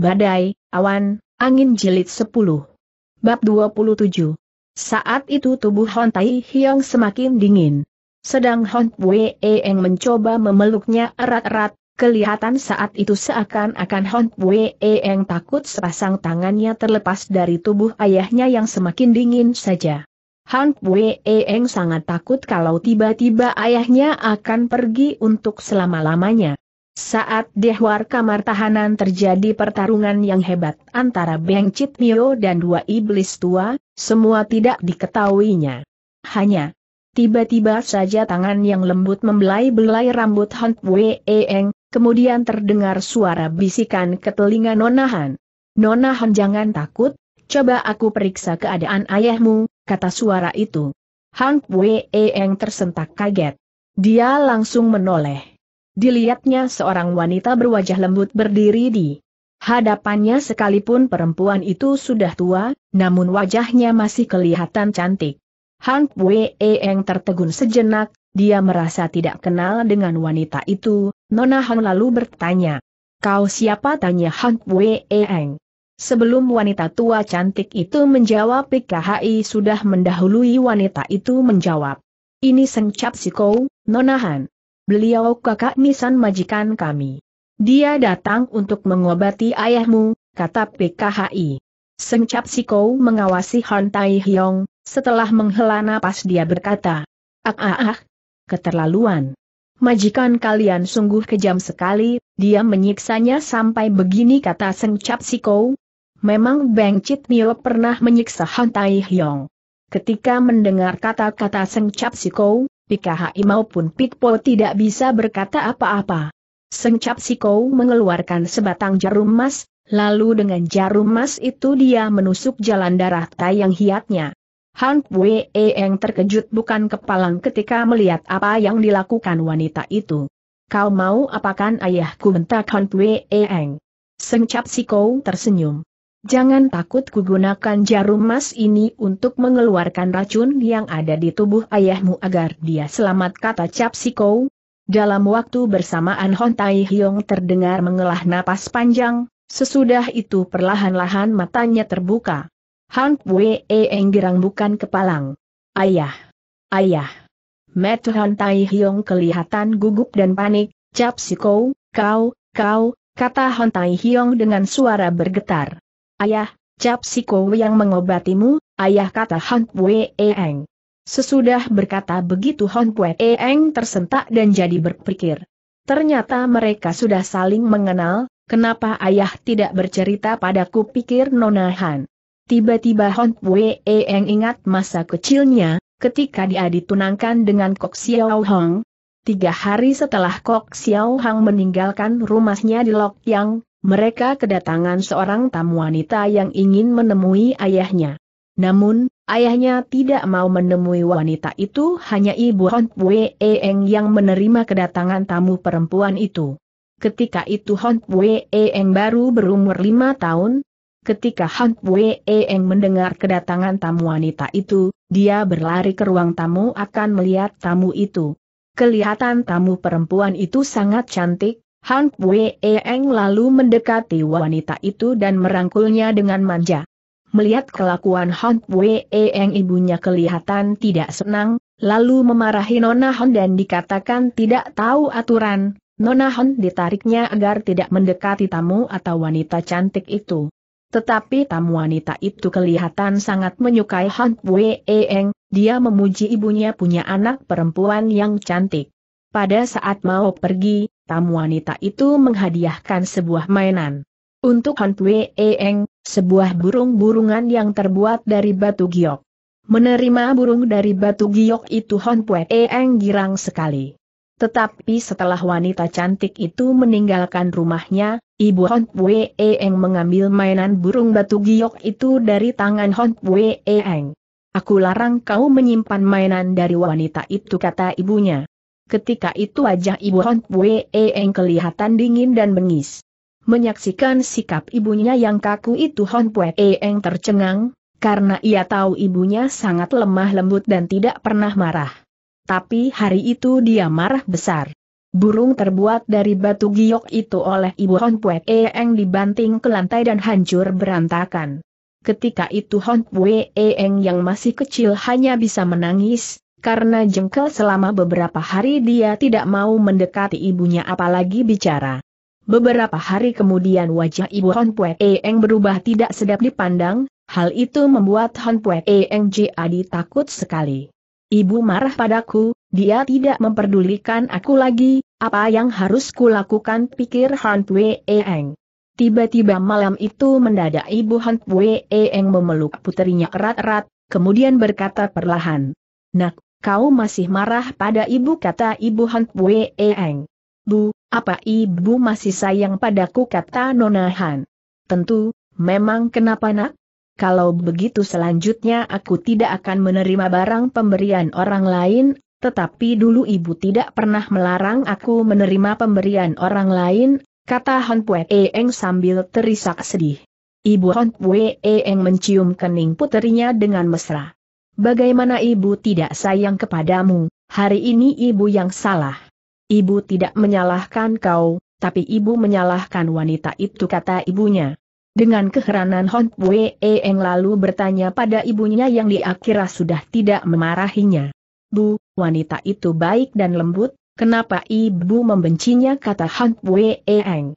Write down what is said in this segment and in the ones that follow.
Badai, Awan, Angin Jilid 10. Bab 27. Saat itu tubuh Hon Tai Hiong semakin dingin. Sedang Hon Wei Eng mencoba memeluknya erat-erat, kelihatan saat itu seakan-akan Hon Wei Eng takut sepasang tangannya terlepas dari tubuh ayahnya yang semakin dingin saja. Han Wei Eng sangat takut kalau tiba-tiba ayahnya akan pergi untuk selama-lamanya. Saat dehwar kamar tahanan terjadi pertarungan yang hebat antara Beng Chit Mio dan dua iblis tua, semua tidak diketahuinya. Hanya, tiba-tiba saja tangan yang lembut membelai-belai rambut Hunt Wei Eng, kemudian terdengar suara bisikan ke telinga Nona Han. Nona Han jangan takut, coba aku periksa keadaan ayahmu, kata suara itu. Hunt Wei Eng tersentak kaget. Dia langsung menoleh dilihatnya seorang wanita berwajah lembut berdiri di hadapannya sekalipun perempuan itu sudah tua, namun wajahnya masih kelihatan cantik. Han Pue Eng tertegun sejenak, dia merasa tidak kenal dengan wanita itu, Nona Han lalu bertanya. Kau siapa tanya Han Pue Eng. Sebelum wanita tua cantik itu menjawab PKHI sudah mendahului wanita itu menjawab. Ini sengcap si kau, Nona Han." beliau kakak Misan majikan kami. Dia datang untuk mengobati ayahmu, kata PKHI. Seng Sengcap Siko mengawasi Han Tai Hyong, setelah menghela napas dia berkata, Ah ah ah, keterlaluan. Majikan kalian sungguh kejam sekali, dia menyiksanya sampai begini kata Seng Sengcap Siko. Memang Beng Chit Mio pernah menyiksa Han Tai Hyong. Ketika mendengar kata-kata Seng Sengcap Siko, PKHI maupun Pikpo tidak bisa berkata apa-apa. Sengcap Siko mengeluarkan sebatang jarum emas, lalu dengan jarum emas itu dia menusuk jalan darah tai yang hiatnya. Han Wee yang terkejut bukan kepalang ketika melihat apa yang dilakukan wanita itu. Kau mau apakan ayahku bentak Han Wee Eng. Sengcap Siko tersenyum. Jangan takut kugunakan jarum emas ini untuk mengeluarkan racun yang ada di tubuh ayahmu agar dia selamat kata Cap Dalam waktu bersamaan Hon Tai Hyong terdengar mengelah napas panjang, sesudah itu perlahan-lahan matanya terbuka. Han Wei Enggerang bukan kepalang. Ayah. Ayah. Met Hon Tai Hyong kelihatan gugup dan panik, Cap kau, kau, kata Hon Tai Hyong dengan suara bergetar. Ayah, cap kou yang mengobatimu, ayah kata Han Pue Eng. Sesudah berkata begitu Han Pue Eng tersentak dan jadi berpikir. Ternyata mereka sudah saling mengenal, kenapa ayah tidak bercerita padaku pikir Nona Han. Tiba-tiba Hon Pue Eng ingat masa kecilnya, ketika dia ditunangkan dengan Kok Xiao Hong. Tiga hari setelah Kok Xiao Hong meninggalkan rumahnya di Lok Yang, mereka kedatangan seorang tamu wanita yang ingin menemui ayahnya. Namun, ayahnya tidak mau menemui wanita itu hanya ibu Hon Pue Eng yang menerima kedatangan tamu perempuan itu. Ketika itu Hon Pue Eng baru berumur lima tahun, Ketika Hon Pue Eng mendengar kedatangan tamu wanita itu, dia berlari ke ruang tamu akan melihat tamu itu. Kelihatan tamu perempuan itu sangat cantik, Han Wei Eng lalu mendekati wanita itu dan merangkulnya dengan manja. Melihat kelakuan Han Wei Eng ibunya kelihatan tidak senang, lalu memarahi Nona Han dan dikatakan tidak tahu aturan, Nona Han ditariknya agar tidak mendekati tamu atau wanita cantik itu. Tetapi tamu wanita itu kelihatan sangat menyukai Han Wei Eng, dia memuji ibunya punya anak perempuan yang cantik. Pada saat mau pergi, tamu wanita itu menghadiahkan sebuah mainan. Untuk Han Pue Eng, sebuah burung-burungan yang terbuat dari batu giok. Menerima burung dari batu giok itu Han Pue Eng girang sekali. Tetapi setelah wanita cantik itu meninggalkan rumahnya, ibu Hon Pue Eng mengambil mainan burung batu giok itu dari tangan Hon Pue Eng. Aku larang kau menyimpan mainan dari wanita itu kata ibunya. Ketika itu wajah ibu Hon Pue Eng kelihatan dingin dan bengis. Menyaksikan sikap ibunya yang kaku itu Hon Pue Eng tercengang, karena ia tahu ibunya sangat lemah lembut dan tidak pernah marah. Tapi hari itu dia marah besar. Burung terbuat dari batu giok itu oleh ibu Hon Pue Eng dibanting ke lantai dan hancur berantakan. Ketika itu Hon Pue Eng yang masih kecil hanya bisa menangis, karena jengkel selama beberapa hari dia tidak mau mendekati ibunya apalagi bicara. Beberapa hari kemudian wajah ibu Hon Pue Eng berubah tidak sedap dipandang, hal itu membuat Hon Pue Eng jadi takut sekali. Ibu marah padaku, dia tidak memperdulikan aku lagi, apa yang harus kulakukan pikir Han Pue Eng. Tiba-tiba malam itu mendadak ibu Han Pue Eng memeluk putrinya erat-erat, kemudian berkata perlahan. Nak, Kau masih marah pada ibu kata ibu Han Pue Eng. Bu, apa ibu masih sayang padaku kata Nona Han. Tentu, memang kenapa nak? Kalau begitu selanjutnya aku tidak akan menerima barang pemberian orang lain, tetapi dulu ibu tidak pernah melarang aku menerima pemberian orang lain, kata Han Pue Eng sambil terisak sedih. Ibu Han Pue Eng mencium kening puterinya dengan mesra bagaimana ibu tidak sayang kepadamu, hari ini ibu yang salah. Ibu tidak menyalahkan kau, tapi ibu menyalahkan wanita itu kata ibunya. Dengan keheranan Hon Wei Eng lalu bertanya pada ibunya yang diakhirah sudah tidak memarahinya. Bu, wanita itu baik dan lembut, kenapa ibu membencinya kata Hon Wei Eng.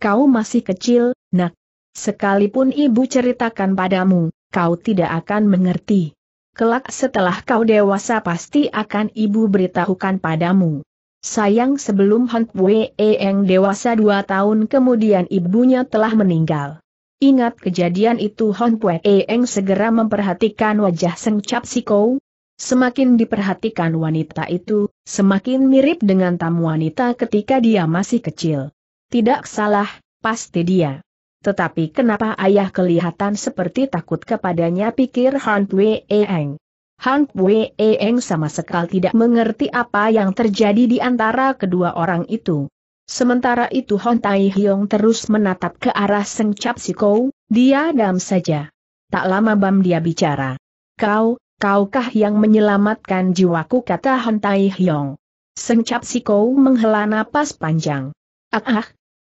Kau masih kecil, nak. Sekalipun ibu ceritakan padamu, kau tidak akan mengerti. Kelak setelah kau dewasa pasti akan ibu beritahukan padamu. Sayang sebelum Han Pue Eng dewasa dua tahun kemudian ibunya telah meninggal. Ingat kejadian itu Han Pue Eng segera memperhatikan wajah Seng Cap Kou. Semakin diperhatikan wanita itu, semakin mirip dengan tamu wanita ketika dia masih kecil. Tidak salah, pasti dia. Tetapi kenapa ayah kelihatan seperti takut kepadanya pikir Han Pue Eng. Han Pue Eng sama sekali tidak mengerti apa yang terjadi di antara kedua orang itu. Sementara itu Hon Tai Hyong terus menatap ke arah Seng dia dam saja. Tak lama Bam dia bicara. Kau, kaukah yang menyelamatkan jiwaku kata Hon Tai Hyong. Seng menghela napas panjang. Ah ah,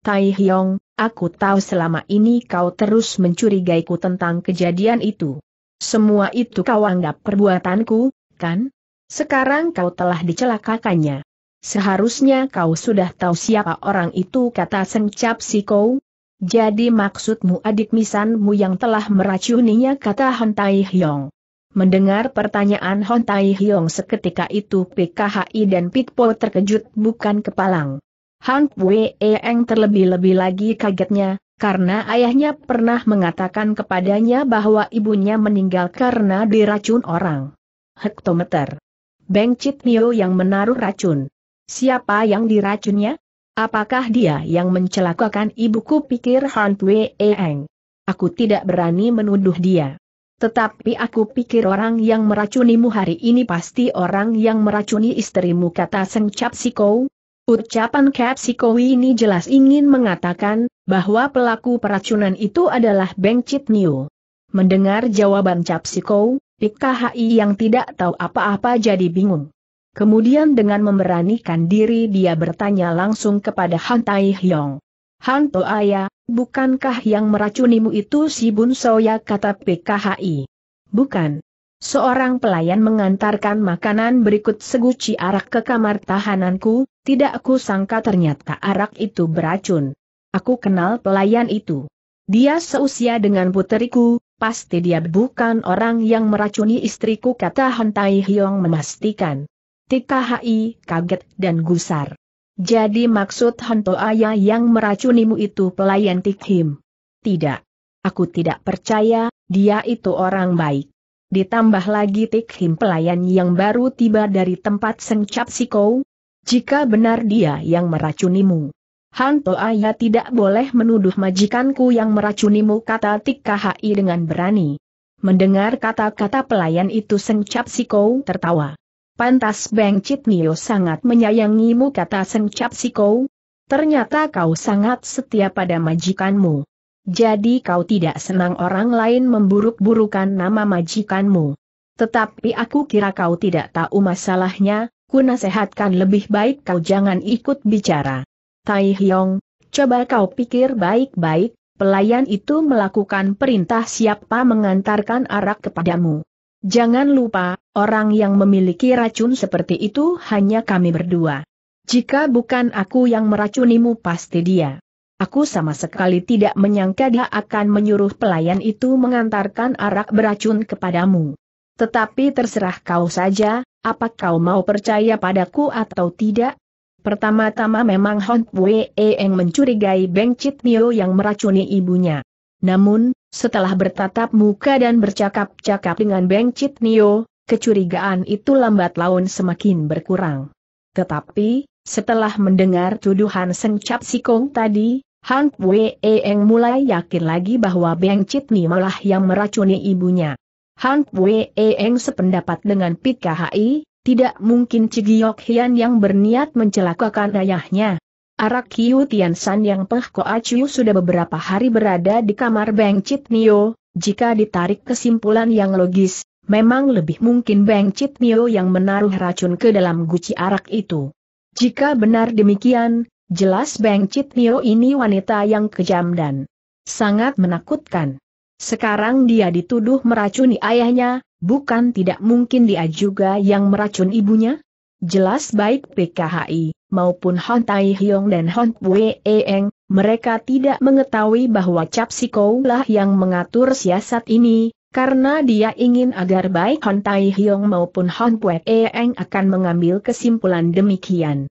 Tai Hyong, Aku tahu selama ini kau terus mencurigaiku tentang kejadian itu. Semua itu kau anggap perbuatanku, kan? Sekarang kau telah dicelakakannya. Seharusnya kau sudah tahu siapa orang itu kata sencap si kau. Jadi maksudmu adik misanmu yang telah meracuninya kata Hon Tai Hyong. Mendengar pertanyaan Hon Tai Hyong seketika itu PKHI dan Pikpo terkejut bukan kepalang. Han Wei Eng terlebih-lebih lagi kagetnya, karena ayahnya pernah mengatakan kepadanya bahwa ibunya meninggal karena diracun orang. Hektometer. Beng Chit Nio yang menaruh racun. Siapa yang diracunnya? Apakah dia yang mencelakakan ibuku pikir Han Wei Eng? Aku tidak berani menuduh dia. Tetapi aku pikir orang yang meracunimu hari ini pasti orang yang meracuni istrimu kata Seng Sikou, Ucapan Kapsikowi ini jelas ingin mengatakan, bahwa pelaku peracunan itu adalah Beng Chit Niu. Mendengar jawaban Kapsikow, Siko, PKHI yang tidak tahu apa-apa jadi bingung. Kemudian dengan memberanikan diri dia bertanya langsung kepada Han Tai Hyong. Han Toaya, bukankah yang meracunimu itu si Bun Soya kata PKHI? Bukan. Seorang pelayan mengantarkan makanan berikut seguci arak ke kamar tahananku, tidak aku sangka ternyata arak itu beracun. Aku kenal pelayan itu. Dia seusia dengan puteriku, pasti dia bukan orang yang meracuni istriku kata Hentai Hyong memastikan. Tika Hai kaget dan gusar. Jadi maksud Hanto Ayah yang meracunimu itu pelayan Tikhim? Tidak. Aku tidak percaya, dia itu orang baik ditambah lagi Tik Him pelayan yang baru tiba dari tempat sengcap Sikou, jika benar dia yang meracunimu. Hanto ayah tidak boleh menuduh majikanku yang meracunimu kata Tik KHI dengan berani. Mendengar kata-kata pelayan itu sengcap Sikou tertawa. Pantas Beng Chit Nio sangat menyayangimu kata sengcap Sikou. Ternyata kau sangat setia pada majikanmu jadi kau tidak senang orang lain memburuk-burukan nama majikanmu. Tetapi aku kira kau tidak tahu masalahnya, ku nasehatkan lebih baik kau jangan ikut bicara. Tai Hyong, coba kau pikir baik-baik, pelayan itu melakukan perintah siapa mengantarkan arak kepadamu. Jangan lupa, orang yang memiliki racun seperti itu hanya kami berdua. Jika bukan aku yang meracunimu pasti dia. Aku sama sekali tidak menyangka dia akan menyuruh pelayan itu mengantarkan arak beracun kepadamu. Tetapi terserah kau saja, apa kau mau percaya padaku atau tidak? Pertama-tama memang Hon Pue mencurigai Beng Chit Mio yang meracuni ibunya. Namun, setelah bertatap muka dan bercakap-cakap dengan Beng Chit Mio, kecurigaan itu lambat laun semakin berkurang. Tetapi, setelah mendengar tuduhan Seng Cap Sikong tadi, Han Wei Eng mulai yakin lagi bahwa Beng Chit Ni malah yang meracuni ibunya. Han Wei Eng sependapat dengan PKHI, tidak mungkin Cigiok Hian yang berniat mencelakakan ayahnya. Arak Kiu Tian San yang Peh Acu sudah beberapa hari berada di kamar Beng Chit Nio. jika ditarik kesimpulan yang logis, memang lebih mungkin Beng Chit Nio yang menaruh racun ke dalam guci arak itu. Jika benar demikian, Jelas Beng Nio ini wanita yang kejam dan sangat menakutkan. Sekarang dia dituduh meracuni ayahnya, bukan tidak mungkin dia juga yang meracun ibunya? Jelas baik PKHI, maupun Hon Tai Hyong dan Hon Pue Eng, mereka tidak mengetahui bahwa Cap Sikou lah yang mengatur siasat ini, karena dia ingin agar baik Hon Tai Hyong maupun Hon Pue Eng akan mengambil kesimpulan demikian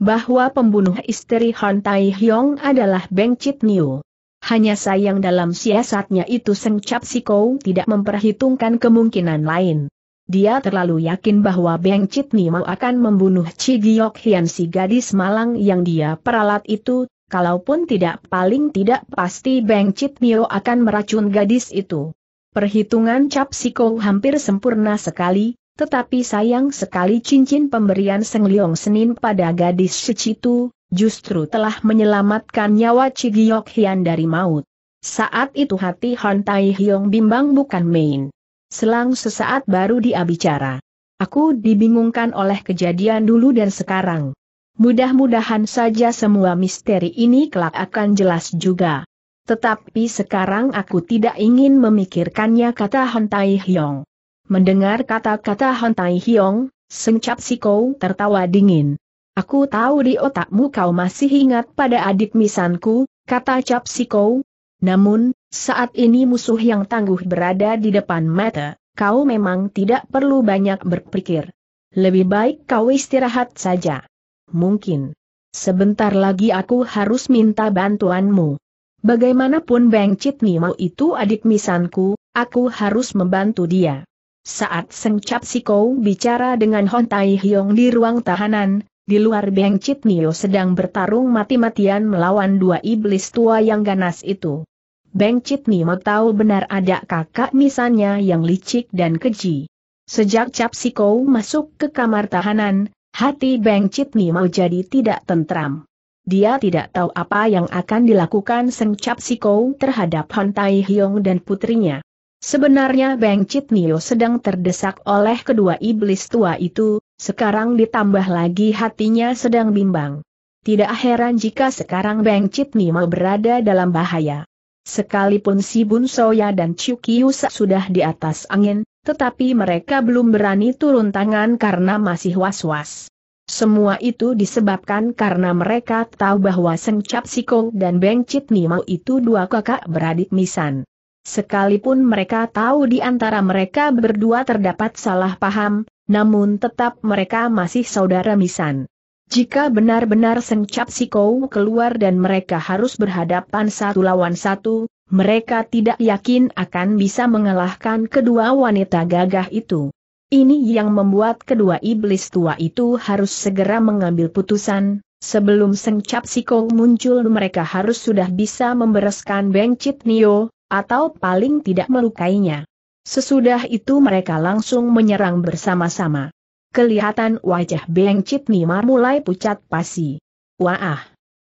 bahwa pembunuh istri Han Tai Hyong adalah Beng Chit Niu. Hanya sayang dalam siasatnya itu Seng Cap Kou tidak memperhitungkan kemungkinan lain. Dia terlalu yakin bahwa Beng Chit Niu akan membunuh Chi Giok Hian si gadis malang yang dia peralat itu, kalaupun tidak paling tidak pasti Beng Chit Niu akan meracun gadis itu. Perhitungan Cap Kou hampir sempurna sekali, tetapi sayang sekali cincin pemberian Seng Liong Senin pada gadis secitu, justru telah menyelamatkan nyawa Cigiok Hian dari maut. Saat itu hati Han Tai Hyong bimbang bukan main. Selang sesaat baru dia bicara. Aku dibingungkan oleh kejadian dulu dan sekarang. Mudah-mudahan saja semua misteri ini kelak akan jelas juga. Tetapi sekarang aku tidak ingin memikirkannya kata Han Tai Hyong. Mendengar kata-kata Hon Tai Hiong, Sengcap Siko tertawa dingin. Aku tahu di otakmu kau masih ingat pada adik misanku, kata Cap Siko. Namun, saat ini musuh yang tangguh berada di depan mata, kau memang tidak perlu banyak berpikir. Lebih baik kau istirahat saja. Mungkin. Sebentar lagi aku harus minta bantuanmu. Bagaimanapun Beng Nimo itu adik misanku, aku harus membantu dia. Saat Seng Cap Siko bicara dengan Hon Tai Hyong di ruang tahanan, di luar Beng Chit Nio sedang bertarung mati-matian melawan dua iblis tua yang ganas itu. Beng Chit Nio tahu benar ada kakak misalnya yang licik dan keji. Sejak Cap Siko masuk ke kamar tahanan, hati Beng Chit Nio jadi tidak tentram. Dia tidak tahu apa yang akan dilakukan Seng Cap Siko terhadap Hon Tai Hyong dan putrinya. Sebenarnya Beng Nio sedang terdesak oleh kedua iblis tua itu, sekarang ditambah lagi hatinya sedang bimbang. Tidak heran jika sekarang Beng Nio berada dalam bahaya. Sekalipun si Bun Soya dan Chiu Kiusa sudah di atas angin, tetapi mereka belum berani turun tangan karena masih was-was. Semua itu disebabkan karena mereka tahu bahwa Sengcap Siko dan Beng Nio itu dua kakak beradik misan. Sekalipun mereka tahu di antara mereka berdua terdapat salah paham, namun tetap mereka masih saudara misan. Jika benar-benar Seng Cap keluar dan mereka harus berhadapan satu lawan satu, mereka tidak yakin akan bisa mengalahkan kedua wanita gagah itu. Ini yang membuat kedua iblis tua itu harus segera mengambil putusan, sebelum Seng Cap muncul mereka harus sudah bisa membereskan Beng Cip Nio, atau paling tidak melukainya. Sesudah itu mereka langsung menyerang bersama-sama. Kelihatan wajah Beng Cit Nimar mulai pucat pasi. Wah!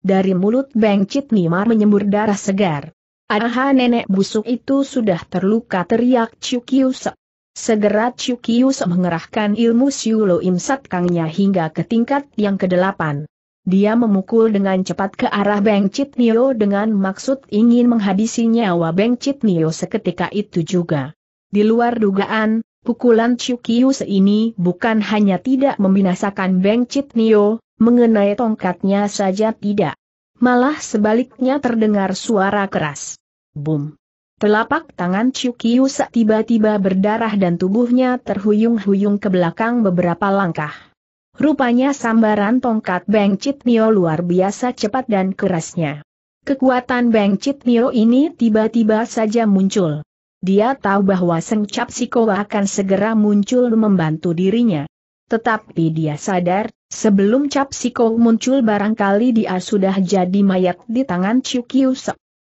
Dari mulut Beng Cit Nimar menyembur darah segar. Aha nenek busuk itu sudah terluka teriak Chukiuse. Segera Chukiuse mengerahkan ilmu Siulo Imsat Kangnya hingga ke tingkat yang kedelapan. Dia memukul dengan cepat ke arah Beng Chit Nio dengan maksud ingin menghabisi nyawa Beng Chit Nio seketika itu juga. Di luar dugaan, pukulan Chukius ini bukan hanya tidak membinasakan Beng Chit Nio, mengenai tongkatnya saja tidak. Malah sebaliknya terdengar suara keras. boom. Telapak tangan Chukius tiba-tiba berdarah dan tubuhnya terhuyung-huyung ke belakang beberapa langkah. Rupanya sambaran tongkat Beng Nio luar biasa cepat dan kerasnya. Kekuatan Beng Nio ini tiba-tiba saja muncul. Dia tahu bahwa Seng Cap Siko akan segera muncul membantu dirinya. Tetapi dia sadar, sebelum Cap Siko muncul barangkali dia sudah jadi mayat di tangan Chiu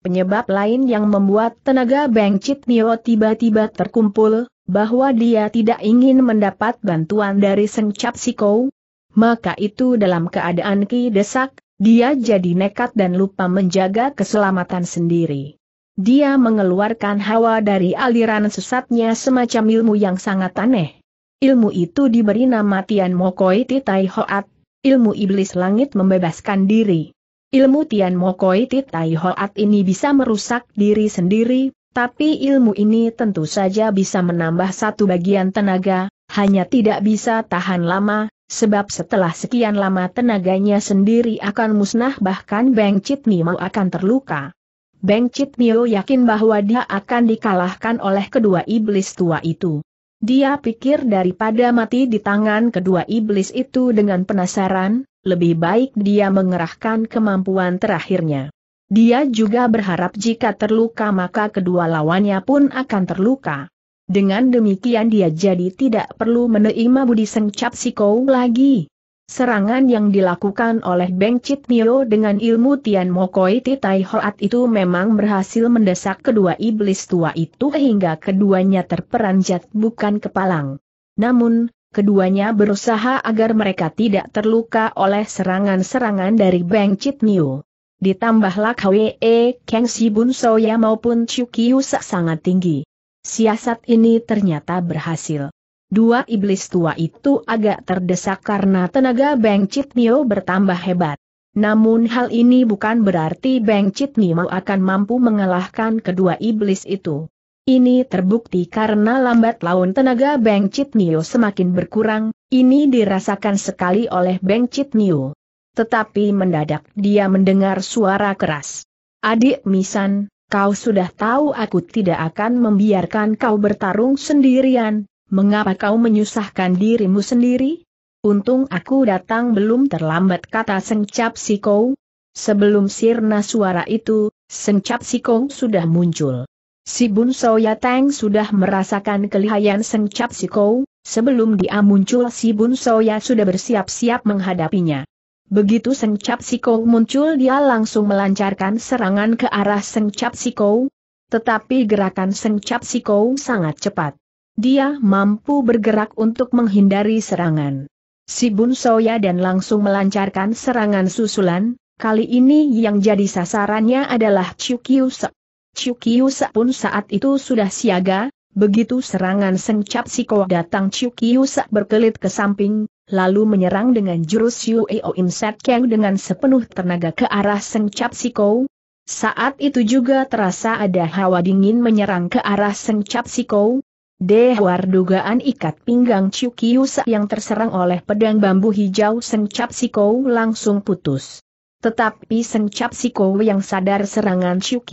Penyebab lain yang membuat tenaga Beng Nio tiba-tiba terkumpul, bahwa dia tidak ingin mendapat bantuan dari Seng Cap Siko, maka itu dalam keadaan ki desak, dia jadi nekat dan lupa menjaga keselamatan sendiri. Dia mengeluarkan hawa dari aliran sesatnya semacam ilmu yang sangat aneh. Ilmu itu diberi nama Tian Mokoi Titai Hoat, ilmu iblis langit membebaskan diri. Ilmu Tian Mokoi Titai Hoat ini bisa merusak diri sendiri, tapi ilmu ini tentu saja bisa menambah satu bagian tenaga, hanya tidak bisa tahan lama, sebab setelah sekian lama tenaganya sendiri akan musnah bahkan Beng Chit Mio akan terluka. Beng Chit Mio yakin bahwa dia akan dikalahkan oleh kedua iblis tua itu. Dia pikir daripada mati di tangan kedua iblis itu dengan penasaran, lebih baik dia mengerahkan kemampuan terakhirnya. Dia juga berharap jika terluka maka kedua lawannya pun akan terluka. Dengan demikian dia jadi tidak perlu menerima budi sengcap Sikou lagi. Serangan yang dilakukan oleh Beng Chit Mio dengan ilmu Tian Mokoi Titai Hoat itu memang berhasil mendesak kedua iblis tua itu hingga keduanya terperanjat bukan kepalang. Namun, keduanya berusaha agar mereka tidak terluka oleh serangan-serangan dari Beng Chit Mio. Ditambahlah Kwee, Kang Bun Soya maupun Chukiu sangat tinggi. Siasat ini ternyata berhasil. Dua iblis tua itu agak terdesak karena tenaga Beng Neo bertambah hebat. Namun hal ini bukan berarti Beng Neo akan mampu mengalahkan kedua iblis itu. Ini terbukti karena lambat laun tenaga Beng Neo semakin berkurang, ini dirasakan sekali oleh Beng Neo. Tetapi mendadak dia mendengar suara keras. Adik Misan, kau sudah tahu aku tidak akan membiarkan kau bertarung sendirian, mengapa kau menyusahkan dirimu sendiri? Untung aku datang belum terlambat kata Sengcap Sikou. Sebelum sirna suara itu, Sengcap Sikou sudah muncul. Si Bun Yateng sudah merasakan kelihayan Sengcap Sikou, sebelum dia muncul si Bun Soya sudah bersiap-siap menghadapinya. Begitu Seng Cap muncul dia langsung melancarkan serangan ke arah Seng Cap tetapi gerakan Seng Cap sangat cepat. Dia mampu bergerak untuk menghindari serangan. Si Bun Soya dan langsung melancarkan serangan susulan, kali ini yang jadi sasarannya adalah Chiu Kiu Se. Chiu Kiu Se pun saat itu sudah siaga, begitu serangan Seng Cap datang Chiu Kiu Se berkelit ke samping, lalu menyerang dengan jurus Yu Eo Im Set Kang dengan sepenuh tenaga ke arah Seng Cap Saat itu juga terasa ada hawa dingin menyerang ke arah Seng Cap Sikou. Dewar dugaan ikat pinggang Chiu yang terserang oleh pedang bambu hijau Seng Cap langsung putus. Tetapi Seng Cap yang sadar serangan Chiu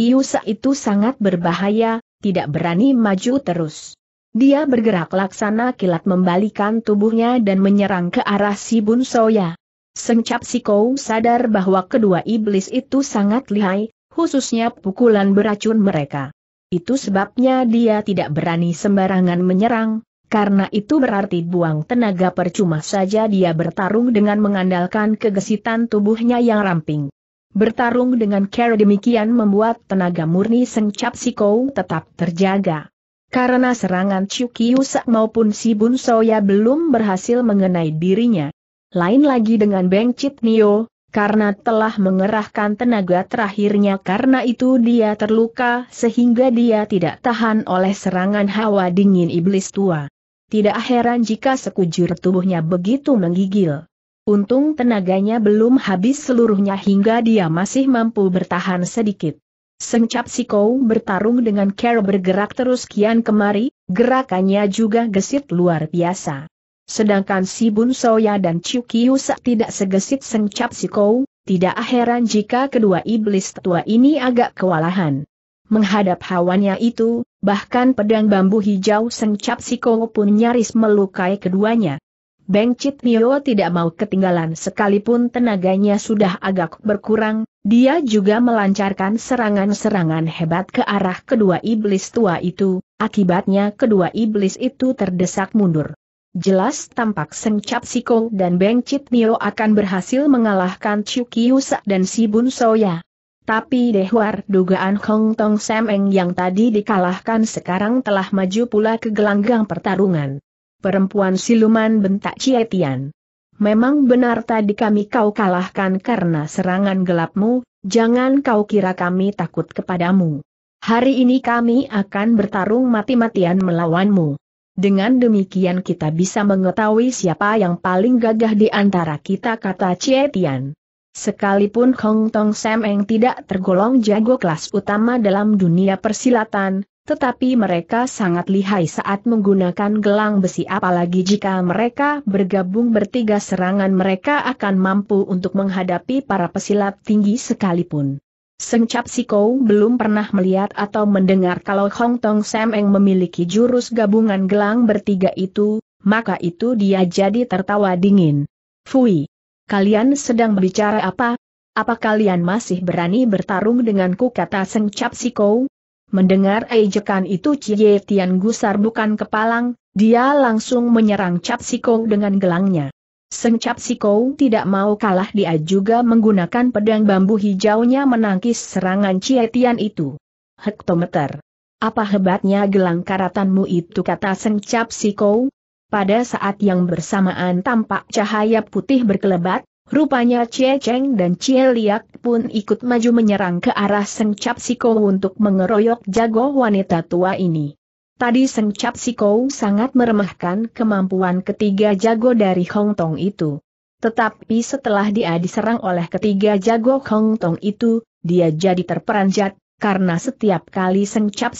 itu sangat berbahaya, tidak berani maju terus. Dia bergerak laksana kilat membalikan tubuhnya dan menyerang ke arah si Bun Soya. si Kou sadar bahwa kedua iblis itu sangat lihai, khususnya pukulan beracun mereka. Itu sebabnya dia tidak berani sembarangan menyerang, karena itu berarti buang tenaga percuma saja dia bertarung dengan mengandalkan kegesitan tubuhnya yang ramping. Bertarung dengan cara demikian membuat tenaga murni si Siko tetap terjaga. Karena serangan Chuki maupun si Bun Soya belum berhasil mengenai dirinya. Lain lagi dengan Beng Chit Nio, karena telah mengerahkan tenaga terakhirnya karena itu dia terluka sehingga dia tidak tahan oleh serangan hawa dingin iblis tua. Tidak heran jika sekujur tubuhnya begitu menggigil. Untung tenaganya belum habis seluruhnya hingga dia masih mampu bertahan sedikit. Sencap Siko bertarung dengan Kero bergerak terus kian kemari, gerakannya juga gesit luar biasa. Sedangkan si Bun Soya dan Chiu tidak segesit Sencap Siko, tidak heran jika kedua iblis tua ini agak kewalahan. Menghadap hawanya itu, bahkan pedang bambu hijau Sencap Siko pun nyaris melukai keduanya. Beng Chit Nio tidak mau ketinggalan sekalipun tenaganya sudah agak berkurang, dia juga melancarkan serangan-serangan hebat ke arah kedua iblis tua itu, akibatnya kedua iblis itu terdesak mundur. Jelas tampak Seng Cap Siko dan Beng Chit Nio akan berhasil mengalahkan Chiu Sa dan Si Bun Soya. Tapi Dewar, dugaan Hong Tong Semeng yang tadi dikalahkan sekarang telah maju pula ke gelanggang pertarungan. Perempuan siluman bentak Cietian. Memang benar tadi kami kau kalahkan karena serangan gelapmu, jangan kau kira kami takut kepadamu. Hari ini kami akan bertarung mati-matian melawanmu. Dengan demikian kita bisa mengetahui siapa yang paling gagah di antara kita kata Cietian. Sekalipun Hong Tong Sam Eng tidak tergolong jago kelas utama dalam dunia persilatan, tetapi mereka sangat lihai saat menggunakan gelang besi apalagi jika mereka bergabung bertiga serangan mereka akan mampu untuk menghadapi para pesilat tinggi sekalipun. Si Siko belum pernah melihat atau mendengar kalau Hong Tong Semeng memiliki jurus gabungan gelang bertiga itu, maka itu dia jadi tertawa dingin. Fui! Kalian sedang berbicara apa? Apa kalian masih berani bertarung denganku kata Si Siko, Mendengar ejekan itu Cie Tian gusar bukan kepalang, dia langsung menyerang Cap Sikou dengan gelangnya. Seng Cap Sikou tidak mau kalah dia juga menggunakan pedang bambu hijaunya menangkis serangan Cie Tian itu. Hektometer. Apa hebatnya gelang karatanmu itu kata Seng Cap Sikou? Pada saat yang bersamaan tampak cahaya putih berkelebat, Rupanya Cie Cheng dan Cie Liak pun ikut maju menyerang ke arah Seng Cap untuk mengeroyok jago wanita tua ini. Tadi Seng Cap sangat meremehkan kemampuan ketiga jago dari Hong Tong itu. Tetapi setelah dia diserang oleh ketiga jago Hong Tong itu, dia jadi terperanjat, karena setiap kali Seng Cap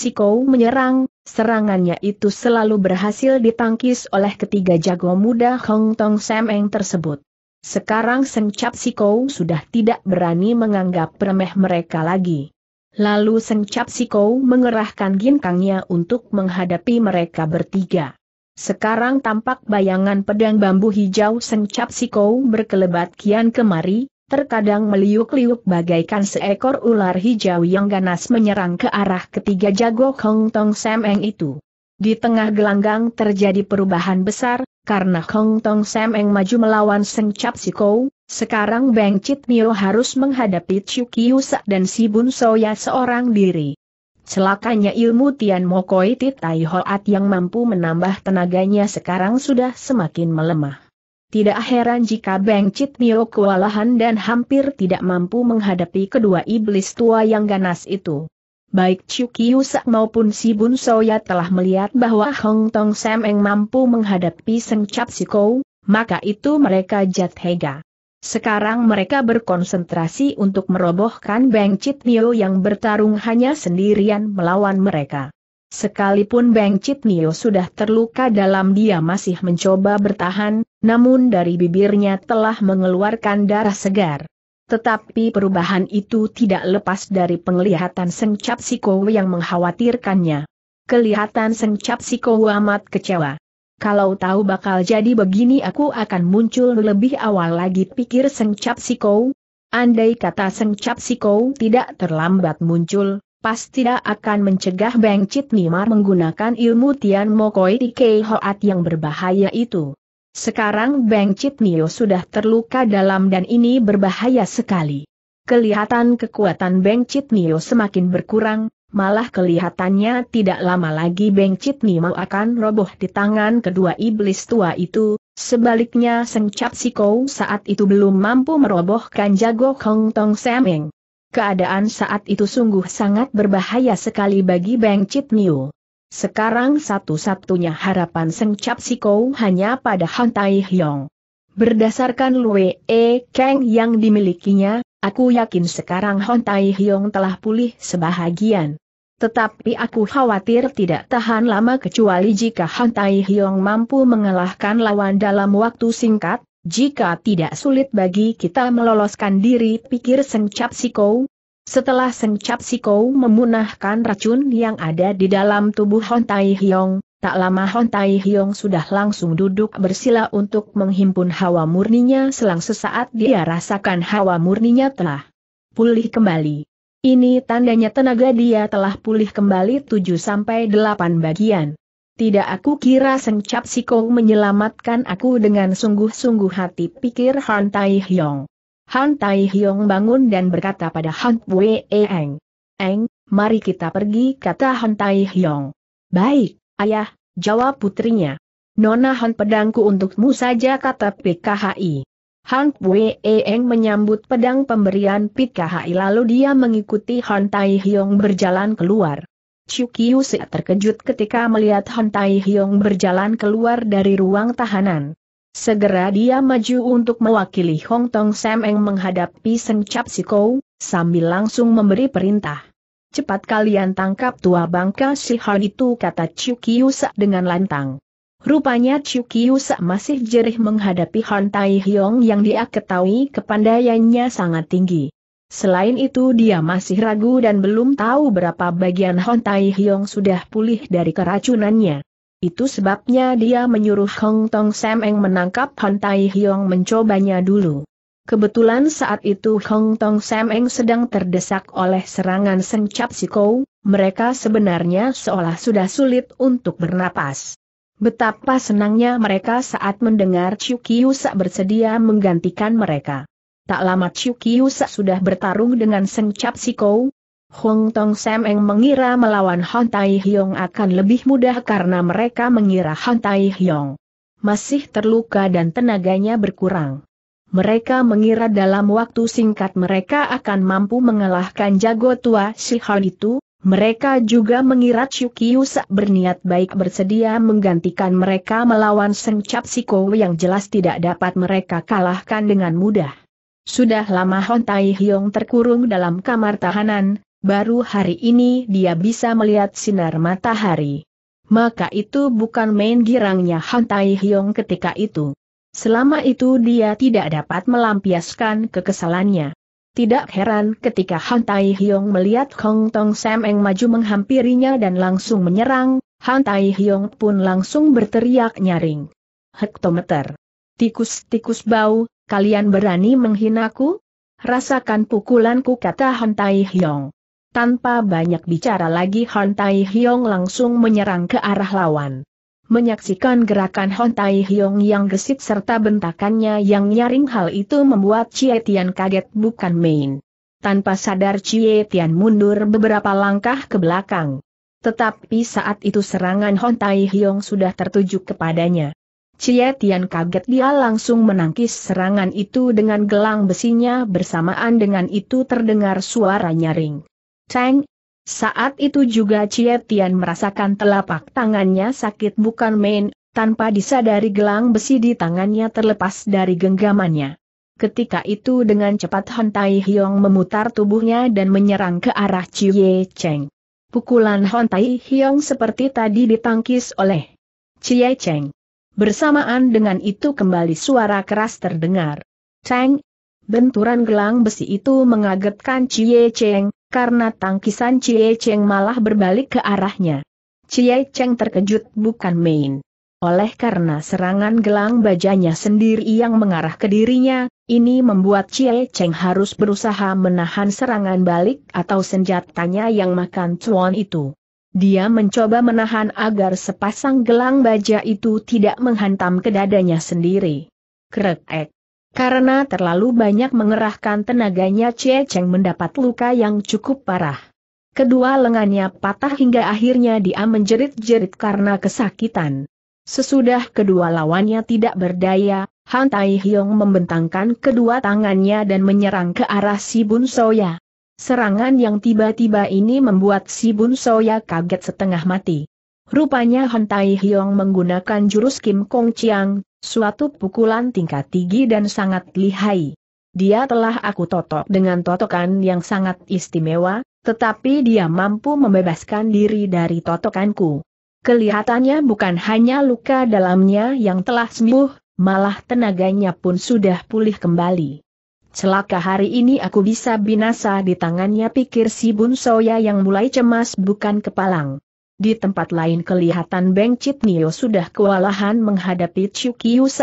menyerang, serangannya itu selalu berhasil ditangkis oleh ketiga jago muda Hong Tong Eng tersebut. Sekarang Seng Cap Sikou sudah tidak berani menganggap remeh mereka lagi. Lalu Seng Cap Sikou mengerahkan ginkangnya untuk menghadapi mereka bertiga. Sekarang tampak bayangan pedang bambu hijau Seng Cap Sikou berkelebat kian kemari, terkadang meliuk-liuk bagaikan seekor ular hijau yang ganas menyerang ke arah ketiga jago Hong Tong Eng itu. Di tengah gelanggang terjadi perubahan besar, karena Hong Tong Sam Eng maju melawan Seng Cap Si Kou, sekarang Beng Chit Mio harus menghadapi Kiu Sa dan Si Bun Soya seorang diri. Celakanya ilmu Tian Mokoi Titai Hoat yang mampu menambah tenaganya sekarang sudah semakin melemah. Tidak heran jika Beng Chit Mio kewalahan dan hampir tidak mampu menghadapi kedua iblis tua yang ganas itu baik Chu Husak maupun Si Bun Soya telah melihat bahwa Hong Tong Sam Eng mampu menghadapi Seng Si Kou, maka itu mereka jat hega. Sekarang mereka berkonsentrasi untuk merobohkan Beng Chit Nio yang bertarung hanya sendirian melawan mereka. Sekalipun Beng Chit Nio sudah terluka dalam dia masih mencoba bertahan, namun dari bibirnya telah mengeluarkan darah segar. Tetapi perubahan itu tidak lepas dari penglihatan Seng Cap yang mengkhawatirkannya. Kelihatan Seng Cap amat kecewa. Kalau tahu bakal jadi begini aku akan muncul lebih awal lagi pikir Seng Cap Andai kata Seng Cap tidak terlambat muncul, pasti tidak akan mencegah Beng Cit Nimar menggunakan ilmu Tian Mokoi Kei Hoat yang berbahaya itu. Sekarang Beng Citnio sudah terluka dalam dan ini berbahaya sekali. Kelihatan kekuatan Beng Citnio semakin berkurang, malah kelihatannya tidak lama lagi Beng Citnio akan roboh di tangan kedua iblis tua itu, sebaliknya Seng Cap Sikou saat itu belum mampu merobohkan jago Hong Tong Eng. Keadaan saat itu sungguh sangat berbahaya sekali bagi Beng Citnio. Sekarang satu-satunya harapan Seng Cap Sikou hanya pada Han Tai Hyong. Berdasarkan Lue E Kang yang dimilikinya, aku yakin sekarang Han Tai Hyong telah pulih sebahagian. Tetapi aku khawatir tidak tahan lama kecuali jika Han Tai Hyong mampu mengalahkan lawan dalam waktu singkat, jika tidak sulit bagi kita meloloskan diri pikir Seng Cap Sikou, setelah Sengcap Sikou memunahkan racun yang ada di dalam tubuh Hon Tai Hiong, tak lama Hon Tai Hiong sudah langsung duduk bersila untuk menghimpun hawa murninya selang sesaat dia rasakan hawa murninya telah pulih kembali. Ini tandanya tenaga dia telah pulih kembali 7-8 bagian. Tidak aku kira Sengcap Sikou menyelamatkan aku dengan sungguh-sungguh hati pikir Hon Tai Hiong. Han Tai Hyong bangun dan berkata pada Han Wei Eng. Eng, mari kita pergi kata Han Tai Hyong. Baik, ayah, jawab putrinya. Nona Han pedangku untukmu saja kata PKHI. Han Wei Eng menyambut pedang pemberian PKHI lalu dia mengikuti Han Tai Hyong berjalan keluar. Kiyu terkejut ketika melihat Han Tai Hyong berjalan keluar dari ruang tahanan. Segera dia maju untuk mewakili Hong Tong Sam Eng menghadapi Seng Chap sambil langsung memberi perintah. Cepat kalian tangkap tua bangka si Han itu kata Chiu Sa dengan lantang. Rupanya Chiu Sa masih jerih menghadapi Han Tai Hyong yang dia ketahui kepandaiannya sangat tinggi. Selain itu dia masih ragu dan belum tahu berapa bagian Han Tai Hyong sudah pulih dari keracunannya. Itu sebabnya dia menyuruh Hong Tong Sam Eng menangkap Han Tai Hyong mencobanya dulu. Kebetulan saat itu Hong Tong Sam Eng sedang terdesak oleh serangan Seng Cap mereka sebenarnya seolah sudah sulit untuk bernapas. Betapa senangnya mereka saat mendengar Chiu Kiusa bersedia menggantikan mereka. Tak lama Chiu Kiusa sudah bertarung dengan Seng Cap Hong Tong Sam Eng mengira melawan Han Tai Hyong akan lebih mudah karena mereka mengira Han Tai Hyong masih terluka dan tenaganya berkurang. Mereka mengira dalam waktu singkat mereka akan mampu mengalahkan jago tua si Han itu, mereka juga mengira Chukyusa berniat baik bersedia menggantikan mereka melawan Seng Cap Siko yang jelas tidak dapat mereka kalahkan dengan mudah. Sudah lama Hon Tai Hyong terkurung dalam kamar tahanan, baru hari ini dia bisa melihat sinar matahari. Maka itu bukan main girangnya Han Tai Hyong ketika itu. Selama itu dia tidak dapat melampiaskan kekesalannya. Tidak heran ketika Han Tai Hyong melihat Hong Tong Sam Eng maju menghampirinya dan langsung menyerang, Han Tai Hyong pun langsung berteriak nyaring. Hektometer. Tikus-tikus bau, kalian berani menghinaku? Rasakan pukulanku kata Han Tai Hyong. Tanpa banyak bicara lagi Hon Tai Hyong langsung menyerang ke arah lawan. Menyaksikan gerakan Hon Tai Hyong yang gesit serta bentakannya yang nyaring hal itu membuat Chie Tian kaget bukan main. Tanpa sadar Chie Tian mundur beberapa langkah ke belakang. Tetapi saat itu serangan Hon Tai Hyong sudah tertuju kepadanya. Chie Tian kaget dia langsung menangkis serangan itu dengan gelang besinya bersamaan dengan itu terdengar suara nyaring. Ceng! Saat itu juga Cie Tian merasakan telapak tangannya sakit bukan main, tanpa disadari gelang besi di tangannya terlepas dari genggamannya. Ketika itu dengan cepat Han Tai Hiong memutar tubuhnya dan menyerang ke arah Cie Cheng. Pukulan Han Tai Hiong seperti tadi ditangkis oleh Cie Cheng. Bersamaan dengan itu kembali suara keras terdengar. Cheng! Benturan gelang besi itu mengagetkan Cie Cheng, karena tangkisan Cie Cheng malah berbalik ke arahnya. Cie Cheng terkejut bukan main. Oleh karena serangan gelang bajanya sendiri yang mengarah ke dirinya, ini membuat Cie Cheng harus berusaha menahan serangan balik atau senjatanya yang makan cuan itu. Dia mencoba menahan agar sepasang gelang baja itu tidak menghantam ke dadanya sendiri. Krek-ek. Karena terlalu banyak mengerahkan tenaganya Chie Cheng mendapat luka yang cukup parah. Kedua lengannya patah hingga akhirnya dia menjerit-jerit karena kesakitan. Sesudah kedua lawannya tidak berdaya, Han Tai Hyong membentangkan kedua tangannya dan menyerang ke arah si Bun Soya. Serangan yang tiba-tiba ini membuat si Bun Soya kaget setengah mati. Rupanya Han Tai Hiong menggunakan jurus Kim Kong Chiang, suatu pukulan tingkat tinggi dan sangat lihai. Dia telah aku totok dengan totokan yang sangat istimewa, tetapi dia mampu membebaskan diri dari totokanku. Kelihatannya bukan hanya luka dalamnya yang telah sembuh, malah tenaganya pun sudah pulih kembali. Celaka hari ini aku bisa binasa di tangannya pikir si Bun Soya yang mulai cemas bukan kepalang. Di tempat lain kelihatan Beng Chit Nio sudah kewalahan menghadapi Chiu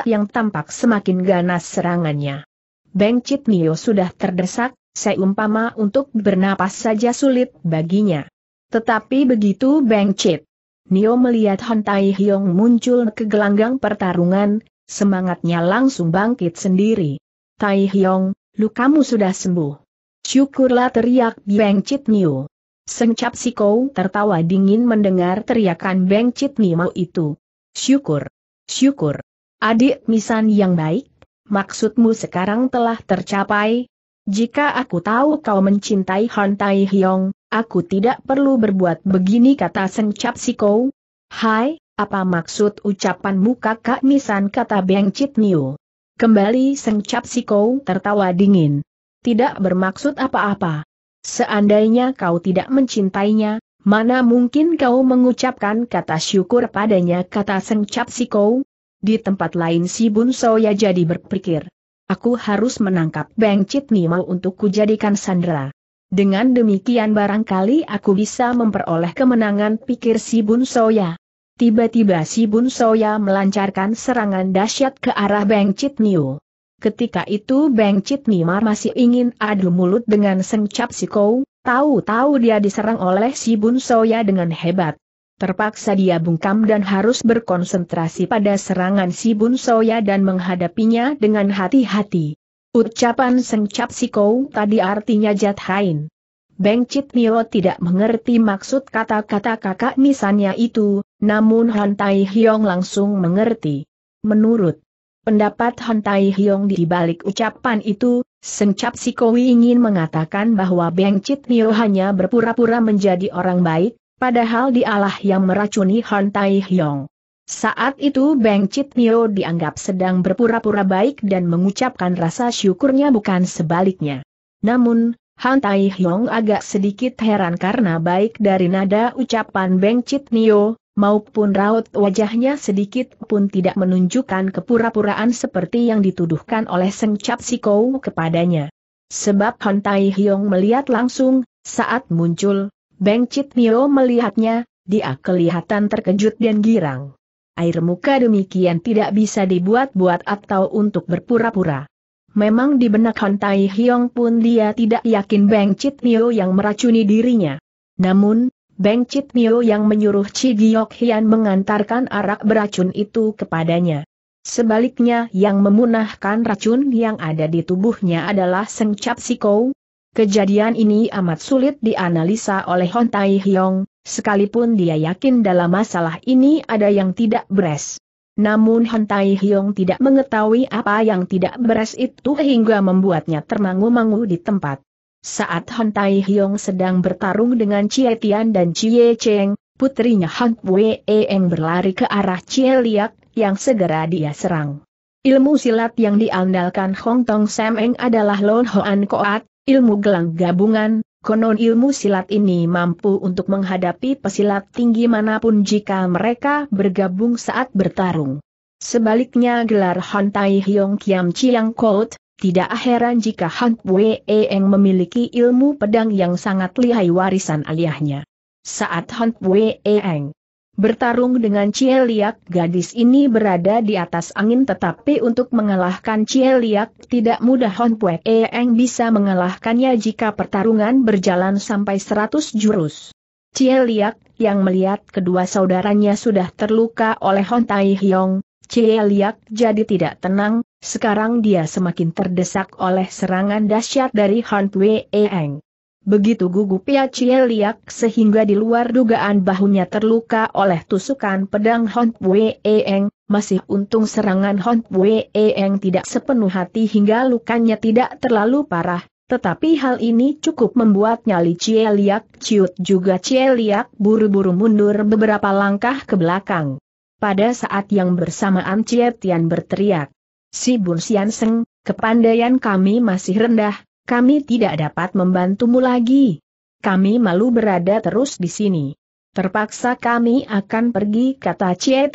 yang tampak semakin ganas serangannya. Beng Chit Nio sudah terdesak, seumpama untuk bernapas saja sulit baginya. Tetapi begitu Beng Chit Nio melihat Han Tai Hyong muncul ke gelanggang pertarungan, semangatnya langsung bangkit sendiri. Tai Hyong, lukamu sudah sembuh. Syukurlah teriak Beng Chit Nio. Seng Kou tertawa dingin mendengar teriakan Beng Chit Nimo itu. Syukur. Syukur. Adik Misan yang baik, maksudmu sekarang telah tercapai. Jika aku tahu kau mencintai Han Tai Hyong, aku tidak perlu berbuat begini kata Seng Kou. Hai, apa maksud ucapanmu kakak Misan kata Beng Chit Nio. Kembali Seng Kou tertawa dingin. Tidak bermaksud apa-apa. Seandainya kau tidak mencintainya, mana mungkin kau mengucapkan kata syukur padanya kata sengcap si kau? Di tempat lain si Bun Soya jadi berpikir. Aku harus menangkap Beng Chit Nimo untuk kujadikan Sandra. Dengan demikian barangkali aku bisa memperoleh kemenangan pikir si Bun Soya. Tiba-tiba si Bun Soya melancarkan serangan dahsyat ke arah Beng Chit Nio. Ketika itu Beng Chit Nimar masih ingin adu mulut dengan Seng Cap Kou, tahu-tahu dia diserang oleh si Bun Soya dengan hebat. Terpaksa dia bungkam dan harus berkonsentrasi pada serangan si Bun Soya dan menghadapinya dengan hati-hati. Ucapan Seng Cap Kou tadi artinya hain. Beng Chit Nio tidak mengerti maksud kata-kata kakak misannya itu, namun Han Tai Hiong langsung mengerti. Menurut Pendapat Han Tai Hiong di balik ucapan itu, Sencap Sikowi ingin mengatakan bahwa Beng Chit Nio hanya berpura-pura menjadi orang baik, padahal dialah yang meracuni Han Tai Hiong. Saat itu Beng Chit Nio dianggap sedang berpura-pura baik dan mengucapkan rasa syukurnya bukan sebaliknya. Namun, Han Tai Hiong agak sedikit heran karena baik dari nada ucapan Beng Chit Nio, maupun raut wajahnya sedikit pun tidak menunjukkan kepura-puraan seperti yang dituduhkan oleh Seng Cap Sikou kepadanya. Sebab Hon Tai Hyong melihat langsung, saat muncul, Beng Chit Mio melihatnya, dia kelihatan terkejut dan girang. Air muka demikian tidak bisa dibuat-buat atau untuk berpura-pura. Memang di benak Hon Tai Hyong pun dia tidak yakin Beng Chit Mio yang meracuni dirinya. Namun, Beng Chit Mio yang menyuruh Chi Giok Hian mengantarkan arak beracun itu kepadanya. Sebaliknya yang memunahkan racun yang ada di tubuhnya adalah Seng Chap Sikou. Kejadian ini amat sulit dianalisa oleh Hon Tai Hyong, sekalipun dia yakin dalam masalah ini ada yang tidak beres. Namun Hon Tai Hyong tidak mengetahui apa yang tidak beres itu hingga membuatnya termangu-mangu di tempat. Saat Han Tai Hyong sedang bertarung dengan Chie Tian dan Chie Cheng, putrinya Han Wei Eng berlari ke arah Chie Liak, yang segera dia serang. Ilmu silat yang diandalkan Hong Tong Sam Eng adalah Lon Hoan Koat, ilmu gelang gabungan, konon ilmu silat ini mampu untuk menghadapi pesilat tinggi manapun jika mereka bergabung saat bertarung. Sebaliknya gelar Han Tai Hyong Kiam Chiang Kout, tidak heran jika Han Wei Eng memiliki ilmu pedang yang sangat lihai warisan aliahnya. Saat Han Wei Eng bertarung dengan Cie Liak, gadis ini berada di atas angin tetapi untuk mengalahkan Cie Liak tidak mudah Han Wei Eng bisa mengalahkannya jika pertarungan berjalan sampai 100 jurus. Cie Liak, yang melihat kedua saudaranya sudah terluka oleh Hon Tai Hyong, Cie Liak jadi tidak tenang, sekarang dia semakin terdesak oleh serangan dahsyat dari Han Wei Eng. Begitu gugup Ya Chie sehingga di luar dugaan bahunya terluka oleh tusukan pedang Han Wei Eng, masih untung serangan Han Wei Eng tidak sepenuh hati hingga lukanya tidak terlalu parah, tetapi hal ini cukup membuat nyali Cieliak ciut juga Cieliak buru-buru mundur beberapa langkah ke belakang. Pada saat yang bersamaan Tian berteriak. Si Bun Sian Seng, kepandaian kami masih rendah, kami tidak dapat membantumu lagi. Kami malu berada terus di sini. Terpaksa kami akan pergi kata Cie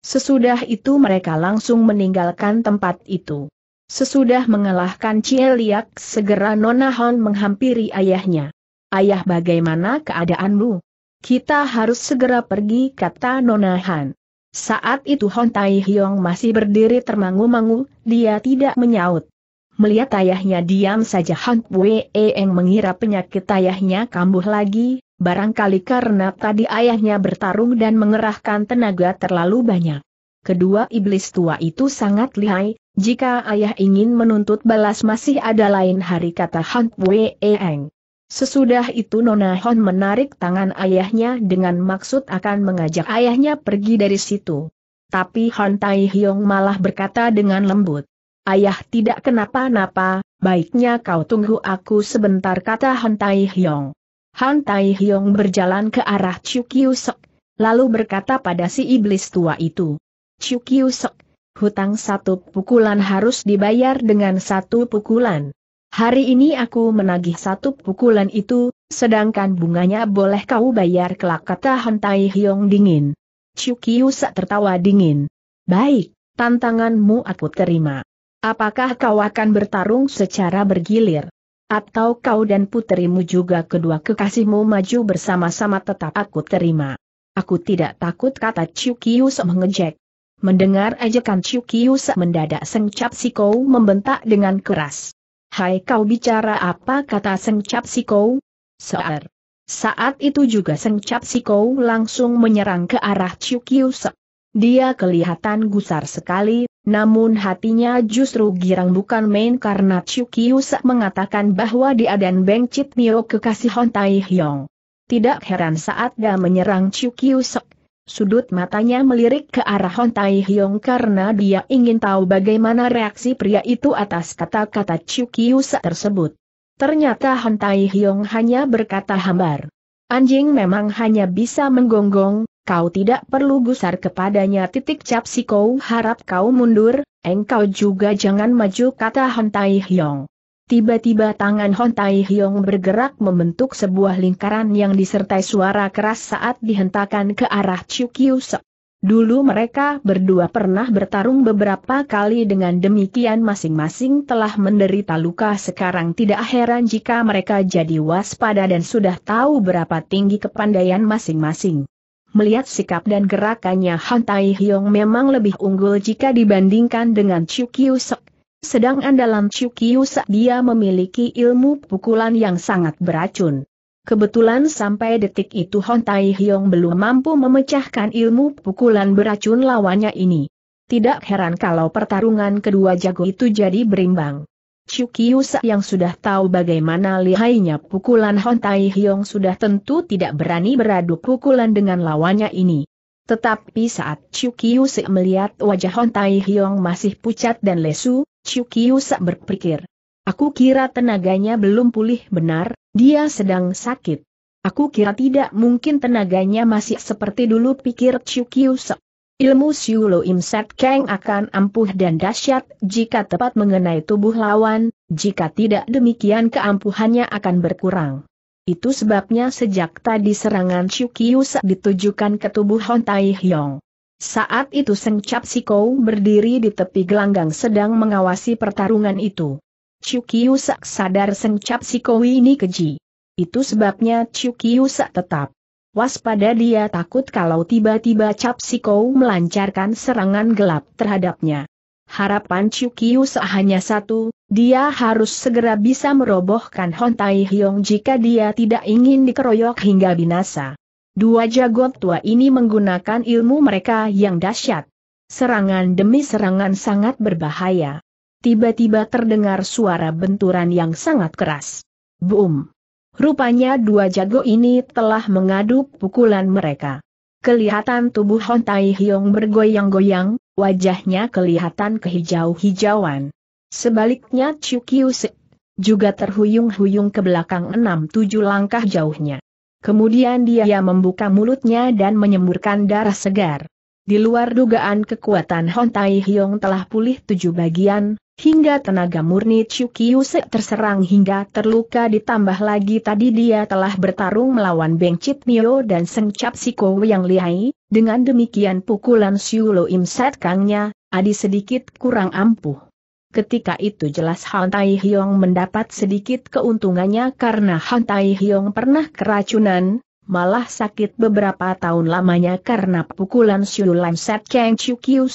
Sesudah itu mereka langsung meninggalkan tempat itu. Sesudah mengalahkan Cie Liak, segera Nona Hon menghampiri ayahnya. Ayah bagaimana keadaanmu? Kita harus segera pergi kata Nona Han. Saat itu Hon Tai Hyong masih berdiri termangu-mangu, dia tidak menyaut. Melihat ayahnya diam saja Hon Pue Eng mengira penyakit ayahnya kambuh lagi, barangkali karena tadi ayahnya bertarung dan mengerahkan tenaga terlalu banyak. Kedua iblis tua itu sangat lihai, jika ayah ingin menuntut balas masih ada lain hari kata Hon Pue Eng. Sesudah itu Nona Hon menarik tangan ayahnya dengan maksud akan mengajak ayahnya pergi dari situ. Tapi Hon Tai Hyong malah berkata dengan lembut. Ayah tidak kenapa-napa, baiknya kau tunggu aku sebentar kata Hon Tai Hyong. Hon Tai Hyong berjalan ke arah Chukyusok, lalu berkata pada si iblis tua itu. Chukyusok, hutang satu pukulan harus dibayar dengan satu pukulan. Hari ini aku menagih satu pukulan itu, sedangkan bunganya boleh kau bayar kelak kata Hentai hiong dingin. sak tertawa dingin. Baik, tantanganmu aku terima. Apakah kau akan bertarung secara bergilir? Atau kau dan puterimu juga kedua kekasihmu maju bersama-sama tetap aku terima. Aku tidak takut kata sak mengejek. Mendengar ejekan sak mendadak sengcap si kau membentak dengan keras. Hai kau bicara apa kata Sengcap Sikou? Sear. Saat itu juga Sengcap Sikou langsung menyerang ke arah Chukyusek. Dia kelihatan gusar sekali, namun hatinya justru girang bukan main karena Chukyusek mengatakan bahwa dia dan Beng Chit Mio kekasih Hon Tai Hyong. Tidak heran saat dia menyerang Chukyusek, Sudut matanya melirik ke arah Hon Tai Hyong karena dia ingin tahu bagaimana reaksi pria itu atas kata-kata Chukiusa tersebut. Ternyata Hon Tai Hyong hanya berkata hambar. Anjing memang hanya bisa menggonggong, kau tidak perlu gusar kepadanya titik cap si kau harap kau mundur, engkau juga jangan maju kata Hon Tai Hyong. Tiba-tiba tangan Hon Tai Hyong bergerak membentuk sebuah lingkaran yang disertai suara keras saat dihentakan ke arah Chiu Kiu Sek. Dulu mereka berdua pernah bertarung beberapa kali dengan demikian masing-masing telah menderita luka sekarang tidak heran jika mereka jadi waspada dan sudah tahu berapa tinggi kepandaian masing-masing. Melihat sikap dan gerakannya Han Tai Hyong memang lebih unggul jika dibandingkan dengan Chiu Kiu Sek, Sedangkan dalam Cukius dia memiliki ilmu pukulan yang sangat beracun. Kebetulan sampai detik itu Hon Tai Hyong belum mampu memecahkan ilmu pukulan beracun lawannya ini. Tidak heran kalau pertarungan kedua jago itu jadi berimbang. Cukius yang sudah tahu bagaimana lihainya pukulan Hon Tai Hyong sudah tentu tidak berani beradu pukulan dengan lawannya ini. Tetapi saat Cukius melihat wajah Hon Tai Hyong masih pucat dan lesu, sak berpikir. Aku kira tenaganya belum pulih benar, dia sedang sakit. Aku kira tidak mungkin tenaganya masih seperti dulu pikir sak. Ilmu Siulo Imset Kang akan ampuh dan dahsyat jika tepat mengenai tubuh lawan, jika tidak demikian keampuhannya akan berkurang. Itu sebabnya sejak tadi serangan Chukiusa ditujukan ke tubuh Hon Tai Hyong. Saat itu Seng Cap Sikou berdiri di tepi gelanggang sedang mengawasi pertarungan itu. Sak sadar Seng Cap Sikou ini keji. Itu sebabnya Sak tetap waspada dia takut kalau tiba-tiba Cap Sikou melancarkan serangan gelap terhadapnya. Harapan Chukiusak hanya satu, dia harus segera bisa merobohkan Hon Hontai Hyong jika dia tidak ingin dikeroyok hingga binasa. Dua jago tua ini menggunakan ilmu mereka yang dahsyat. Serangan demi serangan sangat berbahaya. Tiba-tiba terdengar suara benturan yang sangat keras. Boom! Rupanya dua jago ini telah mengadu pukulan mereka. Kelihatan tubuh Hon Tai Hyong bergoyang-goyang, wajahnya kelihatan kehijau-hijauan. Sebaliknya Chu Kiu Se juga terhuyung-huyung ke belakang enam tujuh langkah jauhnya. Kemudian dia membuka mulutnya dan menyemburkan darah segar. Di luar dugaan kekuatan Hon Tai Hyong telah pulih tujuh bagian, hingga tenaga murni se terserang hingga terluka ditambah lagi tadi dia telah bertarung melawan Beng Chit Mio dan Seng Chap Siko yang lihai, dengan demikian pukulan Lo Im Set Kangnya, adi sedikit kurang ampuh. Ketika itu jelas Han Tai Hyong mendapat sedikit keuntungannya karena Han Tai Hyong pernah keracunan, malah sakit beberapa tahun lamanya karena pukulan Siu Lam Set Kang Chiu Kiu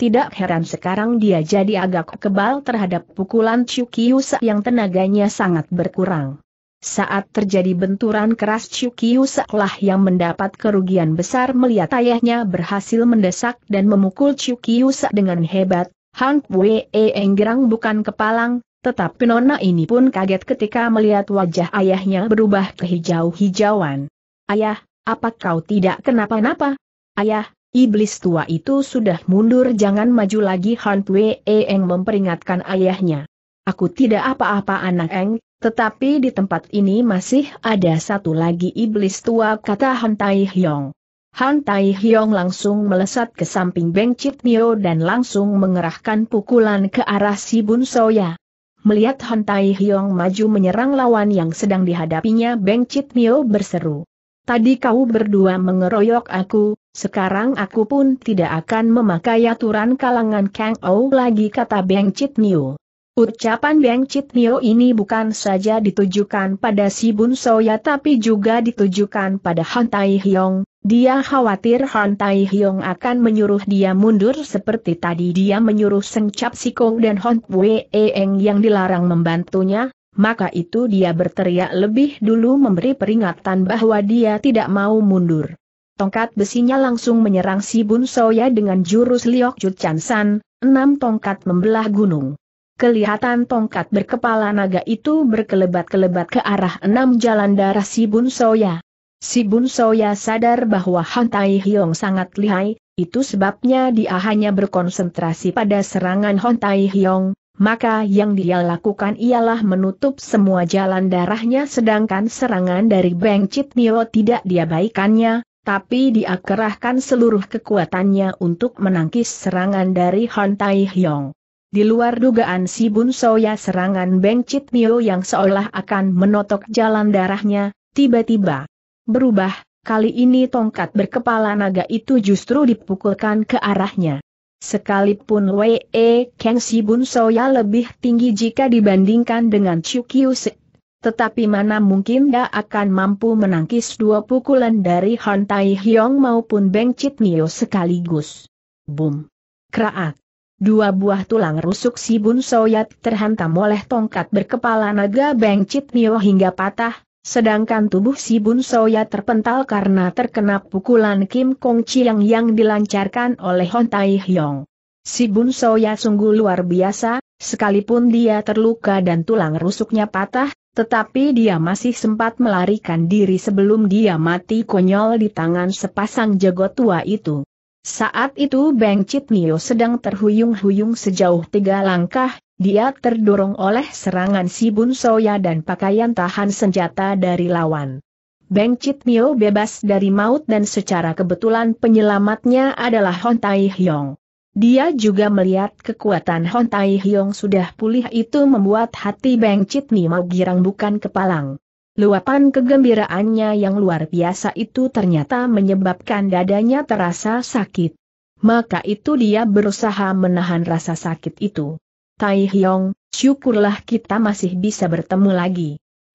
Tidak heran sekarang dia jadi agak kebal terhadap pukulan Chiu Kiu yang tenaganya sangat berkurang. Saat terjadi benturan keras Chukiusak lah yang mendapat kerugian besar melihat ayahnya berhasil mendesak dan memukul Chukiusak dengan hebat, Hang Wei e Enggrang bukan kepalang, tetapi Nona ini pun kaget ketika melihat wajah ayahnya berubah ke hijau-hijauan. Ayah, apa kau tidak kenapa-napa? Ayah, iblis tua itu sudah mundur jangan maju lagi Han Wei e Eng memperingatkan ayahnya. Aku tidak apa-apa anak Eng, tetapi di tempat ini masih ada satu lagi iblis tua kata Han Tai Hyong. Han Tai Hyong langsung melesat ke samping Beng Chit Nio dan langsung mengerahkan pukulan ke arah si Bun Soya. Melihat Han Tai Hyong maju menyerang lawan yang sedang dihadapinya Beng Chit Nio berseru. Tadi kau berdua mengeroyok aku, sekarang aku pun tidak akan memakai aturan kalangan Kang Ou lagi kata Beng Chit Nio. Ucapan Beng Chit Nio ini bukan saja ditujukan pada si Bun Soya tapi juga ditujukan pada Han Tai Hyong. Dia khawatir Han Tai Hyong akan menyuruh dia mundur seperti tadi dia menyuruh Seng Cap Sikong dan Hon Pue Eng yang dilarang membantunya, maka itu dia berteriak lebih dulu memberi peringatan bahwa dia tidak mau mundur. Tongkat besinya langsung menyerang si Bun Soya dengan jurus Liok Jut Chan San, enam tongkat membelah gunung. Kelihatan tongkat berkepala naga itu berkelebat-kelebat ke arah enam jalan darah si Bun Soya. Si Bun Soya sadar bahwa Han Tai Hiong sangat lihai, itu sebabnya dia hanya berkonsentrasi pada serangan Han Tai Hiong, maka yang dia lakukan ialah menutup semua jalan darahnya sedangkan serangan dari Beng Chit Nio tidak diabaikannya, tapi dia kerahkan seluruh kekuatannya untuk menangkis serangan dari Han Tai Hiong. Di luar dugaan si Bun Soya serangan Beng Chit Mio yang seolah akan menotok jalan darahnya, tiba-tiba berubah, kali ini tongkat berkepala naga itu justru dipukulkan ke arahnya. Sekalipun Wee Kang si Bun Soya lebih tinggi jika dibandingkan dengan Chukiu Se, tetapi mana mungkin dia akan mampu menangkis dua pukulan dari Han Tai Hyong maupun Beng Chit Mio sekaligus. Boom! Kraak! Dua buah tulang rusuk si Bun Soyat terhantam oleh tongkat berkepala naga Beng Chit Mio hingga patah, sedangkan tubuh si Bun Soyat terpental karena terkena pukulan Kim Kong Chiang yang dilancarkan oleh Hon Tai Hyong. Si Bun Soyat sungguh luar biasa, sekalipun dia terluka dan tulang rusuknya patah, tetapi dia masih sempat melarikan diri sebelum dia mati konyol di tangan sepasang jago tua itu. Saat itu Beng Mio sedang terhuyung-huyung sejauh tiga langkah, dia terdorong oleh serangan si Bun Soya dan pakaian tahan senjata dari lawan. Beng Mio bebas dari maut dan secara kebetulan penyelamatnya adalah Hon Tai Hyong. Dia juga melihat kekuatan Hon Tai Hyong sudah pulih itu membuat hati Beng Mio girang bukan kepalang. Luapan kegembiraannya yang luar biasa itu ternyata menyebabkan dadanya terasa sakit. Maka itu dia berusaha menahan rasa sakit itu. Tai Hyong, syukurlah kita masih bisa bertemu lagi.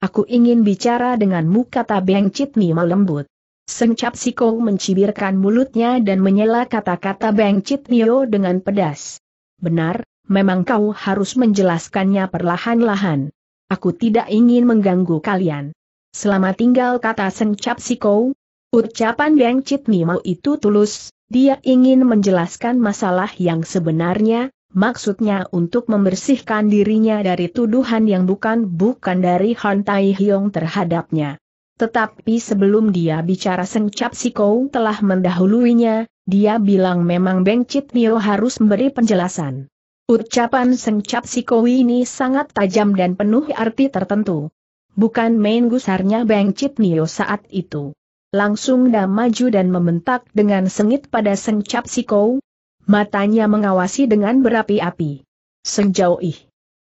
Aku ingin bicara denganmu kata Beng Citmi melembut. Sengcap Sikong mencibirkan mulutnya dan menyela kata-kata Beng Citmio dengan pedas. Benar, memang kau harus menjelaskannya perlahan-lahan. Aku tidak ingin mengganggu kalian. Selama tinggal kata sencap Siko, ucapan Beng Chit Nimo itu tulus, dia ingin menjelaskan masalah yang sebenarnya, maksudnya untuk membersihkan dirinya dari tuduhan yang bukan-bukan dari Han Tai Hyong terhadapnya. Tetapi sebelum dia bicara sencap Siko telah mendahuluinya, dia bilang memang Beng Citnio harus memberi penjelasan. Ucapan Sengcap Kowi ini sangat tajam dan penuh arti tertentu. Bukan main gusarnya Beng Citnio saat itu. Langsung dia maju dan membentak dengan sengit pada Sengcap Kou. Matanya mengawasi dengan berapi-api. Senjauh ih.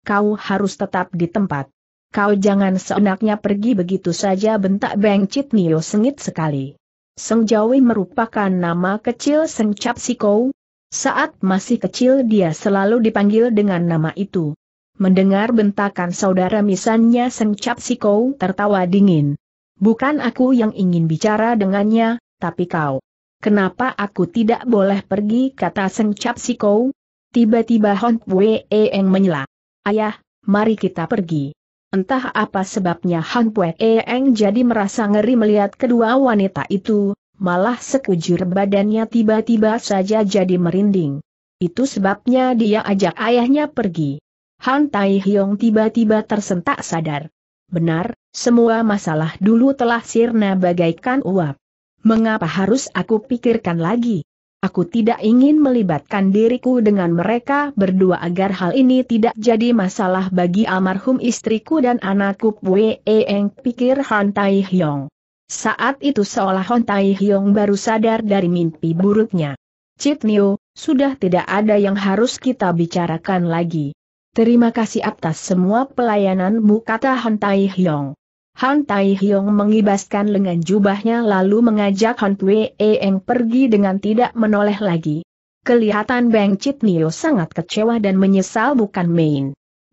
Kau harus tetap di tempat. Kau jangan seenaknya pergi begitu saja bentak Beng Citnio sengit sekali. Sengjawi merupakan nama kecil Sengcap Kou, saat masih kecil dia selalu dipanggil dengan nama itu. Mendengar bentakan saudara misannya Sengcap Sikou tertawa dingin. Bukan aku yang ingin bicara dengannya, tapi kau. Kenapa aku tidak boleh pergi kata Seng Sengcap Sikou? Tiba-tiba Hon Pue Eng menyela. Ayah, mari kita pergi. Entah apa sebabnya Han Pue Eng jadi merasa ngeri melihat kedua wanita itu, malah sekujur badannya tiba-tiba saja jadi merinding. Itu sebabnya dia ajak ayahnya pergi. Han Tai Hyong tiba-tiba tersentak sadar. Benar, semua masalah dulu telah sirna bagaikan uap. Mengapa harus aku pikirkan lagi? Aku tidak ingin melibatkan diriku dengan mereka berdua agar hal ini tidak jadi masalah bagi almarhum istriku dan anakku Pue Eng pikir Han Tai Hyong. Saat itu seolah Hon Tai Hyong baru sadar dari mimpi buruknya. Cit Nio, sudah tidak ada yang harus kita bicarakan lagi. Terima kasih atas semua pelayananmu kata Hon Tai Hyong. Han Tai Hyong mengibaskan lengan jubahnya lalu mengajak Han Tue Eng pergi dengan tidak menoleh lagi. Kelihatan Bang Chit Nio sangat kecewa dan menyesal bukan main.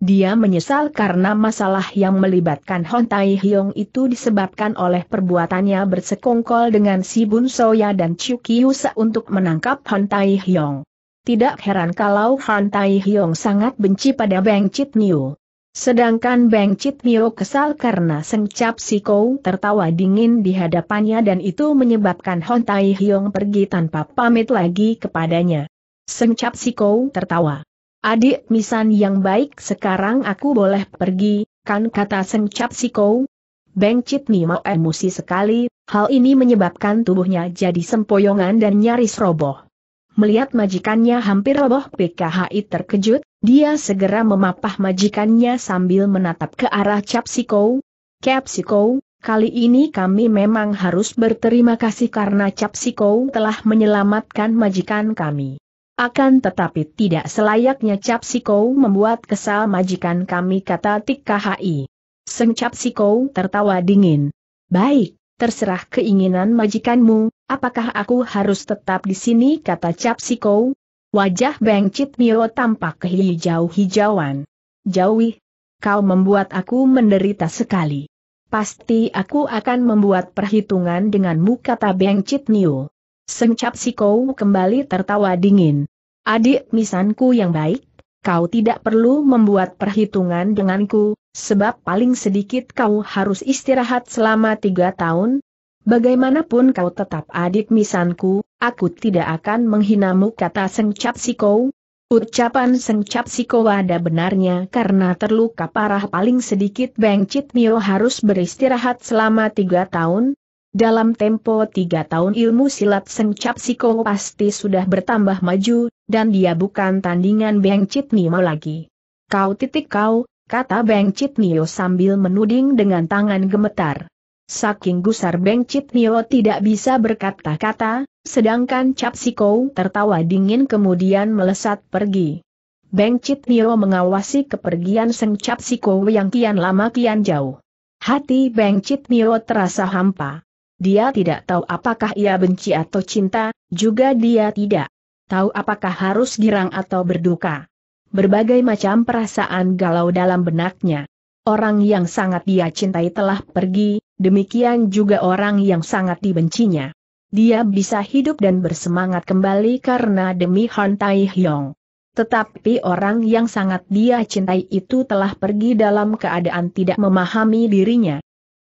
Dia menyesal karena masalah yang melibatkan Hon Tai Hyong itu disebabkan oleh perbuatannya bersekongkol dengan si Bun Soya dan Chu Kiusa untuk menangkap Hon Tai Hyong. Tidak heran kalau Hon Tai Hyong sangat benci pada Beng Chit Niu. Sedangkan Beng Chit Nio kesal karena Seng Cap Kou tertawa dingin di hadapannya dan itu menyebabkan Hon Tai Hyong pergi tanpa pamit lagi kepadanya. Seng Cap Kou tertawa Adik Misan yang baik sekarang aku boleh pergi, kan kata Cap Siko. Beng Chit Ni mau emosi sekali, hal ini menyebabkan tubuhnya jadi sempoyongan dan nyaris roboh. Melihat majikannya hampir roboh PKHI terkejut, dia segera memapah majikannya sambil menatap ke arah Capsiko. Capsiko, kali ini kami memang harus berterima kasih karena Capsiko telah menyelamatkan majikan kami. Akan tetapi tidak selayaknya Cap Siko membuat kesal majikan kami kata Tik KHI. Seng Cap Siko tertawa dingin. Baik, terserah keinginan majikanmu, apakah aku harus tetap di sini kata Cap Siko? Wajah Beng Chit Mio tampak kehijau-hijauan. Jauhi, kau membuat aku menderita sekali. Pasti aku akan membuat perhitungan denganmu kata Beng Chit Mio. Cap Siko kembali tertawa dingin. Adik misanku yang baik, kau tidak perlu membuat perhitungan denganku, sebab paling sedikit kau harus istirahat selama tiga tahun. Bagaimanapun kau tetap adik misanku, aku tidak akan menghinamu kata Sengcap Siko. Ucapan Sengcap Siko ada benarnya karena terluka parah paling sedikit Beng Cit Mio harus beristirahat selama tiga tahun, dalam tempo tiga tahun ilmu silat Seng Cap Siko pasti sudah bertambah maju, dan dia bukan tandingan Beng Chit Nio lagi. Kau titik kau, kata Beng Chit Nio sambil menuding dengan tangan gemetar. Saking gusar Beng Chit Nio tidak bisa berkata-kata, sedangkan Cap Siko tertawa dingin kemudian melesat pergi. Beng Chit Nio mengawasi kepergian Seng Cap Siko yang kian lama kian jauh. Hati Beng Chit Nio terasa hampa. Dia tidak tahu apakah ia benci atau cinta, juga dia tidak tahu apakah harus girang atau berduka. Berbagai macam perasaan galau dalam benaknya. Orang yang sangat dia cintai telah pergi, demikian juga orang yang sangat dibencinya. Dia bisa hidup dan bersemangat kembali karena demi Han Tai Hyong. Tetapi orang yang sangat dia cintai itu telah pergi dalam keadaan tidak memahami dirinya.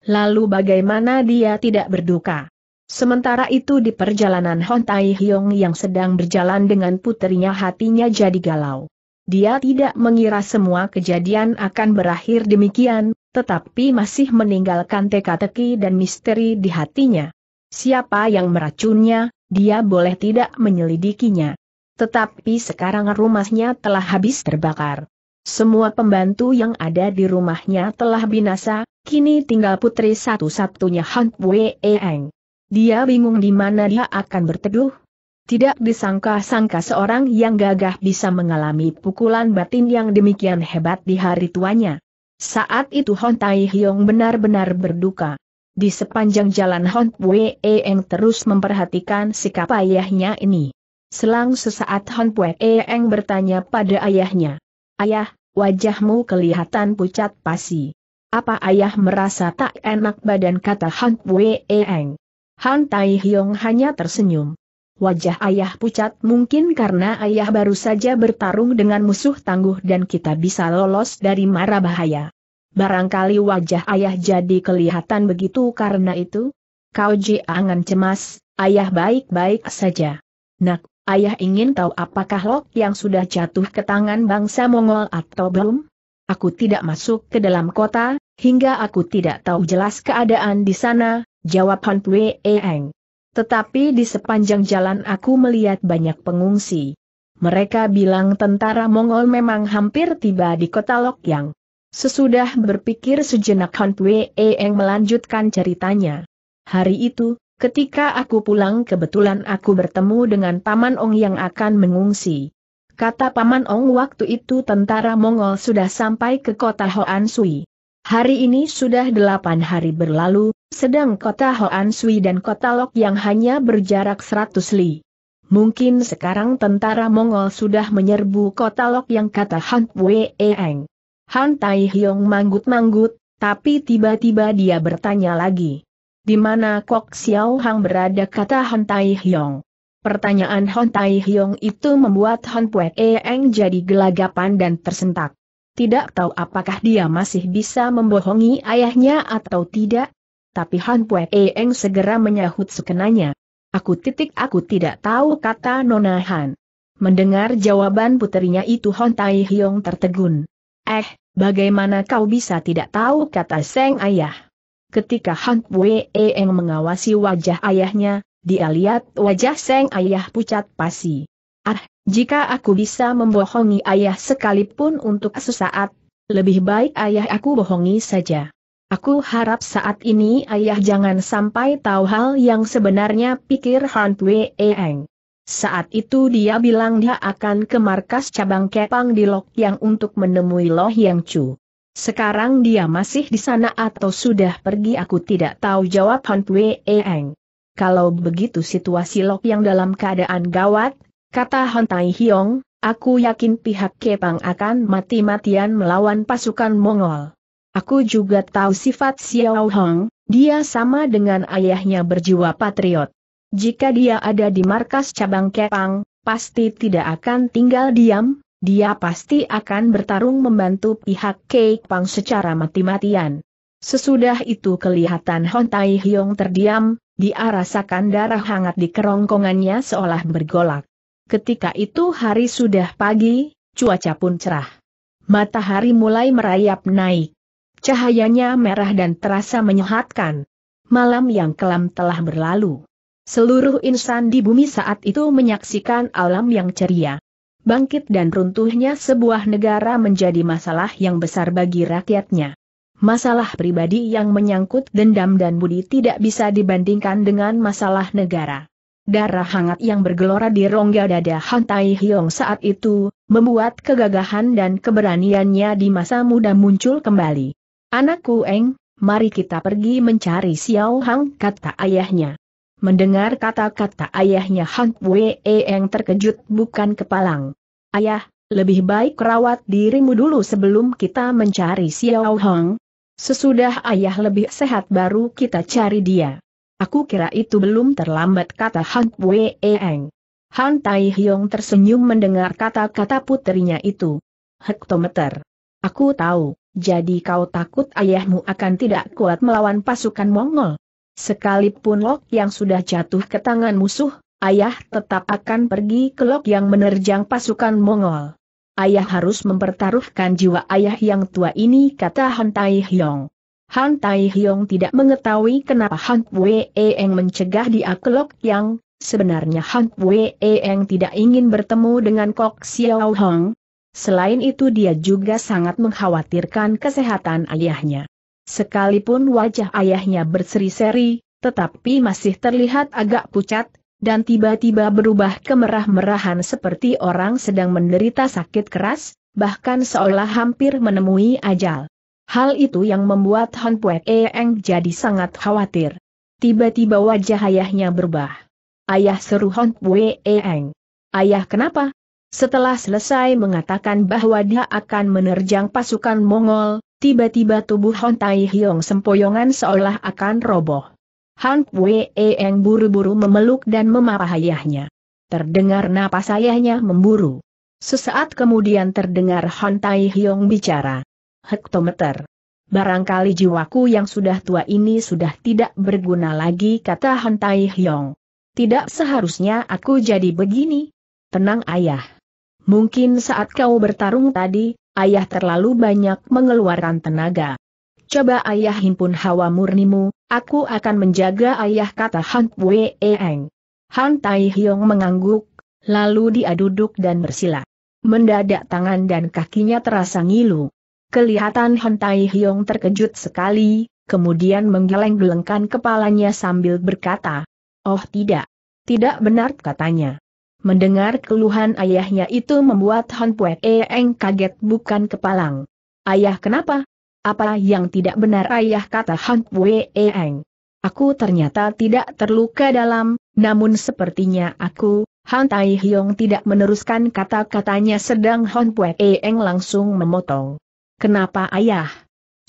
Lalu bagaimana dia tidak berduka? Sementara itu di perjalanan Hon Tai Hyong yang sedang berjalan dengan putrinya hatinya jadi galau. Dia tidak mengira semua kejadian akan berakhir demikian, tetapi masih meninggalkan teka-teki dan misteri di hatinya. Siapa yang meracunnya, dia boleh tidak menyelidikinya. Tetapi sekarang rumahnya telah habis terbakar. Semua pembantu yang ada di rumahnya telah binasa, Kini tinggal putri satu-satunya Han Wei Eng. Dia bingung di mana dia akan berteduh. Tidak disangka-sangka seorang yang gagah bisa mengalami pukulan batin yang demikian hebat di hari tuanya. Saat itu Hon Tai Hyong benar-benar berduka. Di sepanjang jalan Hon Pue Eng terus memperhatikan sikap ayahnya ini. Selang sesaat Hon Pue Eng bertanya pada ayahnya. Ayah, wajahmu kelihatan pucat pasi. Apa ayah merasa tak enak badan kata Han Wei Eng. Han Tai Hyong hanya tersenyum. Wajah ayah pucat mungkin karena ayah baru saja bertarung dengan musuh tangguh dan kita bisa lolos dari mara bahaya. Barangkali wajah ayah jadi kelihatan begitu karena itu. Kau jangan cemas, ayah baik-baik saja. Nak, ayah ingin tahu apakah Lok yang sudah jatuh ke tangan bangsa Mongol atau belum? Aku tidak masuk ke dalam kota, hingga aku tidak tahu jelas keadaan di sana, jawab Han Pue Eng. Tetapi di sepanjang jalan aku melihat banyak pengungsi. Mereka bilang tentara Mongol memang hampir tiba di kota Lokyang. Sesudah berpikir sejenak Han Pue Eng melanjutkan ceritanya. Hari itu, ketika aku pulang kebetulan aku bertemu dengan Paman Ong yang akan mengungsi. Kata Paman Ong waktu itu tentara Mongol sudah sampai ke kota Hoan Sui. Hari ini sudah delapan hari berlalu, sedang kota Hoan Sui dan kota Lok yang hanya berjarak seratus li. Mungkin sekarang tentara Mongol sudah menyerbu kota Lok yang kata Han Wei Eng. Han Tai Hyong manggut-manggut, tapi tiba-tiba dia bertanya lagi. Di mana Kok Xiao Hang berada kata Han Tai Hyong? Pertanyaan Hon Tai Hyong itu membuat Hon Pue Eng jadi gelagapan dan tersentak. Tidak tahu apakah dia masih bisa membohongi ayahnya atau tidak. Tapi Han Pue Eng segera menyahut sekenanya. Aku titik aku tidak tahu kata Nona Han. Mendengar jawaban puterinya itu Hon Tai Hyong tertegun. Eh, bagaimana kau bisa tidak tahu kata Seng ayah? Ketika Han Pue Eng mengawasi wajah ayahnya, dia lihat wajah Seng Ayah pucat pasi. Ah, jika aku bisa membohongi ayah sekalipun untuk sesaat, lebih baik ayah aku bohongi saja. Aku harap saat ini ayah jangan sampai tahu hal yang sebenarnya pikir Han Pui Eng. Saat itu dia bilang dia akan ke markas cabang Kepang di Lok Yang untuk menemui Loh Yang Chu. Sekarang dia masih di sana atau sudah pergi aku tidak tahu jawab Han Pui Eng. Kalau begitu situasi Lok yang dalam keadaan gawat, kata Han Tai Hiong, aku yakin pihak Kepang akan mati-matian melawan pasukan Mongol. Aku juga tahu sifat Xiao Hong, dia sama dengan ayahnya berjiwa patriot. Jika dia ada di markas cabang Kepang, pasti tidak akan tinggal diam, dia pasti akan bertarung membantu pihak Kepang secara mati-matian. Sesudah itu kelihatan Hon Tai Hiong terdiam, dia rasakan darah hangat di kerongkongannya seolah bergolak. Ketika itu hari sudah pagi, cuaca pun cerah. Matahari mulai merayap naik. Cahayanya merah dan terasa menyehatkan. Malam yang kelam telah berlalu. Seluruh insan di bumi saat itu menyaksikan alam yang ceria. Bangkit dan runtuhnya sebuah negara menjadi masalah yang besar bagi rakyatnya masalah pribadi yang menyangkut dendam dan budi tidak bisa dibandingkan dengan masalah negara. Darah hangat yang bergelora di rongga dada Han Tai Hyong saat itu, membuat kegagahan dan keberaniannya di masa muda muncul kembali. Anakku Eng, mari kita pergi mencari Xiao Hang, kata ayahnya. Mendengar kata-kata ayahnya Han Wei Eng terkejut bukan kepalang. Ayah, lebih baik rawat dirimu dulu sebelum kita mencari Xiao Hong, Sesudah ayah lebih sehat baru kita cari dia. Aku kira itu belum terlambat kata Han Wei Han Tai Hyong tersenyum mendengar kata-kata putrinya itu. Hektometer. Aku tahu, jadi kau takut ayahmu akan tidak kuat melawan pasukan Mongol. Sekalipun Lok yang sudah jatuh ke tangan musuh, ayah tetap akan pergi ke Lok yang menerjang pasukan Mongol. Ayah harus mempertaruhkan jiwa ayah yang tua ini kata Han Tai Hyong. Han Tai Hyong tidak mengetahui kenapa Han Wei Eng mencegah dia kelok yang, sebenarnya Han Wei Eng tidak ingin bertemu dengan Kok Xiao Hong. Selain itu dia juga sangat mengkhawatirkan kesehatan ayahnya. Sekalipun wajah ayahnya berseri-seri, tetapi masih terlihat agak pucat, dan tiba-tiba berubah kemerah-merahan seperti orang sedang menderita sakit keras, bahkan seolah hampir menemui ajal. Hal itu yang membuat Hon Pue Eng jadi sangat khawatir. Tiba-tiba wajah ayahnya berubah. Ayah seru Hon Pue Eng. Ayah kenapa? Setelah selesai mengatakan bahwa dia akan menerjang pasukan Mongol, tiba-tiba tubuh Hon Tai Hiong sempoyongan seolah akan roboh. Han Wei buru-buru memeluk dan memarah ayahnya. Terdengar napas ayahnya memburu. Sesaat kemudian terdengar Han Tai Hyong bicara. Hektometer. Barangkali jiwaku yang sudah tua ini sudah tidak berguna lagi kata Han Tai Hyong. Tidak seharusnya aku jadi begini. Tenang ayah. Mungkin saat kau bertarung tadi, ayah terlalu banyak mengeluarkan tenaga coba ayah himpun hawa murnimu, aku akan menjaga ayah kata Han Wei Eng. Han Tai Hyong mengangguk, lalu dia duduk dan bersila. Mendadak tangan dan kakinya terasa ngilu. Kelihatan Han Tai Hyong terkejut sekali, kemudian menggeleng-gelengkan kepalanya sambil berkata, Oh tidak, tidak benar katanya. Mendengar keluhan ayahnya itu membuat Han Pue kaget bukan kepalang. Ayah kenapa? Apa yang tidak benar ayah kata Han Wei Eng? Aku ternyata tidak terluka dalam, namun sepertinya aku, Han Tai Hyong tidak meneruskan kata-katanya sedang Han wei Eng langsung memotong. Kenapa ayah?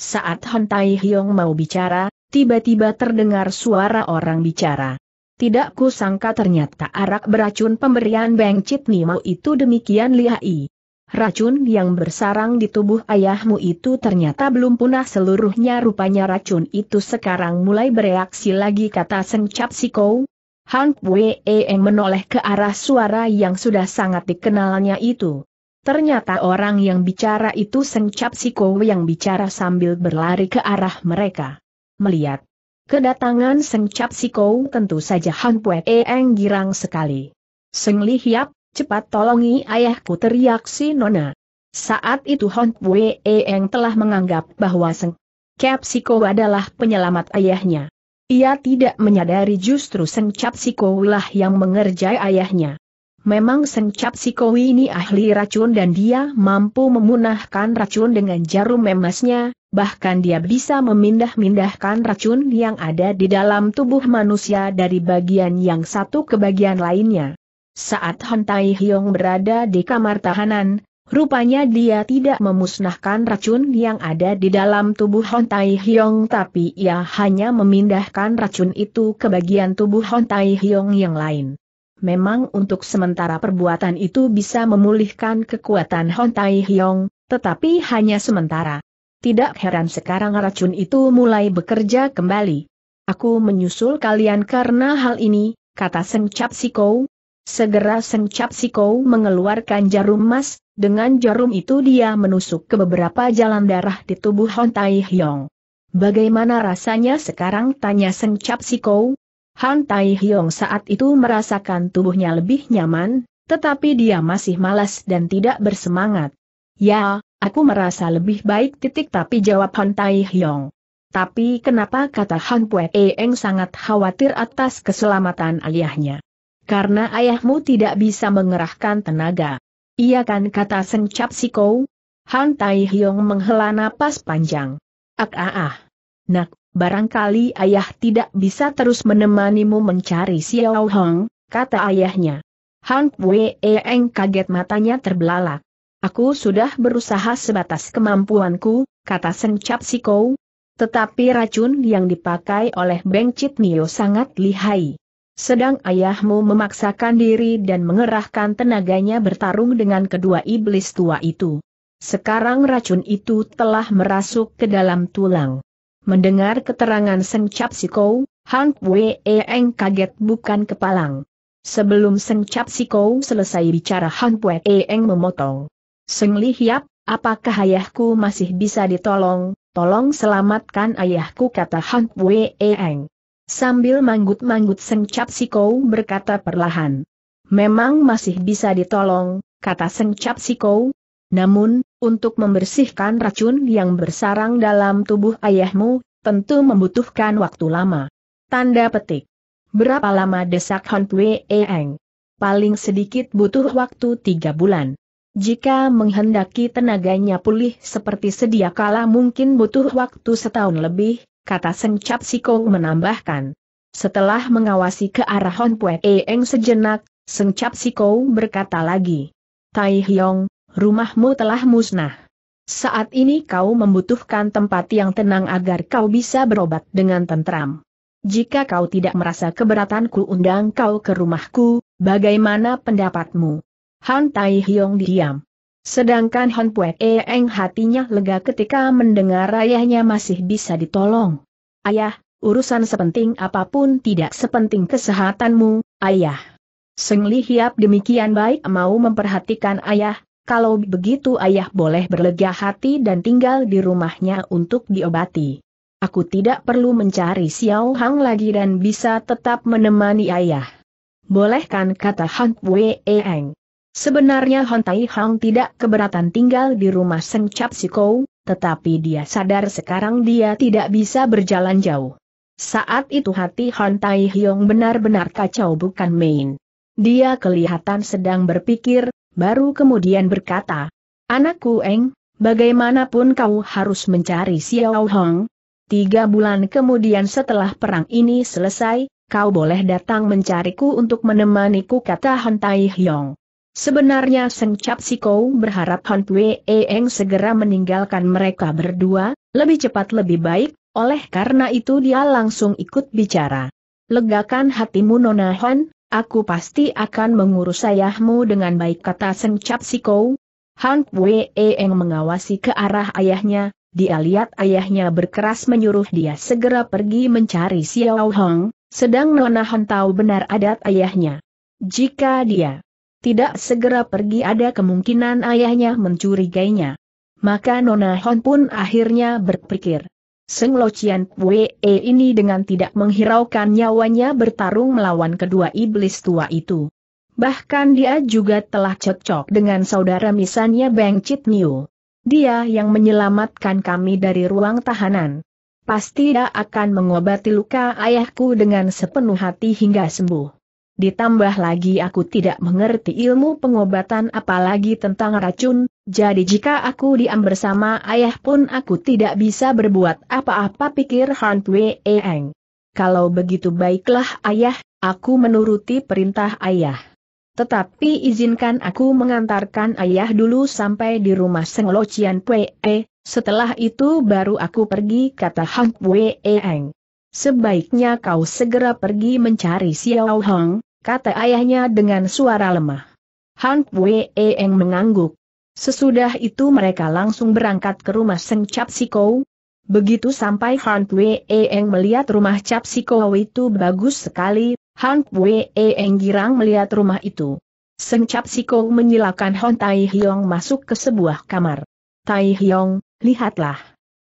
Saat Han Tai Hyong mau bicara, tiba-tiba terdengar suara orang bicara. Tidak kusangka ternyata arak beracun pemberian Beng Chit Nimo itu demikian lihai. Racun yang bersarang di tubuh ayahmu itu ternyata belum punah seluruhnya rupanya racun itu sekarang mulai bereaksi lagi kata Seng Cap Siko. Han Wee menoleh ke arah suara yang sudah sangat dikenalnya itu. Ternyata orang yang bicara itu Seng Cap Siko yang bicara sambil berlari ke arah mereka. Melihat kedatangan Seng Cap Siko tentu saja Han Wee girang sekali. Seng Li Hiap, Cepat tolongi ayahku teriak si Nona. Saat itu Hon Pue Eng telah menganggap bahwa Seng Cap adalah penyelamat ayahnya. Ia tidak menyadari justru Seng Cap Siko lah yang mengerjai ayahnya. Memang Seng Sikowi ini ahli racun dan dia mampu memunahkan racun dengan jarum emasnya, bahkan dia bisa memindah-mindahkan racun yang ada di dalam tubuh manusia dari bagian yang satu ke bagian lainnya. Saat Hon Tai Hyong berada di kamar tahanan, rupanya dia tidak memusnahkan racun yang ada di dalam tubuh Hon Tai Hyong tapi ia hanya memindahkan racun itu ke bagian tubuh Hon Tai Hyong yang lain. Memang untuk sementara perbuatan itu bisa memulihkan kekuatan Hon Tai Hyong, tetapi hanya sementara. Tidak heran sekarang racun itu mulai bekerja kembali. Aku menyusul kalian karena hal ini, kata Seng Cap Segera Seng Cap mengeluarkan jarum emas, dengan jarum itu dia menusuk ke beberapa jalan darah di tubuh Hon Tai Hyong. Bagaimana rasanya sekarang tanya Seng Cap Sikou? Han Tai Hyong saat itu merasakan tubuhnya lebih nyaman, tetapi dia masih malas dan tidak bersemangat. Ya, aku merasa lebih baik titik tapi jawab Han Tai Hyong. Tapi kenapa kata Han Pue Eng sangat khawatir atas keselamatan aliahnya? karena ayahmu tidak bisa mengerahkan tenaga. Iya kan kata Seng Cap Siko? Han Tai Hyong menghela napas panjang. Ak ah ah. Nak, barangkali ayah tidak bisa terus menemanimu mencari Xiao Hong, kata ayahnya. Han Wei e Eng kaget matanya terbelalak. Aku sudah berusaha sebatas kemampuanku, kata Seng Cap Siko. Tetapi racun yang dipakai oleh Beng Chit Nio sangat lihai sedang ayahmu memaksakan diri dan mengerahkan tenaganya bertarung dengan kedua iblis tua itu. Sekarang racun itu telah merasuk ke dalam tulang. Mendengar keterangan Seng Cap Kou, Han Wei Eng kaget bukan kepalang. Sebelum Seng Cap Kou selesai bicara Han Wei Eng memotong. Seng Li Hiap, apakah ayahku masih bisa ditolong, tolong selamatkan ayahku kata Han Wei Eng. Sambil manggut-manggut Sengcap Siko berkata perlahan. Memang masih bisa ditolong, kata Sengcap Siko. Namun, untuk membersihkan racun yang bersarang dalam tubuh ayahmu, tentu membutuhkan waktu lama. Tanda petik. Berapa lama desak Hon Pue Eng? Paling sedikit butuh waktu tiga bulan. Jika menghendaki tenaganya pulih seperti sedia kala mungkin butuh waktu setahun lebih, kata Seng Sengcap Sikong menambahkan. Setelah mengawasi ke arah Hon Pue Eng sejenak, Seng Sengcap Sikong berkata lagi. Tai Hyong, rumahmu telah musnah. Saat ini kau membutuhkan tempat yang tenang agar kau bisa berobat dengan tentram. Jika kau tidak merasa keberatanku undang kau ke rumahku, bagaimana pendapatmu? Han Tai Hyong diam. Sedangkan Han Pue Eng hatinya lega ketika mendengar ayahnya masih bisa ditolong. Ayah, urusan sepenting apapun tidak sepenting kesehatanmu, ayah. Seng Li Hiap demikian baik mau memperhatikan ayah, kalau begitu ayah boleh berlega hati dan tinggal di rumahnya untuk diobati. Aku tidak perlu mencari Xiao Hang lagi dan bisa tetap menemani ayah. Boleh kan kata Han Wei Eng. Sebenarnya Hon Tai Hang tidak keberatan tinggal di rumah Seng Cap Sikou, tetapi dia sadar sekarang dia tidak bisa berjalan jauh. Saat itu hati Hon Tai Hyong benar-benar kacau bukan main. Dia kelihatan sedang berpikir, baru kemudian berkata, Anakku Eng, bagaimanapun kau harus mencari Xiao Hong. Tiga bulan kemudian setelah perang ini selesai, kau boleh datang mencariku untuk menemaniku kata Hon Tai Hyong. Sebenarnya Seng Cap Siko berharap Hon Pue Eng segera meninggalkan mereka berdua, lebih cepat lebih baik, oleh karena itu dia langsung ikut bicara. Legakan hatimu Nona Hon, aku pasti akan mengurus ayahmu dengan baik kata Seng Cap Siko. Han Pue Eng mengawasi ke arah ayahnya, dia lihat ayahnya berkeras menyuruh dia segera pergi mencari Xiao Hong, sedang Nona Han tahu benar adat ayahnya. Jika dia tidak segera pergi ada kemungkinan ayahnya mencurigainya. Maka Nona Hon pun akhirnya berpikir. Seng Lo Chian Pue eh, ini dengan tidak menghiraukan nyawanya bertarung melawan kedua iblis tua itu. Bahkan dia juga telah cocok dengan saudara misalnya Beng Chit Niu. Dia yang menyelamatkan kami dari ruang tahanan. Pasti dia akan mengobati luka ayahku dengan sepenuh hati hingga sembuh. Ditambah lagi aku tidak mengerti ilmu pengobatan apalagi tentang racun, jadi jika aku diam bersama ayah pun aku tidak bisa berbuat apa-apa pikir Han Tue Eng. Kalau begitu baiklah ayah, aku menuruti perintah ayah. Tetapi izinkan aku mengantarkan ayah dulu sampai di rumah Seng Lo Chian Pue, setelah itu baru aku pergi kata Han Pue Eng. Sebaiknya kau segera pergi mencari Xiao Hong, kata ayahnya dengan suara lemah. Han Pue Eng mengangguk. Sesudah itu mereka langsung berangkat ke rumah Seng Cap Sikou. Begitu sampai Han Pue Eng melihat rumah Cap Sikou itu bagus sekali, Han Pue Eng girang melihat rumah itu. Seng Cap Sikou menyilakan Hon Tai Hyong masuk ke sebuah kamar. Tai Hyong, lihatlah.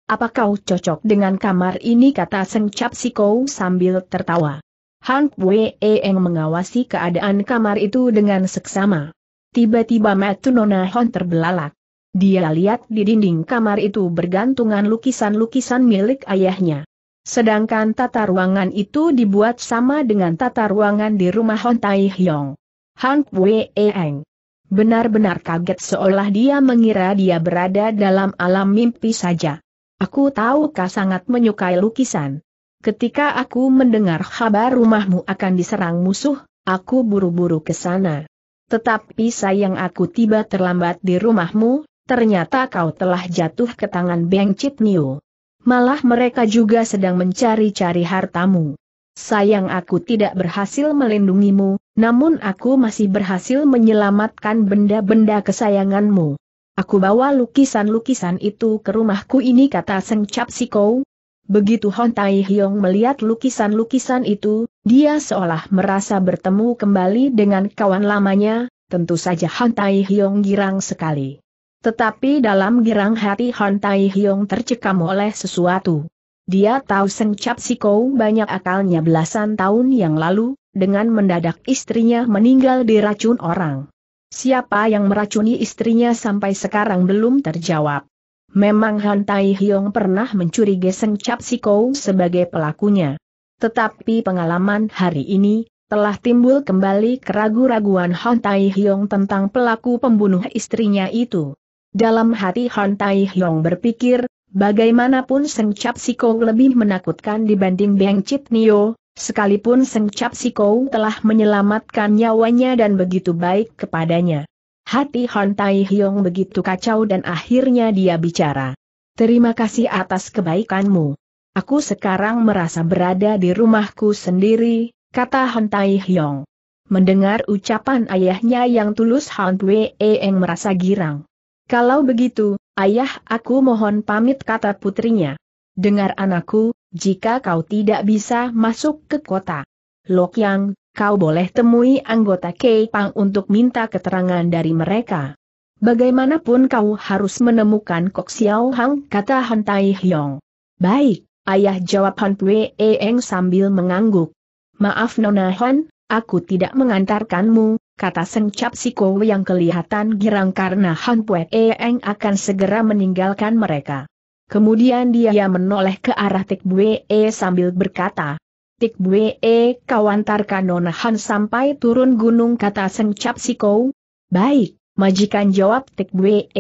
Apa kau cocok dengan kamar ini kata Seng Cap Sikou sambil tertawa. Han Wei Eng mengawasi keadaan kamar itu dengan seksama. Tiba-tiba Matu Nona Hon terbelalak. Dia lihat di dinding kamar itu bergantungan lukisan-lukisan milik ayahnya. Sedangkan tata ruangan itu dibuat sama dengan tata ruangan di rumah Hon Tai Hyong. Han Wei Eng benar-benar kaget seolah dia mengira dia berada dalam alam mimpi saja. Aku tahu kau sangat menyukai lukisan. Ketika aku mendengar kabar rumahmu akan diserang musuh, aku buru-buru ke sana. Tetapi sayang aku tiba terlambat di rumahmu, ternyata kau telah jatuh ke tangan Beng Chit Niu. Malah mereka juga sedang mencari-cari hartamu. Sayang aku tidak berhasil melindungimu, namun aku masih berhasil menyelamatkan benda-benda kesayanganmu. Aku bawa lukisan-lukisan itu ke rumahku ini kata Seng Cap Sikou, Begitu Hon Tai Hyong melihat lukisan-lukisan itu, dia seolah merasa bertemu kembali dengan kawan lamanya, tentu saja Hon Tai Hyong girang sekali. Tetapi dalam girang hati Hon Tai Hyong tercekam oleh sesuatu. Dia tahu Seng Cap Kou banyak akalnya belasan tahun yang lalu, dengan mendadak istrinya meninggal diracun orang. Siapa yang meracuni istrinya sampai sekarang belum terjawab. Memang Han Tai Hiong pernah mencuri Geseng Cap sebagai pelakunya. Tetapi pengalaman hari ini, telah timbul kembali keragu-raguan Han Tai Hiong tentang pelaku pembunuh istrinya itu. Dalam hati Han Tai Hiong berpikir, bagaimanapun Seng Cap lebih menakutkan dibanding Beng Chit Nio, sekalipun Seng Cap telah menyelamatkan nyawanya dan begitu baik kepadanya. Hati Han Tai Hyong begitu kacau dan akhirnya dia bicara. Terima kasih atas kebaikanmu. Aku sekarang merasa berada di rumahku sendiri, kata Han Tai Hyong. Mendengar ucapan ayahnya yang tulus Han Wei Eng merasa girang. Kalau begitu, ayah aku mohon pamit kata putrinya. Dengar anakku, jika kau tidak bisa masuk ke kota Lok yang kau boleh temui anggota K-Pang untuk minta keterangan dari mereka. Bagaimanapun kau harus menemukan Kok Xiao Hang, kata Han Tai Hyong. Baik, ayah jawab Han Pue Eng sambil mengangguk. Maaf Nona Han, aku tidak mengantarkanmu, kata Seng Cap Siko yang kelihatan girang karena Han Pue Eng akan segera meninggalkan mereka. Kemudian dia menoleh ke arah Tek Bue sambil berkata, Tik Bue kawantarkan Nona Han sampai turun gunung kata Seng Cap Siko. Baik, majikan jawab Tik Bue.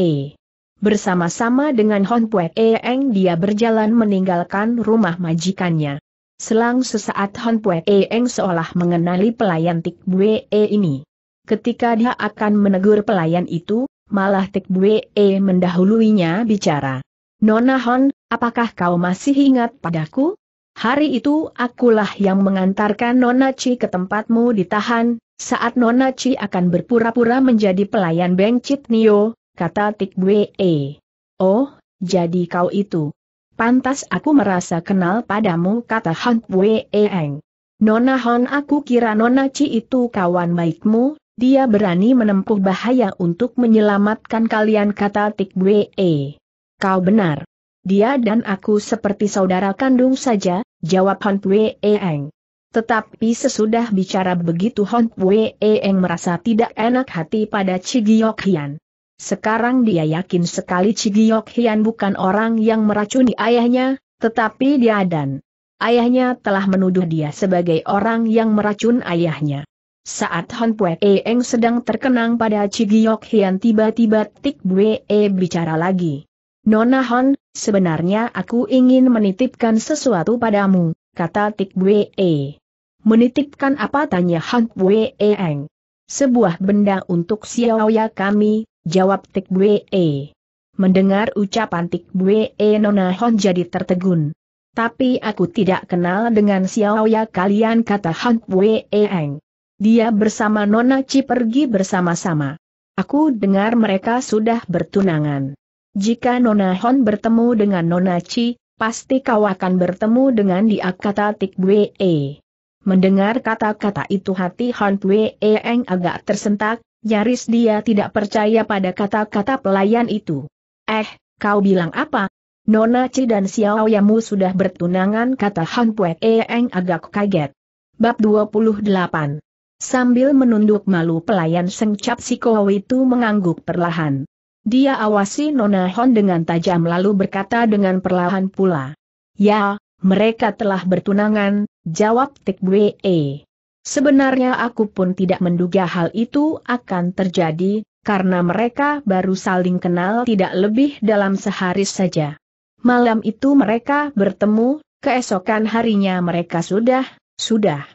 Bersama-sama dengan Hon Pue Eng dia berjalan meninggalkan rumah majikannya. Selang sesaat Hon Pue Eng seolah mengenali pelayan Tik Bue ini. Ketika dia akan menegur pelayan itu, malah Tik Bue mendahuluinya bicara. Nona Hon, apakah kau masih ingat padaku? Hari itu akulah yang mengantarkan Nona Chi ke tempatmu ditahan, saat Nona Chi akan berpura-pura menjadi pelayan Beng Chit Nio, kata Tik Bue. Oh, jadi kau itu. Pantas aku merasa kenal padamu kata Han Bue Eng. Nona Hon aku kira Nona Chi itu kawan baikmu, dia berani menempuh bahaya untuk menyelamatkan kalian kata Tik Bue. Kau benar. Dia dan aku seperti saudara kandung saja, jawab Hon Pue Eng. Tetapi sesudah bicara begitu Hon Pue Eng merasa tidak enak hati pada Cigiok Hian. Sekarang dia yakin sekali Cigiok Hian bukan orang yang meracuni ayahnya, tetapi dia dan ayahnya telah menuduh dia sebagai orang yang meracun ayahnya. Saat Hon Pue Eng sedang terkenang pada Cigiok Hian tiba-tiba Tik Bue bicara lagi. Nona Hon, Sebenarnya aku ingin menitipkan sesuatu padamu, kata Tik Menitipkan apa tanya Hang Wee Eng. Sebuah benda untuk Xiaoya kami, jawab Tik Mendengar ucapan Tik Bwe Nona Hon jadi tertegun. Tapi aku tidak kenal dengan Xiaoya kalian kata Hang Wee Eng. Dia bersama Nona Chi pergi bersama-sama. Aku dengar mereka sudah bertunangan. Jika Nona Hon bertemu dengan Nona Chi, pasti kau akan bertemu dengan dia kata Tik Mendengar kata-kata itu hati Hon Bwe Eng agak tersentak, nyaris dia tidak percaya pada kata-kata pelayan itu. Eh, kau bilang apa? Nona Chi dan Xiao Yamu sudah bertunangan kata Han Pue Eng agak kaget. Bab 28 Sambil menunduk malu pelayan Sengcap si Sikow itu mengangguk perlahan. Dia awasi Nona Hon dengan tajam lalu berkata dengan perlahan pula. Ya, mereka telah bertunangan, jawab Tik Bwe. Sebenarnya aku pun tidak menduga hal itu akan terjadi, karena mereka baru saling kenal tidak lebih dalam sehari saja. Malam itu mereka bertemu, keesokan harinya mereka sudah, sudah.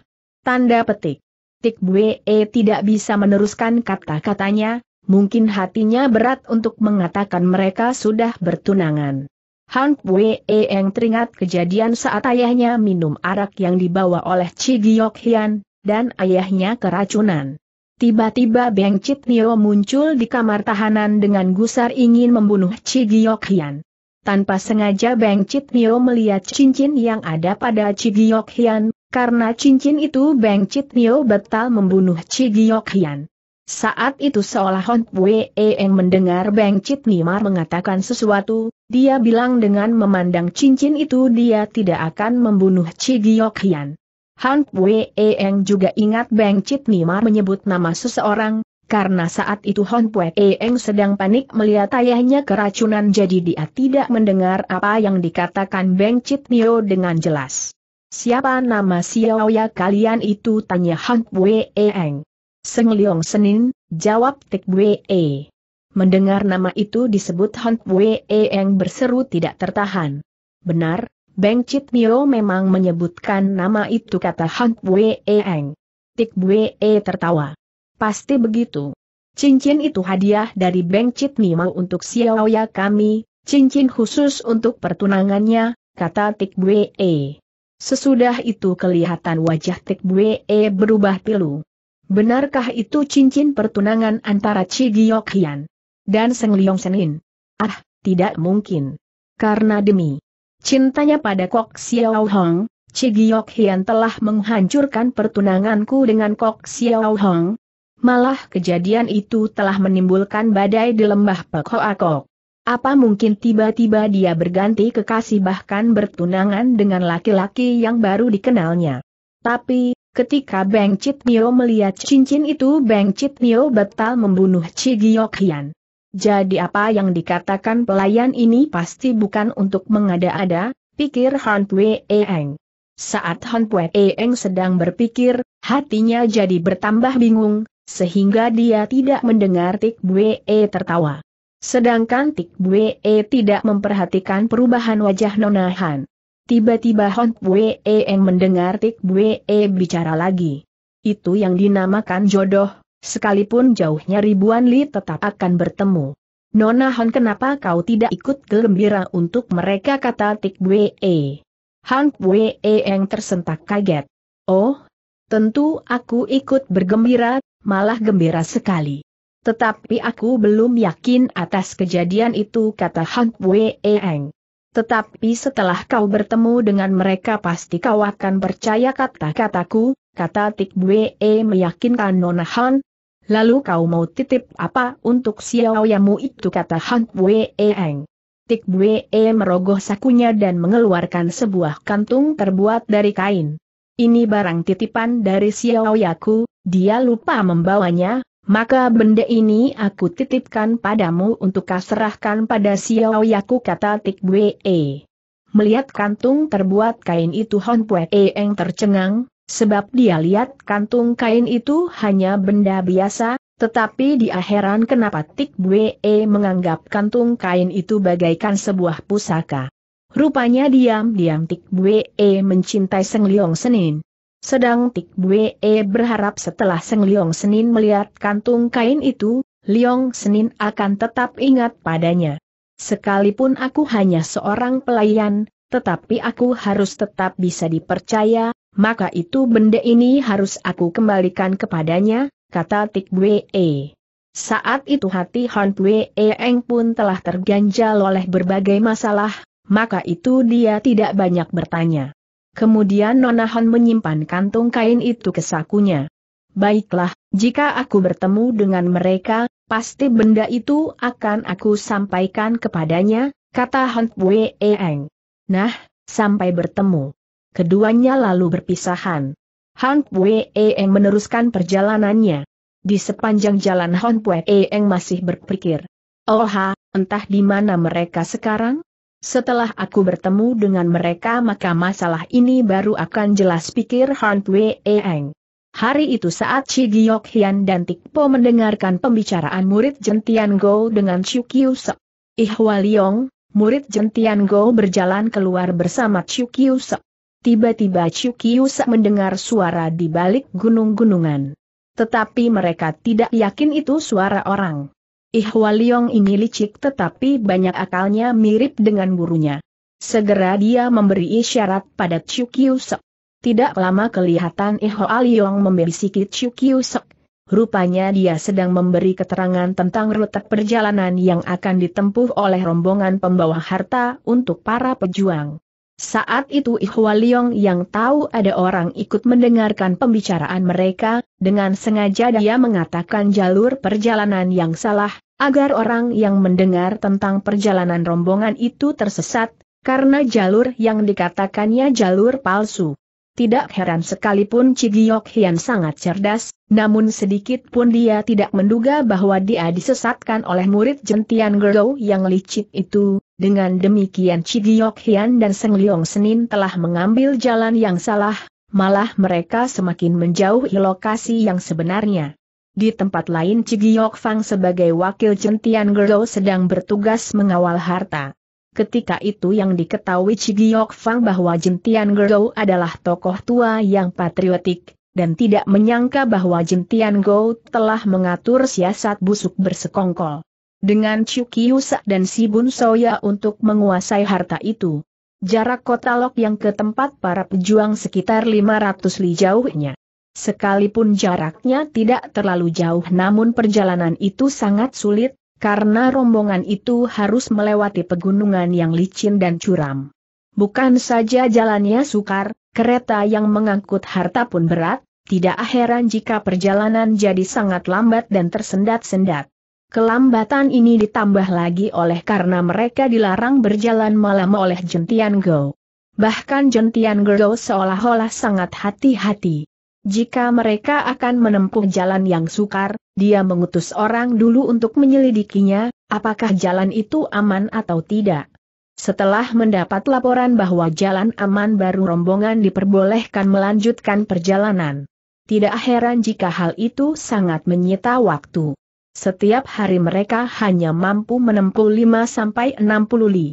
Tanda petik. Tik Bwe tidak bisa meneruskan kata-katanya, mungkin hatinya berat untuk mengatakan mereka sudah bertunangan. Han Pue Eng teringat kejadian saat ayahnya minum arak yang dibawa oleh Chi Giok Hian, dan ayahnya keracunan. Tiba-tiba Beng Chit Nio muncul di kamar tahanan dengan gusar ingin membunuh Chi Giok Hian. Tanpa sengaja Beng Chit Nio melihat cincin yang ada pada Chi Giok Hian, karena cincin itu Beng Chit Nio batal membunuh Chi Giok Hian. Saat itu seolah Hon Wei Eng mendengar Beng Chit Nimar mengatakan sesuatu, dia bilang dengan memandang cincin itu dia tidak akan membunuh Chi Giok Hian. Han Wei Eng juga ingat Beng Chit Nimar menyebut nama seseorang, karena saat itu Hon Wei Eng sedang panik melihat ayahnya keracunan jadi dia tidak mendengar apa yang dikatakan Beng Chit Nio dengan jelas. Siapa nama Ya kalian itu tanya Han Wei Eng. Seng Leong Senin, jawab Tik Wee. Mendengar nama itu disebut Han Wee, yang berseru tidak tertahan. Benar, Beng Chit Mio memang menyebutkan nama itu kata Han Wee. Eng. Tik Bwe tertawa. Pasti begitu. Cincin itu hadiah dari Beng Chit Mio untuk Xiaoya kami, cincin khusus untuk pertunangannya, kata Tik Wee. Sesudah itu kelihatan wajah Tik Wee berubah pilu. Benarkah itu cincin pertunangan antara Chi Giok Hian dan Seng Liong Senin? Ah, tidak mungkin. Karena demi cintanya pada Kok Xiao Hong, Chi Giok Hian telah menghancurkan pertunanganku dengan Kok Xiao Hong. Malah kejadian itu telah menimbulkan badai di lembah Pekoakok. Apa mungkin tiba-tiba dia berganti kekasih bahkan bertunangan dengan laki-laki yang baru dikenalnya. Tapi, Ketika Beng Chit Nio melihat cincin itu Beng Chit Nio batal membunuh Chi Giok Hian. Jadi apa yang dikatakan pelayan ini pasti bukan untuk mengada-ada, pikir Han Pue Eng. Saat Han Pue Eng sedang berpikir, hatinya jadi bertambah bingung, sehingga dia tidak mendengar Tik Bue e tertawa. Sedangkan Tik Bue e tidak memperhatikan perubahan wajah Nona Han. Tiba-tiba Hon Bue Eng mendengar Tik Bue e bicara lagi. Itu yang dinamakan jodoh, sekalipun jauhnya ribuan li tetap akan bertemu. Nona Hon kenapa kau tidak ikut gembira untuk mereka kata Tik Bue e. Han Bue Eng tersentak kaget. Oh, tentu aku ikut bergembira, malah gembira sekali. Tetapi aku belum yakin atas kejadian itu kata Han Wei Eng. Tetapi setelah kau bertemu dengan mereka pasti kau akan percaya kata-kataku, kata Tik Bue meyakinkan Nona Han. Lalu kau mau titip apa untuk Yamu itu kata Han Bue Eng. Tik Bue merogoh sakunya dan mengeluarkan sebuah kantung terbuat dari kain. Ini barang titipan dari Yaku, dia lupa membawanya, maka benda ini aku titipkan padamu untuk kaserahkan pada Xiao Yaku kata Tik Bue. Melihat kantung terbuat kain itu Hon Pue Eng tercengang, sebab dia lihat kantung kain itu hanya benda biasa, tetapi dia heran kenapa Tik Bue menganggap kantung kain itu bagaikan sebuah pusaka. Rupanya diam-diam Tik Bue mencintai Seng Leong Senin. Sedang Tik Bue berharap setelah Seng Leong Senin melihat kantung kain itu, Leong Senin akan tetap ingat padanya. Sekalipun aku hanya seorang pelayan, tetapi aku harus tetap bisa dipercaya, maka itu benda ini harus aku kembalikan kepadanya, kata Tik Bue. Saat itu hati Han Bue Eng pun telah terganjal oleh berbagai masalah, maka itu dia tidak banyak bertanya. Kemudian Nonahan menyimpan kantung kain itu ke sakunya. Baiklah, jika aku bertemu dengan mereka, pasti benda itu akan aku sampaikan kepadanya, kata Han Bue Nah, sampai bertemu. Keduanya lalu berpisahan. Han Bue meneruskan perjalanannya. Di sepanjang jalan Han Bue masih berpikir. Oha, entah di mana mereka sekarang? Setelah aku bertemu dengan mereka maka masalah ini baru akan jelas pikir Han Wei Eng. Hari itu saat Chi Giok Hian dan Tik Po mendengarkan pembicaraan murid Jentian Go dengan Chiu Kiu Se. Ihwa Liong, murid Jentian Go berjalan keluar bersama Chiu Kiu Se. Tiba-tiba Chiu Kiu Se mendengar suara di balik gunung-gunungan. Tetapi mereka tidak yakin itu suara orang. Ihwaliong ini licik tetapi banyak akalnya mirip dengan burunya. Segera dia memberi isyarat pada Chu Tidak lama kelihatan Ihwaliong membisiki Chu Kiusek. Rupanya dia sedang memberi keterangan tentang rute perjalanan yang akan ditempuh oleh rombongan pembawa harta untuk para pejuang. Saat itu Ihwaliong yang tahu ada orang ikut mendengarkan pembicaraan mereka, dengan sengaja dia mengatakan jalur perjalanan yang salah, agar orang yang mendengar tentang perjalanan rombongan itu tersesat, karena jalur yang dikatakannya jalur palsu. Tidak heran sekalipun Cigiok Hian sangat cerdas, namun sedikit pun dia tidak menduga bahwa dia disesatkan oleh murid jentian Gerou yang licik itu, dengan demikian Cigiok Hian dan Seng Leong Senin telah mengambil jalan yang salah, malah mereka semakin menjauhi lokasi yang sebenarnya. Di tempat lain Cigiok Fang sebagai wakil Centian Gero sedang bertugas mengawal harta. Ketika itu yang diketahui Cigiok Fang bahwa Jentian Gero adalah tokoh tua yang patriotik, dan tidak menyangka bahwa Jentian Go telah mengatur siasat busuk bersekongkol dengan Chukyusa dan Sibun Soya untuk menguasai harta itu. Jarak kota Lok yang ke tempat para pejuang sekitar 500 li jauhnya. Sekalipun jaraknya tidak terlalu jauh namun perjalanan itu sangat sulit, karena rombongan itu harus melewati pegunungan yang licin dan curam. Bukan saja jalannya sukar, kereta yang mengangkut harta pun berat, tidak heran jika perjalanan jadi sangat lambat dan tersendat-sendat. Kelambatan ini ditambah lagi oleh karena mereka dilarang berjalan malam oleh Jentian Go. Bahkan Jentian Go seolah-olah sangat hati-hati. Jika mereka akan menempuh jalan yang sukar, dia mengutus orang dulu untuk menyelidikinya, apakah jalan itu aman atau tidak. Setelah mendapat laporan bahwa jalan aman baru rombongan diperbolehkan melanjutkan perjalanan. Tidak heran jika hal itu sangat menyita waktu. Setiap hari mereka hanya mampu menempuh 5 sampai 60 li.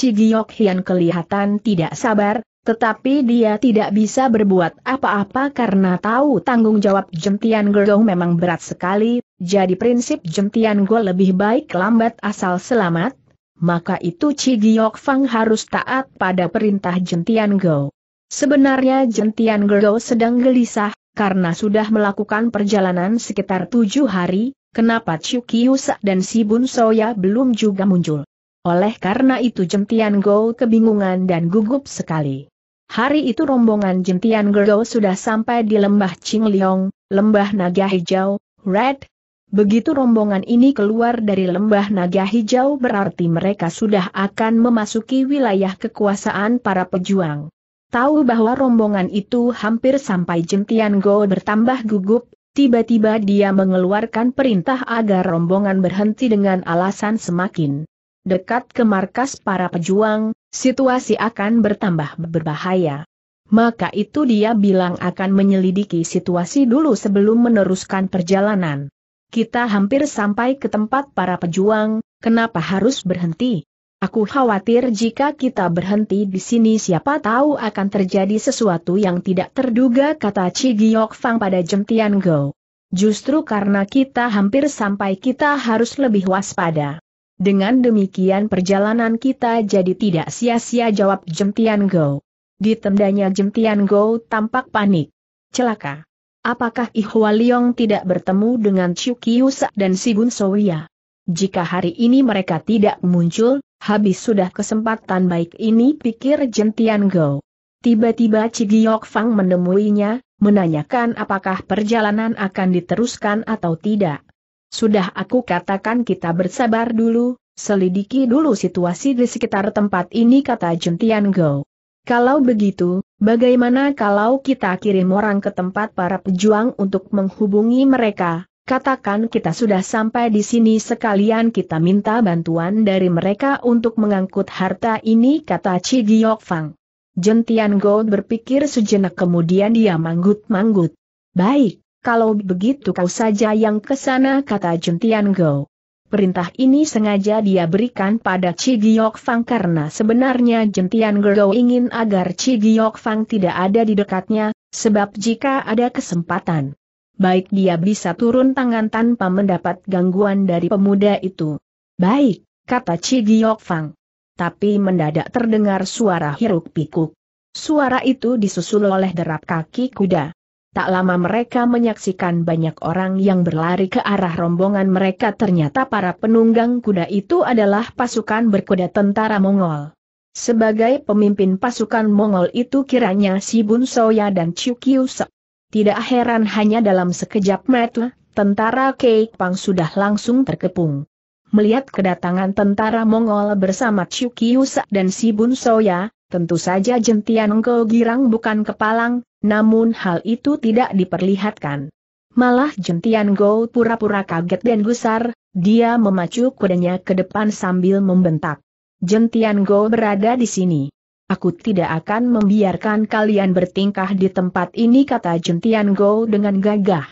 Cigiok Hian kelihatan tidak sabar, tetapi dia tidak bisa berbuat apa-apa karena tahu tanggung jawab Jentian Gerong memang berat sekali, jadi prinsip Jentian Go lebih baik lambat asal selamat, maka itu Cigiok Fang harus taat pada perintah Jentian Go. Sebenarnya Jentian Gerong sedang gelisah, karena sudah melakukan perjalanan sekitar tujuh hari, Kenapa Chiu dan si Bun Soya belum juga muncul? Oleh karena itu Jentian Go kebingungan dan gugup sekali. Hari itu rombongan Jentian Go sudah sampai di lembah Qingliong, lembah naga hijau, red. Begitu rombongan ini keluar dari lembah naga hijau berarti mereka sudah akan memasuki wilayah kekuasaan para pejuang. Tahu bahwa rombongan itu hampir sampai Jentian Go bertambah gugup, Tiba-tiba dia mengeluarkan perintah agar rombongan berhenti dengan alasan semakin dekat ke markas para pejuang, situasi akan bertambah berbahaya. Maka itu dia bilang akan menyelidiki situasi dulu sebelum meneruskan perjalanan. Kita hampir sampai ke tempat para pejuang, kenapa harus berhenti? Aku khawatir jika kita berhenti di sini siapa tahu akan terjadi sesuatu yang tidak terduga kata Cigiok Fang pada Jemtian Go. Justru karena kita hampir sampai kita harus lebih waspada. Dengan demikian perjalanan kita jadi tidak sia-sia jawab Jemtian Go. Di tendanya Jemtian Go tampak panik. Celaka. Apakah Ihwa Liong tidak bertemu dengan Chu Kiusa dan Sibun Soya? Jika hari ini mereka tidak muncul, habis sudah kesempatan baik ini pikir Jentian Go. Tiba-tiba Cigiok Fang menemuinya, menanyakan apakah perjalanan akan diteruskan atau tidak. Sudah aku katakan kita bersabar dulu, selidiki dulu situasi di sekitar tempat ini kata Jentian Go. Kalau begitu, bagaimana kalau kita kirim orang ke tempat para pejuang untuk menghubungi mereka, Katakan kita sudah sampai di sini sekalian kita minta bantuan dari mereka untuk mengangkut harta ini kata Chi Giok Fang. Jentian Gold berpikir sejenak kemudian dia manggut-manggut. Baik, kalau begitu kau saja yang ke sana kata Jentian Gold. Perintah ini sengaja dia berikan pada Chi Giok Fang karena sebenarnya Jentian Go ingin agar Chi Giok Fang tidak ada di dekatnya, sebab jika ada kesempatan, baik dia bisa turun tangan tanpa mendapat gangguan dari pemuda itu. Baik, kata Chi Fang. Tapi mendadak terdengar suara hiruk pikuk. Suara itu disusul oleh derap kaki kuda. Tak lama mereka menyaksikan banyak orang yang berlari ke arah rombongan mereka ternyata para penunggang kuda itu adalah pasukan berkuda tentara Mongol. Sebagai pemimpin pasukan Mongol itu kiranya Si Bun Soya dan Chiu Kiu tidak heran hanya dalam sekejap mata, tentara Kek Pang sudah langsung terkepung. Melihat kedatangan tentara Mongol bersama Chiu dan Si Bun Soya, tentu saja jentian Ngo Girang bukan kepalang, namun hal itu tidak diperlihatkan. Malah jentian Go pura-pura kaget dan gusar, dia memacu kudanya ke depan sambil membentak. Jentian Go berada di sini. Aku tidak akan membiarkan kalian bertingkah di tempat ini kata Jentian Go dengan gagah.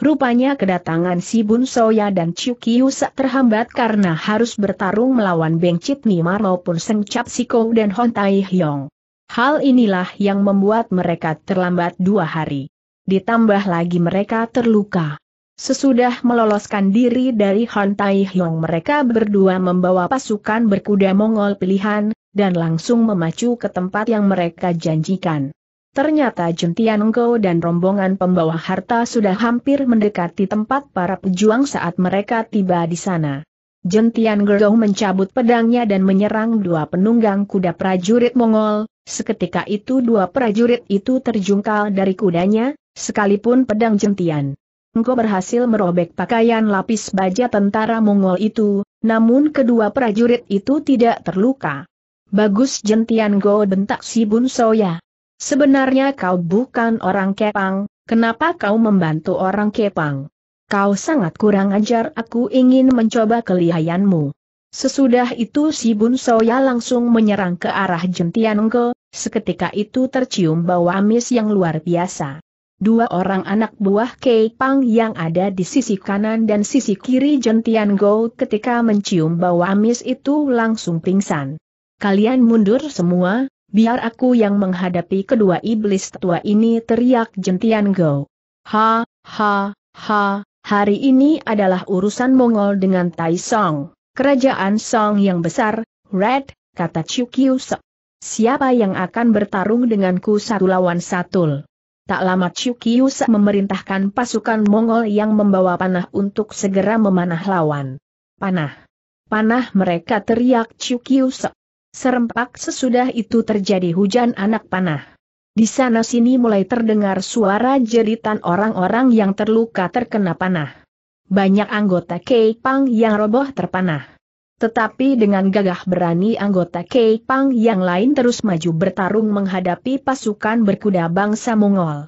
Rupanya kedatangan si Bun Soya dan Chiu Kiu terhambat karena harus bertarung melawan Beng Chit Nimar maupun Seng Cap Siko dan Hon Tai Hyong. Hal inilah yang membuat mereka terlambat dua hari. Ditambah lagi mereka terluka. Sesudah meloloskan diri dari Hon Tai Hyong mereka berdua membawa pasukan berkuda Mongol pilihan, dan langsung memacu ke tempat yang mereka janjikan. Ternyata Jentian Ngo dan rombongan pembawa harta sudah hampir mendekati tempat para pejuang saat mereka tiba di sana. Jentian Ngo mencabut pedangnya dan menyerang dua penunggang kuda prajurit Mongol, seketika itu dua prajurit itu terjungkal dari kudanya, sekalipun pedang Jentian. Ngo berhasil merobek pakaian lapis baja tentara Mongol itu, namun kedua prajurit itu tidak terluka. Bagus jentian go bentak si Bun Soya. Sebenarnya kau bukan orang kepang, kenapa kau membantu orang kepang? Kau sangat kurang ajar aku ingin mencoba kelihayanmu. Sesudah itu si Bun Soya langsung menyerang ke arah jentian go, seketika itu tercium bau amis yang luar biasa. Dua orang anak buah Kepang yang ada di sisi kanan dan sisi kiri Jentian Go ketika mencium bau amis itu langsung pingsan. Kalian mundur semua, biar aku yang menghadapi kedua iblis tua ini teriak jentian go. Ha, ha, ha, hari ini adalah urusan Mongol dengan Tai Song, kerajaan Song yang besar, Red, kata Chiu Kiu Sok. Siapa yang akan bertarung denganku satu lawan satu? Tak lama Chiu Kiu Sok memerintahkan pasukan Mongol yang membawa panah untuk segera memanah lawan. Panah! Panah mereka teriak Chiu Kiu Sok. Serempak sesudah itu terjadi hujan anak panah. Di sana sini mulai terdengar suara jeritan orang-orang yang terluka terkena panah. Banyak anggota Pang yang roboh terpanah. Tetapi dengan gagah berani anggota Pang yang lain terus maju bertarung menghadapi pasukan berkuda bangsa Mongol.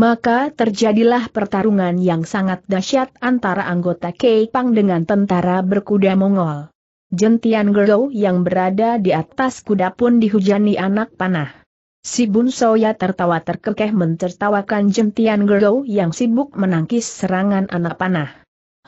Maka terjadilah pertarungan yang sangat dahsyat antara anggota Pang dengan tentara berkuda Mongol. Jentian Gerou yang berada di atas kuda pun dihujani anak panah. Si Bun Soya tertawa terkekeh mencertawakan Jentian Gerou yang sibuk menangkis serangan anak panah.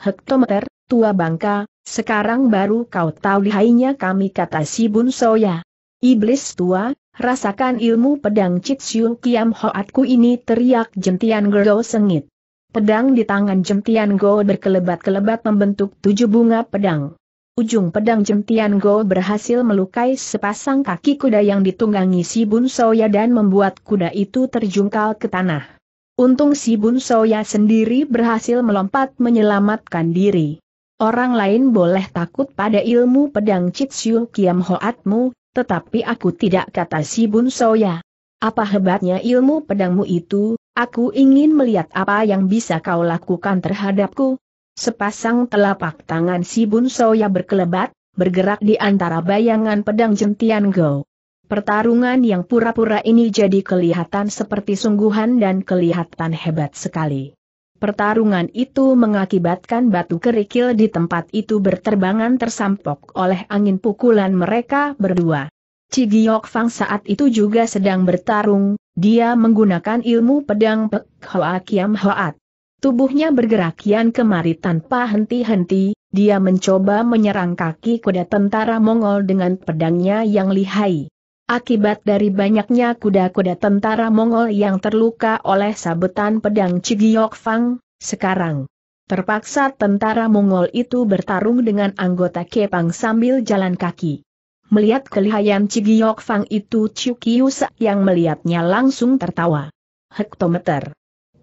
Hektometer, tua bangka, sekarang baru kau tahu lihainya kami kata si Bun Soya. Iblis tua, rasakan ilmu pedang Citsiu Kiam Hoatku ini teriak Jentian Gerou sengit. Pedang di tangan Jentian Go berkelebat-kelebat membentuk tujuh bunga pedang. Ujung pedang Jentian Go berhasil melukai sepasang kaki kuda yang ditunggangi si Bun Soya dan membuat kuda itu terjungkal ke tanah. Untung si Bun Soya sendiri berhasil melompat menyelamatkan diri. Orang lain boleh takut pada ilmu pedang Chitsyu Kiam Hoatmu, tetapi aku tidak kata si Bun Soya. Apa hebatnya ilmu pedangmu itu, aku ingin melihat apa yang bisa kau lakukan terhadapku, Sepasang telapak tangan si Bun Soya berkelebat, bergerak di antara bayangan pedang jentian Go. Pertarungan yang pura-pura ini jadi kelihatan seperti sungguhan dan kelihatan hebat sekali. Pertarungan itu mengakibatkan batu kerikil di tempat itu berterbangan tersampok oleh angin pukulan mereka berdua. Cigiok Fang saat itu juga sedang bertarung, dia menggunakan ilmu pedang Pek Hoa Kiam Hoat. Tubuhnya bergerak kian kemari tanpa henti-henti, dia mencoba menyerang kaki kuda tentara Mongol dengan pedangnya yang lihai. Akibat dari banyaknya kuda-kuda tentara Mongol yang terluka oleh sabetan pedang Cigiok Fang, sekarang terpaksa tentara Mongol itu bertarung dengan anggota Kepang sambil jalan kaki. Melihat kelihayan Cigiok Fang itu Chukiusa yang melihatnya langsung tertawa. Hektometer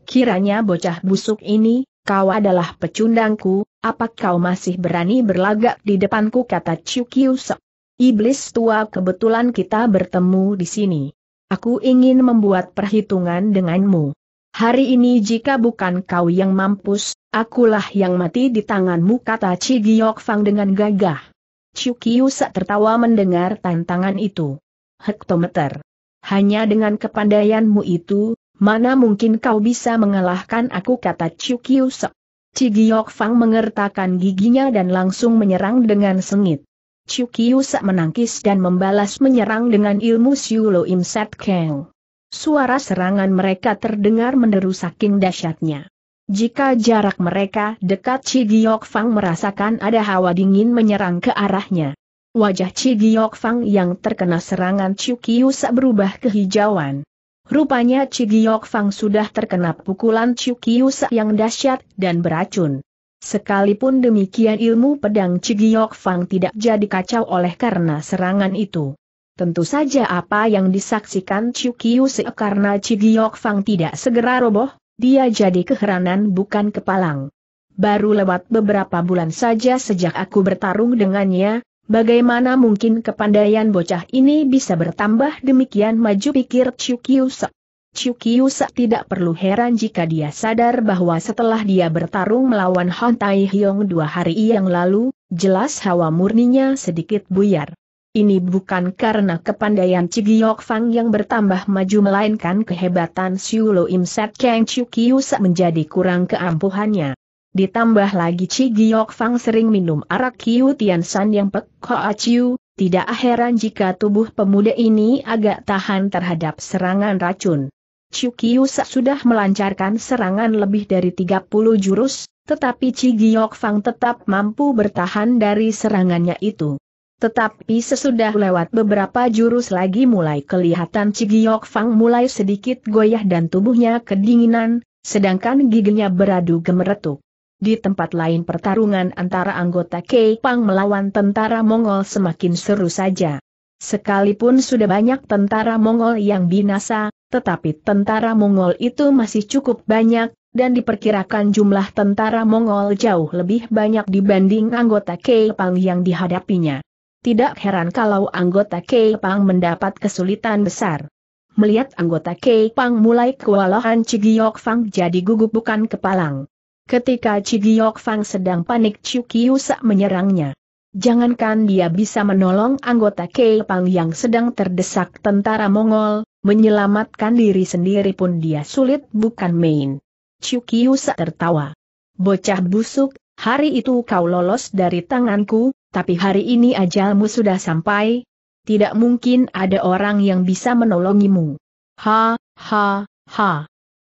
Kiranya bocah busuk ini, kau adalah pecundangku, apa kau masih berani berlagak di depanku kata Chukyusok. Iblis tua kebetulan kita bertemu di sini. Aku ingin membuat perhitungan denganmu. Hari ini jika bukan kau yang mampus, akulah yang mati di tanganmu kata Cigiok Fang dengan gagah. Chukyusa tertawa mendengar tantangan itu. Hektometer. Hanya dengan kepandaianmu itu, mana mungkin kau bisa mengalahkan aku kata Chiu Kiu Sek. Cigiok Fang mengertakkan giginya dan langsung menyerang dengan sengit. Chiu Kiu Sek menangkis dan membalas menyerang dengan ilmu Siu Lo Im Set Keng. Suara serangan mereka terdengar menderu saking dahsyatnya. Jika jarak mereka dekat Cigiok Fang merasakan ada hawa dingin menyerang ke arahnya. Wajah Cigiok Fang yang terkena serangan Chiu Sek berubah kehijauan. Rupanya Cigiok Fang sudah terkena pukulan Cikius yang dahsyat dan beracun. Sekalipun demikian ilmu pedang Cigiok Fang tidak jadi kacau oleh karena serangan itu. Tentu saja apa yang disaksikan Cikius karena Cigiok Fang tidak segera roboh, dia jadi keheranan bukan kepalang. Baru lewat beberapa bulan saja sejak aku bertarung dengannya, Bagaimana mungkin kepandaian bocah ini bisa bertambah demikian maju pikir Chukiusa? Chukiusa tidak perlu heran jika dia sadar bahwa setelah dia bertarung melawan Han Tai Hyong dua hari yang lalu, jelas hawa murninya sedikit buyar. Ini bukan karena kepandaian Cigiok Fang yang bertambah maju melainkan kehebatan Siulo Imset Kang Chukiusa menjadi kurang keampuhannya. Ditambah lagi Chi Giok Fang sering minum arak Kiu Tian San yang Pek Hoa Chiu, tidak heran jika tubuh pemuda ini agak tahan terhadap serangan racun. Chu Kiu sudah melancarkan serangan lebih dari 30 jurus, tetapi Chi Giok Fang tetap mampu bertahan dari serangannya itu. Tetapi sesudah lewat beberapa jurus lagi mulai kelihatan Giok Fang mulai sedikit goyah dan tubuhnya kedinginan, sedangkan giginya beradu gemeretuk. Di tempat lain pertarungan antara anggota Pang melawan tentara Mongol semakin seru saja. Sekalipun sudah banyak tentara Mongol yang binasa, tetapi tentara Mongol itu masih cukup banyak, dan diperkirakan jumlah tentara Mongol jauh lebih banyak dibanding anggota Pang yang dihadapinya. Tidak heran kalau anggota Pang mendapat kesulitan besar. Melihat anggota Pang mulai kewalahan Cigiok Fang jadi gugup bukan kepalang. Ketika Cigiok Fang sedang panik Chuki menyerangnya. Jangankan dia bisa menolong anggota Pang yang sedang terdesak tentara Mongol, menyelamatkan diri sendiri pun dia sulit bukan main. Chuki tertawa. Bocah busuk, hari itu kau lolos dari tanganku, tapi hari ini ajalmu sudah sampai. Tidak mungkin ada orang yang bisa menolongimu. Ha, ha, ha.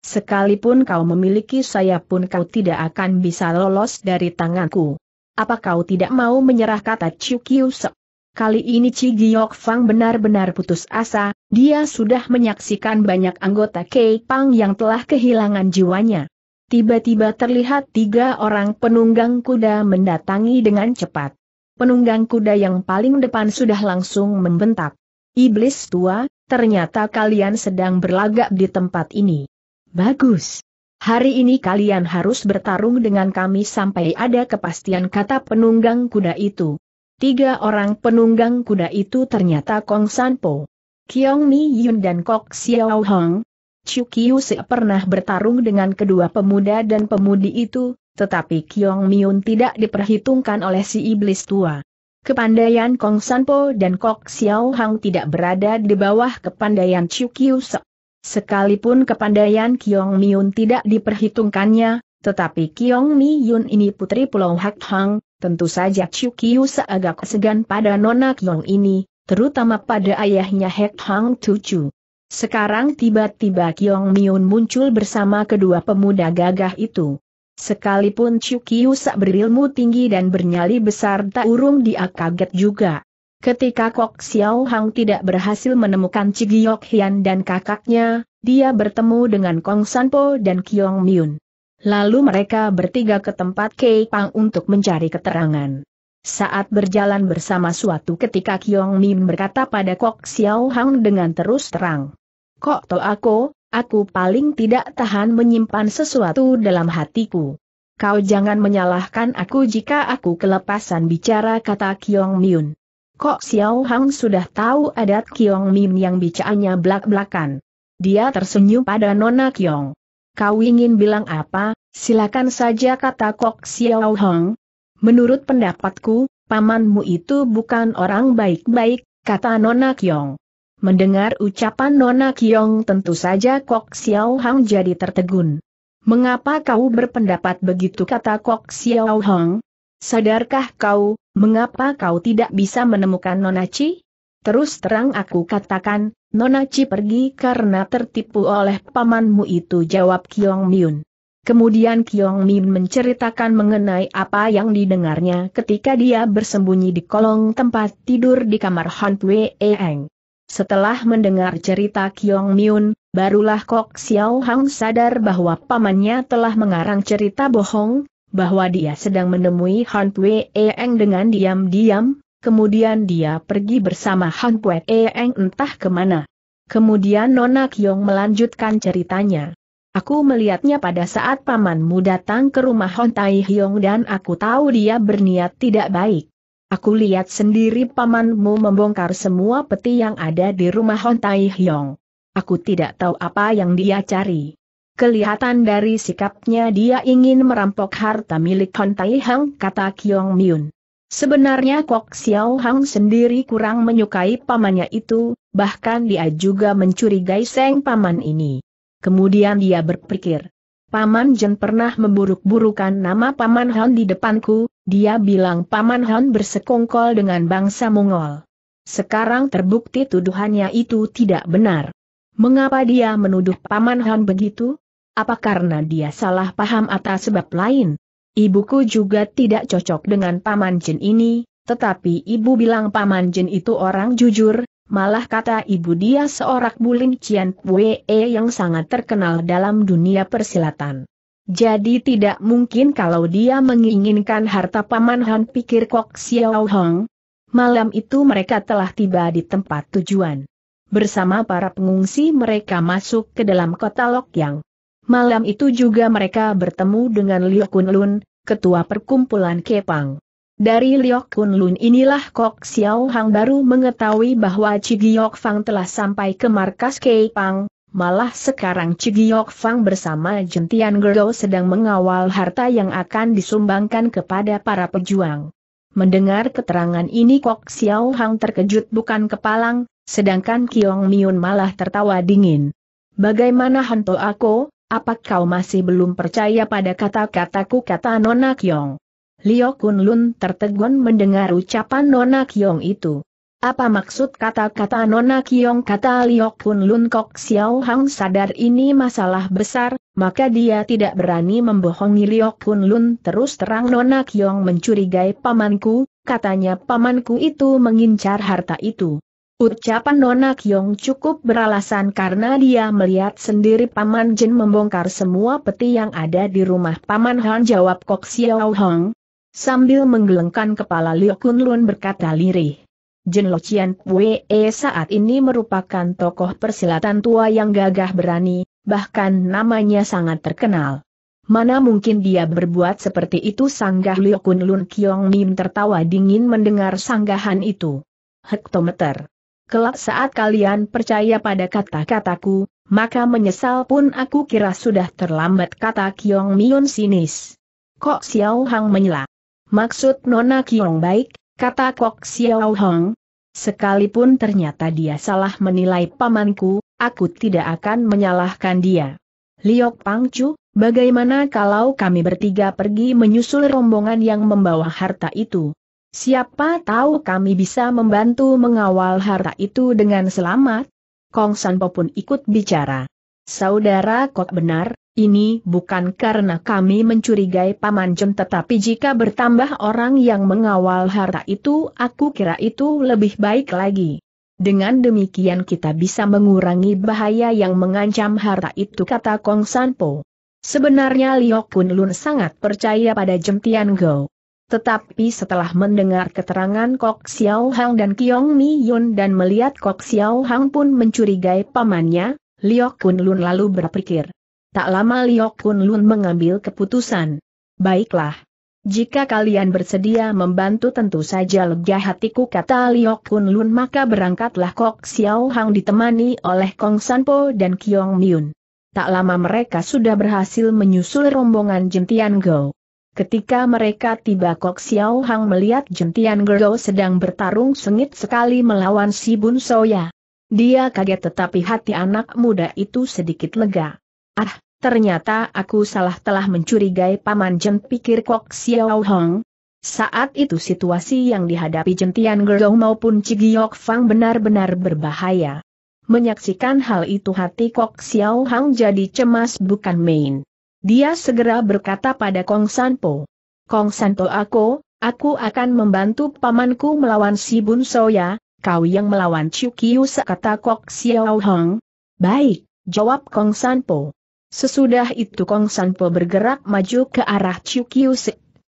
Sekalipun kau memiliki saya pun kau tidak akan bisa lolos dari tanganku. Apa kau tidak mau menyerah kata Chiu Kiu Se? Kali ini Chi Giok Fang benar-benar putus asa, dia sudah menyaksikan banyak anggota Kei Pang yang telah kehilangan jiwanya. Tiba-tiba terlihat tiga orang penunggang kuda mendatangi dengan cepat. Penunggang kuda yang paling depan sudah langsung membentak. Iblis tua, ternyata kalian sedang berlagak di tempat ini. Bagus. Hari ini kalian harus bertarung dengan kami sampai ada kepastian kata penunggang kuda itu. Tiga orang penunggang kuda itu ternyata Kong Sanpo, Kiong Mi Yun dan Kok Xiao Hong. Chu Kiu Se pernah bertarung dengan kedua pemuda dan pemudi itu, tetapi Kiong Yun tidak diperhitungkan oleh si iblis tua. Kepandaian Kong Sanpo dan Kok Xiao Hong tidak berada di bawah kepandaian Chu Kiu Se. Sekalipun kepandaian Kiong Miun tidak diperhitungkannya, tetapi Kiong Miun ini putri Pulau Hak Hang, tentu saja Chiu Kiu seagak segan pada Nona Kiong ini, terutama pada ayahnya Hak Hang Chu. Sekarang tiba-tiba Kiong Miun muncul bersama kedua pemuda gagah itu. Sekalipun Chiu Kiu berilmu tinggi dan bernyali besar tak urung dia kaget juga. Ketika Kok Xiao Hang tidak berhasil menemukan Cigiok Hian dan kakaknya, dia bertemu dengan Kong Sanpo dan Kiong Myun. Lalu mereka bertiga ke tempat Kei Pang untuk mencari keterangan. Saat berjalan bersama suatu ketika Kiong Myun berkata pada Kok Xiao Hang dengan terus terang. Kok to aku, aku paling tidak tahan menyimpan sesuatu dalam hatiku. Kau jangan menyalahkan aku jika aku kelepasan bicara kata Kiong Myun. Kok Xiao Hang sudah tahu adat Kiong Mim yang bicaranya belak-belakan? Dia tersenyum pada Nona Kiong. Kau ingin bilang apa, silakan saja kata Kok Xiao Hang. Menurut pendapatku, pamanmu itu bukan orang baik-baik, kata Nona Kiong. Mendengar ucapan Nona Kiong tentu saja Kok Xiao Hang jadi tertegun. Mengapa kau berpendapat begitu kata Kok Xiao Hang? Sadarkah kau, mengapa kau tidak bisa menemukan Nonaci? Terus terang aku katakan, Nonaci pergi karena tertipu oleh pamanmu itu jawab Kiong Miun. Kemudian Kiong Miun menceritakan mengenai apa yang didengarnya ketika dia bersembunyi di kolong tempat tidur di kamar Han Pue Eng. Setelah mendengar cerita Kiong Miun, barulah Kok Xiao Hang sadar bahwa pamannya telah mengarang cerita bohong, bahwa dia sedang menemui Han Pue Eng dengan diam-diam, kemudian dia pergi bersama Han Pue Eng entah kemana. Kemudian Nona Kyong melanjutkan ceritanya. Aku melihatnya pada saat pamanmu datang ke rumah Hon Tai Hyong dan aku tahu dia berniat tidak baik. Aku lihat sendiri pamanmu membongkar semua peti yang ada di rumah Hon Tai Hyong. Aku tidak tahu apa yang dia cari. Kelihatan dari sikapnya dia ingin merampok harta milik Hon Tai Hang, kata Kiong Miun. Sebenarnya Kok Xiao Hang sendiri kurang menyukai pamannya itu, bahkan dia juga mencurigai Seng Paman ini. Kemudian dia berpikir, Paman Jen pernah memburuk-burukan nama Paman Han di depanku, dia bilang Paman Han bersekongkol dengan bangsa Mongol. Sekarang terbukti tuduhannya itu tidak benar. Mengapa dia menuduh Paman Han begitu? Apa karena dia salah paham atas sebab lain? Ibuku juga tidak cocok dengan Paman Jin ini, tetapi ibu bilang Paman Jin itu orang jujur, malah kata ibu dia seorang bulin Cian wee yang sangat terkenal dalam dunia persilatan. Jadi tidak mungkin kalau dia menginginkan harta Paman Han pikir Kok Xiao Hong. Malam itu mereka telah tiba di tempat tujuan. Bersama para pengungsi mereka masuk ke dalam kota Lok Yang. Malam itu juga mereka bertemu dengan Liu Kunlun, ketua perkumpulan Kepang. Dari Liu Kunlun inilah Kok Xiao Hang baru mengetahui bahwa Cigiok Fang telah sampai ke markas Kepang, malah sekarang Cigiok Fang bersama Jentian Gerdo sedang mengawal harta yang akan disumbangkan kepada para pejuang. Mendengar keterangan ini Kok Xiao Hang terkejut bukan kepalang, sedangkan Kiong Miun malah tertawa dingin. Bagaimana hantu aku, apa kau masih belum percaya pada kata-kataku kata Nona Kyong? Liu Kunlun Lun tertegun mendengar ucapan Nona Kyong itu. Apa maksud kata-kata Nona Kiong kata Liu Kunlun Kok Xiao Hang sadar ini masalah besar, maka dia tidak berani membohongi Liu Kunlun Lun terus terang Nona Kiong mencurigai pamanku, katanya pamanku itu mengincar harta itu. Ucapan Nona Kyong cukup beralasan karena dia melihat sendiri Paman Jin membongkar semua peti yang ada di rumah Paman Han jawab Kok Xiao Hong. Sambil menggelengkan kepala Liu Kun Lun berkata lirih. Jin Lo Chien Pue saat ini merupakan tokoh persilatan tua yang gagah berani, bahkan namanya sangat terkenal. Mana mungkin dia berbuat seperti itu sanggah Liu Kun Lun Kyong Mim tertawa dingin mendengar sanggahan itu. Hektometer Kelak saat kalian percaya pada kata-kataku, maka menyesal pun aku kira sudah terlambat kata Kiong Mion sinis. Kok Xiao Hang menyela. Maksud Nona Kiong baik, kata Kok Xiao Hang. Sekalipun ternyata dia salah menilai pamanku, aku tidak akan menyalahkan dia. Liok Pangcu, bagaimana kalau kami bertiga pergi menyusul rombongan yang membawa harta itu? Siapa tahu kami bisa membantu mengawal harta itu dengan selamat? Kong Sanpo pun ikut bicara. Saudara Kok benar, ini bukan karena kami mencurigai Paman Jem tetapi jika bertambah orang yang mengawal harta itu aku kira itu lebih baik lagi. Dengan demikian kita bisa mengurangi bahaya yang mengancam harta itu kata Kong Sanpo. Sebenarnya Liok Kun Lun sangat percaya pada Jem Tian Go. Tetapi setelah mendengar keterangan Kok Xiao Hang dan Kiong Mi Yun dan melihat Kok Xiao Hang pun mencurigai pamannya, Liu Kun Lun lalu berpikir. Tak lama Liu Kun Lun mengambil keputusan. Baiklah. Jika kalian bersedia membantu tentu saja lega hatiku kata Liu Kun Lun maka berangkatlah Kok Xiao Hang ditemani oleh Kong Sanpo dan Kiong Yun. Tak lama mereka sudah berhasil menyusul rombongan Jentian Go. Ketika mereka tiba Kok Xiao Hang melihat Jentian Gerdo sedang bertarung sengit sekali melawan si Bun Soya. Dia kaget tetapi hati anak muda itu sedikit lega. Ah, ternyata aku salah telah mencurigai Paman Jen pikir Kok Xiao Hang. Saat itu situasi yang dihadapi Jentian Gerdo maupun Cigiok Fang benar-benar berbahaya. Menyaksikan hal itu hati Kok Xiao Hang jadi cemas bukan main. Dia segera berkata pada Kong Sanpo. Kong Santo aku, aku akan membantu pamanku melawan si Bun Soya, kau yang melawan Chiu Kiu sekata Kok Xiao Hong. Baik, jawab Kong Sanpo. Sesudah itu Kong Sanpo bergerak maju ke arah Chiu Kiu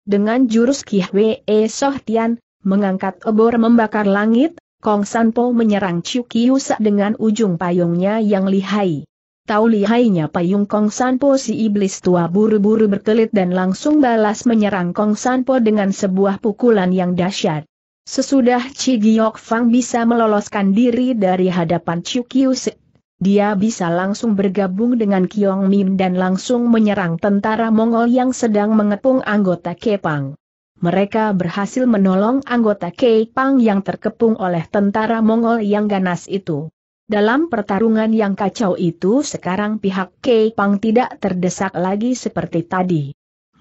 Dengan jurus kihwee E Soh Tian, mengangkat obor membakar langit, Kong Sanpo menyerang Chiu Kiu dengan ujung payungnya yang lihai. Tahu lihainya payung Kong Sanpo si iblis tua buru-buru berkelit dan langsung balas menyerang Kong Sanpo dengan sebuah pukulan yang dahsyat. Sesudah Chi Giok Fang bisa meloloskan diri dari hadapan Kiu Se, dia bisa langsung bergabung dengan Kiong Min dan langsung menyerang tentara Mongol yang sedang mengepung anggota Kepang. Mereka berhasil menolong anggota Kepang yang terkepung oleh tentara Mongol yang ganas itu. Dalam pertarungan yang kacau itu sekarang pihak Kei Pang tidak terdesak lagi seperti tadi.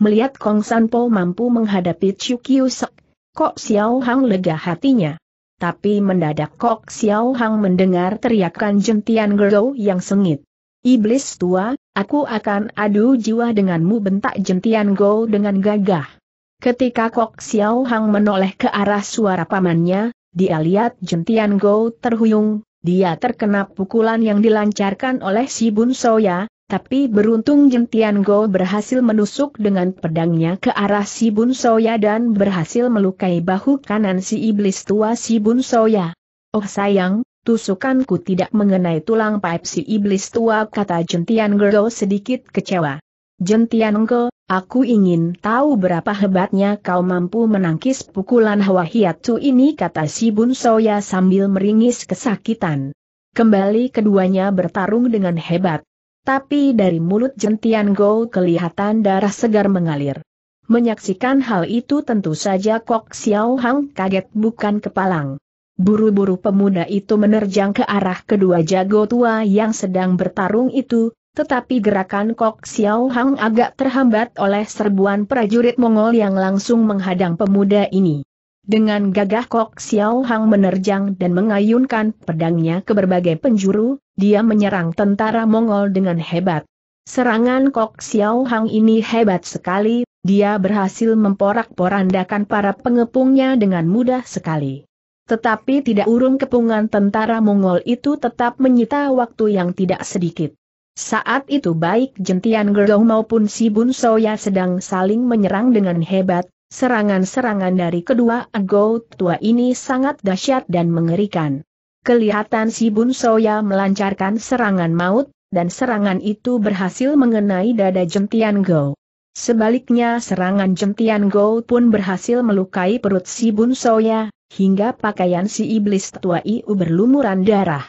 Melihat Kong San Po mampu menghadapi Chu Sek, Kok Xiao Hang lega hatinya. Tapi mendadak Kok Xiao Hang mendengar teriakan jentian Go yang sengit. Iblis tua, aku akan adu jiwa denganmu bentak jentian Go dengan gagah. Ketika Kok Xiao Hang menoleh ke arah suara pamannya, dia lihat jentian Go terhuyung dia terkena pukulan yang dilancarkan oleh si Bun Soya, tapi beruntung Jentian Go berhasil menusuk dengan pedangnya ke arah si Bun Soya dan berhasil melukai bahu kanan si iblis tua si Bun Soya. Oh sayang, tusukanku tidak mengenai tulang paip si iblis tua kata Jentian Go sedikit kecewa. Jentian Go, Aku ingin tahu berapa hebatnya kau mampu menangkis pukulan Hawa Hiatsu ini kata si Bun Soya sambil meringis kesakitan. Kembali keduanya bertarung dengan hebat. Tapi dari mulut jentian Go kelihatan darah segar mengalir. Menyaksikan hal itu tentu saja Kok Xiao Hang kaget bukan kepalang. Buru-buru pemuda itu menerjang ke arah kedua jago tua yang sedang bertarung itu, tetapi gerakan Kok Xiao Hang agak terhambat oleh serbuan prajurit Mongol yang langsung menghadang pemuda ini. Dengan gagah Kok Xiao Hang menerjang dan mengayunkan pedangnya ke berbagai penjuru, dia menyerang tentara Mongol dengan hebat. Serangan Kok Xiao Hang ini hebat sekali, dia berhasil memporak-porandakan para pengepungnya dengan mudah sekali. Tetapi tidak urung kepungan tentara Mongol itu tetap menyita waktu yang tidak sedikit. Saat itu baik Jentian Gerdong maupun si Bun Soya sedang saling menyerang dengan hebat, serangan-serangan dari kedua Ago tua ini sangat dahsyat dan mengerikan. Kelihatan si Bun Soya melancarkan serangan maut, dan serangan itu berhasil mengenai dada Jentian Go. Sebaliknya serangan Jentian Go pun berhasil melukai perut si Bun Soya, hingga pakaian si iblis tua itu berlumuran darah.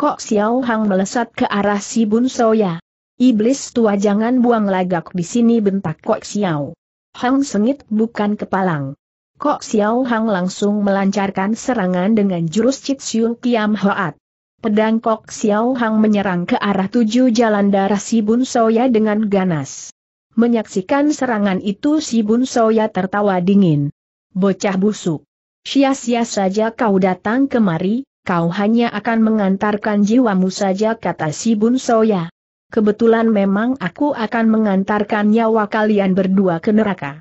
Kok Xiao Hang melesat ke arah si Bun Soya? Iblis tua jangan buang lagak di sini bentak Kok Xiao. Hang sengit bukan kepalang. Kok Xiao Hang langsung melancarkan serangan dengan jurus Chitsiu Kiam Hoat. Pedang Kok Xiao Hang menyerang ke arah tujuh jalan darah si Bun Soya dengan ganas. Menyaksikan serangan itu si Bun Soya tertawa dingin. Bocah busuk. Sia-sia saja kau datang kemari, kau hanya akan mengantarkan jiwamu saja kata si Bun Soya. Kebetulan memang aku akan mengantarkan nyawa kalian berdua ke neraka.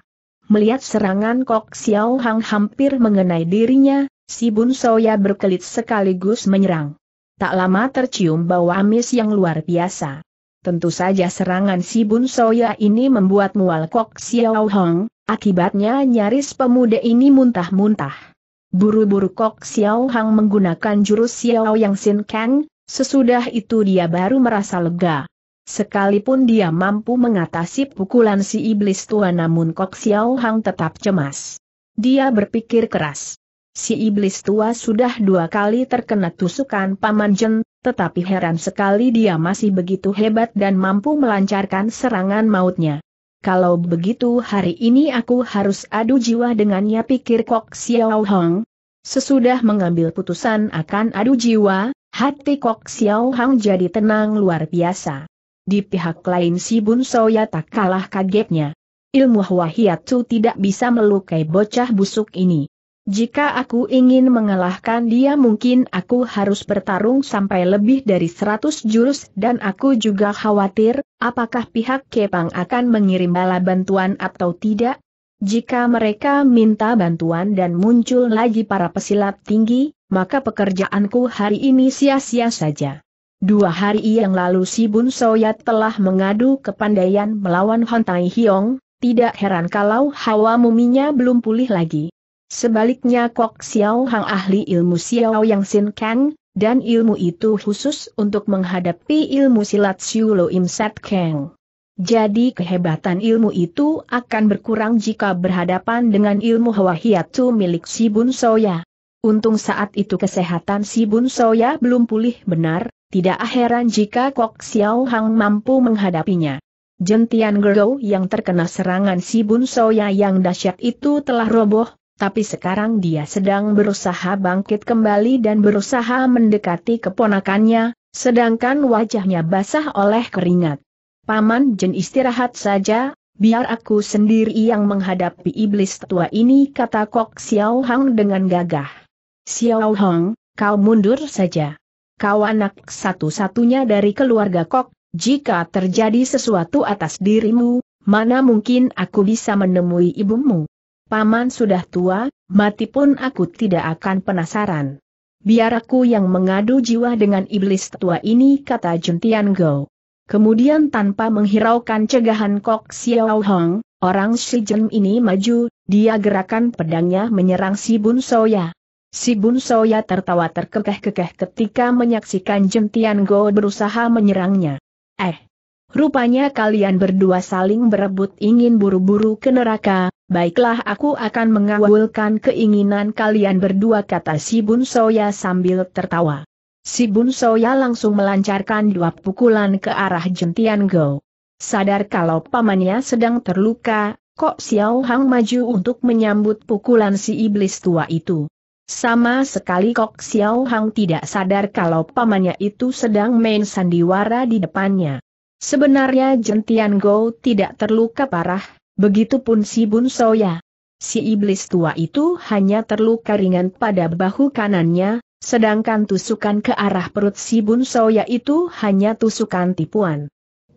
Melihat serangan Kok Xiao Hang hampir mengenai dirinya, si Bun Soya berkelit sekaligus menyerang. Tak lama tercium bau amis yang luar biasa. Tentu saja serangan si Bun Soya ini membuat mual Kok Xiao Hang, akibatnya nyaris pemuda ini muntah-muntah. Buru-buru Kok Xiao Hang menggunakan jurus Xiao Yang Sin Kang, sesudah itu dia baru merasa lega. Sekalipun dia mampu mengatasi pukulan si iblis tua namun Kok Xiao Hang tetap cemas. Dia berpikir keras. Si iblis tua sudah dua kali terkena tusukan Paman Jen, tetapi heran sekali dia masih begitu hebat dan mampu melancarkan serangan mautnya kalau begitu hari ini aku harus adu jiwa dengannya pikir Kok Xiao Hong. Sesudah mengambil putusan akan adu jiwa, hati Kok Xiao Hong jadi tenang luar biasa. Di pihak lain si Bun Soya tak kalah kagetnya. Ilmu Hiatu tidak bisa melukai bocah busuk ini. Jika aku ingin mengalahkan dia mungkin aku harus bertarung sampai lebih dari 100 jurus dan aku juga khawatir, apakah pihak Kepang akan mengirim bala bantuan atau tidak? Jika mereka minta bantuan dan muncul lagi para pesilat tinggi, maka pekerjaanku hari ini sia-sia saja. Dua hari yang lalu si Bun Soyat telah mengadu kepandaian melawan Hontai Tai Hiong, tidak heran kalau hawa muminya belum pulih lagi. Sebaliknya Kok Xiao Hang ahli ilmu Xiao Yang Sin Kang, dan ilmu itu khusus untuk menghadapi ilmu silat Siulo Lo Im Sat Kang. Jadi kehebatan ilmu itu akan berkurang jika berhadapan dengan ilmu Hwa Hiatu milik si Bun Soya. Untung saat itu kesehatan si Bun Soya belum pulih benar, tidak heran jika Kok Xiao Hang mampu menghadapinya. Jentian Gerou yang terkena serangan si Bun Soya yang dahsyat itu telah roboh, tapi sekarang dia sedang berusaha bangkit kembali dan berusaha mendekati keponakannya, sedangkan wajahnya basah oleh keringat. Paman Jen istirahat saja, biar aku sendiri yang menghadapi iblis tua ini kata Kok Xiao Hang dengan gagah. Xiao Hang, kau mundur saja. Kau anak satu-satunya dari keluarga Kok, jika terjadi sesuatu atas dirimu, mana mungkin aku bisa menemui ibumu. Paman sudah tua, mati pun aku tidak akan penasaran. Biar aku yang mengadu jiwa dengan iblis tua ini kata Juntian Go. Kemudian tanpa menghiraukan cegahan Kok Xiao Hong, orang Shijem ini maju, dia gerakan pedangnya menyerang si Bun Soya. Si Bun Soya tertawa terkekeh-kekeh ketika menyaksikan Jentian Go berusaha menyerangnya. Eh, rupanya kalian berdua saling berebut ingin buru-buru ke neraka, Baiklah aku akan mengawulkan keinginan kalian berdua kata si Bun Soya sambil tertawa. Si Bun Soya langsung melancarkan dua pukulan ke arah jentian Go. Sadar kalau pamannya sedang terluka, kok Xiao Hang maju untuk menyambut pukulan si iblis tua itu. Sama sekali kok Xiao Hang tidak sadar kalau pamannya itu sedang main sandiwara di depannya. Sebenarnya jentian Go tidak terluka parah, Begitupun si Bun Soya. Si iblis tua itu hanya terluka ringan pada bahu kanannya, sedangkan tusukan ke arah perut si Bun Soya itu hanya tusukan tipuan.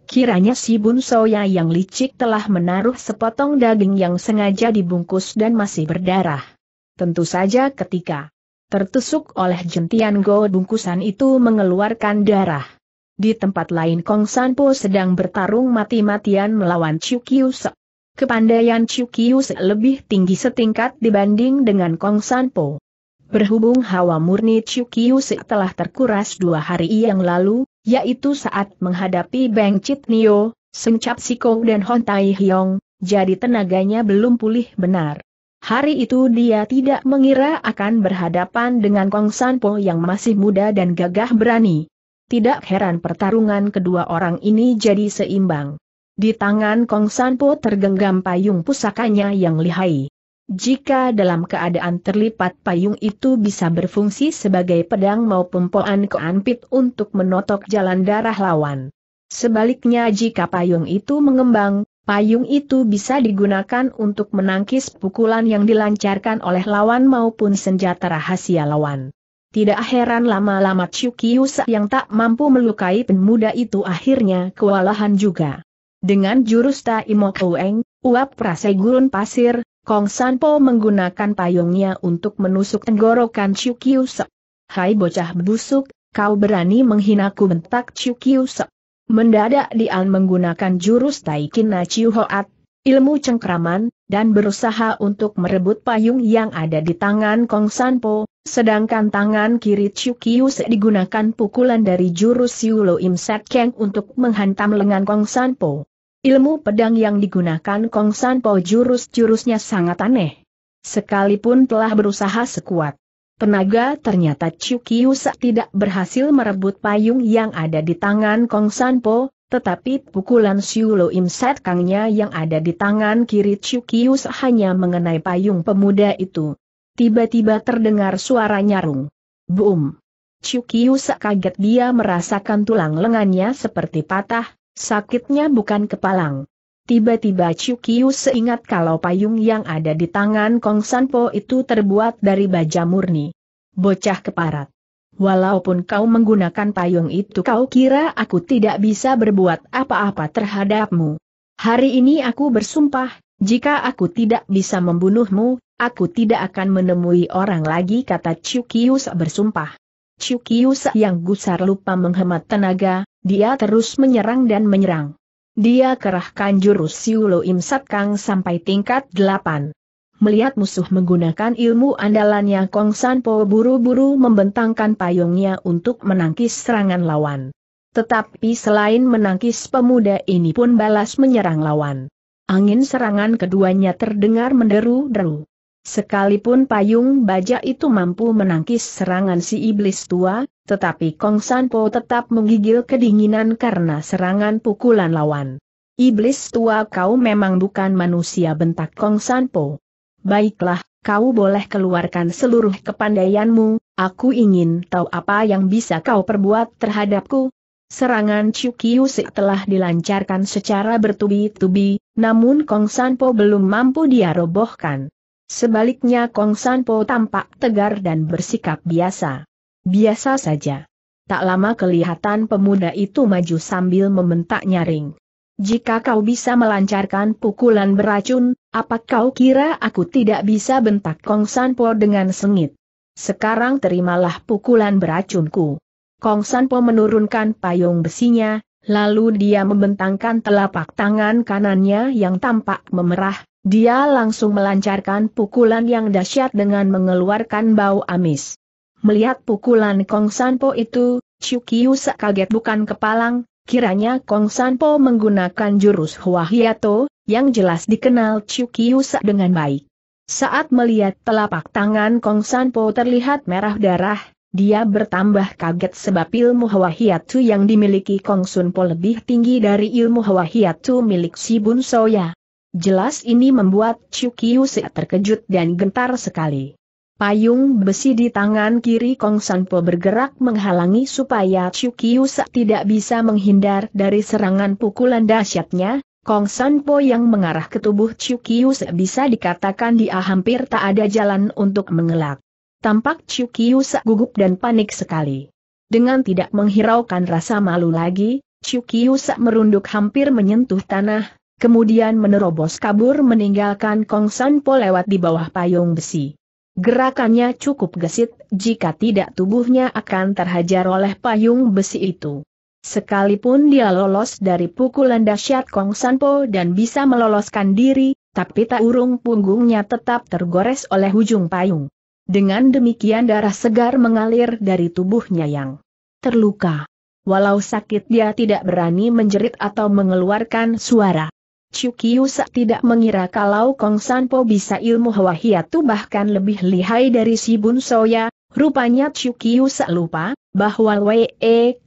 Kiranya si Bun Soya yang licik telah menaruh sepotong daging yang sengaja dibungkus dan masih berdarah. Tentu saja ketika tertusuk oleh jentian go bungkusan itu mengeluarkan darah. Di tempat lain Kong Sanpo sedang bertarung mati-matian melawan Kiu Kepandaian Chukius lebih tinggi setingkat dibanding dengan Kong Sanpo. Berhubung hawa murni Chukius telah terkuras dua hari yang lalu, yaitu saat menghadapi Beng Chit Nio, Chap Siko dan Hon Tai Hyong, jadi tenaganya belum pulih benar. Hari itu dia tidak mengira akan berhadapan dengan Kong Sanpo yang masih muda dan gagah berani. Tidak heran pertarungan kedua orang ini jadi seimbang. Di tangan Kong Sanpo tergenggam payung pusakanya yang lihai. Jika dalam keadaan terlipat payung itu bisa berfungsi sebagai pedang maupun poan keanpit untuk menotok jalan darah lawan. Sebaliknya jika payung itu mengembang, payung itu bisa digunakan untuk menangkis pukulan yang dilancarkan oleh lawan maupun senjata rahasia lawan. Tidak heran lama-lama Chukiusa yang tak mampu melukai pemuda itu akhirnya kewalahan juga. Dengan jurus Taimo Kueng, uap prasegurun gurun pasir, Kong Sanpo menggunakan payungnya untuk menusuk tenggorokan Se. Hai bocah busuk, kau berani menghinaku bentak Se. Mendadak Dian menggunakan jurus Na Hoat, ilmu cengkraman, dan berusaha untuk merebut payung yang ada di tangan Kong Sanpo, sedangkan tangan kiri Se digunakan pukulan dari jurus Im Set Keng untuk menghantam lengan Kong Sanpo. Ilmu pedang yang digunakan Kong San Po jurus-jurusnya sangat aneh. Sekalipun telah berusaha sekuat tenaga ternyata Chu tidak berhasil merebut payung yang ada di tangan Kong San Po, tetapi pukulan Im Sat Kangnya yang ada di tangan kiri Chu hanya mengenai payung pemuda itu. Tiba-tiba terdengar suara nyarung. Boom! Chu kaget dia merasakan tulang lengannya seperti patah, Sakitnya bukan kepalang. Tiba-tiba Chukiu seingat kalau payung yang ada di tangan Kong Sanpo itu terbuat dari baja murni. Bocah keparat. Walaupun kau menggunakan payung itu kau kira aku tidak bisa berbuat apa-apa terhadapmu. Hari ini aku bersumpah, jika aku tidak bisa membunuhmu, aku tidak akan menemui orang lagi kata Chukius bersumpah. Chukius yang gusar lupa menghemat tenaga, dia terus menyerang dan menyerang. Dia kerahkan jurus Siulo Imsat Kang sampai tingkat 8. Melihat musuh menggunakan ilmu andalannya Kong San Po buru-buru membentangkan payungnya untuk menangkis serangan lawan. Tetapi selain menangkis pemuda ini pun balas menyerang lawan. Angin serangan keduanya terdengar menderu-deru. Sekalipun payung baja itu mampu menangkis serangan si iblis tua, tetapi Kong San Po tetap menggigil kedinginan karena serangan pukulan lawan. Iblis tua kau memang bukan manusia bentak Kong San Po. Baiklah, kau boleh keluarkan seluruh kepandaianmu, aku ingin tahu apa yang bisa kau perbuat terhadapku. Serangan Chukyusi telah dilancarkan secara bertubi-tubi, namun Kong San Po belum mampu dia robohkan. Sebaliknya Kong San Po tampak tegar dan bersikap biasa. Biasa saja. Tak lama kelihatan pemuda itu maju sambil membentak nyaring. Jika kau bisa melancarkan pukulan beracun, apa kau kira aku tidak bisa bentak Kong San Po dengan sengit? Sekarang terimalah pukulan beracunku. Kong San Po menurunkan payung besinya, lalu dia membentangkan telapak tangan kanannya yang tampak memerah, dia langsung melancarkan pukulan yang dahsyat dengan mengeluarkan bau amis. Melihat pukulan Kong Sanpo itu, Chukiu kaget bukan kepalang, kiranya Kong Sanpo menggunakan jurus Hua Hiato, yang jelas dikenal Chukiu dengan baik. Saat melihat telapak tangan Kong Sanpo terlihat merah darah, dia bertambah kaget sebab ilmu Hua Hiatu yang dimiliki Kong Sunpo lebih tinggi dari ilmu Hua Hiatu milik Si Bun Soya. Jelas ini membuat Se terkejut dan gentar sekali. Payung besi di tangan kiri Kong Sanpo bergerak menghalangi supaya Se tidak bisa menghindar dari serangan pukulan dahsyatnya, Kong Sanpo yang mengarah ke tubuh Se bisa dikatakan dia hampir tak ada jalan untuk mengelak. Tampak Se gugup dan panik sekali. Dengan tidak menghiraukan rasa malu lagi, Se merunduk hampir menyentuh tanah, kemudian menerobos kabur meninggalkan Kong Sanpo lewat di bawah payung besi. Gerakannya cukup gesit, jika tidak tubuhnya akan terhajar oleh payung besi itu. Sekalipun dia lolos dari pukulan dahsyat Kong Sanpo dan bisa meloloskan diri, tapi tak urung punggungnya tetap tergores oleh ujung payung. Dengan demikian darah segar mengalir dari tubuhnya yang terluka. Walau sakit dia tidak berani menjerit atau mengeluarkan suara. Chukiusak tidak mengira kalau Kong Sanpo bisa ilmu tu bahkan lebih lihai dari si Bun Soya, rupanya Chukiusak lupa, bahwa Wee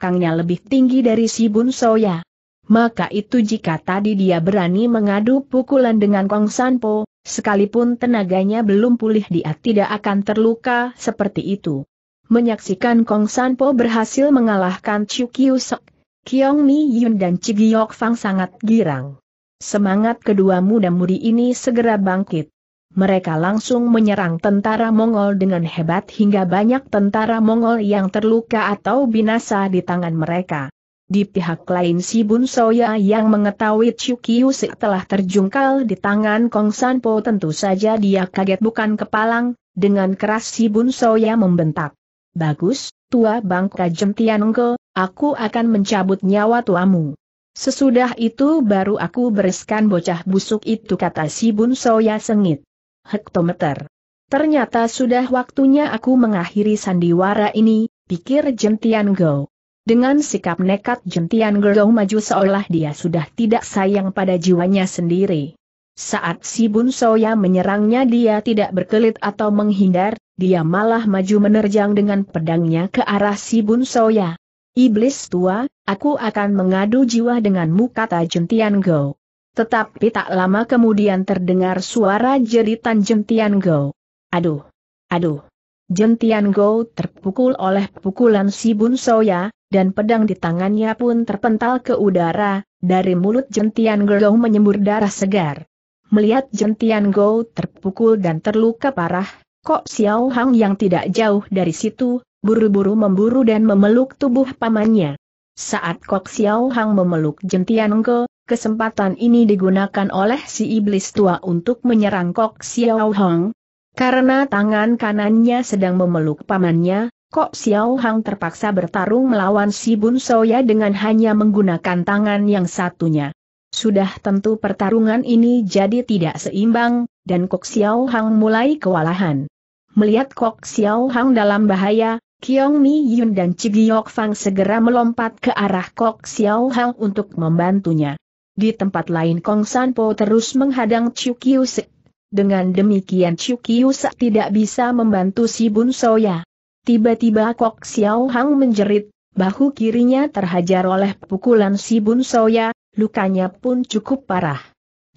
Kangnya lebih tinggi dari si Bun Soya. Maka itu jika tadi dia berani mengadu pukulan dengan Kong Sanpo, sekalipun tenaganya belum pulih dia tidak akan terluka seperti itu. Menyaksikan Kong Sanpo berhasil mengalahkan Chukiusak, Kiong Mi Yun dan Cigiok Fang sangat girang. Semangat kedua muda-mudi ini segera bangkit. Mereka langsung menyerang tentara Mongol dengan hebat hingga banyak tentara Mongol yang terluka atau binasa di tangan mereka. Di pihak lain si Bun Soya yang mengetahui Chukiu telah terjungkal di tangan Kong Sanpo tentu saja dia kaget bukan kepalang, dengan keras si Bun Soya membentak. Bagus, tua bangka Jentianengke, aku akan mencabut nyawa tuamu. Sesudah itu baru aku bereskan bocah busuk itu kata si Bun Soya sengit. Hektometer. Ternyata sudah waktunya aku mengakhiri sandiwara ini, pikir Jentian Go. Dengan sikap nekat Jentian Go maju seolah dia sudah tidak sayang pada jiwanya sendiri. Saat si Bun Soya menyerangnya dia tidak berkelit atau menghindar, dia malah maju menerjang dengan pedangnya ke arah si Bun Soya. Iblis tua, aku akan mengadu jiwa denganmu kata Jentian Go. Tetapi tak lama kemudian terdengar suara jeritan Jentian Go. Aduh! Aduh! Jentian Go terpukul oleh pukulan si Bun Soya, dan pedang di tangannya pun terpental ke udara, dari mulut Jentian Go menyembur darah segar. Melihat Jentian Go terpukul dan terluka parah, Kok Xiao Hang yang tidak jauh dari situ, buru-buru memburu dan memeluk tubuh pamannya. Saat Kok Xiao Hang memeluk Jentian kesempatan ini digunakan oleh si iblis tua untuk menyerang Kok Xiao Hang. Karena tangan kanannya sedang memeluk pamannya, Kok Xiao Hang terpaksa bertarung melawan si Bun Soya dengan hanya menggunakan tangan yang satunya. Sudah tentu pertarungan ini jadi tidak seimbang, dan Kok Xiao Hang mulai kewalahan. Melihat Kok Xiao Hang dalam bahaya, Kiong Mi Yun dan Cigiok Fang segera melompat ke arah Kok Xiao Hang untuk membantunya. Di tempat lain Kong San Po terus menghadang Chiu Kiu Sek. Dengan demikian Chiu Kiu Sek tidak bisa membantu si Bun Soya. Tiba-tiba Kok Xiao Hang menjerit, bahu kirinya terhajar oleh pukulan si Bun Soya, lukanya pun cukup parah.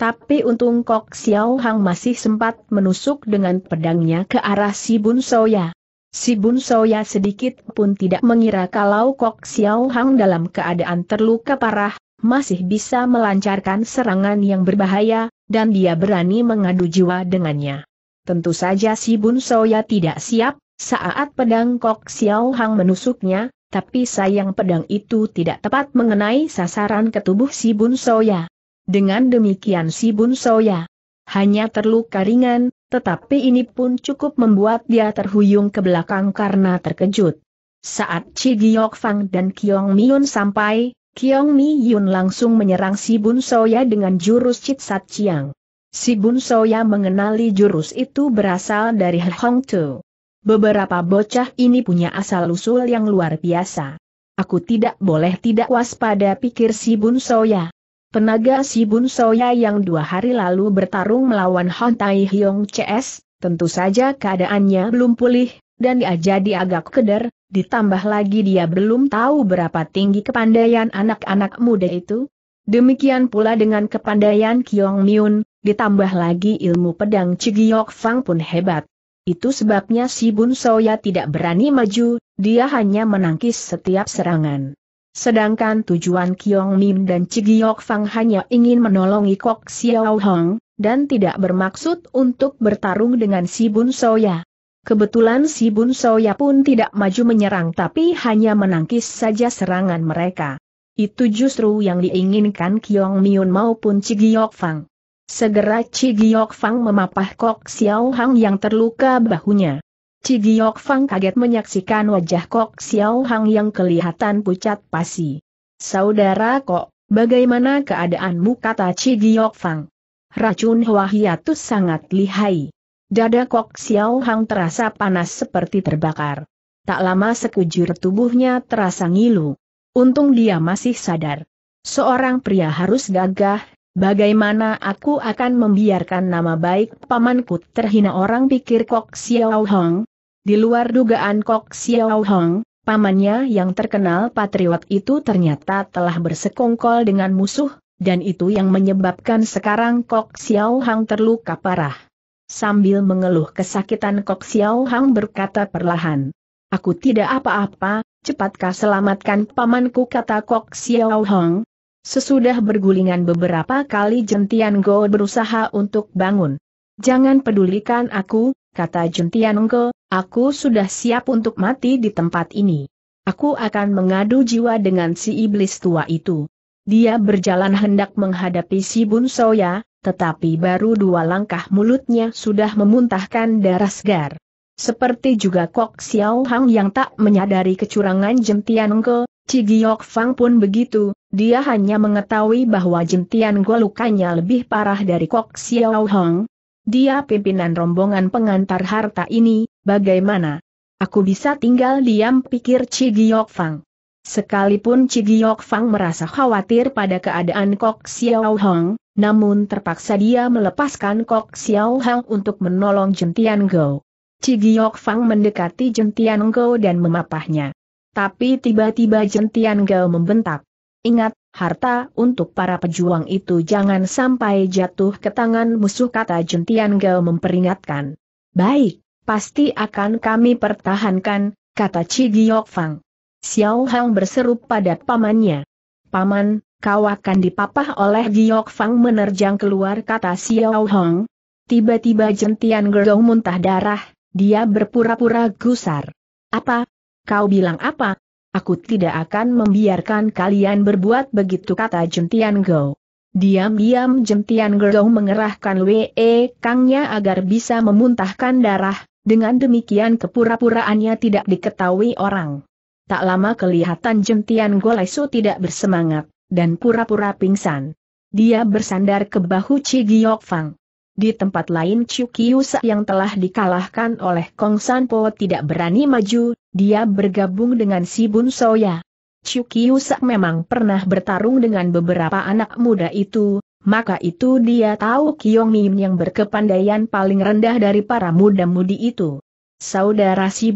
Tapi untung Kok Xiao Hang masih sempat menusuk dengan pedangnya ke arah si Bun Soya. Si Bun Soya sedikit pun tidak mengira kalau Kok Xiao Hang dalam keadaan terluka parah, masih bisa melancarkan serangan yang berbahaya, dan dia berani mengadu jiwa dengannya. Tentu saja si Bun Soya tidak siap, saat pedang Kok Xiao Hang menusuknya, tapi sayang pedang itu tidak tepat mengenai sasaran ketubuh si Bun Soya. Dengan demikian si Bun Soya hanya terluka ringan, tetapi ini pun cukup membuat dia terhuyung ke belakang karena terkejut. Saat Chi Giok Fang dan Kiong Miun sampai, Kiong Miun langsung menyerang si Bun Soya dengan jurus Cit Sat Chiang. Si Bun Soya mengenali jurus itu berasal dari Hong Tu. Beberapa bocah ini punya asal-usul yang luar biasa. Aku tidak boleh tidak waspada pikir si Bun Soya. Penaga Bun Soya yang dua hari lalu bertarung melawan Han Tai Hyong CS, tentu saja keadaannya belum pulih, dan dia jadi agak keder, ditambah lagi dia belum tahu berapa tinggi kepandaian anak-anak muda itu. Demikian pula dengan kepandaian Kiong Miun, ditambah lagi ilmu pedang Cigiok Fang pun hebat. Itu sebabnya si Bun Soya tidak berani maju, dia hanya menangkis setiap serangan. Sedangkan tujuan Kiong Mim dan Cigiok Fang hanya ingin menolongi Kok Xiao Hong, dan tidak bermaksud untuk bertarung dengan si Bun Soya. Kebetulan si Bun Soya pun tidak maju menyerang tapi hanya menangkis saja serangan mereka. Itu justru yang diinginkan Kiong Miun maupun Cigiok Fang. Segera Cigiok Fang memapah Kok Xiao Hong yang terluka bahunya. Cigiok Fang kaget menyaksikan wajah Kok Xiao Hang yang kelihatan pucat pasi. Saudara Kok, bagaimana keadaanmu kata Cigiok Fang? Racun Hwa sangat lihai. Dada Kok Xiao Hang terasa panas seperti terbakar. Tak lama sekujur tubuhnya terasa ngilu. Untung dia masih sadar. Seorang pria harus gagah, Bagaimana aku akan membiarkan nama baik pamanku terhina orang pikir Kok Xiao Hong? Di luar dugaan Kok Xiao Hong, pamannya yang terkenal patriot itu ternyata telah bersekongkol dengan musuh, dan itu yang menyebabkan sekarang Kok Xiao Hong terluka parah. Sambil mengeluh kesakitan Kok Xiao Hong berkata perlahan, Aku tidak apa-apa, cepatkah selamatkan pamanku kata Kok Xiao Hong. Sesudah bergulingan beberapa kali Jentian Go berusaha untuk bangun. Jangan pedulikan aku, kata Jentian Go, aku sudah siap untuk mati di tempat ini. Aku akan mengadu jiwa dengan si iblis tua itu. Dia berjalan hendak menghadapi si Bun Soya, tetapi baru dua langkah mulutnya sudah memuntahkan darah segar. Seperti juga Kok Xiao Hang yang tak menyadari kecurangan Jentian Go, Cigiok Fang pun begitu, dia hanya mengetahui bahwa Jentian Tian lukanya lebih parah dari Kok Xiao Hong. Dia pimpinan rombongan pengantar harta ini, bagaimana? Aku bisa tinggal diam pikir Chi Giok Fang. Sekalipun Chi Giok Fang merasa khawatir pada keadaan Kok Xiao Hong, namun terpaksa dia melepaskan Kok Xiao Hong untuk menolong Jentian Tian Go. Chi Giok Fang mendekati Jentian Tian Go dan memapahnya. Tapi tiba-tiba Jentian Tian Go membentak. Ingat, harta untuk para pejuang itu jangan sampai jatuh ke tangan musuh kata Jentian Gao memperingatkan. Baik, pasti akan kami pertahankan, kata Chi Giok Fang. Xiao Hang berseru pada pamannya. Paman, kau akan dipapah oleh Giok Fang menerjang keluar kata Xiao Hang. Tiba-tiba jentian Gao muntah darah, dia berpura-pura gusar. Apa? Kau bilang apa? Aku tidak akan membiarkan kalian berbuat begitu kata Jentian Go. Diam-diam Jentian Go mengerahkan WE Kangnya agar bisa memuntahkan darah, dengan demikian kepura-puraannya tidak diketahui orang. Tak lama kelihatan Jentian Go lesu tidak bersemangat, dan pura-pura pingsan. Dia bersandar ke bahu Chi Giok Fang. Di tempat lain Chu Kiusa yang telah dikalahkan oleh Kong San Po tidak berani maju, dia bergabung dengan si Bun Soya. Chu Kiusa memang pernah bertarung dengan beberapa anak muda itu, maka itu dia tahu Kiong Mim yang berkepandaian paling rendah dari para muda-mudi itu. Saudara si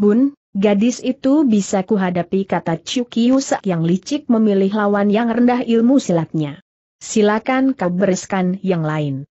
Gadis itu bisa kuhadapi kata Chukiusa yang licik memilih lawan yang rendah ilmu silatnya. Silakan kau bereskan yang lain.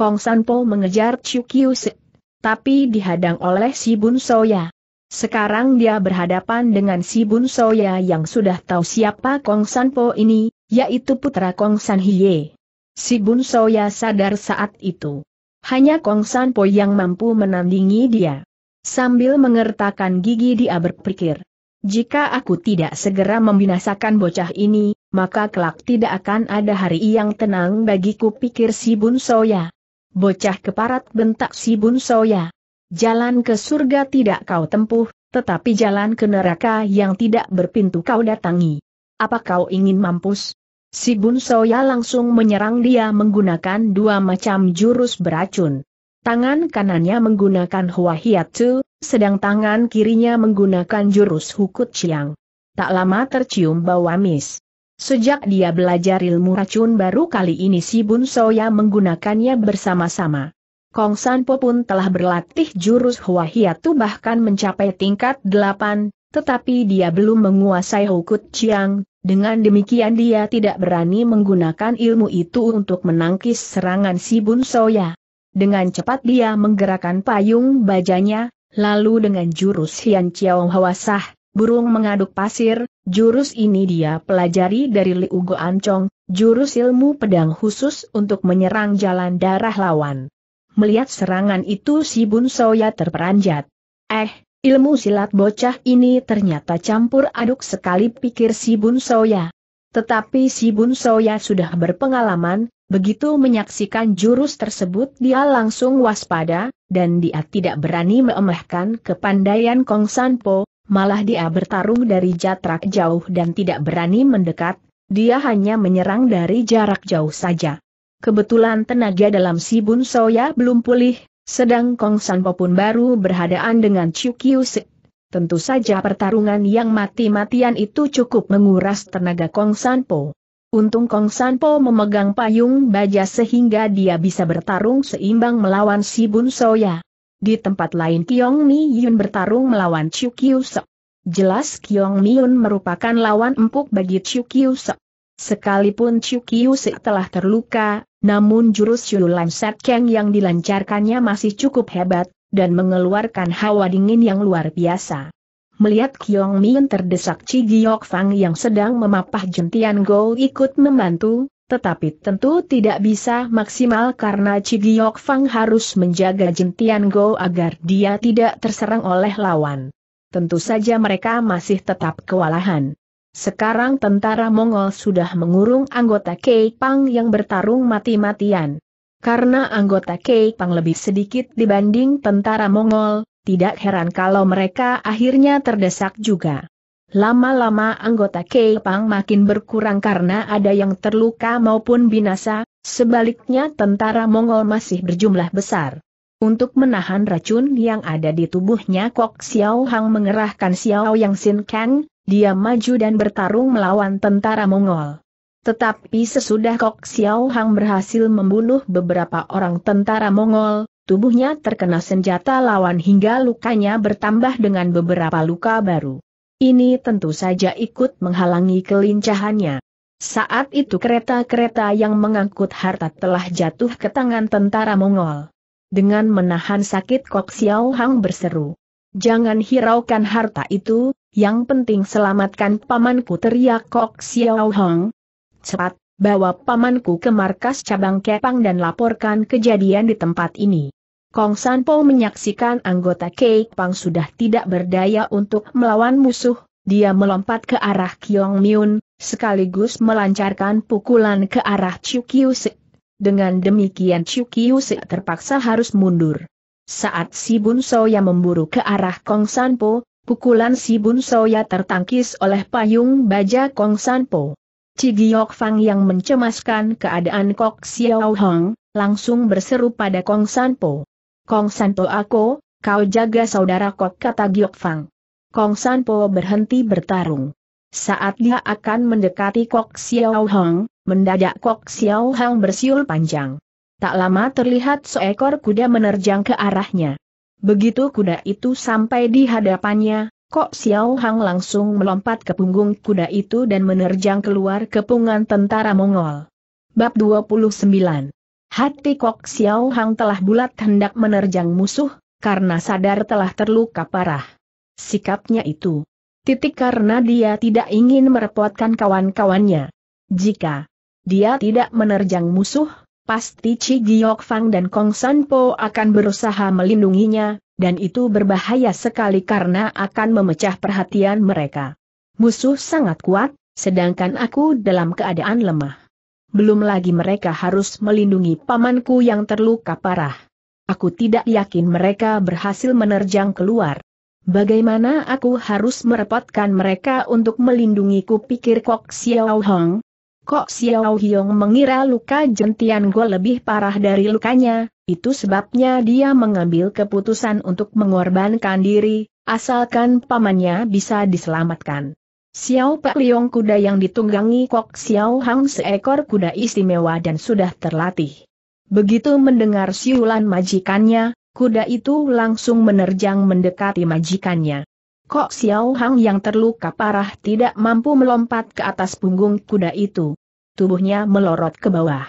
Kong Sanpo mengejar Chu Kiu Se, tapi dihadang oleh si Bun Soya. Sekarang dia berhadapan dengan si Bun Soya yang sudah tahu siapa Kong Sanpo ini, yaitu putra Kong San Hye. Si Bun Soya sadar saat itu. Hanya Kong Sanpo yang mampu menandingi dia. Sambil mengertakkan gigi dia berpikir, jika aku tidak segera membinasakan bocah ini, maka kelak tidak akan ada hari yang tenang bagiku pikir si Bun Soya. Bocah keparat bentak si Bun Soya. Jalan ke surga tidak kau tempuh, tetapi jalan ke neraka yang tidak berpintu kau datangi. Apa kau ingin mampus? Si Bun Soya langsung menyerang dia menggunakan dua macam jurus beracun. Tangan kanannya menggunakan Hua Hiatsu, sedang tangan kirinya menggunakan jurus Hukut Chiang. Tak lama tercium bau amis. Sejak dia belajar ilmu racun baru kali ini si Bun Soya menggunakannya bersama-sama. Kong Sanpo pun telah berlatih jurus Hua Hiatu bahkan mencapai tingkat 8, tetapi dia belum menguasai Hukut Chiang, dengan demikian dia tidak berani menggunakan ilmu itu untuk menangkis serangan si Bun Soya. Dengan cepat dia menggerakkan payung bajanya, lalu dengan jurus Hian Chiao Hawasah, burung mengaduk pasir, jurus ini dia pelajari dari Liu Goancong, jurus ilmu pedang khusus untuk menyerang jalan darah lawan. Melihat serangan itu si Bun Soya terperanjat. Eh, ilmu silat bocah ini ternyata campur aduk sekali pikir si Bun Soya. Tetapi si Bun Soya sudah berpengalaman, begitu menyaksikan jurus tersebut dia langsung waspada, dan dia tidak berani melemahkan kepandaian Kong San Po, malah dia bertarung dari jarak jauh dan tidak berani mendekat, dia hanya menyerang dari jarak jauh saja. Kebetulan tenaga dalam si Bun Soya belum pulih, sedang Kong Sanpo pun baru berhadaan dengan Chu Kiusik. Tentu saja pertarungan yang mati-matian itu cukup menguras tenaga Kong Sanpo. Untung Kong Sanpo memegang payung baja sehingga dia bisa bertarung seimbang melawan si Bun Soya. Di tempat lain Kiong Mi Yun bertarung melawan Chu Kiu Se. Jelas Kiong Mi Yun merupakan lawan empuk bagi Chu Kiu Se. Sekalipun Chu Kiu Se telah terluka, namun jurus Sat Keng yang dilancarkannya masih cukup hebat, dan mengeluarkan hawa dingin yang luar biasa. Melihat Kiong Mi Yun terdesak Chi Giok Fang yang sedang memapah jentian Go ikut membantu, tetapi tentu tidak bisa maksimal karena Cigiok Fang harus menjaga Jentian Go agar dia tidak terserang oleh lawan. Tentu saja mereka masih tetap kewalahan. Sekarang tentara Mongol sudah mengurung anggota Kei Pang yang bertarung mati-matian. Karena anggota Kei Pang lebih sedikit dibanding tentara Mongol, tidak heran kalau mereka akhirnya terdesak juga. Lama-lama anggota Pang makin berkurang karena ada yang terluka maupun binasa, sebaliknya tentara Mongol masih berjumlah besar. Untuk menahan racun yang ada di tubuhnya Kok Xiao Hang mengerahkan Xiao Yang Sin Kang, dia maju dan bertarung melawan tentara Mongol. Tetapi sesudah Kok Xiao Hang berhasil membunuh beberapa orang tentara Mongol, tubuhnya terkena senjata lawan hingga lukanya bertambah dengan beberapa luka baru. Ini tentu saja ikut menghalangi kelincahannya. Saat itu kereta-kereta yang mengangkut harta telah jatuh ke tangan tentara Mongol. Dengan menahan sakit Kok Xiao Hang berseru. Jangan hiraukan harta itu, yang penting selamatkan pamanku teriak Kok Xiao Hang. Cepat, bawa pamanku ke markas cabang Kepang dan laporkan kejadian di tempat ini. Kong Sanpo menyaksikan anggota Kek Pang sudah tidak berdaya untuk melawan musuh, dia melompat ke arah Kiong Miun, sekaligus melancarkan pukulan ke arah Kiu Se. Dengan demikian Kiu Se terpaksa harus mundur. Saat si Bun Soya memburu ke arah Kong Sanpo, pukulan si Bun Soya tertangkis oleh payung baja Kong Sanpo. Cigiok Fang yang mencemaskan keadaan Kok Xiao Hong, langsung berseru pada Kong Sanpo. Kong Sanpo aku, kau jaga saudara kok kata Giok Fang. Kong Sanpo berhenti bertarung. Saat dia akan mendekati Kok Xiao Hong, mendadak Kok Xiao Hong bersiul panjang. Tak lama terlihat seekor kuda menerjang ke arahnya. Begitu kuda itu sampai di hadapannya, Kok Xiao Hong langsung melompat ke punggung kuda itu dan menerjang keluar kepungan tentara Mongol. Bab 29 Hati Kok Xiao Hang telah bulat hendak menerjang musuh, karena sadar telah terluka parah. Sikapnya itu. Titik karena dia tidak ingin merepotkan kawan-kawannya. Jika dia tidak menerjang musuh, pasti Chi Giok Fang dan Kong San Po akan berusaha melindunginya, dan itu berbahaya sekali karena akan memecah perhatian mereka. Musuh sangat kuat, sedangkan aku dalam keadaan lemah belum lagi mereka harus melindungi pamanku yang terluka parah. Aku tidak yakin mereka berhasil menerjang keluar. Bagaimana aku harus merepotkan mereka untuk melindungiku pikir Kok Xiao Hong? Kok Xiao Hiong mengira luka jentian gue lebih parah dari lukanya, itu sebabnya dia mengambil keputusan untuk mengorbankan diri, asalkan pamannya bisa diselamatkan. Xiao Pak Liong kuda yang ditunggangi Kok Xiao Hang seekor kuda istimewa dan sudah terlatih. Begitu mendengar siulan majikannya, kuda itu langsung menerjang mendekati majikannya. Kok Xiao Hang yang terluka parah tidak mampu melompat ke atas punggung kuda itu. Tubuhnya melorot ke bawah.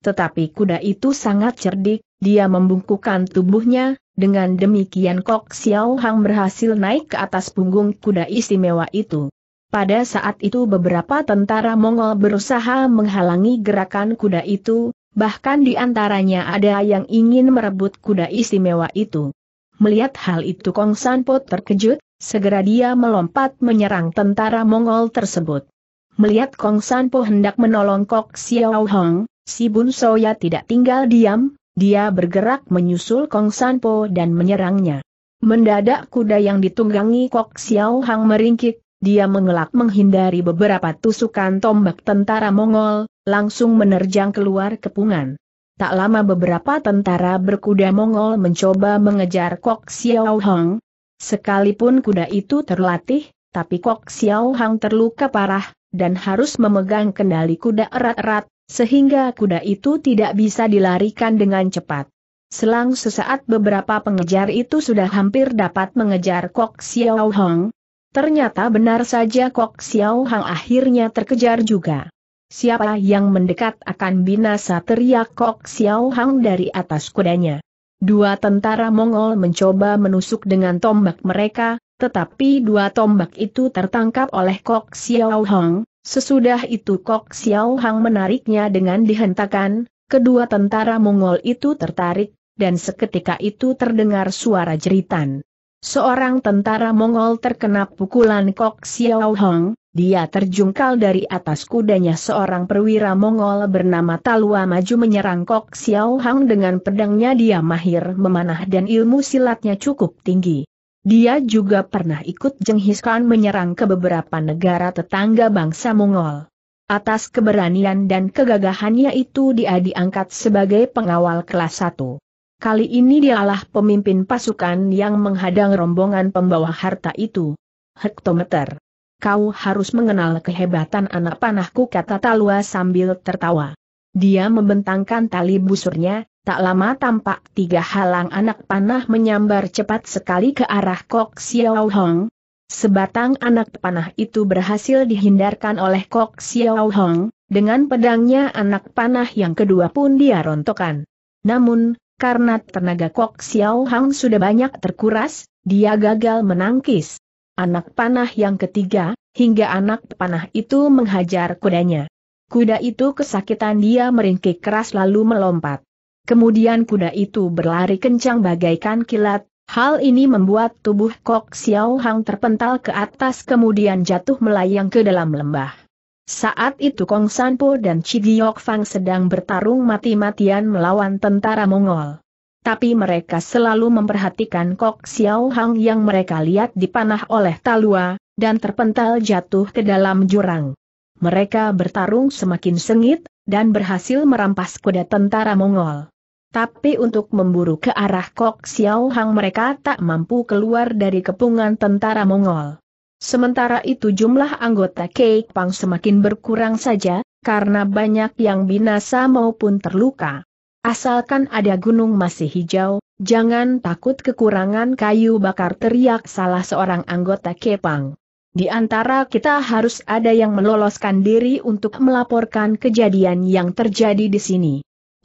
Tetapi kuda itu sangat cerdik, dia membungkukkan tubuhnya, dengan demikian Kok Xiao Hang berhasil naik ke atas punggung kuda istimewa itu. Pada saat itu beberapa tentara Mongol berusaha menghalangi gerakan kuda itu, bahkan di antaranya ada yang ingin merebut kuda istimewa itu. Melihat hal itu Kong Sanpo terkejut, segera dia melompat menyerang tentara Mongol tersebut. Melihat Kong Sanpo hendak menolong Kok Xiao Hong, si Bun Soya tidak tinggal diam, dia bergerak menyusul Kong Sanpo dan menyerangnya. Mendadak kuda yang ditunggangi Kok Xiao Hong meringkik, dia mengelak menghindari beberapa tusukan tombak tentara Mongol, langsung menerjang keluar kepungan. Tak lama beberapa tentara berkuda Mongol mencoba mengejar Kok Xiao Hong. Sekalipun kuda itu terlatih, tapi Kok Xiao Hong terluka parah, dan harus memegang kendali kuda erat-erat, sehingga kuda itu tidak bisa dilarikan dengan cepat. Selang sesaat beberapa pengejar itu sudah hampir dapat mengejar Kok Xiao Hong. Ternyata benar saja Kok Xiao Hang akhirnya terkejar juga. Siapa yang mendekat akan binasa teriak Kok Xiao Hang dari atas kudanya. Dua tentara Mongol mencoba menusuk dengan tombak mereka, tetapi dua tombak itu tertangkap oleh Kok Xiao Hang. Sesudah itu Kok Xiao Hang menariknya dengan dihentakan, kedua tentara Mongol itu tertarik, dan seketika itu terdengar suara jeritan. Seorang tentara Mongol terkena pukulan Kok Xiao Hong, dia terjungkal dari atas kudanya seorang perwira Mongol bernama Talua maju menyerang Kok Xiao Hong dengan pedangnya dia mahir memanah dan ilmu silatnya cukup tinggi. Dia juga pernah ikut Jenghis Khan menyerang ke beberapa negara tetangga bangsa Mongol. Atas keberanian dan kegagahannya itu dia diangkat sebagai pengawal kelas 1. Kali ini dialah pemimpin pasukan yang menghadang rombongan pembawa harta itu. Hektometer. Kau harus mengenal kehebatan anak panahku kata Talua sambil tertawa. Dia membentangkan tali busurnya, tak lama tampak tiga halang anak panah menyambar cepat sekali ke arah Kok Xiao Hong. Sebatang anak panah itu berhasil dihindarkan oleh Kok Xiao Hong, dengan pedangnya anak panah yang kedua pun dia rontokan. Namun, karena tenaga Kok Xiao Hang sudah banyak terkuras, dia gagal menangkis. Anak panah yang ketiga, hingga anak panah itu menghajar kudanya. Kuda itu kesakitan dia meringkik keras lalu melompat. Kemudian kuda itu berlari kencang bagaikan kilat, hal ini membuat tubuh Kok Xiao Hang terpental ke atas kemudian jatuh melayang ke dalam lembah. Saat itu Kong Sanpo dan Chigiok Fang sedang bertarung mati-matian melawan tentara Mongol. Tapi mereka selalu memperhatikan Kok Xiao Hang yang mereka lihat dipanah oleh Talua, dan terpental jatuh ke dalam jurang. Mereka bertarung semakin sengit, dan berhasil merampas kuda tentara Mongol. Tapi untuk memburu ke arah Kok Xiao Hang mereka tak mampu keluar dari kepungan tentara Mongol. Sementara itu jumlah anggota Cake Pang semakin berkurang saja, karena banyak yang binasa maupun terluka. Asalkan ada gunung masih hijau, jangan takut kekurangan kayu bakar teriak salah seorang anggota Kepang. Di antara kita harus ada yang meloloskan diri untuk melaporkan kejadian yang terjadi di sini.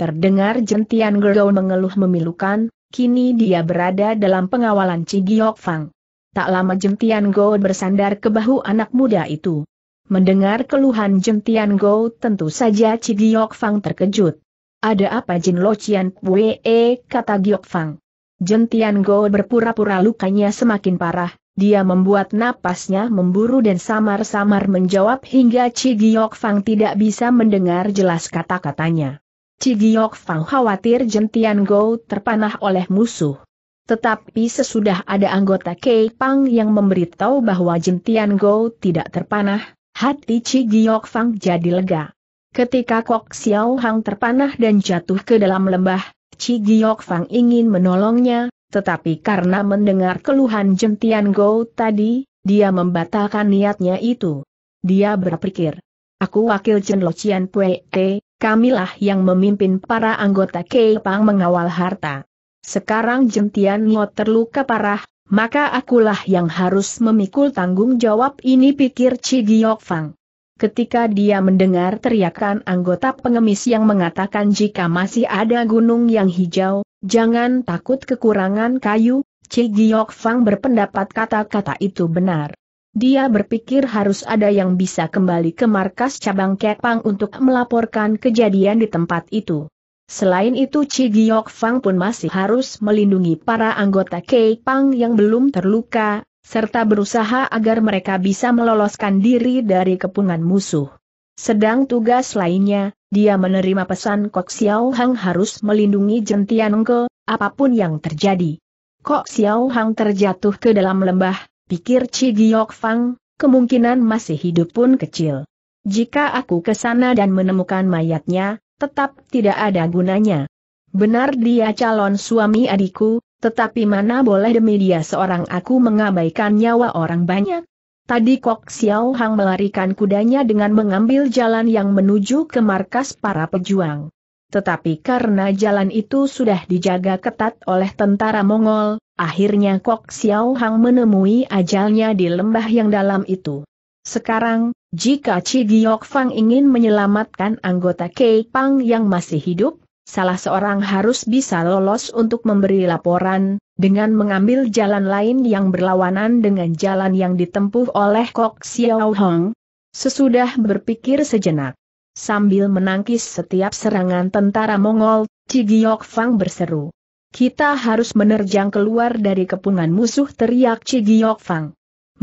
Terdengar jentian Gergau mengeluh memilukan, kini dia berada dalam pengawalan Cigiok Fang. Tak lama Jentian Go bersandar ke bahu anak muda itu. Mendengar keluhan Jentian Go tentu saja Cigiok Fang terkejut. Ada apa Jin Lo Cian Wee eh, kata Giok Fang. Jentian Go berpura-pura lukanya semakin parah, dia membuat napasnya memburu dan samar-samar menjawab hingga Cigiok Fang tidak bisa mendengar jelas kata-katanya. Cigiok Fang khawatir Jentian Go terpanah oleh musuh. Tetapi sesudah ada anggota Kei Pang yang memberitahu bahwa Jin Tian Go tidak terpanah, hati Chi Giok Fang jadi lega. Ketika Kok Xiao Hang terpanah dan jatuh ke dalam lembah, Chi Giok Fang ingin menolongnya, tetapi karena mendengar keluhan Jin Tian Go tadi, dia membatalkan niatnya itu. Dia berpikir, aku wakil Chen Lo Chian Pue, kamilah yang memimpin para anggota Kei Pang mengawal harta. Sekarang Jentian Ngo terluka parah, maka akulah yang harus memikul tanggung jawab ini pikir Ci Giok Fang. Ketika dia mendengar teriakan anggota pengemis yang mengatakan jika masih ada gunung yang hijau, jangan takut kekurangan kayu, Ci Giok Fang berpendapat kata-kata itu benar. Dia berpikir harus ada yang bisa kembali ke markas cabang Kepang untuk melaporkan kejadian di tempat itu. Selain itu Chi Giok Fang pun masih harus melindungi para anggota Kei Pang yang belum terluka, serta berusaha agar mereka bisa meloloskan diri dari kepungan musuh. Sedang tugas lainnya, dia menerima pesan Kok Xiao Hang harus melindungi Jentian Ke, apapun yang terjadi. Kok Xiao Hang terjatuh ke dalam lembah, pikir Chi Giok Fang, kemungkinan masih hidup pun kecil. Jika aku ke sana dan menemukan mayatnya, tetap tidak ada gunanya. Benar dia calon suami adikku, tetapi mana boleh demi dia seorang aku mengabaikan nyawa orang banyak. Tadi Kok Xiao Hang melarikan kudanya dengan mengambil jalan yang menuju ke markas para pejuang. Tetapi karena jalan itu sudah dijaga ketat oleh tentara Mongol, akhirnya Kok Xiao Hang menemui ajalnya di lembah yang dalam itu. Sekarang, jika Chi Giok Fang ingin menyelamatkan anggota Kei Pang yang masih hidup, salah seorang harus bisa lolos untuk memberi laporan, dengan mengambil jalan lain yang berlawanan dengan jalan yang ditempuh oleh Kok Xiao Hong. Sesudah berpikir sejenak, sambil menangkis setiap serangan tentara Mongol, Chi Giok Fang berseru. Kita harus menerjang keluar dari kepungan musuh teriak Chi Giok Fang.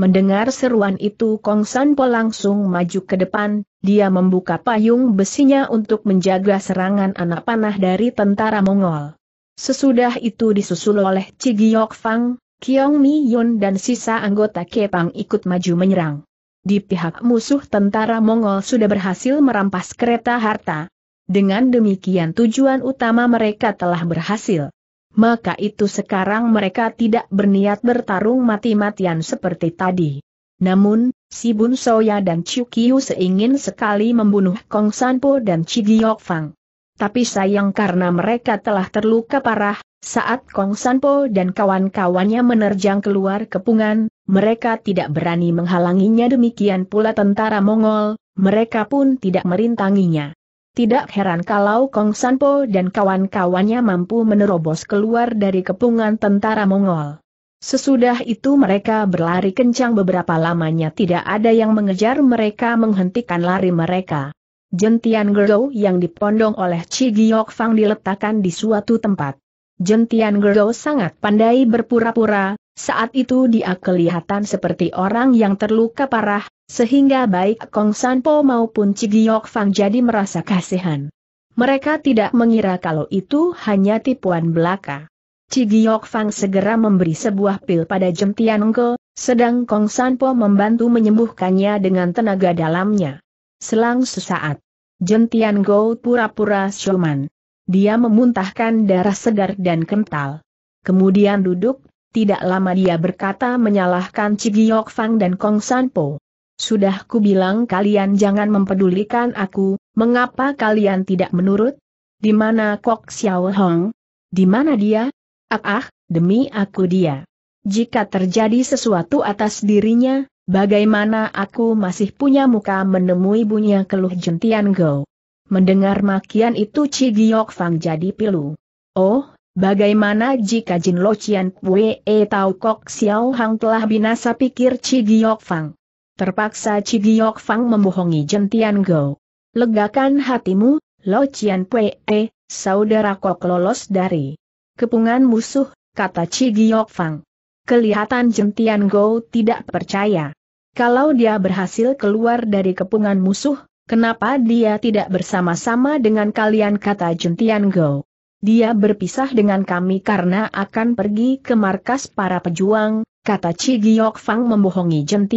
Mendengar seruan itu Kong Sanpo langsung maju ke depan, dia membuka payung besinya untuk menjaga serangan anak panah dari tentara Mongol. Sesudah itu disusul oleh Cigiok Fang, Kiong Mi Yun dan sisa anggota Kepang ikut maju menyerang. Di pihak musuh tentara Mongol sudah berhasil merampas kereta harta. Dengan demikian tujuan utama mereka telah berhasil maka itu sekarang mereka tidak berniat bertarung mati-matian seperti tadi. Namun, si Bun Soya dan Chiu Kiu seingin sekali membunuh Kong Sanpo dan Chi Giok Fang. Tapi sayang karena mereka telah terluka parah, saat Kong Sanpo dan kawan-kawannya menerjang keluar kepungan, mereka tidak berani menghalanginya demikian pula tentara Mongol, mereka pun tidak merintanginya. Tidak heran kalau Kong Sanpo dan kawan-kawannya mampu menerobos keluar dari kepungan tentara Mongol. Sesudah itu mereka berlari kencang beberapa lamanya tidak ada yang mengejar mereka menghentikan lari mereka. Jentian Gerdo yang dipondong oleh Chi Giok Fang diletakkan di suatu tempat. Jentian Gerdo sangat pandai berpura-pura, saat itu dia kelihatan seperti orang yang terluka parah, sehingga baik Kong Sanpo maupun Cigiok Fang jadi merasa kasihan. Mereka tidak mengira kalau itu hanya tipuan belaka. Cigiok Fang segera memberi sebuah pil pada Jem Tianengke, sedang Kong Sanpo membantu menyembuhkannya dengan tenaga dalamnya. Selang sesaat, Jem Tianengke pura-pura sioman. Dia memuntahkan darah segar dan kental. Kemudian duduk tidak lama dia berkata menyalahkan Cigiok Fang dan Kong Sanpo. Sudah ku bilang kalian jangan mempedulikan aku, mengapa kalian tidak menurut? Di mana Kok Xiao Hong? Di mana dia? Ah ah, demi aku dia. Jika terjadi sesuatu atas dirinya, bagaimana aku masih punya muka menemui bunyi keluh jentian go? Mendengar makian itu Cigiok Fang jadi pilu. Oh, Bagaimana jika Jin Lo Chian Pue e Tau Kok Xiao Hang telah binasa pikir Chi Giok Fang. Terpaksa Chi Giok Fang membohongi Jen Tian Go. Legakan hatimu, Lo Chian Pue, e, saudara kok lolos dari kepungan musuh, kata Chi Giok Fang. Kelihatan Jen Tian Go tidak percaya. Kalau dia berhasil keluar dari kepungan musuh, kenapa dia tidak bersama-sama dengan kalian kata Jentian Go. Dia berpisah dengan kami karena akan pergi ke markas para pejuang, kata Cigiok Fang membohongi Jen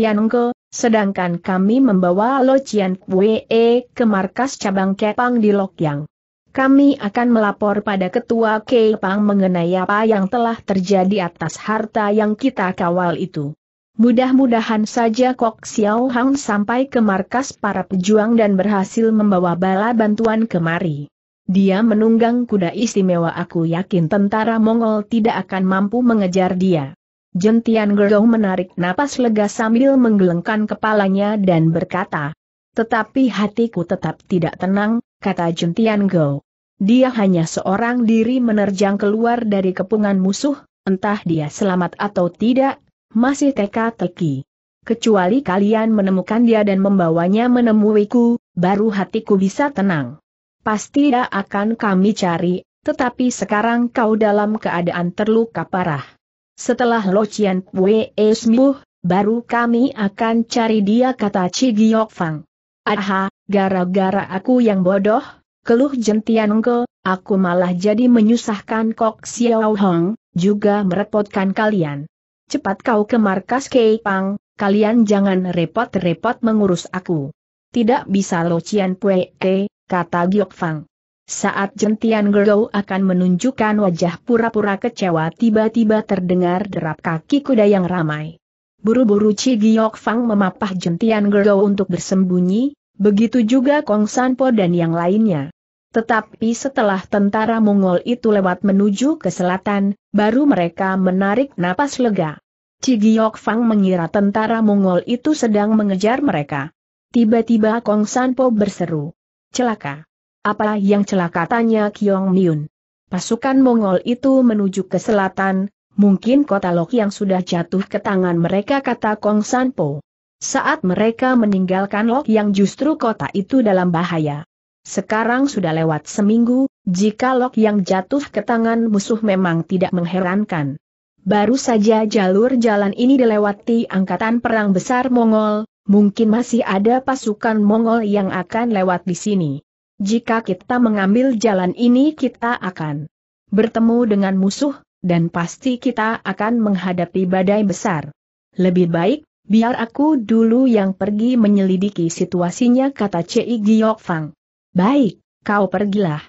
sedangkan kami membawa Lo Chien Kwee ke markas cabang Kepang di Lokyang. Kami akan melapor pada Ketua Kepang mengenai apa yang telah terjadi atas harta yang kita kawal itu. Mudah-mudahan saja Kok Xiao Hang sampai ke markas para pejuang dan berhasil membawa bala bantuan kemari. Dia menunggang kuda istimewa aku yakin tentara Mongol tidak akan mampu mengejar dia. Jentian Gerdong menarik napas lega sambil menggelengkan kepalanya dan berkata, Tetapi hatiku tetap tidak tenang, kata Jentian Gerou. Dia hanya seorang diri menerjang keluar dari kepungan musuh, entah dia selamat atau tidak, masih teka-teki. Kecuali kalian menemukan dia dan membawanya menemuiku, baru hatiku bisa tenang. Pasti dia akan kami cari, tetapi sekarang kau dalam keadaan terluka parah. Setelah Lo Chien Pue sembuh, baru kami akan cari dia kata Chi Giok Fang. Aha, gara-gara aku yang bodoh, keluh jentian ke, aku malah jadi menyusahkan Kok Xiao Hong, juga merepotkan kalian. Cepat kau ke markas Kei Pang, kalian jangan repot-repot mengurus aku. Tidak bisa Lo Chien Pue kata Giok Fang. Saat jentian Gerou akan menunjukkan wajah pura-pura kecewa tiba-tiba terdengar derap kaki kuda yang ramai. Buru-buru Cigiokfang Giok Fang memapah jentian Gerou untuk bersembunyi, begitu juga Kong Sanpo dan yang lainnya. Tetapi setelah tentara Mongol itu lewat menuju ke selatan, baru mereka menarik napas lega. Cigiokfang Giok Fang mengira tentara Mongol itu sedang mengejar mereka. Tiba-tiba Kong Sanpo berseru. Celaka. Apa yang celaka tanya Kiong Miun. Pasukan Mongol itu menuju ke selatan, mungkin kota Lok yang sudah jatuh ke tangan mereka kata Kong Sanpo. Saat mereka meninggalkan Lok yang justru kota itu dalam bahaya. Sekarang sudah lewat seminggu, jika Lok yang jatuh ke tangan musuh memang tidak mengherankan. Baru saja jalur jalan ini dilewati angkatan perang besar Mongol, mungkin masih ada pasukan Mongol yang akan lewat di sini. Jika kita mengambil jalan ini kita akan bertemu dengan musuh, dan pasti kita akan menghadapi badai besar. Lebih baik, biar aku dulu yang pergi menyelidiki situasinya kata Cei Giyok Fang. Baik, kau pergilah.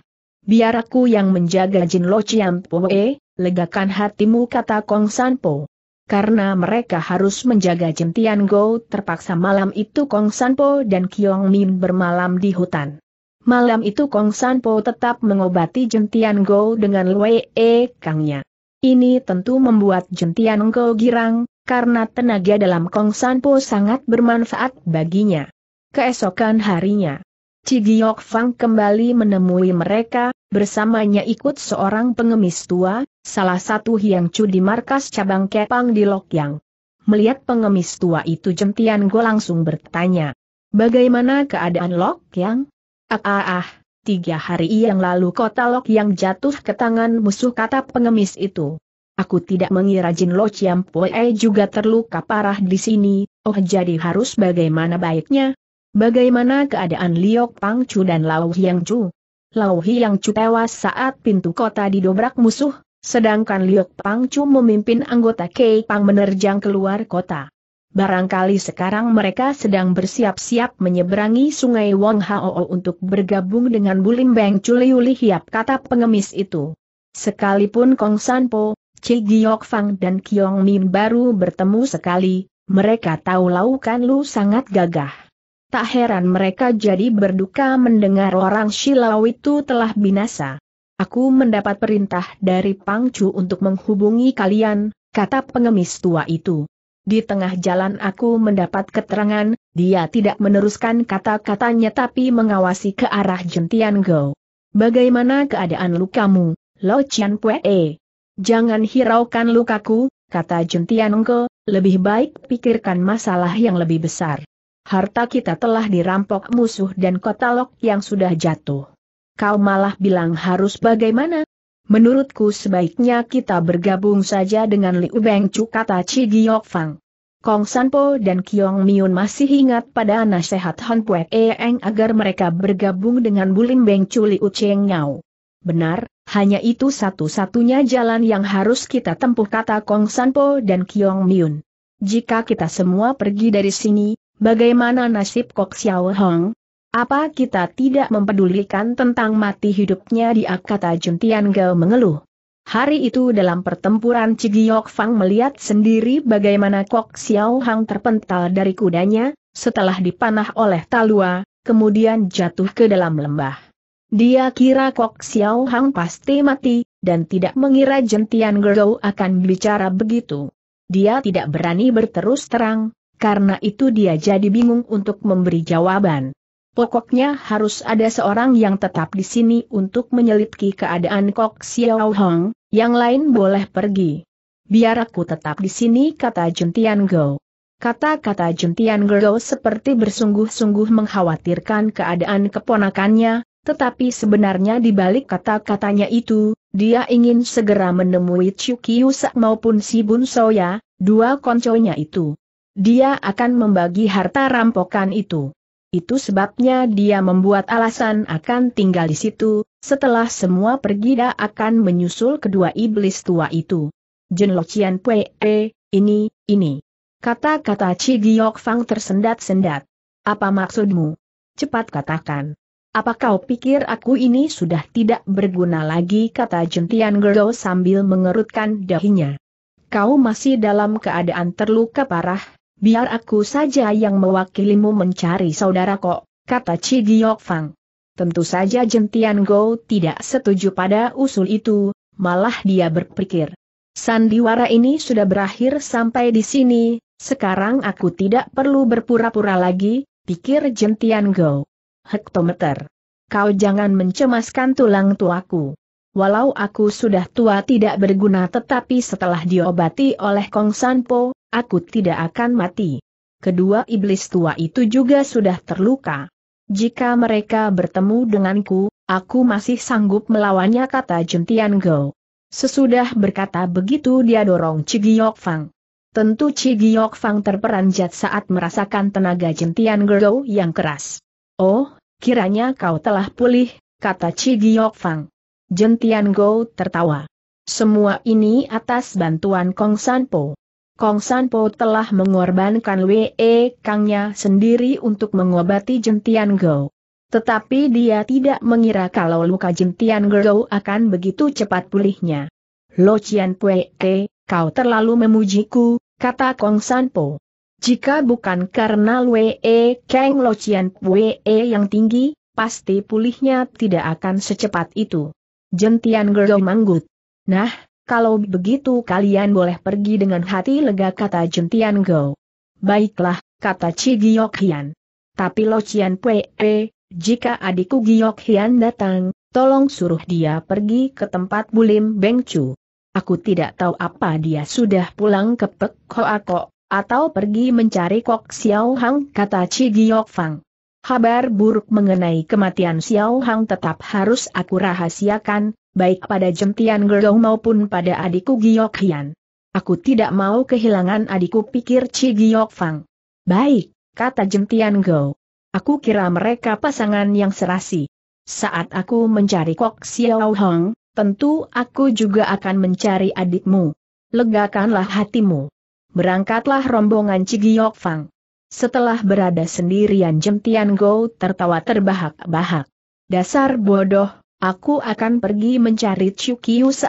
Biar aku yang menjaga Jin Lo Chiam Poe, legakan hatimu kata Kong San Po karena mereka harus menjaga Jentian Go terpaksa malam itu Kong Sanpo dan Kiong Min bermalam di hutan. Malam itu Kong Sanpo tetap mengobati Jentian Go dengan Lue E Kangnya. Ini tentu membuat Jentian Go girang, karena tenaga dalam Kong Sanpo sangat bermanfaat baginya. Keesokan harinya, Cigiok Fang kembali menemui mereka, bersamanya ikut seorang pengemis tua, salah satu Hiang Chu di markas cabang Kepang di Lokyang. Melihat pengemis tua itu Jentian Go langsung bertanya, bagaimana keadaan Lokyang? Ah ah ah, tiga hari yang lalu kota Lok Yang jatuh ke tangan musuh kata pengemis itu. Aku tidak mengira Jin Lo Chiam Pue juga terluka parah di sini, oh jadi harus bagaimana baiknya? Bagaimana keadaan Liok Pang Chu dan Lau Hiang Chu? Lau Hiang Chu tewas saat pintu kota didobrak musuh, Sedangkan Liok Pang Chu memimpin anggota Kei Pang menerjang keluar kota. Barangkali sekarang mereka sedang bersiap-siap menyeberangi sungai Wong Hao untuk bergabung dengan Bulim Beng Chuliuli Hiap kata pengemis itu. Sekalipun Kong San Po, Chi Giok Fang dan Kiong Min baru bertemu sekali, mereka tahu Laukan Lu sangat gagah. Tak heran mereka jadi berduka mendengar orang Shilau itu telah binasa. Aku mendapat perintah dari Pangcu untuk menghubungi kalian, kata pengemis tua itu. Di tengah jalan aku mendapat keterangan, dia tidak meneruskan kata-katanya tapi mengawasi ke arah jentian Go. Bagaimana keadaan lukamu, Lo Chian Pue? Jangan hiraukan lukaku, kata jentian Go, lebih baik pikirkan masalah yang lebih besar. Harta kita telah dirampok musuh dan kotalok yang sudah jatuh kau malah bilang harus bagaimana? Menurutku sebaiknya kita bergabung saja dengan Liu Bengcu kata Chi Giok Fang. Kong Sanpo dan Kiong Miun masih ingat pada nasihat Han Pue Eng agar mereka bergabung dengan Bulim Beng Culi Cheng Ngau. Benar, hanya itu satu-satunya jalan yang harus kita tempuh kata Kong Sanpo dan Kiong Miun. Jika kita semua pergi dari sini, bagaimana nasib Kok Xiao Hong? Apa kita tidak mempedulikan tentang mati hidupnya dia kata Juntian Gao mengeluh. Hari itu dalam pertempuran Cigiok Fang melihat sendiri bagaimana Kok Xiao Hang terpental dari kudanya, setelah dipanah oleh Talua, kemudian jatuh ke dalam lembah. Dia kira Kok Xiao Hang pasti mati, dan tidak mengira Jentian Gerou akan bicara begitu. Dia tidak berani berterus terang, karena itu dia jadi bingung untuk memberi jawaban. Pokoknya harus ada seorang yang tetap di sini untuk menyelidiki keadaan Kok Xiao Hong, yang lain boleh pergi. Biar aku tetap di sini kata Tian Go. Kata-kata Tian Go seperti bersungguh-sungguh mengkhawatirkan keadaan keponakannya, tetapi sebenarnya di balik kata-katanya itu, dia ingin segera menemui Chu Kiusak maupun Si Bun Soya, dua konconya itu. Dia akan membagi harta rampokan itu. Itu sebabnya dia membuat alasan akan tinggal di situ, setelah semua pergi dia akan menyusul kedua iblis tua itu. Jen Lo Chian Pue, eh, ini, ini. Kata-kata Chi Giok Fang tersendat-sendat. Apa maksudmu? Cepat katakan. Apa kau pikir aku ini sudah tidak berguna lagi kata Jentian Gerdo sambil mengerutkan dahinya. Kau masih dalam keadaan terluka parah, biar aku saja yang mewakilimu mencari saudara kok, kata Chi Giok Fang. Tentu saja Jentian Go tidak setuju pada usul itu, malah dia berpikir. Sandiwara ini sudah berakhir sampai di sini, sekarang aku tidak perlu berpura-pura lagi, pikir Jentian Go. Hektometer. Kau jangan mencemaskan tulang tuaku walau aku sudah tua tidak berguna tetapi setelah diobati oleh Kong Sanpo, aku tidak akan mati. Kedua iblis tua itu juga sudah terluka. Jika mereka bertemu denganku, aku masih sanggup melawannya kata Jentian Go. Sesudah berkata begitu dia dorong Cigiok Fang. Tentu Cigiok Fang terperanjat saat merasakan tenaga jentian Go yang keras. Oh, kiranya kau telah pulih, kata Cigiok Fang. Jentian Go tertawa. Semua ini atas bantuan Kong Sanpo. Kong Sanpo telah mengorbankan W.E. Kangnya sendiri untuk mengobati Jentian Go. Tetapi dia tidak mengira kalau luka Jentian Go akan begitu cepat pulihnya. Lo Chian Pue, kau terlalu memujiku, kata Kong Sanpo. Jika bukan karena W.E. Kang Lo Chian Pue yang tinggi, pasti pulihnya tidak akan secepat itu. Jentian Gerdo manggut. Nah, kalau begitu kalian boleh pergi dengan hati lega kata Jentian Go. Baiklah, kata Chi Giok Hian. Tapi Lo Pe, Pue, jika adikku Giok Hian datang, tolong suruh dia pergi ke tempat Bulim Beng Chu. Aku tidak tahu apa dia sudah pulang ke Pek Hoa Kok, atau pergi mencari Kok Xiao Hang kata Chi Giok Fang. Habar buruk mengenai kematian Xiao Hang tetap harus aku rahasiakan, baik pada Jentian Gerdo maupun pada adikku Giok Hian. Aku tidak mau kehilangan adikku pikir Chi Giok Fang. Baik, kata Jentian Go. Aku kira mereka pasangan yang serasi. Saat aku mencari Kok Xiao Hang, tentu aku juga akan mencari adikmu. Legakanlah hatimu. Berangkatlah rombongan Chi Giok Fang. Setelah berada sendirian Jem Go tertawa terbahak-bahak. Dasar bodoh, aku akan pergi mencari Chu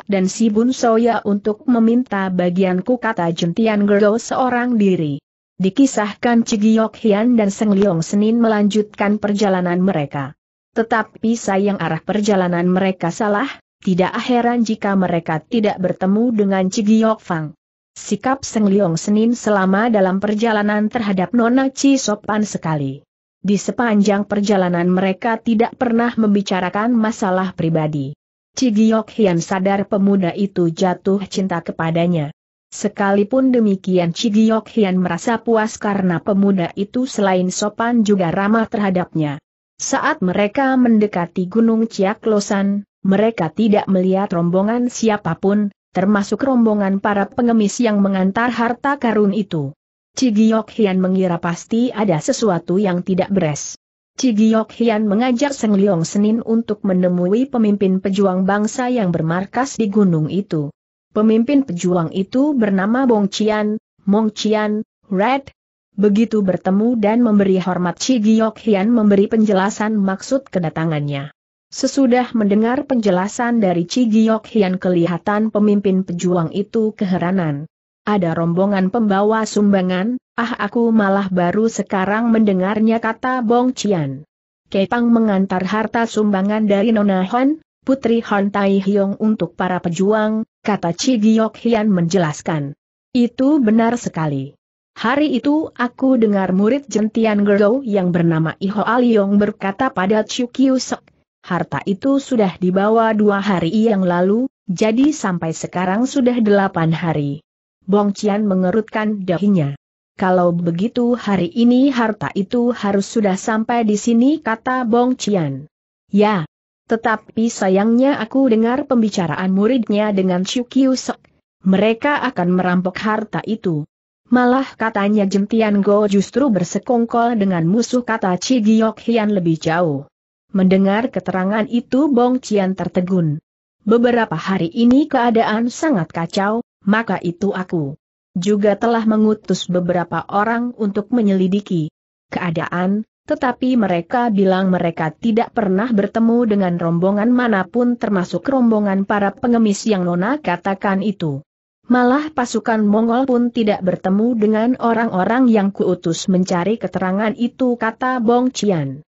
dan Si Bun Soya untuk meminta bagianku kata Jem Tian Go seorang diri. Dikisahkan Cigiok Hian dan Seng Leong Senin melanjutkan perjalanan mereka. Tetapi sayang arah perjalanan mereka salah, tidak heran jika mereka tidak bertemu dengan Cigiok Fang. Sikap Seng Liong Senin selama dalam perjalanan terhadap Nona Chi sopan sekali. Di sepanjang perjalanan mereka tidak pernah membicarakan masalah pribadi. Giok Hian sadar pemuda itu jatuh cinta kepadanya. Sekalipun demikian Giok Hian merasa puas karena pemuda itu selain sopan juga ramah terhadapnya. Saat mereka mendekati Gunung Losan, mereka tidak melihat rombongan siapapun, termasuk rombongan para pengemis yang mengantar harta karun itu. Cigiok Hian mengira pasti ada sesuatu yang tidak beres. Cigiok Hian mengajak Seng Leong Senin untuk menemui pemimpin pejuang bangsa yang bermarkas di gunung itu. Pemimpin pejuang itu bernama Bong Qian, Mong Qian, Red. Begitu bertemu dan memberi hormat Cigiok Hian memberi penjelasan maksud kedatangannya. Sesudah mendengar penjelasan dari Cigiok Hian kelihatan pemimpin pejuang itu keheranan. Ada rombongan pembawa sumbangan, ah aku malah baru sekarang mendengarnya kata Bong Cian. Kepang mengantar harta sumbangan dari Nona Han, Putri Han Tai Hyong untuk para pejuang, kata Cigiok Hian menjelaskan. Itu benar sekali. Hari itu aku dengar murid jentian Gerou yang bernama Iho Aliong berkata pada Chiu Kiu Sok, harta itu sudah dibawa dua hari yang lalu, jadi sampai sekarang sudah delapan hari. Bong Cian mengerutkan dahinya. Kalau begitu hari ini harta itu harus sudah sampai di sini kata Bong Cian. Ya. Tetapi sayangnya aku dengar pembicaraan muridnya dengan Shu Kiusek. Mereka akan merampok harta itu. Malah katanya Jentian Go justru bersekongkol dengan musuh kata Chi Giok Hian lebih jauh. Mendengar keterangan itu Bong Cian tertegun. Beberapa hari ini keadaan sangat kacau, maka itu aku juga telah mengutus beberapa orang untuk menyelidiki keadaan, tetapi mereka bilang mereka tidak pernah bertemu dengan rombongan manapun termasuk rombongan para pengemis yang Nona katakan itu. Malah pasukan Mongol pun tidak bertemu dengan orang-orang yang kuutus mencari keterangan itu kata Bong Cian.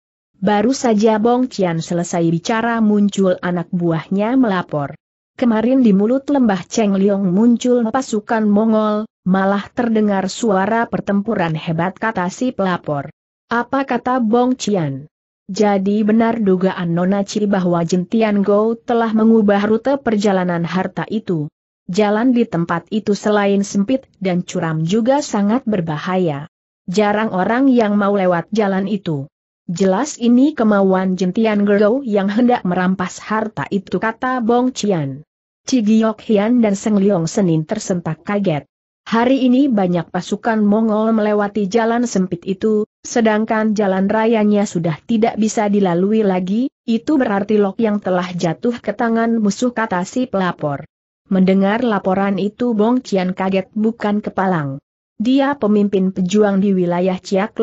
Baru saja Bong Cian selesai bicara muncul anak buahnya melapor. Kemarin di mulut lembah Cheng Liong muncul pasukan Mongol, malah terdengar suara pertempuran hebat kata si pelapor. Apa kata Bong Cian? Jadi benar dugaan Nona Ciri bahwa Jentian Go telah mengubah rute perjalanan harta itu. Jalan di tempat itu selain sempit dan curam juga sangat berbahaya. Jarang orang yang mau lewat jalan itu. Jelas ini kemauan Jentian Gerou yang hendak merampas harta itu kata Bong Cian. Cigiok Hian dan Seng Leong Senin tersentak kaget. Hari ini banyak pasukan Mongol melewati jalan sempit itu, sedangkan jalan rayanya sudah tidak bisa dilalui lagi, itu berarti Lok yang telah jatuh ke tangan musuh kata si pelapor. Mendengar laporan itu Bong Cian kaget bukan kepalang. Dia pemimpin pejuang di wilayah Ciak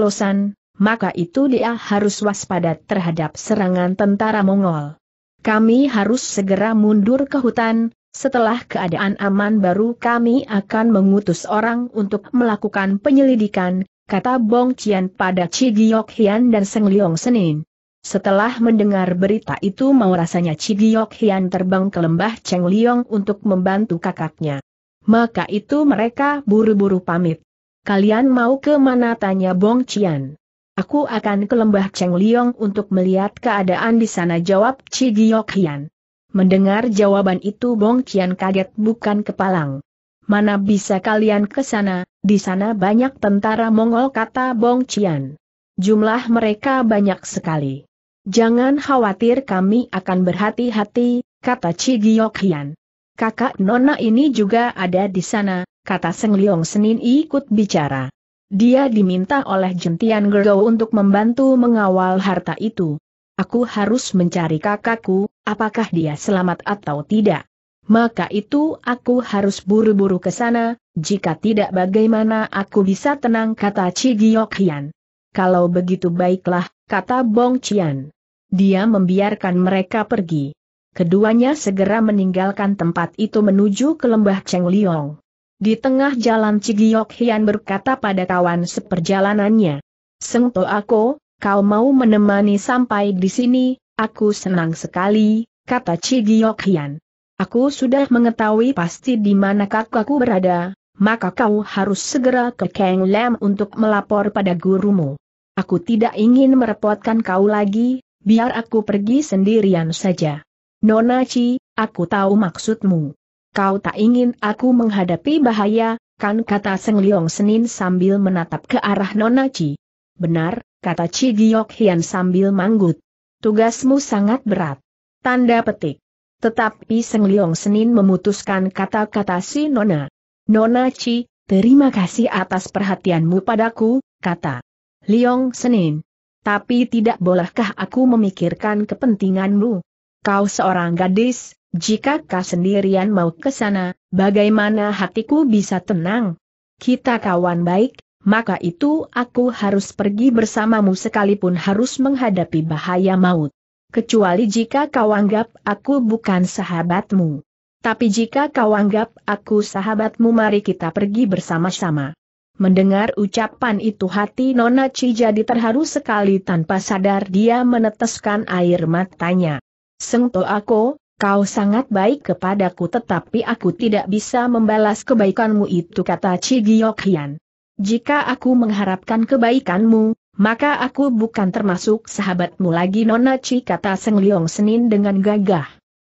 maka itu dia harus waspada terhadap serangan tentara Mongol. Kami harus segera mundur ke hutan, setelah keadaan aman baru kami akan mengutus orang untuk melakukan penyelidikan, kata Bong Cian pada Chi Hian dan Seng Leong Senin. Setelah mendengar berita itu mau rasanya Chi Hian terbang ke lembah Cheng Liong untuk membantu kakaknya. Maka itu mereka buru-buru pamit. Kalian mau ke mana tanya Bong Cian. Aku akan ke lembah Cheng Liong untuk melihat keadaan di sana jawab Chi Giok Hian. Mendengar jawaban itu Bong Kian kaget bukan kepalang. Mana bisa kalian ke sana, di sana banyak tentara Mongol kata Bong Kian. Jumlah mereka banyak sekali. Jangan khawatir kami akan berhati-hati, kata Chi Giok Hian. Kakak Nona ini juga ada di sana, kata Seng Liong Senin ikut bicara. Dia diminta oleh Jentian Gergo untuk membantu mengawal harta itu. Aku harus mencari kakakku, apakah dia selamat atau tidak. Maka itu aku harus buru-buru ke sana, jika tidak bagaimana aku bisa tenang kata Chi Giok Hian. Kalau begitu baiklah, kata Bong Cian. Dia membiarkan mereka pergi. Keduanya segera meninggalkan tempat itu menuju ke lembah Cheng Liong. Di tengah jalan Cigiok Hian berkata pada kawan seperjalanannya. Seng aku, kau mau menemani sampai di sini, aku senang sekali, kata Cigiok Hian. Aku sudah mengetahui pasti di mana kakakku berada, maka kau harus segera ke Kang Lam untuk melapor pada gurumu. Aku tidak ingin merepotkan kau lagi, biar aku pergi sendirian saja. Nona Ci, aku tahu maksudmu kau tak ingin aku menghadapi bahaya, kan kata Seng Liong Senin sambil menatap ke arah Nona Chi. Benar, kata Chi Giok Hian sambil manggut. Tugasmu sangat berat. Tanda petik. Tetapi Seng Liong Senin memutuskan kata-kata si Nona. Nona Chi, terima kasih atas perhatianmu padaku, kata Liong Senin. Tapi tidak bolehkah aku memikirkan kepentinganmu? Kau seorang gadis, jika kau sendirian mau ke sana, bagaimana hatiku bisa tenang? Kita kawan baik, maka itu aku harus pergi bersamamu sekalipun harus menghadapi bahaya maut. Kecuali jika kau anggap aku bukan sahabatmu. Tapi jika kau anggap aku sahabatmu mari kita pergi bersama-sama. Mendengar ucapan itu hati Nona Ci jadi terharu sekali tanpa sadar dia meneteskan air matanya. Sengto aku, Kau sangat baik kepadaku tetapi aku tidak bisa membalas kebaikanmu itu kata Cigiok Hian. Jika aku mengharapkan kebaikanmu, maka aku bukan termasuk sahabatmu lagi Nona Chi kata Seng Leong Senin dengan gagah.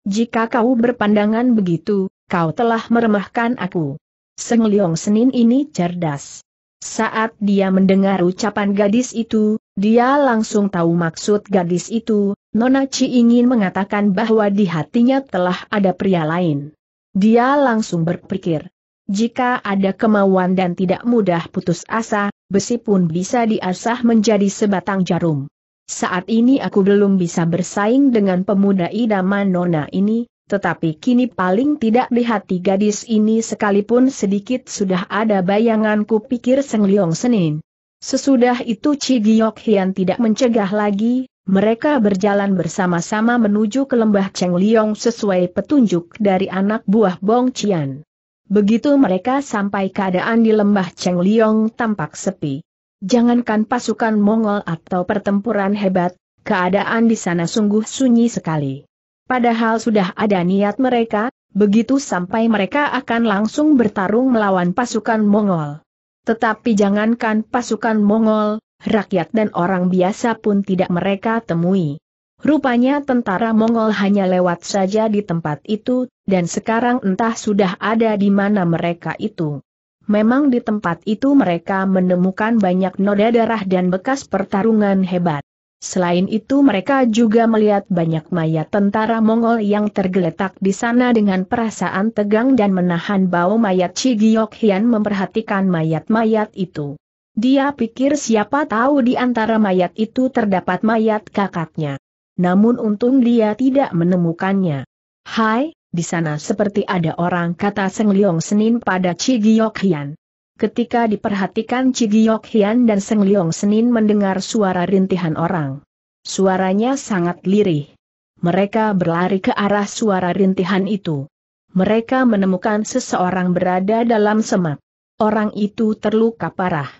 Jika kau berpandangan begitu, kau telah meremahkan aku. Seng Leong Senin ini cerdas. Saat dia mendengar ucapan gadis itu, dia langsung tahu maksud gadis itu, Nona Chi ingin mengatakan bahwa di hatinya telah ada pria lain. Dia langsung berpikir, jika ada kemauan dan tidak mudah putus asa, besi pun bisa diasah menjadi sebatang jarum. Saat ini aku belum bisa bersaing dengan pemuda idaman Nona ini, tetapi kini paling tidak di hati gadis ini sekalipun sedikit sudah ada bayanganku pikir Seng Leong Senin. Sesudah itu Chi Giok Hian tidak mencegah lagi, mereka berjalan bersama-sama menuju ke lembah Cheng Liong sesuai petunjuk dari anak buah Bong Qian. Begitu mereka sampai keadaan di lembah Cheng Liong tampak sepi. Jangankan pasukan Mongol atau pertempuran hebat, keadaan di sana sungguh sunyi sekali. Padahal sudah ada niat mereka, begitu sampai mereka akan langsung bertarung melawan pasukan Mongol. Tetapi jangankan pasukan Mongol, rakyat dan orang biasa pun tidak mereka temui. Rupanya tentara Mongol hanya lewat saja di tempat itu, dan sekarang entah sudah ada di mana mereka itu. Memang di tempat itu mereka menemukan banyak noda darah dan bekas pertarungan hebat. Selain itu mereka juga melihat banyak mayat tentara Mongol yang tergeletak di sana dengan perasaan tegang dan menahan bau mayat Cigiok Hian memperhatikan mayat-mayat itu. Dia pikir siapa tahu di antara mayat itu terdapat mayat kakaknya. Namun untung dia tidak menemukannya. Hai, di sana seperti ada orang kata Seng Liong Senin pada Cigiok Hian. Ketika diperhatikan Cigiok Hian dan Seng Leong Senin mendengar suara rintihan orang. Suaranya sangat lirih. Mereka berlari ke arah suara rintihan itu. Mereka menemukan seseorang berada dalam semak. Orang itu terluka parah.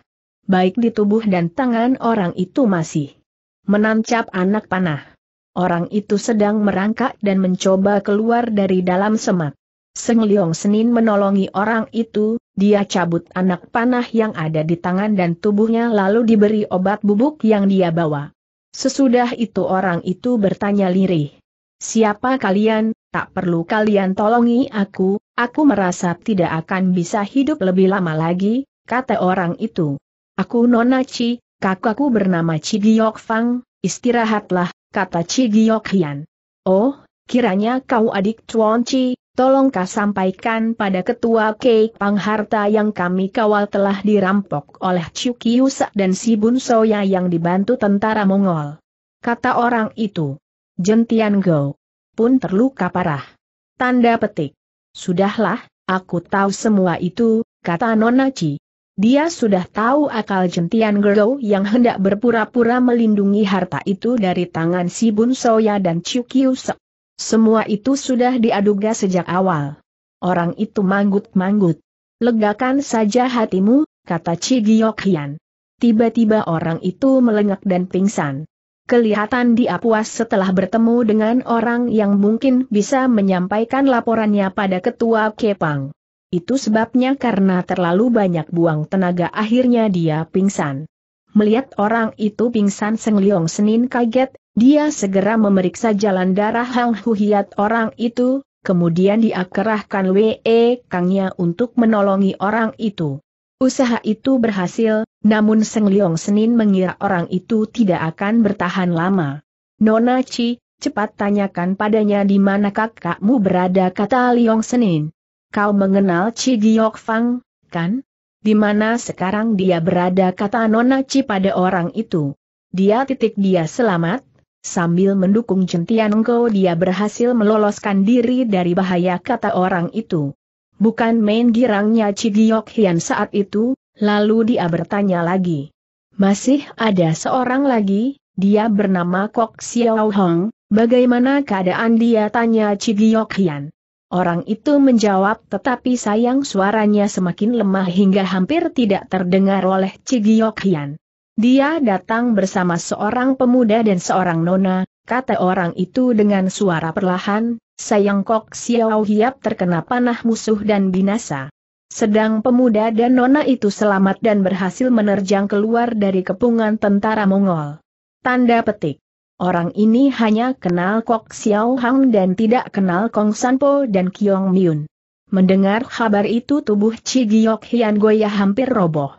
Baik di tubuh dan tangan orang itu masih menancap anak panah. Orang itu sedang merangkak dan mencoba keluar dari dalam semak. Seng Leong Senin menolongi orang itu, dia cabut anak panah yang ada di tangan dan tubuhnya lalu diberi obat bubuk yang dia bawa. Sesudah itu orang itu bertanya lirih. Siapa kalian, tak perlu kalian tolongi aku, aku merasa tidak akan bisa hidup lebih lama lagi, kata orang itu. Aku Nona Chi, kakakku bernama Chi Giok Fang, istirahatlah, kata Chi Giok Hian. Oh, kiranya kau adik Chuan Chi, tolongkah sampaikan pada ketua Kei Pangharta yang kami kawal telah dirampok oleh Chu Kiusa dan si Soya yang dibantu tentara Mongol. Kata orang itu. Jentian Go. Pun terluka parah. Tanda petik. Sudahlah, aku tahu semua itu, kata Nonaci. Dia sudah tahu akal jentian Gerlo yang hendak berpura-pura melindungi harta itu dari tangan si Soya dan Chu semua itu sudah diaduga sejak awal. Orang itu manggut-manggut. Legakan saja hatimu, kata Cigiok Hian. Tiba-tiba orang itu melengak dan pingsan. Kelihatan dia puas setelah bertemu dengan orang yang mungkin bisa menyampaikan laporannya pada ketua Kepang. Itu sebabnya karena terlalu banyak buang tenaga akhirnya dia pingsan. Melihat orang itu pingsan Seng Leong Senin kaget, dia segera memeriksa jalan darah Hang Huhiat orang itu, kemudian dia kerahkan wee Kangnya untuk menolongi orang itu. Usaha itu berhasil, namun Seng liong Senin mengira orang itu tidak akan bertahan lama. Nona Chi, cepat tanyakan padanya di mana kakakmu berada kata liong Senin. Kau mengenal Chi Giok Fang, kan? Di mana sekarang dia berada kata Nona Chi pada orang itu. Dia titik dia selamat, Sambil mendukung Jentianengko dia berhasil meloloskan diri dari bahaya kata orang itu. Bukan main girangnya Cigiok Hian saat itu, lalu dia bertanya lagi. Masih ada seorang lagi, dia bernama Kok Xiao Hong, bagaimana keadaan dia tanya Cigiok Hian. Orang itu menjawab tetapi sayang suaranya semakin lemah hingga hampir tidak terdengar oleh Cigiok Hian. Dia datang bersama seorang pemuda dan seorang nona, kata orang itu dengan suara perlahan, sayang Kok Xiao Hiap terkena panah musuh dan binasa. Sedang pemuda dan nona itu selamat dan berhasil menerjang keluar dari kepungan tentara Mongol. Tanda petik. Orang ini hanya kenal Kok Xiao Hang dan tidak kenal Kong Sanpo dan Kiong Myun. Mendengar kabar itu tubuh Chi Giok Hian Goya hampir roboh.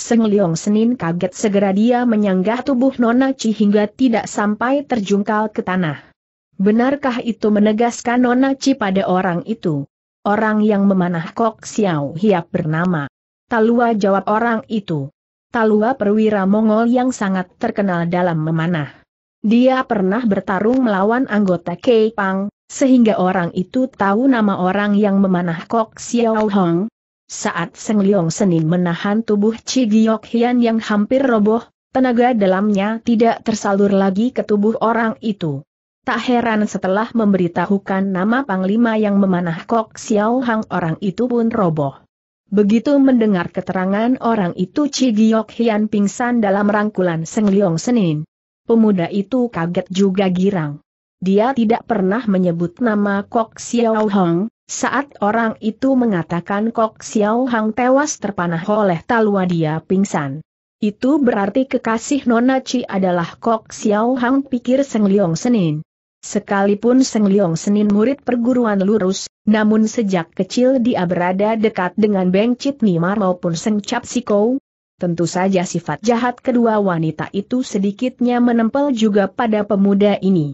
Seng Leong Senin kaget segera dia menyanggah tubuh Nona Chi hingga tidak sampai terjungkal ke tanah. Benarkah itu menegaskan Nona Chi pada orang itu? Orang yang memanah Kok Xiao Hiap bernama. Talua jawab orang itu. Talua perwira Mongol yang sangat terkenal dalam memanah. Dia pernah bertarung melawan anggota Kei Pang, sehingga orang itu tahu nama orang yang memanah Kok Xiao Hong, saat Seng Liong Senin menahan tubuh Chi Giok Hian yang hampir roboh, tenaga dalamnya tidak tersalur lagi ke tubuh orang itu. Tak heran setelah memberitahukan nama Panglima yang memanah Kok Xiao Hang orang itu pun roboh. Begitu mendengar keterangan orang itu Chi Giok Hian pingsan dalam rangkulan Seng Liong Senin. Pemuda itu kaget juga girang. Dia tidak pernah menyebut nama Kok Xiao Hong, saat orang itu mengatakan Kok Xiao Hong tewas terpanah oleh talua dia pingsan. Itu berarti kekasih Nona Chi adalah Kok Xiao Hong pikir Seng Leong Senin. Sekalipun Seng Leong Senin murid perguruan lurus, namun sejak kecil dia berada dekat dengan Beng Chit Nimar maupun Seng Chap Siko. Tentu saja sifat jahat kedua wanita itu sedikitnya menempel juga pada pemuda ini.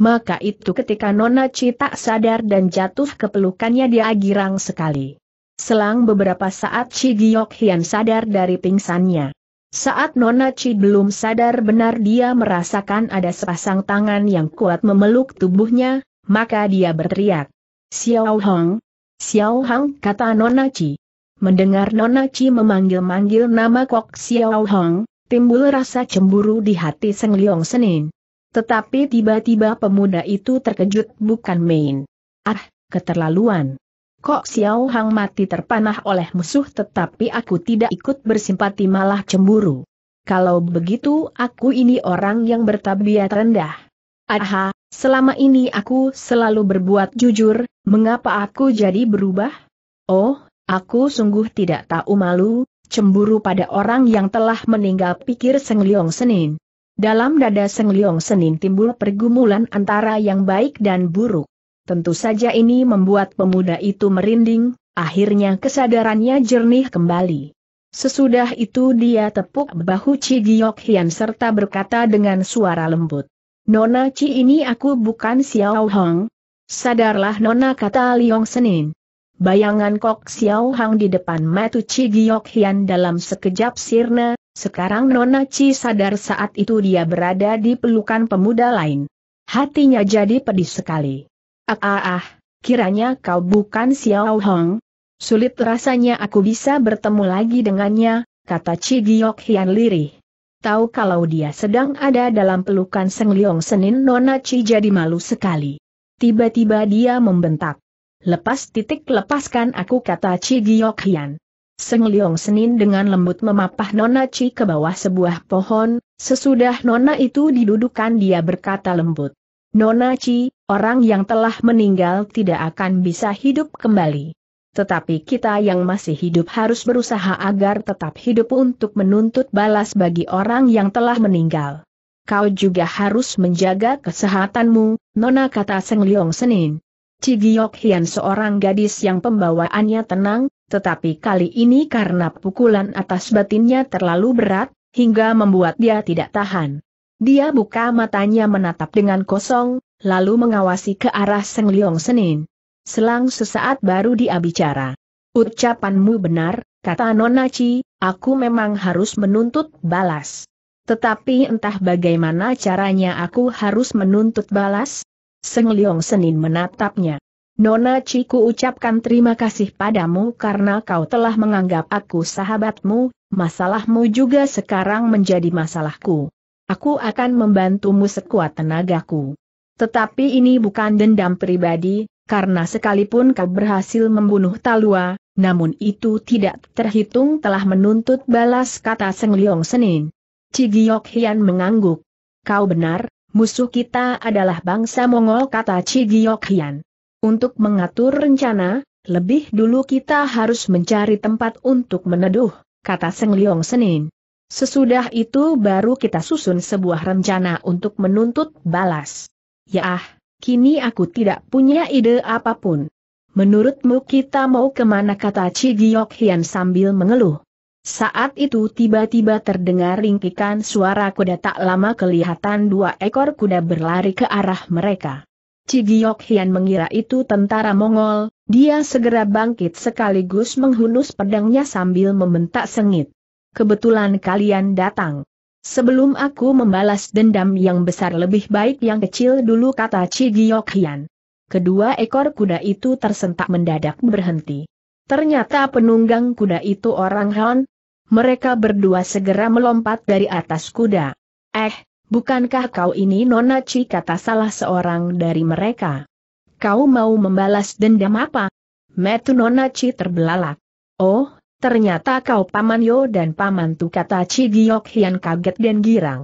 Maka itu ketika Nona Chi tak sadar dan jatuh ke pelukannya dia girang sekali. Selang beberapa saat Chi Giok Hian sadar dari pingsannya. Saat Nona Chi belum sadar benar dia merasakan ada sepasang tangan yang kuat memeluk tubuhnya, maka dia berteriak. Xiao Hong, Xiao Hong kata Nona Chi. Mendengar Nona Chi memanggil-manggil nama Kok Xiao Hong, timbul rasa cemburu di hati Seng Leong Senin. Tetapi tiba-tiba pemuda itu terkejut bukan main. Ah, keterlaluan. Kok Xiao Hang mati terpanah oleh musuh tetapi aku tidak ikut bersimpati malah cemburu. Kalau begitu aku ini orang yang bertabiat rendah. Aha, selama ini aku selalu berbuat jujur, mengapa aku jadi berubah? Oh, aku sungguh tidak tahu malu, cemburu pada orang yang telah meninggal pikir Seng Liong Senin. Dalam dada Seng Liyong Senin timbul pergumulan antara yang baik dan buruk. Tentu saja ini membuat pemuda itu merinding, akhirnya kesadarannya jernih kembali. Sesudah itu dia tepuk bahu Ci Giok Hian serta berkata dengan suara lembut. Nona Ci ini aku bukan Xiao Hong. Sadarlah Nona kata Liyong Senin. Bayangan Kok Xiao Hang di depan mata Ci Giok Hian dalam sekejap sirna, sekarang Nona Chi sadar saat itu dia berada di pelukan pemuda lain. Hatinya jadi pedih sekali. Ah ah ah, kiranya kau bukan Xiao Hong. Sulit rasanya aku bisa bertemu lagi dengannya, kata Chi Giok Hian lirih. Tahu kalau dia sedang ada dalam pelukan Seng Liong Senin Nona Chi jadi malu sekali. Tiba-tiba dia membentak. Lepas titik lepaskan aku kata Chi Giok Hian. Seng Liong Senin dengan lembut memapah Nona Chi ke bawah sebuah pohon, sesudah Nona itu didudukan dia berkata lembut. Nona Chi, orang yang telah meninggal tidak akan bisa hidup kembali. Tetapi kita yang masih hidup harus berusaha agar tetap hidup untuk menuntut balas bagi orang yang telah meninggal. Kau juga harus menjaga kesehatanmu, Nona kata Seng Liong Senin. Ci Giok Hian seorang gadis yang pembawaannya tenang, tetapi kali ini karena pukulan atas batinnya terlalu berat, hingga membuat dia tidak tahan. Dia buka matanya menatap dengan kosong, lalu mengawasi ke arah Seng Liong Senin. Selang sesaat baru dia bicara. Ucapanmu benar, kata Nona Chi, aku memang harus menuntut balas. Tetapi entah bagaimana caranya aku harus menuntut balas? Seng Liong Senin menatapnya. Nona Ciku ucapkan terima kasih padamu karena kau telah menganggap aku sahabatmu, masalahmu juga sekarang menjadi masalahku. Aku akan membantumu sekuat tenagaku. Tetapi ini bukan dendam pribadi, karena sekalipun kau berhasil membunuh Talua, namun itu tidak terhitung telah menuntut balas kata Seng Leong Senin. Cigiok Hian mengangguk. Kau benar, musuh kita adalah bangsa Mongol kata Cigiok Hian. Untuk mengatur rencana, lebih dulu kita harus mencari tempat untuk meneduh, kata Seng Leong Senin. Sesudah itu baru kita susun sebuah rencana untuk menuntut balas. Ya ah, kini aku tidak punya ide apapun. Menurutmu kita mau kemana kata Chi Giok Hian sambil mengeluh. Saat itu tiba-tiba terdengar ringkikan suara kuda tak lama kelihatan dua ekor kuda berlari ke arah mereka. Cigiok Hian mengira itu tentara Mongol, dia segera bangkit sekaligus menghunus pedangnya sambil membentak sengit. Kebetulan kalian datang. Sebelum aku membalas dendam yang besar lebih baik yang kecil dulu kata Cigiok Hian. Kedua ekor kuda itu tersentak mendadak berhenti. Ternyata penunggang kuda itu orang Han. Mereka berdua segera melompat dari atas kuda. Eh, Bukankah kau ini Nona Ci kata salah seorang dari mereka? Kau mau membalas dendam apa? Metu Nona Ci terbelalak. Oh, ternyata kau Paman Yo dan Paman Tu kata Ci Giok Hian kaget dan girang.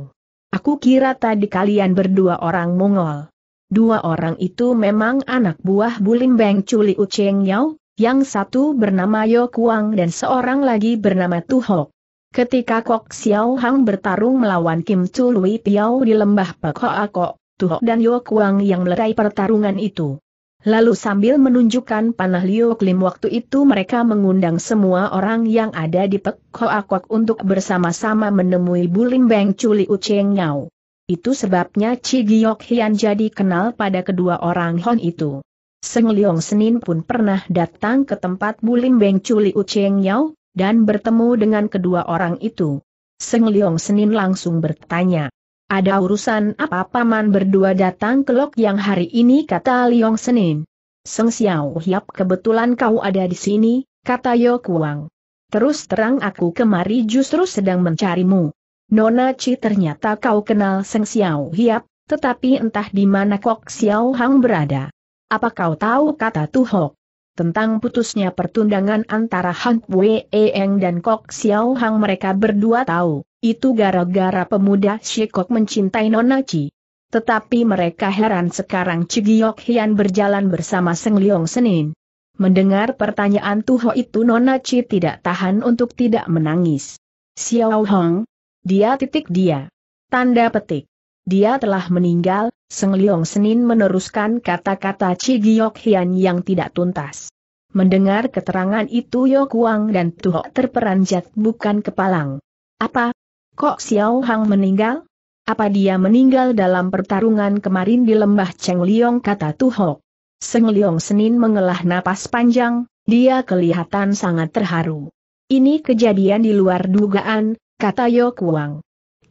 Aku kira tadi kalian berdua orang Mongol. Dua orang itu memang anak buah Bulim Beng Culi Uceng Yao, yang satu bernama Yo Kuang dan seorang lagi bernama Tu Tuhok. Ketika Kok Xiao Hang bertarung melawan Kim Chu Lui Piao di lembah Pek Hoa Kok, Tuho dan Yo Kuang yang melerai pertarungan itu. Lalu sambil menunjukkan panah Liu Klim waktu itu mereka mengundang semua orang yang ada di Pek Hoa Kok untuk bersama-sama menemui Bulim Beng Chuli Uceng Yao. Itu sebabnya Chi Giok Hian jadi kenal pada kedua orang Hon itu. Seng Leong Senin pun pernah datang ke tempat Bulim Beng Chuli Uceng Yao, dan bertemu dengan kedua orang itu. Seng Leong Senin langsung bertanya. Ada urusan apa paman berdua datang ke Lok yang hari ini kata Leong Senin. Seng Xiao Hiap kebetulan kau ada di sini, kata Yo Kuang. Terus terang aku kemari justru sedang mencarimu. Nona Chi ternyata kau kenal Seng Xiao Hiap, tetapi entah di mana Kok Xiao Hang berada. Apa kau tahu kata Tu Hok. Tentang putusnya pertundangan antara Han Wei Eng dan Kok Xiao Hang mereka berdua tahu, itu gara-gara pemuda Shikok mencintai Nona Chi. Tetapi mereka heran sekarang Cigiok Hian berjalan bersama Seng Leong Senin. Mendengar pertanyaan Tuho itu Nona Chi tidak tahan untuk tidak menangis. Xiao Hong, dia titik dia. Tanda petik. Dia telah meninggal, Seng Leong Senin meneruskan kata-kata Chi Giok Hian yang tidak tuntas. Mendengar keterangan itu Yo Kuang dan Tuhok terperanjat bukan kepalang. Apa? Kok Xiao Hang meninggal? Apa dia meninggal dalam pertarungan kemarin di lembah Cheng Liong kata Tuhok? Seng Liong Senin mengelah napas panjang, dia kelihatan sangat terharu. Ini kejadian di luar dugaan, kata Yo Kuang.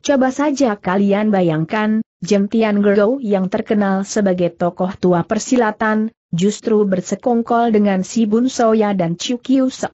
Coba saja kalian bayangkan, Jem Tian yang terkenal sebagai tokoh tua persilatan, justru bersekongkol dengan Si Bun Soya dan Chiu Kiu Se.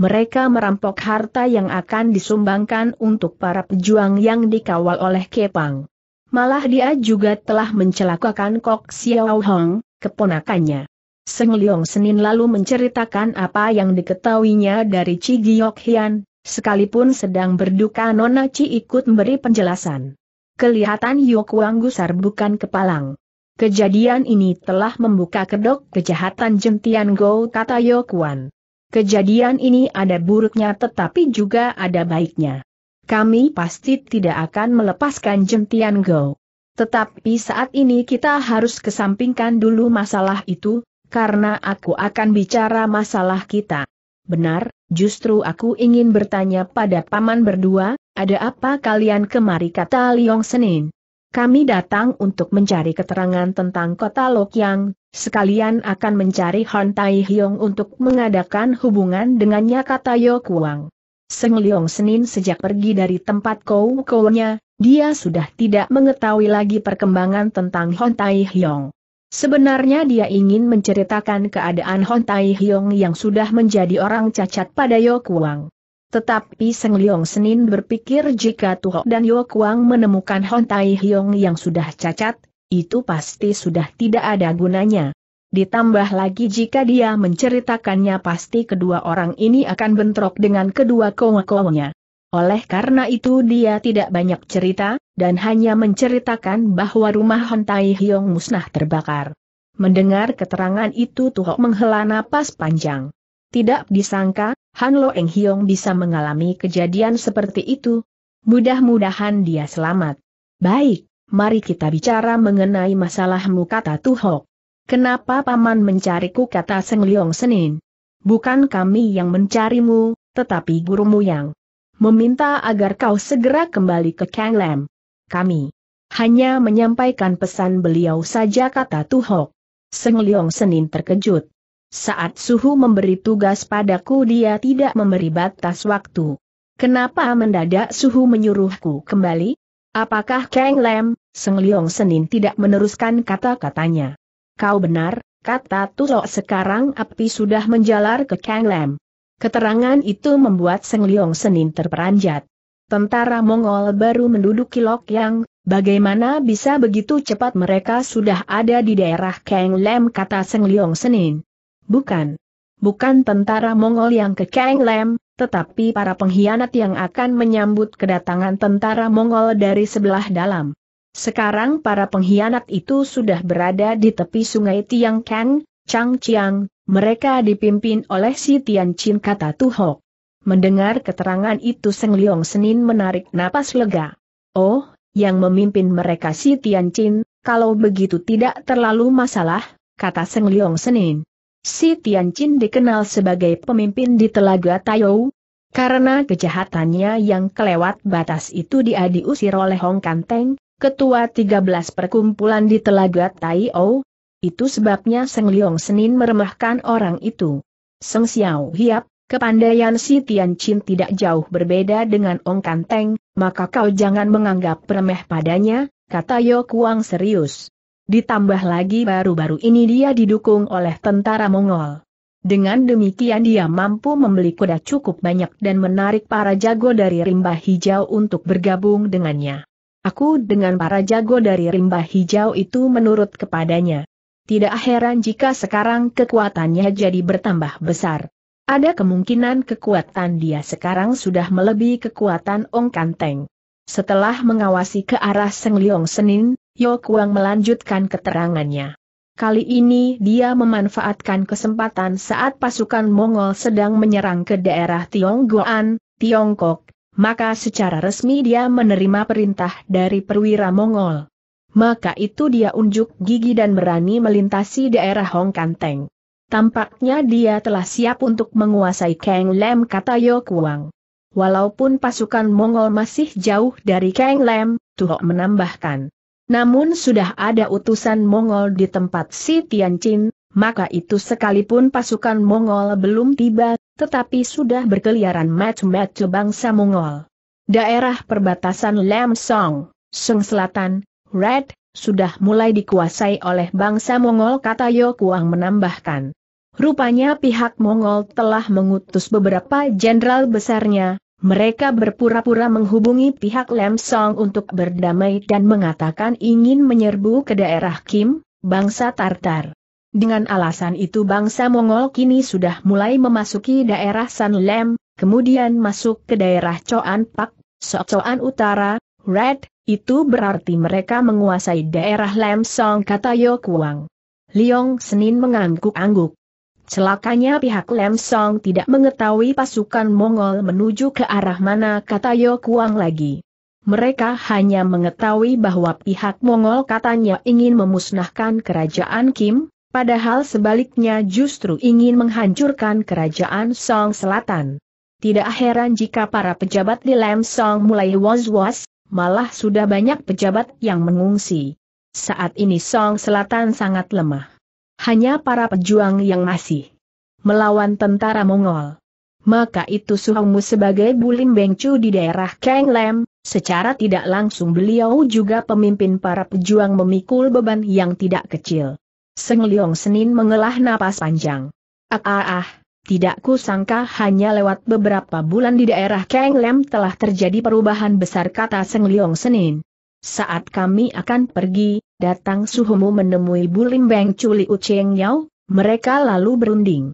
Mereka merampok harta yang akan disumbangkan untuk para pejuang yang dikawal oleh Kepang. Malah dia juga telah mencelakakan Kok Xiao Hong, keponakannya. Seng Liong Senin lalu menceritakan apa yang diketahuinya dari Chi Giok Hian, sekalipun sedang berduka Nona Chi ikut memberi penjelasan kelihatan Wang gusar bukan kepalang. Kejadian ini telah membuka kedok kejahatan Jentian Go kata Wang. Kejadian ini ada buruknya tetapi juga ada baiknya. Kami pasti tidak akan melepaskan Jentian Go. Tetapi saat ini kita harus kesampingkan dulu masalah itu, karena aku akan bicara masalah kita. Benar, Justru aku ingin bertanya pada paman berdua, ada apa kalian kemari kata Liong Senin? Kami datang untuk mencari keterangan tentang kota Lokyang, sekalian akan mencari Han Tai Hyong untuk mengadakan hubungan dengannya kata Yokuang. Seng Liong Senin sejak pergi dari tempat kou-kounya, dia sudah tidak mengetahui lagi perkembangan tentang Hon Tai Hyong. Sebenarnya dia ingin menceritakan keadaan Hon Tai Hyong yang sudah menjadi orang cacat pada Wang. Tetapi Seng Leong Senin berpikir jika Tuho dan Wang menemukan Hon Tai Hyong yang sudah cacat, itu pasti sudah tidak ada gunanya. Ditambah lagi jika dia menceritakannya pasti kedua orang ini akan bentrok dengan kedua kowa-kowanya. Oleh karena itu dia tidak banyak cerita, dan hanya menceritakan bahwa rumah Hontai Hyong musnah terbakar. Mendengar keterangan itu Tuhok menghela napas panjang. Tidak disangka, Han Lo Eng Hyong bisa mengalami kejadian seperti itu. Mudah-mudahan dia selamat. Baik, mari kita bicara mengenai masalahmu kata Tuhok. Kenapa paman mencariku kata Seng Leong Senin? Bukan kami yang mencarimu, tetapi gurumu yang meminta agar kau segera kembali ke Kang Lam. Kami hanya menyampaikan pesan beliau saja kata Tuhok. Seng Leong Senin terkejut. Saat Suhu memberi tugas padaku dia tidak memberi batas waktu. Kenapa mendadak Suhu menyuruhku kembali? Apakah Kang Lam, Seng Leong Senin tidak meneruskan kata-katanya? Kau benar, kata Turok sekarang api sudah menjalar ke Kang Lam. Keterangan itu membuat Seng Liong Senin terperanjat. Tentara Mongol baru menduduki Lok Yang, bagaimana bisa begitu cepat mereka sudah ada di daerah Kang Lem kata Seng Liong Senin. Bukan. Bukan tentara Mongol yang ke Kang Lem, tetapi para pengkhianat yang akan menyambut kedatangan tentara Mongol dari sebelah dalam. Sekarang para pengkhianat itu sudah berada di tepi sungai Tiang Kang, Chang Chiang, mereka dipimpin oleh si Chin kata Tuhok. Mendengar keterangan itu Seng Leong Senin menarik napas lega. Oh, yang memimpin mereka si Chin, kalau begitu tidak terlalu masalah, kata Seng Leong Senin. Si Chin dikenal sebagai pemimpin di Telaga Tayou, karena kejahatannya yang kelewat batas itu dia diusir oleh Hong Kanteng, ketua 13 perkumpulan di Telaga Tayou. Itu sebabnya Seng Leong Senin meremahkan orang itu. Seng Xiao Hiap, kepandaian si Tian Chin tidak jauh berbeda dengan Ong Kanteng, maka kau jangan menganggap remeh padanya, kata Yo Kuang serius. Ditambah lagi baru-baru ini dia didukung oleh tentara Mongol. Dengan demikian dia mampu membeli kuda cukup banyak dan menarik para jago dari rimba hijau untuk bergabung dengannya. Aku dengan para jago dari rimba hijau itu menurut kepadanya tidak heran jika sekarang kekuatannya jadi bertambah besar. Ada kemungkinan kekuatan dia sekarang sudah melebihi kekuatan Ong Kanteng. Setelah mengawasi ke arah Seng Leong Senin, Yo Kuang melanjutkan keterangannya. Kali ini dia memanfaatkan kesempatan saat pasukan Mongol sedang menyerang ke daerah Tionggoan, Tiongkok, maka secara resmi dia menerima perintah dari perwira Mongol maka itu dia unjuk gigi dan berani melintasi daerah Hong Kanteng. Tampaknya dia telah siap untuk menguasai Kang Lem kata Yokuang. Walaupun pasukan Mongol masih jauh dari Kang Lem, Tuhok menambahkan. Namun sudah ada utusan Mongol di tempat si Tianjin, maka itu sekalipun pasukan Mongol belum tiba, tetapi sudah berkeliaran match-match bangsa Mongol. Daerah perbatasan Lam Song, Sung Selatan, Red, sudah mulai dikuasai oleh bangsa Mongol kata Yokuang menambahkan. Rupanya pihak Mongol telah mengutus beberapa jenderal besarnya, mereka berpura-pura menghubungi pihak Lam Song untuk berdamai dan mengatakan ingin menyerbu ke daerah Kim, bangsa Tartar. Dengan alasan itu bangsa Mongol kini sudah mulai memasuki daerah San Lem, kemudian masuk ke daerah Choan Pak, Socoan Utara, Red, itu berarti mereka menguasai daerah Lam Song kata Yokuang. Liong Senin mengangguk-angguk. Celakanya pihak Lam tidak mengetahui pasukan Mongol menuju ke arah mana kata Yokuang lagi. Mereka hanya mengetahui bahwa pihak Mongol katanya ingin memusnahkan kerajaan Kim, padahal sebaliknya justru ingin menghancurkan kerajaan Song Selatan. Tidak heran jika para pejabat di Lam mulai was-was, Malah sudah banyak pejabat yang mengungsi. Saat ini Song Selatan sangat lemah. Hanya para pejuang yang masih melawan tentara Mongol. Maka itu Suhongmu sebagai Bulim Bengcu di daerah Kang Lem, secara tidak langsung beliau juga pemimpin para pejuang memikul beban yang tidak kecil. Seng Liong Senin mengelah napas panjang. Ah ah ah, tidak kusangka hanya lewat beberapa bulan di daerah Kang Lem telah terjadi perubahan besar kata Seng Liong Senin. Saat kami akan pergi, datang suhumu menemui Bulim Beng Culi Uceng Yao, mereka lalu berunding.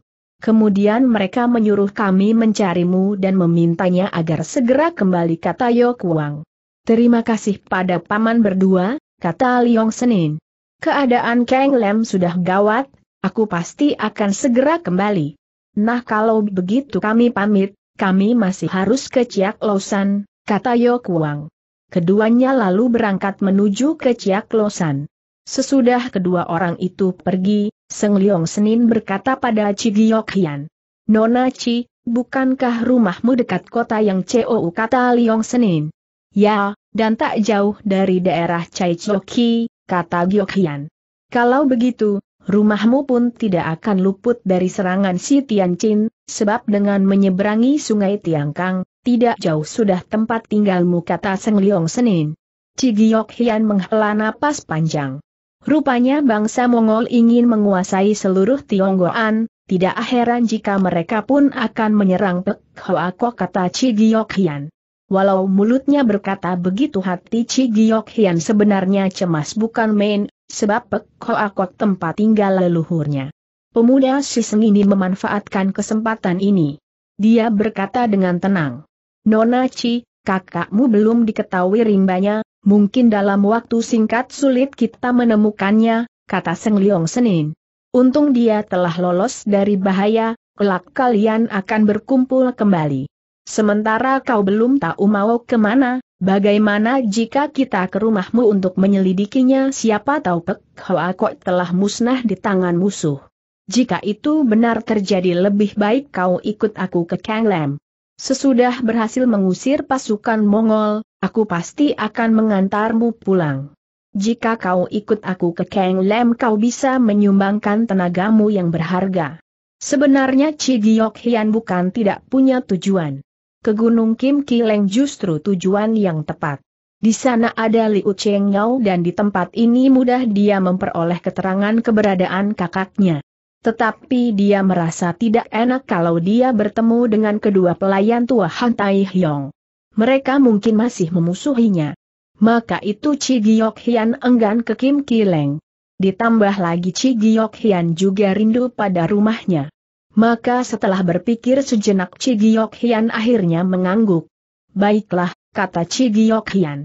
Kemudian mereka menyuruh kami mencarimu dan memintanya agar segera kembali kata Yok Wang. Terima kasih pada paman berdua, kata Liong Senin. Keadaan Kang Lem sudah gawat, aku pasti akan segera kembali. Nah kalau begitu kami pamit, kami masih harus ke Ciak Losan, kata Yokuang. Keduanya lalu berangkat menuju ke Ciak Losan. Sesudah kedua orang itu pergi, Seng Leong Senin berkata pada Cigiok Giok Hian. Nona Ci, bukankah rumahmu dekat kota yang COU kata Liong Senin? Ya, dan tak jauh dari daerah Cai Choki, kata Giok Hian. Kalau begitu, rumahmu pun tidak akan luput dari serangan si Tianjin, sebab dengan menyeberangi sungai Tiangkang, tidak jauh sudah tempat tinggalmu kata Seng Liong Senin. Cigiok Hian menghela napas panjang. Rupanya bangsa Mongol ingin menguasai seluruh Tionggoan, tidak heran jika mereka pun akan menyerang Pek Hoa kata Cigiok Hian. Walau mulutnya berkata begitu hati Cigiok Hian sebenarnya cemas bukan main, sebab Pek Koakot tempat tinggal leluhurnya. Pemuda Siseng ini memanfaatkan kesempatan ini. Dia berkata dengan tenang, Nona Ci, kakakmu belum diketahui rimbanya, mungkin dalam waktu singkat sulit kita menemukannya, kata Seng Leong Senin. Untung dia telah lolos dari bahaya, kelak kalian akan berkumpul kembali. Sementara kau belum tahu mau kemana, bagaimana jika kita ke rumahmu untuk menyelidikinya siapa tahu Pek Hoa Kok telah musnah di tangan musuh. Jika itu benar terjadi lebih baik kau ikut aku ke Kang Lam. Sesudah berhasil mengusir pasukan Mongol, aku pasti akan mengantarmu pulang. Jika kau ikut aku ke Kang Lam kau bisa menyumbangkan tenagamu yang berharga. Sebenarnya Chi Giok Hian bukan tidak punya tujuan ke Gunung Kim Kileng justru tujuan yang tepat. Di sana ada Liu Cheng Yao dan di tempat ini mudah dia memperoleh keterangan keberadaan kakaknya. Tetapi dia merasa tidak enak kalau dia bertemu dengan kedua pelayan tua Han Tai Hyong. Mereka mungkin masih memusuhinya. Maka itu Chi Giok Hian enggan ke Kim Kileng. Ditambah lagi Chi Giok Hian juga rindu pada rumahnya. Maka setelah berpikir sejenak Cigiok Hian akhirnya mengangguk. Baiklah, kata Cigiok Hian.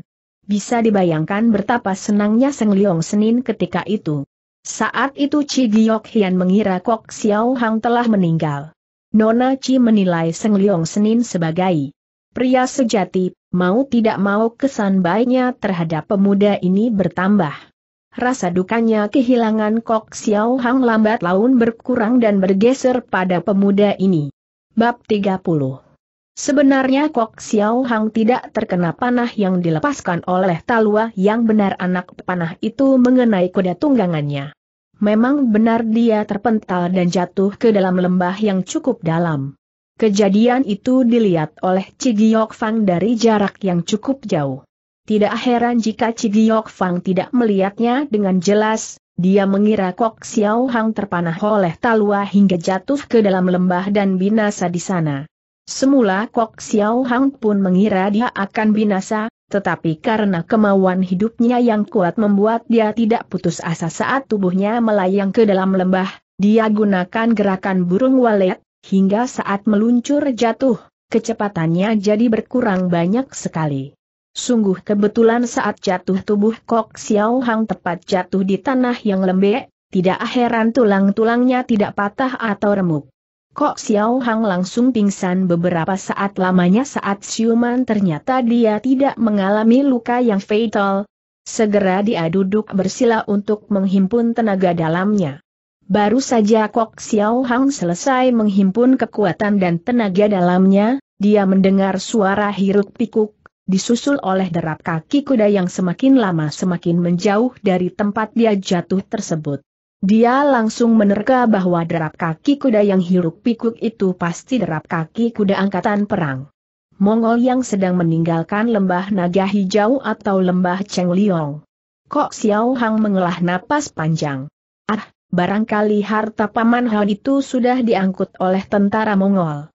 Bisa dibayangkan betapa senangnya Seng Leong Senin ketika itu. Saat itu Cigiok Hian mengira Kok Xiao Hang telah meninggal. Nona Chi menilai Seng Leong Senin sebagai pria sejati, mau tidak mau kesan baiknya terhadap pemuda ini bertambah rasa dukanya kehilangan Kok Xiao Hang lambat laun berkurang dan bergeser pada pemuda ini. Bab 30 Sebenarnya Kok Xiao Hang tidak terkena panah yang dilepaskan oleh Talua, yang benar anak panah itu mengenai kuda tunggangannya. Memang benar dia terpental dan jatuh ke dalam lembah yang cukup dalam. Kejadian itu dilihat oleh Cigiok Fang dari jarak yang cukup jauh. Tidak heran jika Cigiok Fang tidak melihatnya dengan jelas, dia mengira Kok Xiao Hang terpanah oleh talua hingga jatuh ke dalam lembah dan binasa di sana. Semula Kok Xiao Hang pun mengira dia akan binasa, tetapi karena kemauan hidupnya yang kuat membuat dia tidak putus asa saat tubuhnya melayang ke dalam lembah, dia gunakan gerakan burung walet, hingga saat meluncur jatuh, kecepatannya jadi berkurang banyak sekali. Sungguh kebetulan saat jatuh tubuh Kok Xiao Hang tepat jatuh di tanah yang lembek, tidak heran tulang-tulangnya tidak patah atau remuk. Kok Xiao Hang langsung pingsan beberapa saat lamanya saat siuman ternyata dia tidak mengalami luka yang fatal. Segera dia duduk bersila untuk menghimpun tenaga dalamnya. Baru saja Kok Xiao Hang selesai menghimpun kekuatan dan tenaga dalamnya, dia mendengar suara hiruk pikuk disusul oleh derap kaki kuda yang semakin lama semakin menjauh dari tempat dia jatuh tersebut. Dia langsung menerka bahwa derap kaki kuda yang hiruk pikuk itu pasti derap kaki kuda angkatan perang. Mongol yang sedang meninggalkan lembah naga hijau atau lembah Cheng Liong. Kok Xiao Hang mengelah napas panjang. Ah, barangkali harta Paman Han itu sudah diangkut oleh tentara Mongol.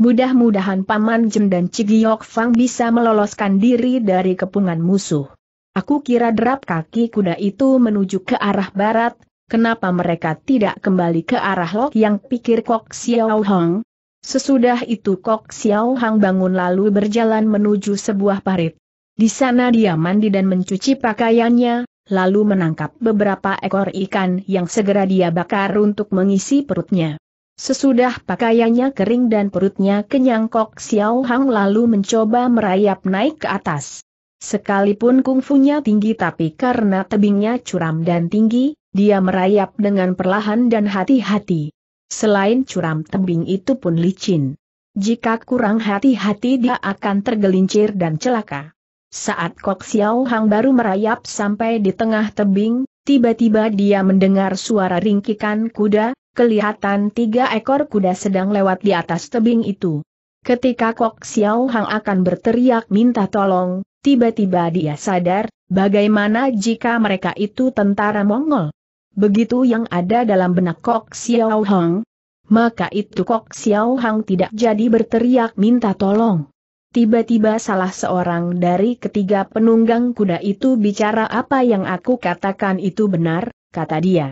Mudah-mudahan Paman Jem dan Cigiok Fang bisa meloloskan diri dari kepungan musuh. Aku kira derap kaki kuda itu menuju ke arah barat, kenapa mereka tidak kembali ke arah Lok yang pikir Kok Xiao Hong? Sesudah itu Kok Xiao Hong bangun lalu berjalan menuju sebuah parit. Di sana dia mandi dan mencuci pakaiannya, lalu menangkap beberapa ekor ikan yang segera dia bakar untuk mengisi perutnya. Sesudah pakaiannya kering dan perutnya kenyang Kok Xiao Hang lalu mencoba merayap naik ke atas. Sekalipun kungfunya tinggi tapi karena tebingnya curam dan tinggi, dia merayap dengan perlahan dan hati-hati. Selain curam tebing itu pun licin. Jika kurang hati-hati dia akan tergelincir dan celaka. Saat Kok Xiao Hang baru merayap sampai di tengah tebing, tiba-tiba dia mendengar suara ringkikan kuda, kelihatan tiga ekor kuda sedang lewat di atas tebing itu. Ketika Kok Xiao Hang akan berteriak minta tolong, tiba-tiba dia sadar, bagaimana jika mereka itu tentara Mongol. Begitu yang ada dalam benak Kok Xiao Hang, maka itu Kok Xiao Hang tidak jadi berteriak minta tolong. Tiba-tiba salah seorang dari ketiga penunggang kuda itu bicara apa yang aku katakan itu benar, kata dia.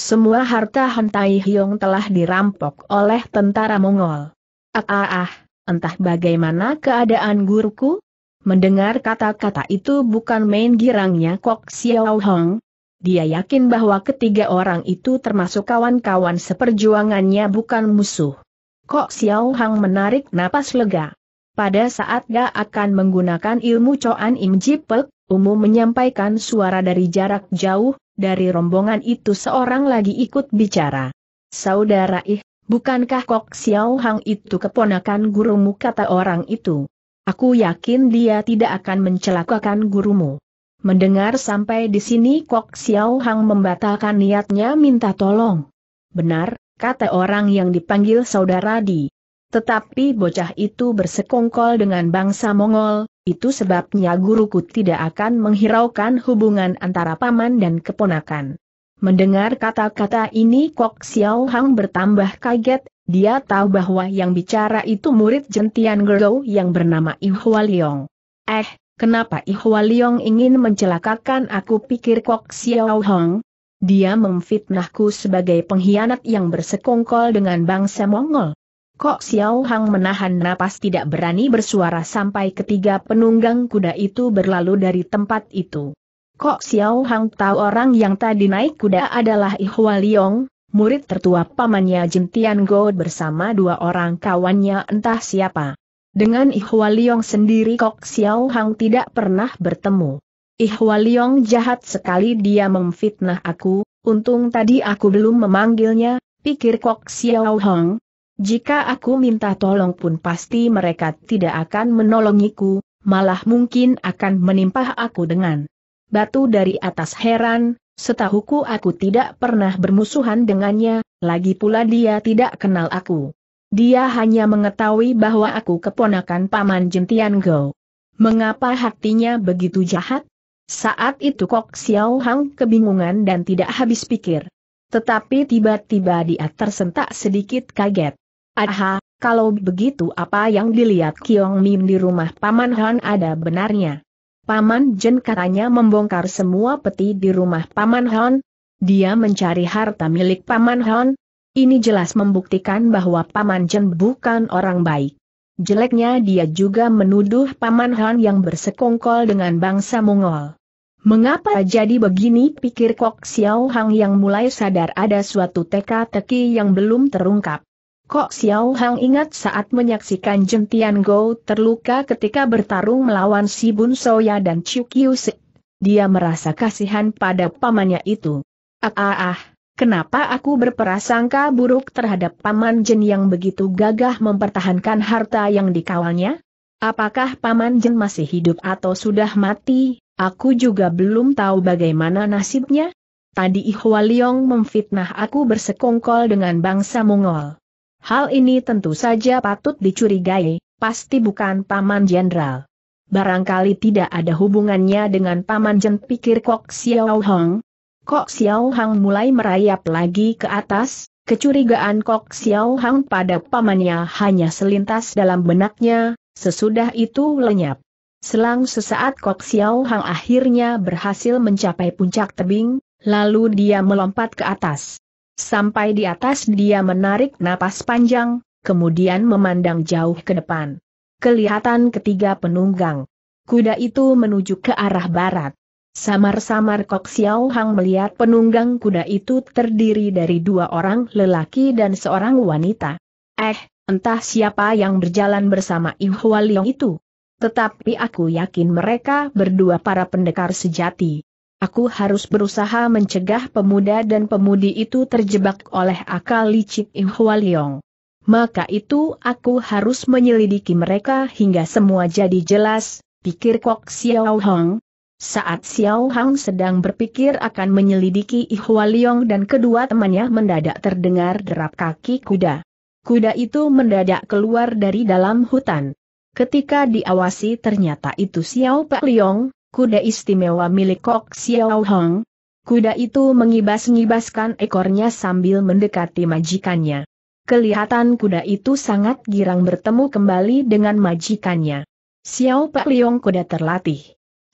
Semua harta Hentai Hyong telah dirampok oleh tentara Mongol. Ah ah ah, entah bagaimana keadaan guruku? Mendengar kata-kata itu bukan main girangnya Kok Xiao Hong. Dia yakin bahwa ketiga orang itu termasuk kawan-kawan seperjuangannya bukan musuh. Kok Xiao Hong menarik napas lega. Pada saat dia akan menggunakan ilmu Coan Im Jipek, Umum menyampaikan suara dari jarak jauh, dari rombongan itu seorang lagi ikut bicara. Saudara ih, bukankah Kok Xiao Hang itu keponakan gurumu kata orang itu? Aku yakin dia tidak akan mencelakakan gurumu. Mendengar sampai di sini Kok Xiao Hang membatalkan niatnya minta tolong. Benar, kata orang yang dipanggil saudara di. Tetapi bocah itu bersekongkol dengan bangsa Mongol, itu sebabnya guruku tidak akan menghiraukan hubungan antara paman dan keponakan. Mendengar kata-kata ini Kok Xiao Hang bertambah kaget, dia tahu bahwa yang bicara itu murid jentian Gerou yang bernama Ihwa Liong. Eh, kenapa Ihwa Liong ingin mencelakakan aku pikir Kok Xiao Hang? Dia memfitnahku sebagai pengkhianat yang bersekongkol dengan bangsa Mongol. Kok Xiao Hang menahan napas tidak berani bersuara sampai ketiga penunggang kuda itu berlalu dari tempat itu. Kok Xiao Hang tahu orang yang tadi naik kuda adalah Ihwa Liong, murid tertua pamannya Jin Tian Go bersama dua orang kawannya entah siapa. Dengan Ihwa Liong sendiri Kok Xiao Hang tidak pernah bertemu. Ihwa Liong jahat sekali dia memfitnah aku, untung tadi aku belum memanggilnya, pikir Kok Xiao Hang, jika aku minta tolong pun pasti mereka tidak akan menolongiku, malah mungkin akan menimpah aku dengan batu dari atas heran, setahuku aku tidak pernah bermusuhan dengannya, lagi pula dia tidak kenal aku. Dia hanya mengetahui bahwa aku keponakan Paman Jentian Go. Mengapa hatinya begitu jahat? Saat itu Kok Xiao Hang kebingungan dan tidak habis pikir. Tetapi tiba-tiba dia tersentak sedikit kaget. Aha, kalau begitu apa yang dilihat Kiong Mim di rumah Paman Han ada benarnya. Paman Jen katanya membongkar semua peti di rumah Paman Han. Dia mencari harta milik Paman Han. Ini jelas membuktikan bahwa Paman Jen bukan orang baik. Jeleknya dia juga menuduh Paman Han yang bersekongkol dengan bangsa Mongol. Mengapa jadi begini pikir Kok Xiao Hang yang mulai sadar ada suatu teka-teki yang belum terungkap. Kok Xiao Hang ingat saat menyaksikan Jentian Go terluka ketika bertarung melawan Si Bun Soya dan Chiu Kiu Se. Dia merasa kasihan pada pamannya itu. Ah ah ah, kenapa aku berprasangka buruk terhadap paman Jen yang begitu gagah mempertahankan harta yang dikawalnya? Apakah paman Jen masih hidup atau sudah mati? Aku juga belum tahu bagaimana nasibnya. Tadi Ihwa Liong memfitnah aku bersekongkol dengan bangsa Mongol. Hal ini tentu saja patut dicurigai, pasti bukan Paman Jenderal. Barangkali tidak ada hubungannya dengan Paman Jen pikir Kok Xiao Hong. Kok Xiao Hang mulai merayap lagi ke atas, kecurigaan Kok Xiao Hang pada pamannya hanya selintas dalam benaknya, sesudah itu lenyap. Selang sesaat Kok Xiao Hang akhirnya berhasil mencapai puncak tebing, lalu dia melompat ke atas. Sampai di atas dia menarik napas panjang, kemudian memandang jauh ke depan. Kelihatan ketiga penunggang. Kuda itu menuju ke arah barat. Samar-samar Kok Xiao Hang melihat penunggang kuda itu terdiri dari dua orang lelaki dan seorang wanita. Eh, entah siapa yang berjalan bersama Ihwa Liong itu. Tetapi aku yakin mereka berdua para pendekar sejati. Aku harus berusaha mencegah pemuda dan pemudi itu terjebak oleh akal licik Ihwaliong. Maka itu aku harus menyelidiki mereka hingga semua jadi jelas, pikir Kok Xiao Hong. Saat Xiao Hong sedang berpikir akan menyelidiki Ihwa Liong dan kedua temannya mendadak terdengar derap kaki kuda. Kuda itu mendadak keluar dari dalam hutan. Ketika diawasi ternyata itu Xiao Pak Liong, kuda istimewa milik Kok Xiao Hong. Kuda itu mengibas-ngibaskan ekornya sambil mendekati majikannya. Kelihatan kuda itu sangat girang bertemu kembali dengan majikannya. Xiao Pak Liong kuda terlatih.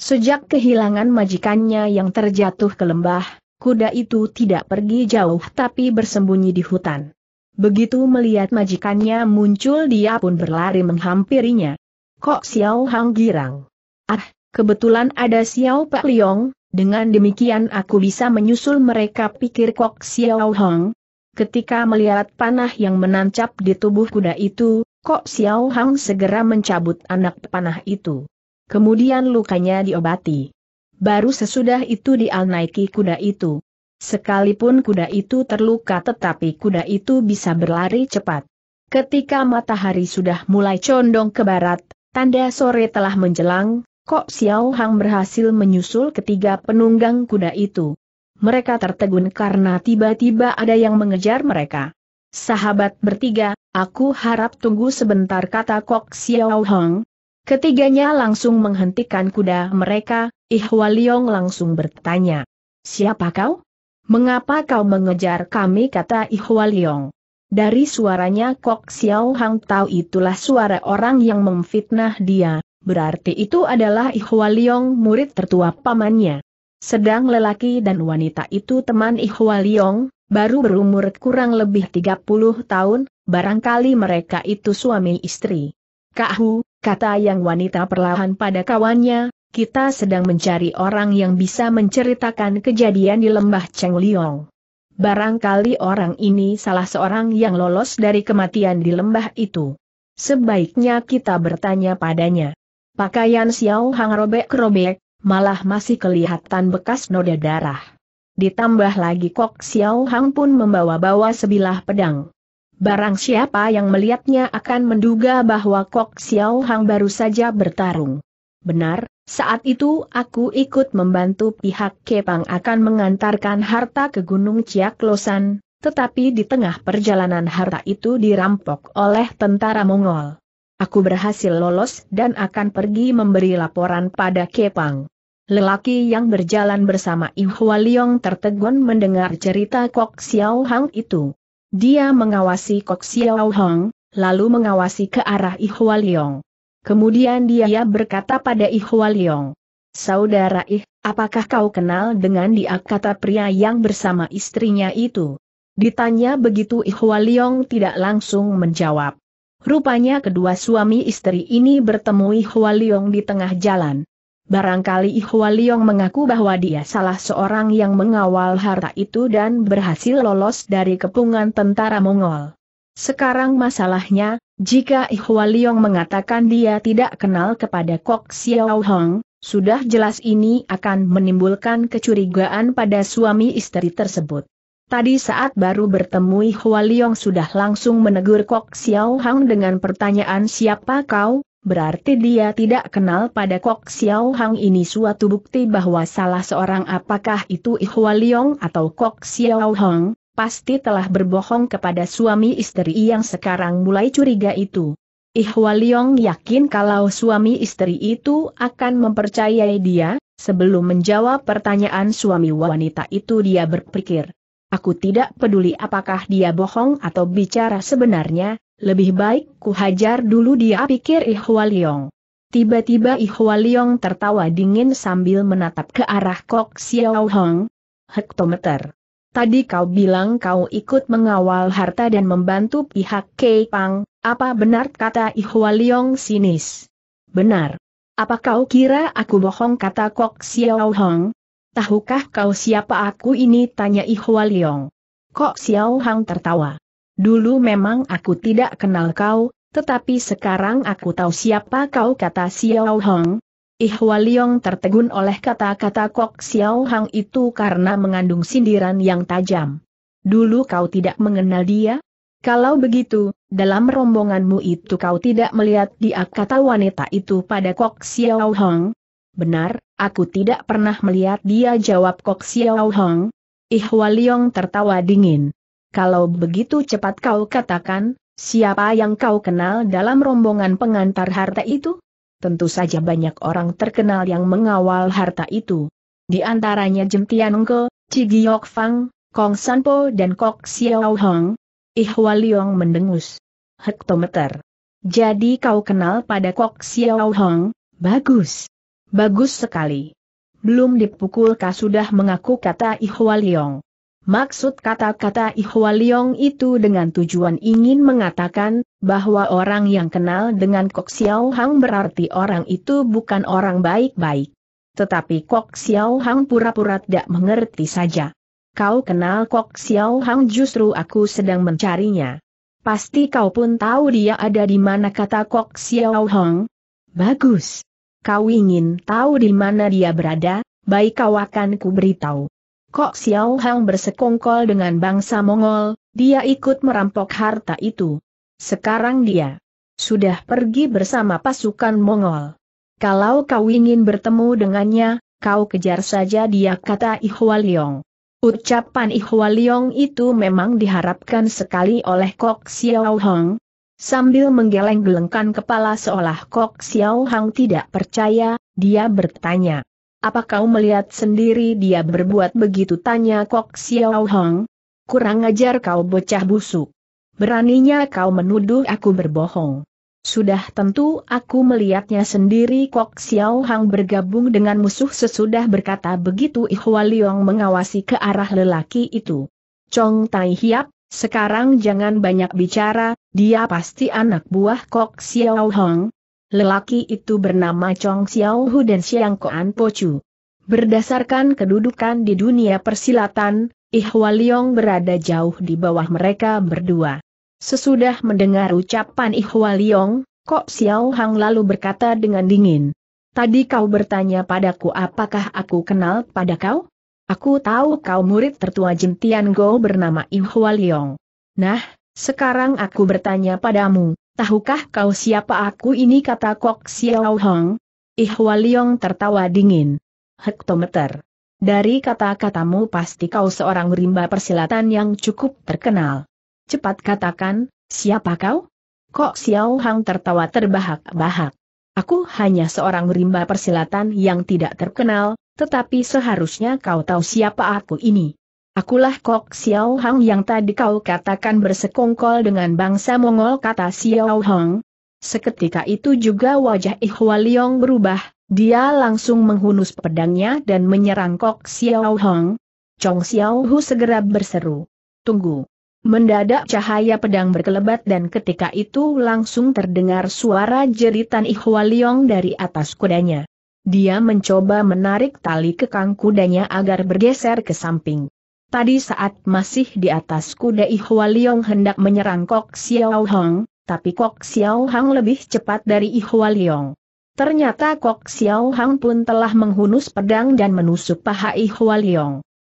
Sejak kehilangan majikannya yang terjatuh ke lembah, kuda itu tidak pergi jauh tapi bersembunyi di hutan. Begitu melihat majikannya muncul dia pun berlari menghampirinya. Kok Xiao Hang girang. Ah, Kebetulan ada Xiao Pak Liong, dengan demikian aku bisa menyusul mereka pikir Kok Xiao Hong. Ketika melihat panah yang menancap di tubuh kuda itu, Kok Xiao Hong segera mencabut anak panah itu. Kemudian lukanya diobati. Baru sesudah itu dia naiki kuda itu. Sekalipun kuda itu terluka tetapi kuda itu bisa berlari cepat. Ketika matahari sudah mulai condong ke barat, tanda sore telah menjelang, Kok Xiao Hang berhasil menyusul ketiga penunggang kuda itu? Mereka tertegun karena tiba-tiba ada yang mengejar mereka. Sahabat bertiga, aku harap tunggu sebentar kata Kok Xiao Hang. Ketiganya langsung menghentikan kuda mereka, Liong langsung bertanya. Siapa kau? Mengapa kau mengejar kami kata Liong? Dari suaranya Kok Xiao Hang tahu itulah suara orang yang memfitnah dia, berarti itu adalah Ihwaliong murid tertua pamannya. Sedang lelaki dan wanita itu teman Ihwaliong, baru berumur kurang lebih 30 tahun, barangkali mereka itu suami istri. Kak kata yang wanita perlahan pada kawannya, kita sedang mencari orang yang bisa menceritakan kejadian di lembah Cheng Liong. Barangkali orang ini salah seorang yang lolos dari kematian di lembah itu. Sebaiknya kita bertanya padanya. Pakaian Xiao Hang robek-robek, malah masih kelihatan bekas noda darah. Ditambah lagi Kok Xiao Hang pun membawa-bawa sebilah pedang. Barang siapa yang melihatnya akan menduga bahwa Kok Xiao Hang baru saja bertarung. Benar, saat itu aku ikut membantu pihak Kepang akan mengantarkan harta ke Gunung Ciaklosan, tetapi di tengah perjalanan harta itu dirampok oleh tentara Mongol. Aku berhasil lolos dan akan pergi memberi laporan pada Kepang. Lelaki yang berjalan bersama Ihwa Liong tertegun mendengar cerita Kok Xiao Hang itu. Dia mengawasi Kok Xiao Hang, lalu mengawasi ke arah Ihwa Liong. Kemudian dia berkata pada Ihwa Liong, Saudara Ih, apakah kau kenal dengan dia kata pria yang bersama istrinya itu? Ditanya begitu Ihwa Liong tidak langsung menjawab. Rupanya kedua suami istri ini bertemu Ihwa Liong di tengah jalan. Barangkali Ihwa Liong mengaku bahwa dia salah seorang yang mengawal harta itu dan berhasil lolos dari kepungan tentara Mongol. Sekarang masalahnya, jika Ihwa Liong mengatakan dia tidak kenal kepada Kok Xiao Hong, sudah jelas ini akan menimbulkan kecurigaan pada suami istri tersebut. Tadi saat baru bertemu Hua Liong sudah langsung menegur Kok Xiao Hang dengan pertanyaan siapa kau, berarti dia tidak kenal pada Kok Xiao Hang ini suatu bukti bahwa salah seorang apakah itu Hua Liong atau Kok Xiao Hang, pasti telah berbohong kepada suami istri yang sekarang mulai curiga itu. Ihwa eh, Liong yakin kalau suami istri itu akan mempercayai dia, sebelum menjawab pertanyaan suami wanita itu dia berpikir. Aku tidak peduli apakah dia bohong atau bicara sebenarnya, lebih baik ku hajar dulu dia pikir Ihwaliong. Tiba-tiba Ihwaliong tertawa dingin sambil menatap ke arah Kok Xiao Hong. Hektometer. Tadi kau bilang kau ikut mengawal harta dan membantu pihak Kei Pang, apa benar kata Ihwaliong sinis? Benar. Apa kau kira aku bohong kata Kok Xiao Hong? Tahukah kau siapa aku ini? Tanya Ihwa Liong. Kok Xiao Hang tertawa. Dulu memang aku tidak kenal kau, tetapi sekarang aku tahu siapa kau kata Xiao Hang. Ihwa Liong tertegun oleh kata-kata Kok Xiao Hang itu karena mengandung sindiran yang tajam. Dulu kau tidak mengenal dia? Kalau begitu, dalam rombonganmu itu kau tidak melihat dia kata wanita itu pada Kok Xiao Hong, Benar, aku tidak pernah melihat dia jawab Kok Xiao Hong. Ihwaliong tertawa dingin. Kalau begitu cepat kau katakan, siapa yang kau kenal dalam rombongan pengantar harta itu? Tentu saja banyak orang terkenal yang mengawal harta itu. Di antaranya Jim Tianongke, Fang, Kong Sanpo dan Kok Xiao Hong. Ihwaliong mendengus. Hektometer. Jadi kau kenal pada Kok Xiao Hong? Bagus. Bagus sekali. Belum dipukul kah sudah mengaku kata Ihwa Liong. Maksud kata-kata Ihwa Liong itu dengan tujuan ingin mengatakan, bahwa orang yang kenal dengan Kok Xiao Hang berarti orang itu bukan orang baik-baik. Tetapi Kok Xiao Hang pura-pura tidak mengerti saja. Kau kenal Kok Xiao Hang justru aku sedang mencarinya. Pasti kau pun tahu dia ada di mana kata Kok Xiao Hang? Bagus. Kau ingin tahu di mana dia berada? Baik kau akan ku Kok Xiao Hang bersekongkol dengan bangsa Mongol, dia ikut merampok harta itu. Sekarang dia sudah pergi bersama pasukan Mongol. Kalau kau ingin bertemu dengannya, kau kejar saja dia kata Ihwaliong. Yong. Ucapan Ihwaliong Yong itu memang diharapkan sekali oleh Kok Xiao Hang. Sambil menggeleng-gelengkan kepala seolah Kok Xiao Hang tidak percaya, dia bertanya. Apa kau melihat sendiri dia berbuat begitu tanya Kok Xiao Hang? Kurang ajar kau bocah busuk. Beraninya kau menuduh aku berbohong. Sudah tentu aku melihatnya sendiri Kok Xiao Hang bergabung dengan musuh sesudah berkata begitu Ihwa Liong mengawasi ke arah lelaki itu. Chong Tai Hiap, sekarang jangan banyak bicara, dia pasti anak buah Kok Xiao Hong. Lelaki itu bernama Chong Xiao Hu dan Xiang Koan Po Chu. Berdasarkan kedudukan di dunia persilatan, Ihwaliong berada jauh di bawah mereka berdua. Sesudah mendengar ucapan Ihwaliong, Kok Xiao Hang lalu berkata dengan dingin. Tadi kau bertanya padaku apakah aku kenal pada kau? Aku tahu kau murid tertua Jin Tian Go bernama Ihua Liong. Nah, sekarang aku bertanya padamu, tahukah kau siapa aku ini kata Kok Xiao Hong? Ihua Liong tertawa dingin. Hektometer. Dari kata-katamu pasti kau seorang rimba persilatan yang cukup terkenal. Cepat katakan, siapa kau? Kok Xiao Hang tertawa terbahak-bahak. Aku hanya seorang rimba persilatan yang tidak terkenal, tetapi seharusnya kau tahu siapa aku ini. Akulah Kok Xiao Hang yang tadi kau katakan bersekongkol dengan bangsa Mongol kata Xiao Hang. Seketika itu juga wajah Ihwaliong berubah, dia langsung menghunus pedangnya dan menyerang Kok Xiao Hang. Chong Xiao Hu segera berseru. Tunggu. Mendadak cahaya pedang berkelebat dan ketika itu langsung terdengar suara jeritan Ihwaliong dari atas kudanya. Dia mencoba menarik tali kekang kudanya agar bergeser ke samping. Tadi saat masih di atas kuda Ihwa hendak menyerang Kok Xiao Hong, tapi Kok Xiao Hong lebih cepat dari Ihwa Ternyata Kok Xiao Hong pun telah menghunus pedang dan menusuk paha Ihwa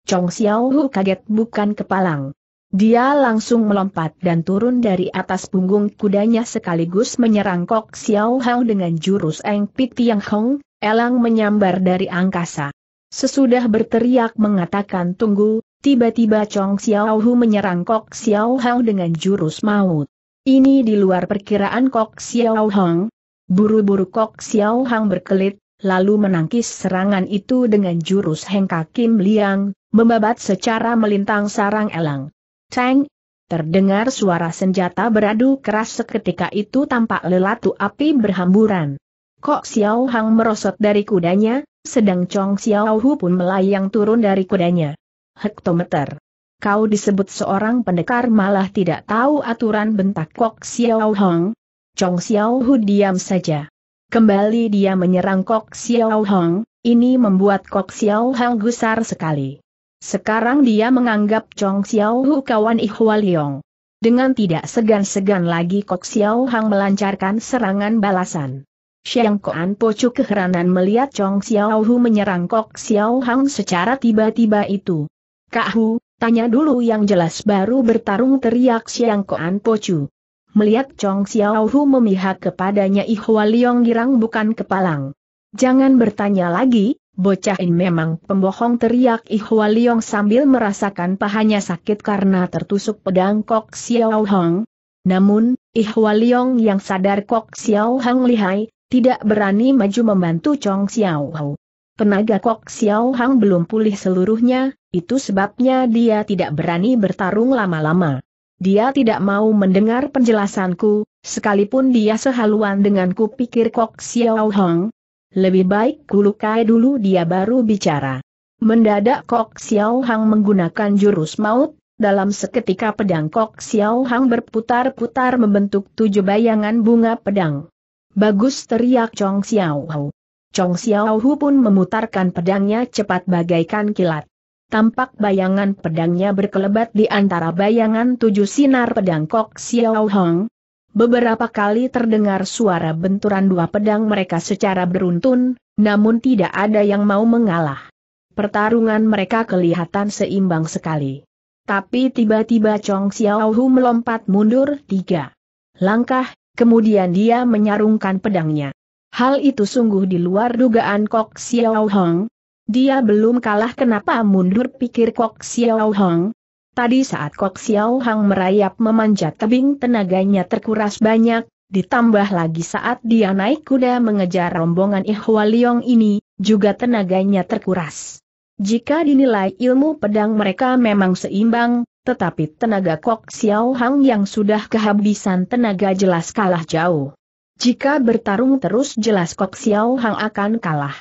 Chong Xiao Hu kaget bukan kepalang. Dia langsung melompat dan turun dari atas punggung kudanya sekaligus menyerang Kok Xiao Hong dengan jurus Eng Pit Yang Hong, Elang menyambar dari angkasa. Sesudah berteriak mengatakan tunggu, tiba-tiba Chong Xiaohu menyerang Kok Xiao Hao dengan jurus maut. Ini di luar perkiraan Kok Xiao Hong. Buru-buru Kok Xiao Hang berkelit, lalu menangkis serangan itu dengan jurus Hengka Kim Liang, membabat secara melintang sarang elang. Tang! Terdengar suara senjata beradu keras seketika itu tampak lelatu api berhamburan. Kok Xiao Hang merosot dari kudanya, sedang Chong Xiao Hu pun melayang turun dari kudanya. Hektometer. Kau disebut seorang pendekar malah tidak tahu aturan bentak Kok Xiao Hang. Chong Xiao Hu diam saja. Kembali dia menyerang Kok Xiao Hong, ini membuat Kok Xiao Hang gusar sekali. Sekarang dia menganggap Chong Xiao Hu kawan Ihwa Liong. Dengan tidak segan-segan lagi Kok Xiao Hang melancarkan serangan balasan. Xiang Koan Pocu keheranan melihat Chong Xiao Hu menyerang Kok Xiao Hang secara tiba-tiba itu. Kak Hu, tanya dulu yang jelas baru bertarung teriak Xiang Koan Pocu. Melihat Chong Xiao Hu memihak kepadanya Ihwa Liong Girang bukan kepalang. Jangan bertanya lagi, Bocah ini memang pembohong teriak Ihwa Liong sambil merasakan pahanya sakit karena tertusuk pedang Kok Xiao Namun, Ihwa Liong yang sadar Kok Xiao lihai, tidak berani maju membantu Chong Xiao Hao. Tenaga Kok Xiao Hang belum pulih seluruhnya, itu sebabnya dia tidak berani bertarung lama-lama. Dia tidak mau mendengar penjelasanku, sekalipun dia sehaluan denganku pikir Kok Xiao Hang. Lebih baik kulukai dulu dia baru bicara. Mendadak Kok Xiao Hang menggunakan jurus maut, dalam seketika pedang Kok Xiao Hang berputar-putar membentuk tujuh bayangan bunga pedang. Bagus teriak Chong Xiao Hu. Chong Xiao Hu pun memutarkan pedangnya cepat bagaikan kilat. Tampak bayangan pedangnya berkelebat di antara bayangan tujuh sinar pedang Kok Xiao Hong. Beberapa kali terdengar suara benturan dua pedang mereka secara beruntun, namun tidak ada yang mau mengalah. Pertarungan mereka kelihatan seimbang sekali. Tapi tiba-tiba Chong Xiao Hu melompat mundur tiga langkah, Kemudian dia menyarungkan pedangnya. Hal itu sungguh di luar dugaan Kok Xiao Hong. Dia belum kalah kenapa mundur pikir Kok Xiao Hong. Tadi saat Kok Xiao Hong merayap memanjat tebing tenaganya terkuras banyak, ditambah lagi saat dia naik kuda mengejar rombongan Ihwaliong ini, juga tenaganya terkuras. Jika dinilai ilmu pedang mereka memang seimbang, tetapi tenaga Kok Xiao Hang yang sudah kehabisan tenaga jelas kalah jauh. Jika bertarung terus jelas Kok Xiao Hang akan kalah.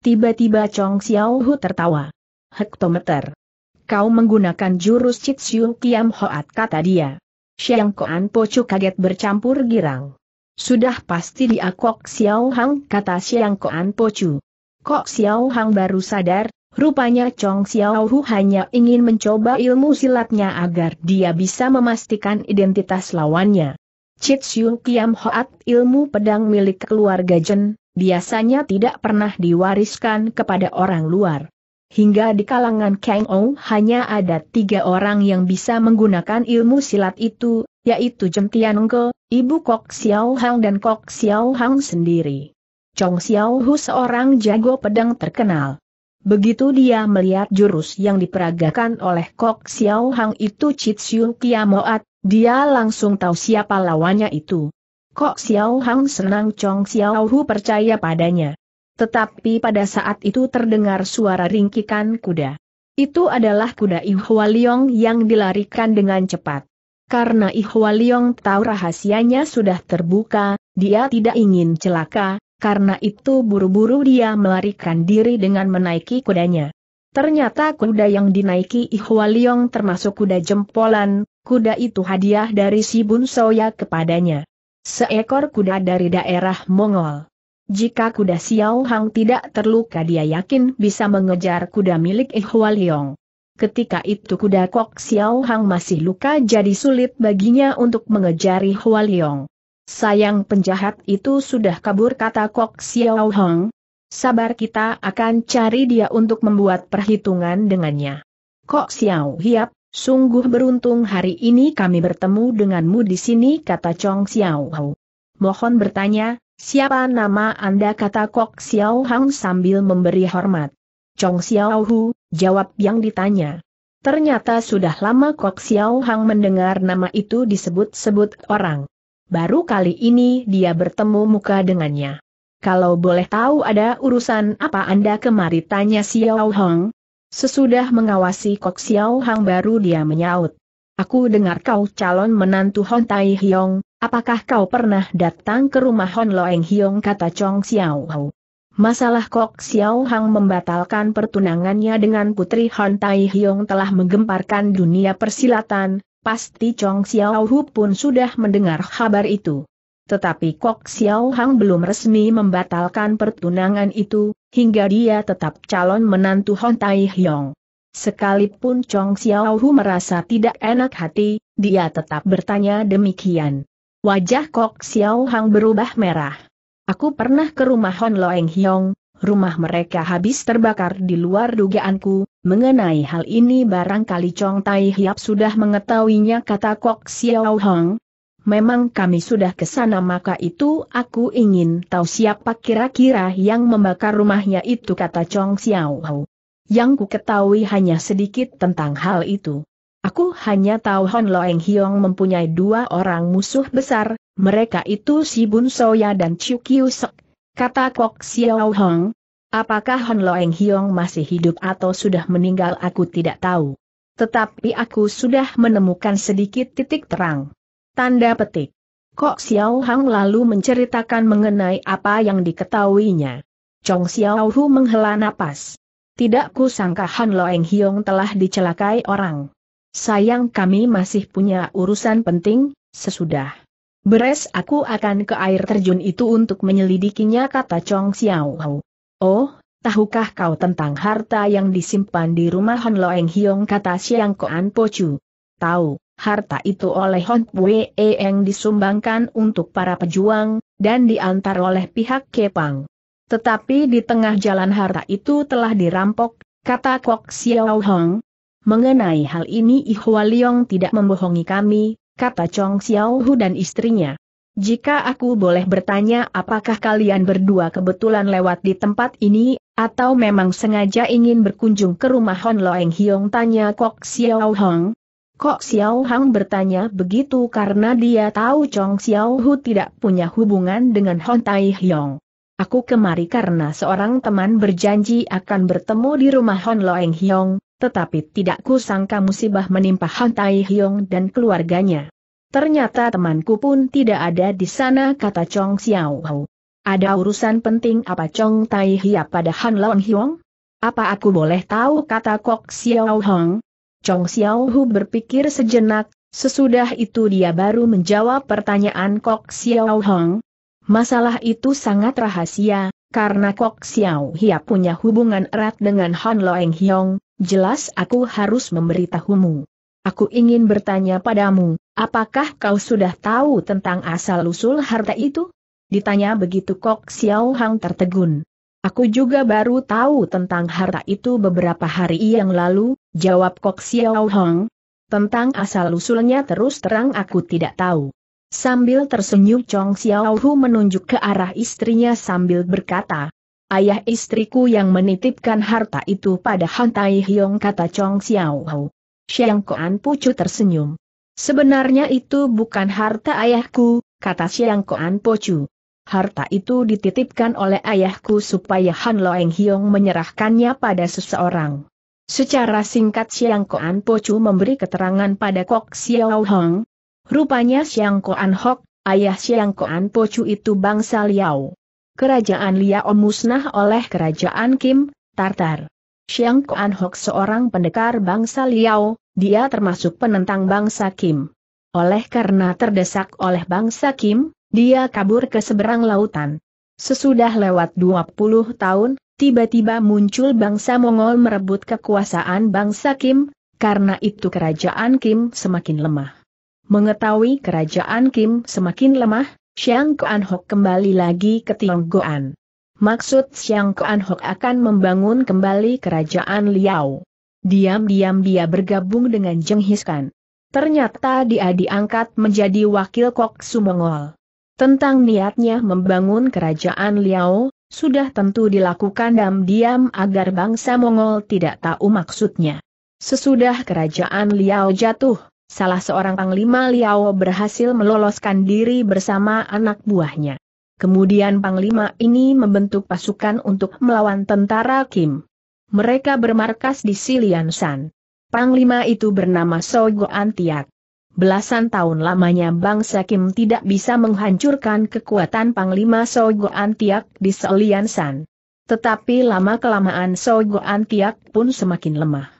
Tiba-tiba Chong Xiao Hu tertawa. Hektometer. Kau menggunakan jurus Chit Kiam Hoat kata dia. Xiang Koan Pocu kaget bercampur girang. Sudah pasti dia Kok Xiao Hang kata Xiang Koan Pocu. Kok Xiao Hang baru sadar, Rupanya Chong Xiaohu hanya ingin mencoba ilmu silatnya agar dia bisa memastikan identitas lawannya. Chit Siu Kiam Hoat ilmu pedang milik keluarga Jen, biasanya tidak pernah diwariskan kepada orang luar. Hingga di kalangan Kang Ong hanya ada tiga orang yang bisa menggunakan ilmu silat itu, yaitu Jem Tianengke, Ibu Kok Xiao Hang dan Kok Xiao Hang sendiri. Chong Xiao Hu seorang jago pedang terkenal. Begitu dia melihat jurus yang diperagakan oleh Kok Xiao Hang itu Chitsiu Kiamoat, dia langsung tahu siapa lawannya itu. Kok Xiao Hang senang Chong Xiao Hu percaya padanya. Tetapi pada saat itu terdengar suara ringkikan kuda. Itu adalah kuda Ihua Liong yang dilarikan dengan cepat. Karena Ihua Liong tahu rahasianya sudah terbuka, dia tidak ingin celaka, karena itu buru-buru dia melarikan diri dengan menaiki kudanya. Ternyata kuda yang dinaiki Ihwa Liong termasuk kuda jempolan, kuda itu hadiah dari si Bun Soya kepadanya. Seekor kuda dari daerah Mongol. Jika kuda Xiao Hang tidak terluka dia yakin bisa mengejar kuda milik Ihwa Liong. Ketika itu kuda Kok Xiao Hang masih luka jadi sulit baginya untuk mengejar Ihwa Liong. Sayang penjahat itu sudah kabur kata Kok Xiao Hong. Sabar kita akan cari dia untuk membuat perhitungan dengannya. Kok Xiao Hiap, sungguh beruntung hari ini kami bertemu denganmu di sini kata Chong Xiao Hong. Mohon bertanya, siapa nama Anda kata Kok Xiao Hong sambil memberi hormat. Chong Xiao Hu, jawab yang ditanya. Ternyata sudah lama Kok Xiao Hang mendengar nama itu disebut-sebut orang. Baru kali ini dia bertemu muka dengannya. Kalau boleh tahu ada urusan apa Anda kemari tanya Xiao Hong? Sesudah mengawasi Kok Xiao Hong baru dia menyaut. Aku dengar kau calon menantu Hon Tai Hyong, apakah kau pernah datang ke rumah Hon Loeng Hyong kata Chong Xiao Hou. Masalah Kok Xiao Hang membatalkan pertunangannya dengan putri Hon Tai Hyong telah menggemparkan dunia persilatan, Pasti Chong Xiao Hu pun sudah mendengar kabar itu. Tetapi Kok Xiao Hang belum resmi membatalkan pertunangan itu, hingga dia tetap calon menantu Hon Tai Hyong. Sekalipun Chong Xiao Hu merasa tidak enak hati, dia tetap bertanya demikian. Wajah Kok Xiao Hang berubah merah. Aku pernah ke rumah Hon Loeng Hyong, rumah mereka habis terbakar di luar dugaanku, mengenai hal ini barangkali Chong Tai Hiap sudah mengetahuinya kata Kok Xiao Hong. Memang kami sudah ke sana maka itu aku ingin tahu siapa kira-kira yang membakar rumahnya itu kata Chong Xiao Hong. Yang ku ketahui hanya sedikit tentang hal itu. Aku hanya tahu Hon Loeng Hiong mempunyai dua orang musuh besar, mereka itu Si Bun Soya dan Chiu Kiu Sok Kata Kok Xiao Hong. Apakah Hon Loeng Hiong masih hidup atau sudah meninggal aku tidak tahu. Tetapi aku sudah menemukan sedikit titik terang. Tanda petik. Kok Xiao Hang lalu menceritakan mengenai apa yang diketahuinya. Chong Xiao Hu menghela nafas. Tidak kusangka Han Loeng Hiong telah dicelakai orang. Sayang kami masih punya urusan penting, sesudah. Beres aku akan ke air terjun itu untuk menyelidikinya kata Chong Xiao. Oh, tahukah kau tentang harta yang disimpan di rumah Hon Loeng Hiong kata Xiang Koan Chu. Tahu, harta itu oleh Hon Pue Eng disumbangkan untuk para pejuang, dan diantar oleh pihak Kepang. Tetapi di tengah jalan harta itu telah dirampok, kata Kok Xiao Hong. Mengenai hal ini Ihwa Liong tidak membohongi kami, kata Chong Xiaohu dan istrinya. Jika aku boleh bertanya apakah kalian berdua kebetulan lewat di tempat ini, atau memang sengaja ingin berkunjung ke rumah Hon Loeng Hiong tanya Kok Xiao Hong. Kok Xiao Hong bertanya begitu karena dia tahu Chong Xiao Hu tidak punya hubungan dengan Hon Tai Hiong. Aku kemari karena seorang teman berjanji akan bertemu di rumah Hon Loeng Hiong, tetapi tidak kusangka musibah menimpa Han Tai Hyong dan keluarganya. Ternyata temanku pun tidak ada di sana kata Chong Xiao Hou. Ada urusan penting apa Chong Tai Hia pada Han Long Hyong? Apa aku boleh tahu kata Kok Xiao Hong? Chong Xiao Hu berpikir sejenak, sesudah itu dia baru menjawab pertanyaan Kok Xiao Hong. Masalah itu sangat rahasia, karena Kok Xiao Hia punya hubungan erat dengan Han Loeng Hyong, jelas aku harus memberitahumu. Aku ingin bertanya padamu, apakah kau sudah tahu tentang asal-usul harta itu? Ditanya begitu Kok Xiao Hang tertegun. Aku juga baru tahu tentang harta itu beberapa hari yang lalu, jawab Kok Xiao Hang. Tentang asal-usulnya terus terang aku tidak tahu. Sambil tersenyum Chong Xiao Hu menunjuk ke arah istrinya sambil berkata, Ayah istriku yang menitipkan harta itu pada Han Tai Hiong kata Chong Xiao Hou. Xiang Koan Pucu tersenyum. Sebenarnya itu bukan harta ayahku, kata Xiang Koan Pucu. Harta itu dititipkan oleh ayahku supaya Han Loeng Hiong menyerahkannya pada seseorang. Secara singkat Xiang Koan Pucu memberi keterangan pada Kok Xiao Hong. Rupanya Xiang Koan Hok, ayah Xiang Koan Pucu itu bangsa Liao. Kerajaan Lia musnah oleh kerajaan Kim, Tartar. Xiang Kuan Hok seorang pendekar bangsa Liao, dia termasuk penentang bangsa Kim. Oleh karena terdesak oleh bangsa Kim, dia kabur ke seberang lautan. Sesudah lewat 20 tahun, tiba-tiba muncul bangsa Mongol merebut kekuasaan bangsa Kim, karena itu kerajaan Kim semakin lemah. Mengetahui kerajaan Kim semakin lemah, Xiang Kuan Hok kembali lagi ke Tionggoan. Maksud Xiang Kuan Hok akan membangun kembali kerajaan Liao. Diam-diam dia bergabung dengan Jeng Hiskan. Ternyata dia diangkat menjadi wakil Kok Mongol. Tentang niatnya membangun kerajaan Liao, sudah tentu dilakukan diam-diam agar bangsa Mongol tidak tahu maksudnya. Sesudah kerajaan Liao jatuh, salah seorang Panglima Liao berhasil meloloskan diri bersama anak buahnya. Kemudian Panglima ini membentuk pasukan untuk melawan tentara Kim. Mereka bermarkas di San. Panglima itu bernama Sogo Antiak. Belasan tahun lamanya bangsa Kim tidak bisa menghancurkan kekuatan Panglima Sogo Antiak di San. Tetapi lama-kelamaan Sogo Antiak pun semakin lemah.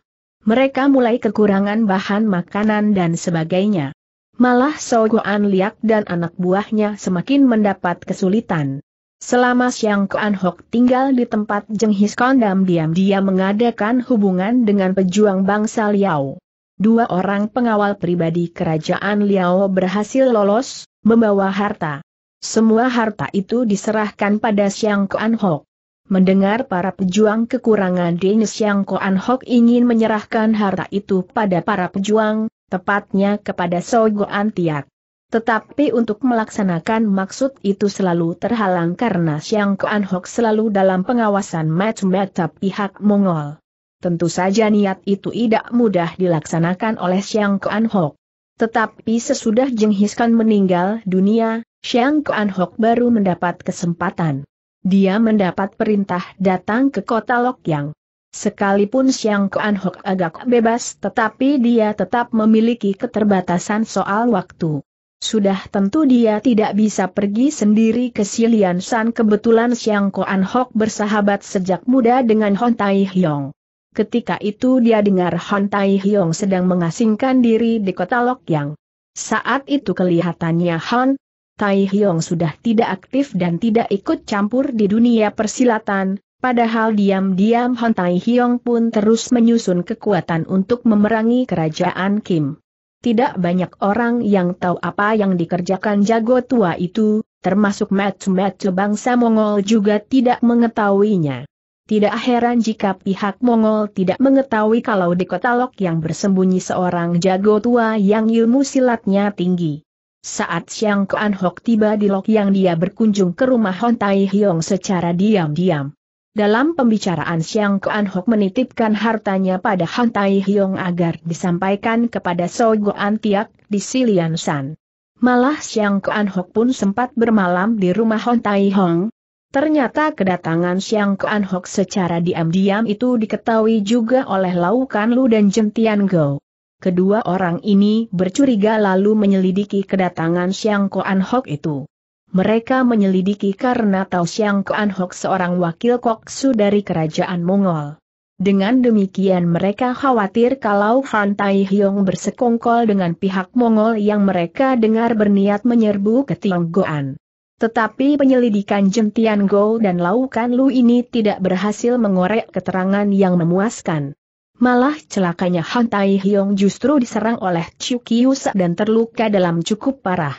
Mereka mulai kekurangan bahan makanan dan sebagainya. Malah Sogoan Liak dan anak buahnya semakin mendapat kesulitan. Selama Siang Kuan Hok tinggal di tempat Jenghis Kondam diam-diam mengadakan hubungan dengan pejuang bangsa Liao. Dua orang pengawal pribadi kerajaan Liao berhasil lolos, membawa harta. Semua harta itu diserahkan pada Siang Kuan Hok. Mendengar para pejuang kekurangan Denis Yang Koan Hok ingin menyerahkan harta itu pada para pejuang, tepatnya kepada Sogoan Tiat. Tetapi untuk melaksanakan maksud itu selalu terhalang karena Siang Koan Hok selalu dalam pengawasan mata-mata pihak Mongol. Tentu saja niat itu tidak mudah dilaksanakan oleh Siang Koan Hok. Tetapi sesudah Jenghiskan meninggal dunia, Siang Koan Hok baru mendapat kesempatan dia mendapat perintah datang ke kota Lokyang. Sekalipun Siang Kuan Hok agak bebas tetapi dia tetap memiliki keterbatasan soal waktu. Sudah tentu dia tidak bisa pergi sendiri ke Silian San kebetulan Siang Koan Hok bersahabat sejak muda dengan Hon Tai Hyong. Ketika itu dia dengar Hon Tai Hyong sedang mengasingkan diri di kota Lokyang. Saat itu kelihatannya Hon Tai Hyong sudah tidak aktif dan tidak ikut campur di dunia persilatan, padahal diam-diam Han Tai Hyong pun terus menyusun kekuatan untuk memerangi kerajaan Kim. Tidak banyak orang yang tahu apa yang dikerjakan jago tua itu, termasuk matsu-matsu bangsa Mongol juga tidak mengetahuinya. Tidak heran jika pihak Mongol tidak mengetahui kalau di kota Lok yang bersembunyi seorang jago tua yang ilmu silatnya tinggi. Saat Xiang Kuan Hok tiba di Lok yang dia berkunjung ke rumah Hon Tai Hyong secara diam-diam. Dalam pembicaraan Xiang Kuan Hok menitipkan hartanya pada Hon Tai Hyong agar disampaikan kepada So Goan Tiak di Silian San. Malah Xiang Kuan Hok pun sempat bermalam di rumah Hon Tai Hong. Ternyata kedatangan Xiang Kuan Hok secara diam-diam itu diketahui juga oleh Lau Kan Lu dan Jentian Go kedua orang ini bercuriga lalu menyelidiki kedatangan Xiang Koan Hok itu. Mereka menyelidiki karena tahu Xiang Koan Hok seorang wakil koksu dari kerajaan Mongol. Dengan demikian mereka khawatir kalau Han Tai Hyong bersekongkol dengan pihak Mongol yang mereka dengar berniat menyerbu ke Tionggoan. Tetapi penyelidikan Jentian Go dan Laukan Lu ini tidak berhasil mengorek keterangan yang memuaskan. Malah celakanya Han Tai Hiong justru diserang oleh Chiu Sa dan terluka dalam cukup parah.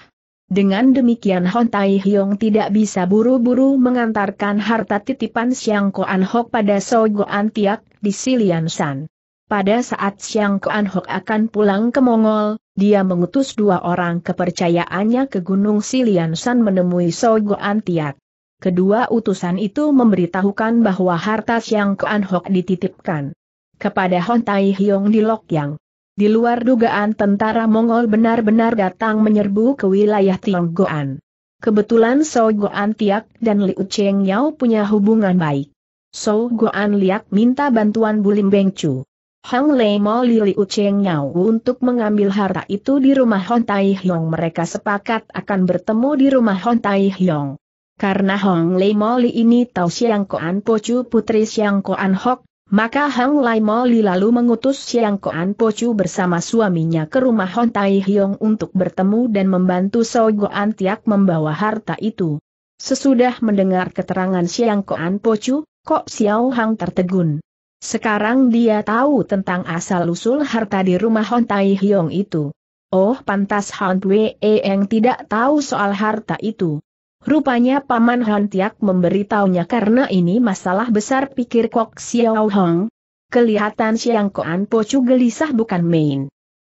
Dengan demikian Hon Tai Hiong tidak bisa buru-buru mengantarkan harta titipan Ko Koan Hok pada Sogoan Tiak di Silian San. Pada saat Ko Koan Hok akan pulang ke Mongol, dia mengutus dua orang kepercayaannya ke Gunung Silian San menemui Sogoan Tiak. Kedua utusan itu memberitahukan bahwa harta Ko Koan Hok dititipkan kepada Hon Tai Hyong di Lokyang. Di luar dugaan tentara Mongol benar-benar datang menyerbu ke wilayah Tionggoan. Kebetulan So Goan Tiak dan Liu Cheng Yao punya hubungan baik. So Goan Liak minta bantuan Bulim Beng Chu. Hong Lei mau Liu Cheng Yao untuk mengambil harta itu di rumah Hon Tai Hyong. Mereka sepakat akan bertemu di rumah Hon Tai Hyong. Karena Hong Lei Li ini tahu Siang Koan Pocu putri Siang Koan Hok maka Hang Lai Moli lalu mengutus Siang Koan Pocu bersama suaminya ke rumah Hon Tai Hyong untuk bertemu dan membantu Goan Tiak membawa harta itu. Sesudah mendengar keterangan Siang Koan Pocu, Kok Xiao Hang tertegun. Sekarang dia tahu tentang asal-usul harta di rumah Hon Tai Hyong itu. Oh pantas Hon Wei Eng tidak tahu soal harta itu. Rupanya Paman Han Tiak memberitahunya karena ini masalah besar pikir Kok Xiao Hong. Kelihatan Siang Koan Pocu gelisah bukan main.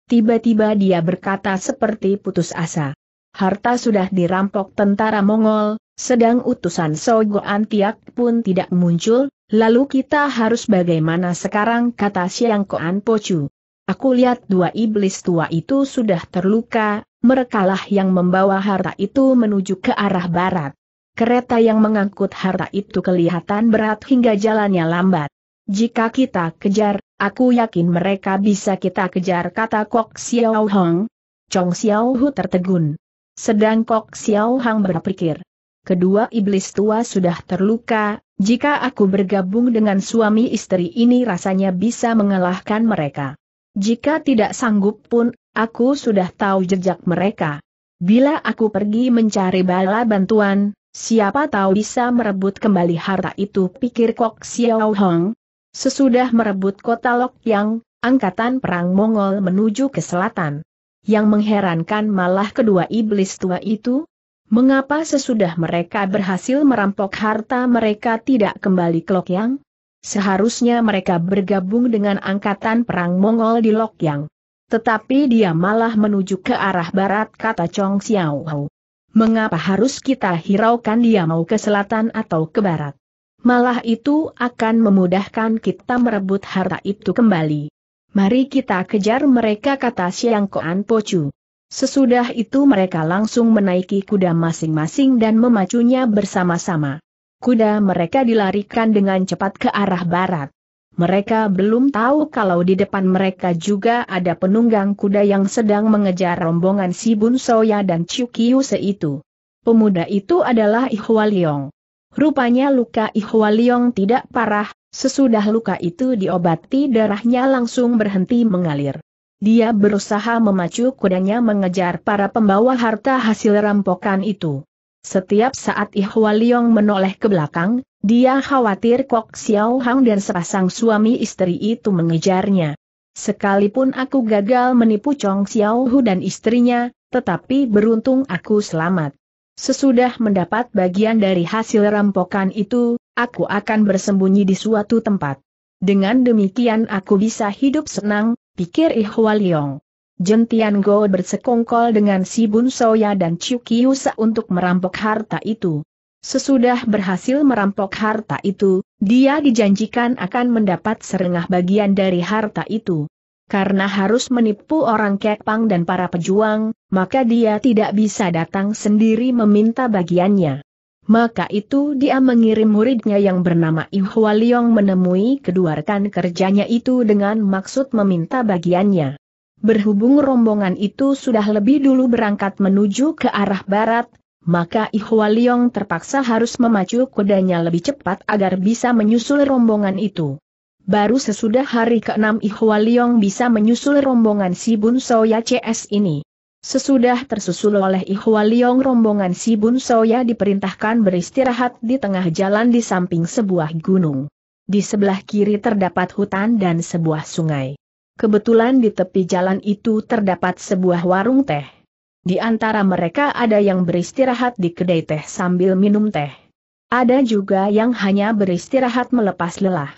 Tiba-tiba dia berkata seperti putus asa. Harta sudah dirampok tentara Mongol, sedang utusan Sogo Antiak pun tidak muncul, lalu kita harus bagaimana sekarang kata Siang Koan Pocu. Aku lihat dua iblis tua itu sudah terluka, merekalah yang membawa harta itu menuju ke arah barat. Kereta yang mengangkut harta itu kelihatan berat hingga jalannya lambat. Jika kita kejar, aku yakin mereka bisa kita kejar kata Kok Xiao Hong. Chong Xiao Hu tertegun. Sedang Kok Xiao Hong berpikir. Kedua iblis tua sudah terluka, jika aku bergabung dengan suami istri ini rasanya bisa mengalahkan mereka. Jika tidak sanggup pun Aku sudah tahu jejak mereka. Bila aku pergi mencari bala bantuan, siapa tahu bisa merebut kembali harta itu pikir Kok Xiao Hong. Sesudah merebut kota Lok Yang, angkatan perang Mongol menuju ke selatan. Yang mengherankan malah kedua iblis tua itu, mengapa sesudah mereka berhasil merampok harta mereka tidak kembali ke Yang? Seharusnya mereka bergabung dengan angkatan perang Mongol di Lok Yang. Tetapi dia malah menuju ke arah barat kata Chong Xiao. Mengapa harus kita hiraukan dia mau ke selatan atau ke barat? Malah itu akan memudahkan kita merebut harta itu kembali. Mari kita kejar mereka kata Siang Koan Pocu. Sesudah itu mereka langsung menaiki kuda masing-masing dan memacunya bersama-sama. Kuda mereka dilarikan dengan cepat ke arah barat. Mereka belum tahu kalau di depan mereka juga ada penunggang kuda yang sedang mengejar rombongan si Bun Soya dan Chiu Kiu itu. Pemuda itu adalah Ihwaliong. Rupanya luka Ihwaliong tidak parah, sesudah luka itu diobati darahnya langsung berhenti mengalir. Dia berusaha memacu kudanya mengejar para pembawa harta hasil rampokan itu. Setiap saat Liong menoleh ke belakang, dia khawatir Kok Xiao Hang dan sepasang suami istri itu mengejarnya. Sekalipun aku gagal menipu Chong Xiao Hu dan istrinya, tetapi beruntung aku selamat. Sesudah mendapat bagian dari hasil rampokan itu, aku akan bersembunyi di suatu tempat. Dengan demikian aku bisa hidup senang, pikir Liong. Jentian Go bersekongkol dengan si Bun Soya dan Chiu Sa untuk merampok harta itu. Sesudah berhasil merampok harta itu, dia dijanjikan akan mendapat serengah bagian dari harta itu. Karena harus menipu orang kepang dan para pejuang, maka dia tidak bisa datang sendiri meminta bagiannya. Maka itu dia mengirim muridnya yang bernama Ihwaliong menemui kedua rekan kerjanya itu dengan maksud meminta bagiannya. Berhubung rombongan itu sudah lebih dulu berangkat menuju ke arah barat, maka Ihwa Liong terpaksa harus memacu kudanya lebih cepat agar bisa menyusul rombongan itu. Baru sesudah hari ke-6 Ihwa Liong bisa menyusul rombongan si Bun Soya CS ini. Sesudah tersusul oleh Ihwa Liong rombongan si Bun Soya diperintahkan beristirahat di tengah jalan di samping sebuah gunung. Di sebelah kiri terdapat hutan dan sebuah sungai. Kebetulan di tepi jalan itu terdapat sebuah warung teh. Di antara mereka ada yang beristirahat di kedai teh sambil minum teh. Ada juga yang hanya beristirahat melepas lelah.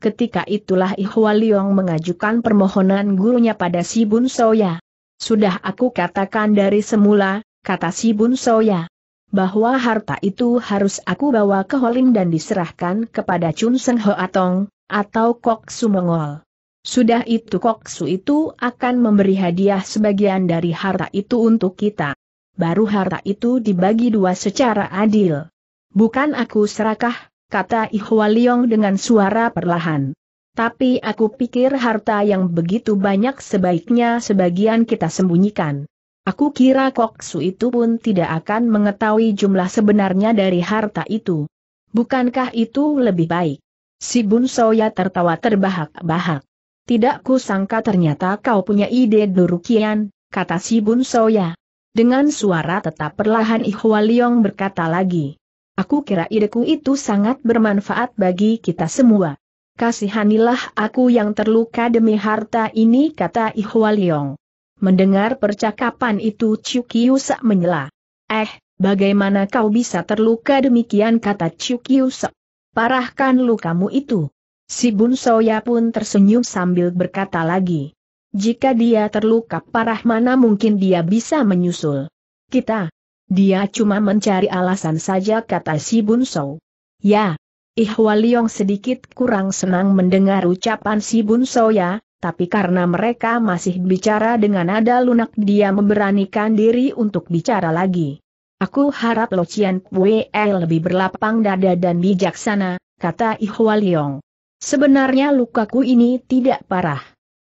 Ketika itulah Ihwa Liong mengajukan permohonan gurunya pada si Bun Soya. Sudah aku katakan dari semula, kata si Bun Soya, bahwa harta itu harus aku bawa ke Holim dan diserahkan kepada Chun Seng Ho Atong, atau Kok Sumengol. Sudah itu koksu itu akan memberi hadiah sebagian dari harta itu untuk kita. Baru harta itu dibagi dua secara adil. Bukan aku serakah, kata Ihwaliong dengan suara perlahan. Tapi aku pikir harta yang begitu banyak sebaiknya sebagian kita sembunyikan. Aku kira koksu itu pun tidak akan mengetahui jumlah sebenarnya dari harta itu. Bukankah itu lebih baik? Si Bun Soya tertawa terbahak-bahak. Tidak kusangka ternyata kau punya ide durukian, kata si Bun Soya. Dengan suara tetap perlahan Ihwa Liong berkata lagi. Aku kira ideku itu sangat bermanfaat bagi kita semua. Kasihanilah aku yang terluka demi harta ini kata Ihwa Liong. Mendengar percakapan itu Chukiusak menyela. Eh, bagaimana kau bisa terluka demikian kata Chukiusak. Parahkan lukamu itu. Si Bun Soya pun tersenyum sambil berkata lagi. Jika dia terluka parah mana mungkin dia bisa menyusul. Kita. Dia cuma mencari alasan saja kata si Bun So. Ya. Ihwaliong sedikit kurang senang mendengar ucapan si Bun ya, tapi karena mereka masih bicara dengan nada lunak dia memberanikan diri untuk bicara lagi. Aku harap Lo Cian Pue lebih berlapang dada dan bijaksana, kata Ihwaliong. Sebenarnya lukaku ini tidak parah.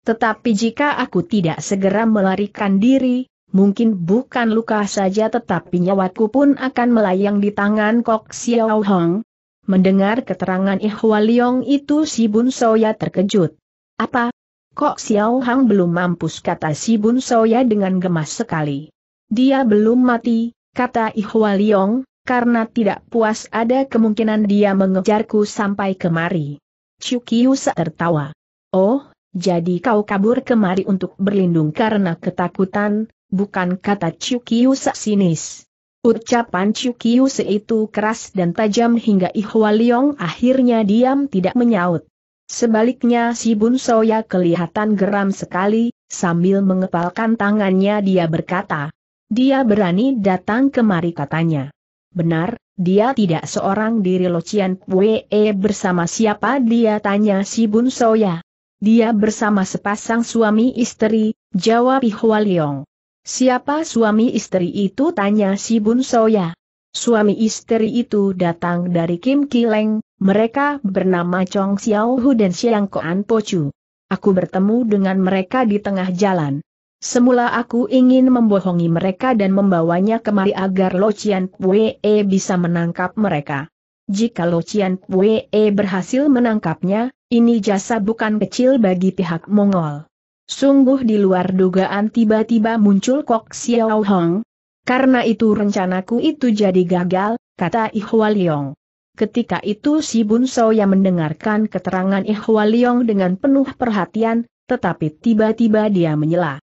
Tetapi jika aku tidak segera melarikan diri, mungkin bukan luka saja tetapi nyawaku pun akan melayang di tangan Kok Xiao Hong. Mendengar keterangan Ihwa Liong itu si Bun Soya terkejut. Apa? Kok Xiao Hong belum mampus kata si Bun Soya dengan gemas sekali. Dia belum mati, kata Ihwa Liong, karena tidak puas ada kemungkinan dia mengejarku sampai kemari. Chukiusa tertawa. Oh, jadi kau kabur kemari untuk berlindung karena ketakutan, bukan kata Chukiusa sinis. Ucapan Chukiusa itu keras dan tajam hingga Leong akhirnya diam tidak menyaut. Sebaliknya si Bun Soya kelihatan geram sekali, sambil mengepalkan tangannya dia berkata. Dia berani datang kemari katanya. Benar, dia tidak seorang diri Locian Pue e bersama siapa dia tanya si Bun Soya. Dia bersama sepasang suami istri, jawab Hua Leong. Siapa suami istri itu tanya si Bun Soya. Suami istri itu datang dari Kim Kileng, mereka bernama Chong Xiao Hu dan Xiang Koan Pochu. Aku bertemu dengan mereka di tengah jalan. Semula aku ingin membohongi mereka dan membawanya kemari agar Lo Cian Pue e bisa menangkap mereka. Jika Lo Cian Pue e berhasil menangkapnya, ini jasa bukan kecil bagi pihak Mongol. Sungguh di luar dugaan tiba-tiba muncul Kok Xiao Hong. Karena itu rencanaku itu jadi gagal, kata Ihwa Liong. Ketika itu si Bun So yang mendengarkan keterangan Ihwa Liong dengan penuh perhatian, tetapi tiba-tiba dia menyela.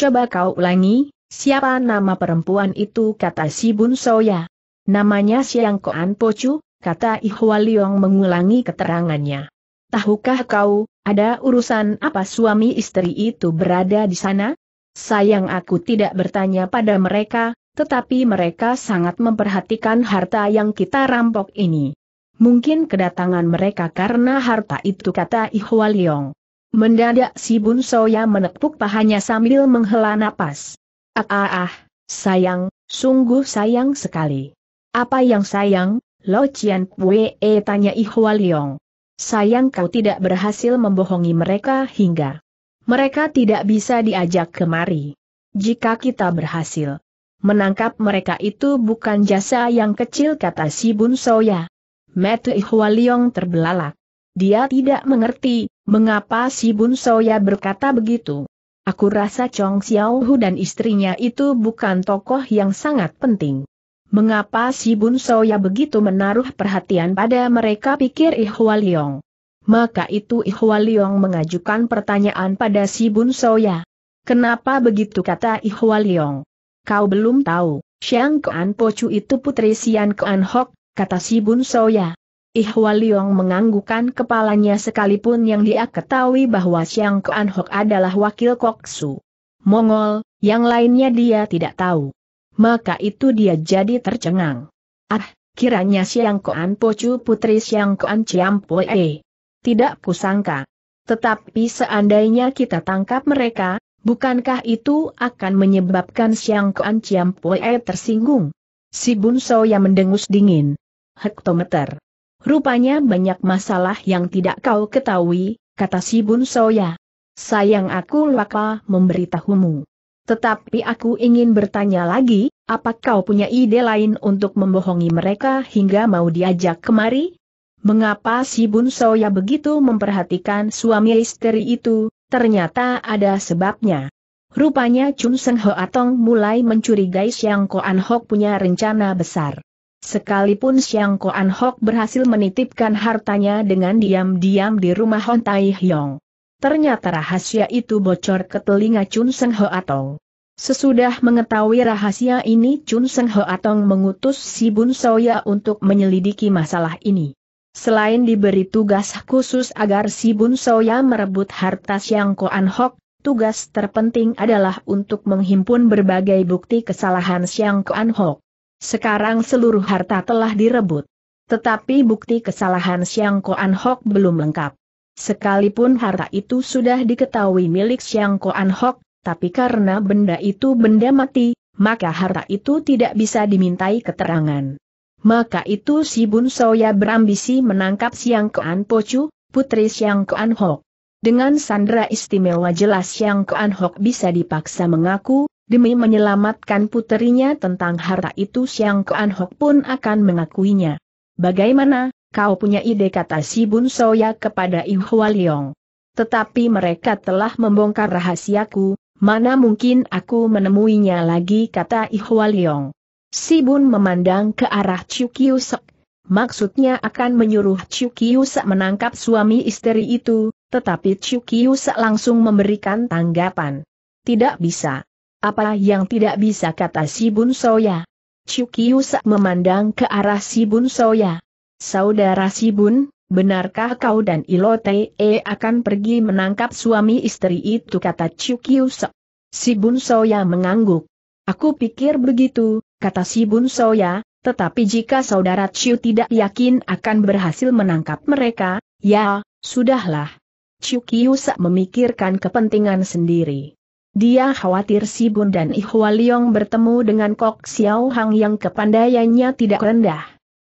Coba kau ulangi, siapa nama perempuan itu kata si Bun Soya. Namanya Siang Koan Pocu, kata Ihwa Liong mengulangi keterangannya. Tahukah kau, ada urusan apa suami istri itu berada di sana? Sayang aku tidak bertanya pada mereka, tetapi mereka sangat memperhatikan harta yang kita rampok ini. Mungkin kedatangan mereka karena harta itu kata Ihwa Liong. Mendadak si Bun Soya menepuk pahanya sambil menghela napas. Ah ah ah, sayang, sungguh sayang sekali. Apa yang sayang, Lo Chien Pue e tanya Ihwa Liong. Sayang kau tidak berhasil membohongi mereka hingga mereka tidak bisa diajak kemari. Jika kita berhasil menangkap mereka itu bukan jasa yang kecil kata si Bun Soya. Mata Ihwa Liong terbelalak. Dia tidak mengerti, Mengapa si Bun Soya berkata begitu? Aku rasa Chong Xiao Hu dan istrinya itu bukan tokoh yang sangat penting. Mengapa si Bun Soya begitu menaruh perhatian pada mereka pikir Ihwa Liong? Maka itu Ihwa Liong mengajukan pertanyaan pada si Bun Soya. Kenapa begitu kata Ihwa Liong? Kau belum tahu, Xiang Kuan Pocu itu putri Sian Kuan Hok, kata si Bun Soya. Ihwaliong menganggukan kepalanya sekalipun yang dia ketahui bahwa Siang Kuan adalah wakil Koksu. Mongol, yang lainnya dia tidak tahu. Maka itu dia jadi tercengang. Ah, kiranya Siang Kuan Pocu putri Siang Kuan Ciampoe. Tidak kusangka. Tetapi seandainya kita tangkap mereka, bukankah itu akan menyebabkan Siang Kuan Ciampoe tersinggung? Si Bunso yang mendengus dingin. Hektometer. Rupanya banyak masalah yang tidak kau ketahui, kata si Bun Soya. Sayang aku lupa memberitahumu. Tetapi aku ingin bertanya lagi, apa kau punya ide lain untuk membohongi mereka hingga mau diajak kemari? Mengapa si Bun Soya begitu memperhatikan suami istri itu, ternyata ada sebabnya. Rupanya Chun Seng Ho Atong mulai mencurigai siang Ko An Hok punya rencana besar. Sekalipun Xiang Koan Hok berhasil menitipkan hartanya dengan diam-diam di rumah Hon Tai Hyong. Ternyata rahasia itu bocor ke telinga Chun Seng Ho Atong. Sesudah mengetahui rahasia ini Chun Seng Ho Atong mengutus si Bun Soya untuk menyelidiki masalah ini. Selain diberi tugas khusus agar si Bun Soya merebut harta Xiang Koan Hok, tugas terpenting adalah untuk menghimpun berbagai bukti kesalahan Xiang Koan Hok. Sekarang seluruh harta telah direbut. Tetapi bukti kesalahan Xiang Koan Hok belum lengkap. Sekalipun harta itu sudah diketahui milik Xiang Koan Hok, tapi karena benda itu benda mati, maka harta itu tidak bisa dimintai keterangan. Maka itu si Bun Soya berambisi menangkap Xiang Koan Pocu, putri Xiang Koan Hok. Dengan Sandra istimewa jelas Xiang Koan Hok bisa dipaksa mengaku, Demi menyelamatkan puterinya tentang harta itu Siang Kuan Hok pun akan mengakuinya. Bagaimana, kau punya ide kata si Bun Soya kepada Ihwa Leong. Tetapi mereka telah membongkar rahasiaku, mana mungkin aku menemuinya lagi kata Ihwa Leong. Si Bun memandang ke arah Chiu Sek. Maksudnya akan menyuruh Chiu Sek menangkap suami istri itu, tetapi Chiu Sek langsung memberikan tanggapan. Tidak bisa. Apa yang tidak bisa kata si Bun Soya? Cukiusak memandang ke arah si Bun Soya. Saudara si Bun, benarkah kau dan Ilote e akan pergi menangkap suami istri itu kata Cukiusak. Si Bun Soya mengangguk. Aku pikir begitu, kata si Bun Soya, tetapi jika saudara Chiu tidak yakin akan berhasil menangkap mereka, ya, sudahlah. Chiu memikirkan kepentingan sendiri. Dia khawatir si Bun dan Liong bertemu dengan Kok Xiao Hang yang kepandaiannya tidak rendah.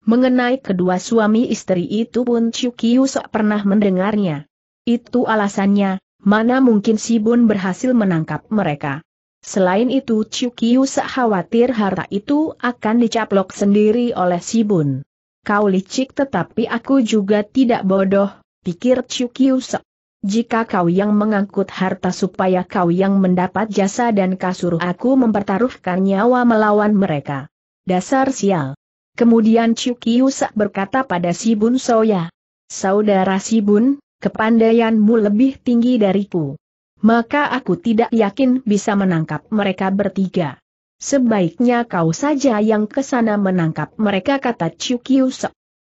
Mengenai kedua suami istri itu pun Chiu sok pernah mendengarnya. Itu alasannya, mana mungkin si Bun berhasil menangkap mereka. Selain itu Chiu sok khawatir harta itu akan dicaplok sendiri oleh si Bun. Kau licik tetapi aku juga tidak bodoh, pikir Chiu sok. Jika kau yang mengangkut harta supaya kau yang mendapat jasa dan kasur aku mempertaruhkan nyawa melawan mereka. Dasar sial. Kemudian Chuki berkata pada Sibun Soya. Saudara Sibun, kepandaianmu lebih tinggi dariku. Maka aku tidak yakin bisa menangkap mereka bertiga. Sebaiknya kau saja yang kesana menangkap mereka kata Chuki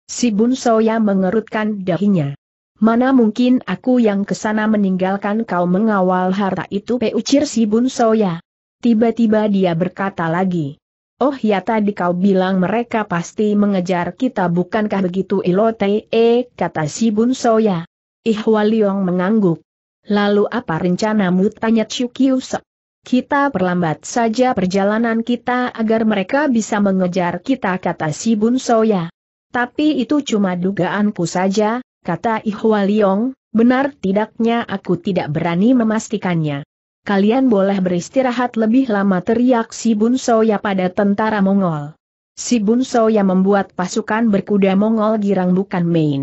Sibun Soya mengerutkan dahinya. Mana mungkin aku yang kesana meninggalkan kau mengawal harta itu peucir si Bun Soya. Tiba-tiba dia berkata lagi. Oh ya tadi kau bilang mereka pasti mengejar kita bukankah begitu ilote e kata si Bun Soya. Ihwaliong mengangguk. Lalu apa rencanamu tanya Chukyuse. Kita perlambat saja perjalanan kita agar mereka bisa mengejar kita kata si Bun Soya. Tapi itu cuma dugaanku saja, kata Ihwa Liong, benar tidaknya aku tidak berani memastikannya. Kalian boleh beristirahat lebih lama teriak si Bun Soya pada tentara Mongol. Si Bun Soya membuat pasukan berkuda Mongol girang bukan main.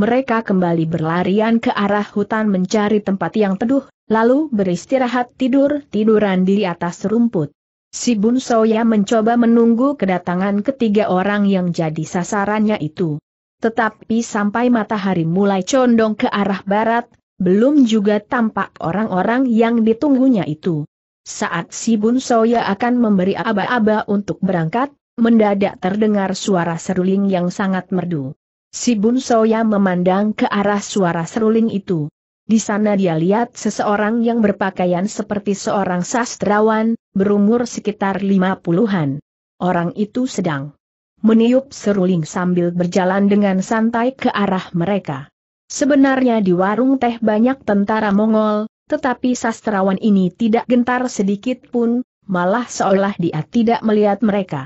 Mereka kembali berlarian ke arah hutan mencari tempat yang teduh, lalu beristirahat tidur-tiduran di atas rumput. Si Bun Soya mencoba menunggu kedatangan ketiga orang yang jadi sasarannya itu. Tetapi sampai matahari mulai condong ke arah barat, belum juga tampak orang-orang yang ditunggunya itu. Saat si Bun Soya akan memberi aba-aba untuk berangkat, mendadak terdengar suara seruling yang sangat merdu. Si Bun Soya memandang ke arah suara seruling itu. Di sana dia lihat seseorang yang berpakaian seperti seorang sastrawan, berumur sekitar lima puluhan. Orang itu sedang meniup seruling sambil berjalan dengan santai ke arah mereka. Sebenarnya di warung teh banyak tentara Mongol, tetapi sastrawan ini tidak gentar sedikit pun, malah seolah dia tidak melihat mereka.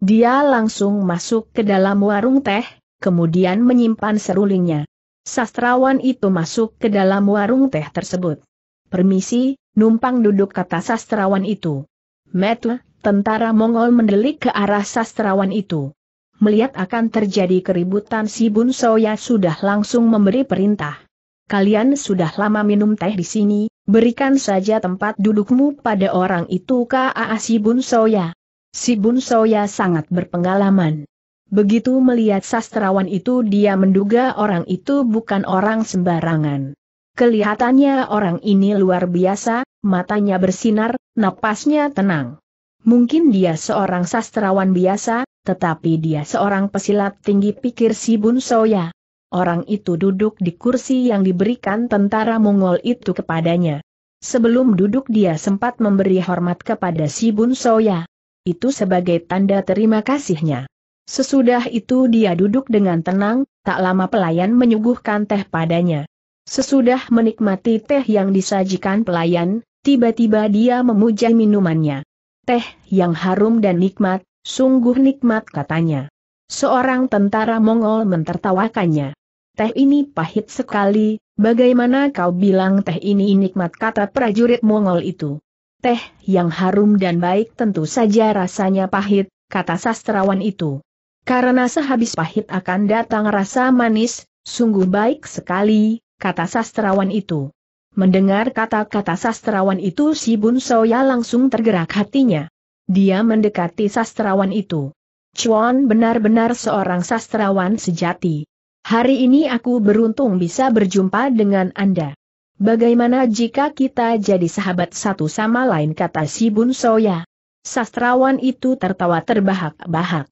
Dia langsung masuk ke dalam warung teh, kemudian menyimpan serulingnya. Sastrawan itu masuk ke dalam warung teh tersebut. Permisi, numpang duduk kata sastrawan itu. Metu, tentara Mongol mendelik ke arah sastrawan itu. Melihat akan terjadi keributan si Bun Soya sudah langsung memberi perintah. Kalian sudah lama minum teh di sini, berikan saja tempat dudukmu pada orang itu K.A.A. si Bun Soya. Si Bun Soya sangat berpengalaman. Begitu melihat sastrawan itu dia menduga orang itu bukan orang sembarangan. Kelihatannya orang ini luar biasa, matanya bersinar, napasnya tenang. Mungkin dia seorang sastrawan biasa, tetapi dia seorang pesilat tinggi pikir si Bun Soya. Orang itu duduk di kursi yang diberikan tentara Mongol itu kepadanya. Sebelum duduk dia sempat memberi hormat kepada si Bun Soya. Itu sebagai tanda terima kasihnya. Sesudah itu dia duduk dengan tenang, tak lama pelayan menyuguhkan teh padanya. Sesudah menikmati teh yang disajikan pelayan, tiba-tiba dia memuja minumannya. Teh yang harum dan nikmat, sungguh nikmat katanya. Seorang tentara Mongol mentertawakannya. Teh ini pahit sekali, bagaimana kau bilang teh ini nikmat kata prajurit Mongol itu. Teh yang harum dan baik tentu saja rasanya pahit, kata sastrawan itu. Karena sehabis pahit akan datang rasa manis, sungguh baik sekali, kata sastrawan itu. Mendengar kata-kata sastrawan itu si Bun Soya langsung tergerak hatinya. Dia mendekati sastrawan itu. Chuan benar-benar seorang sastrawan sejati. Hari ini aku beruntung bisa berjumpa dengan Anda. Bagaimana jika kita jadi sahabat satu sama lain kata si Bun Soya. Sastrawan itu tertawa terbahak-bahak.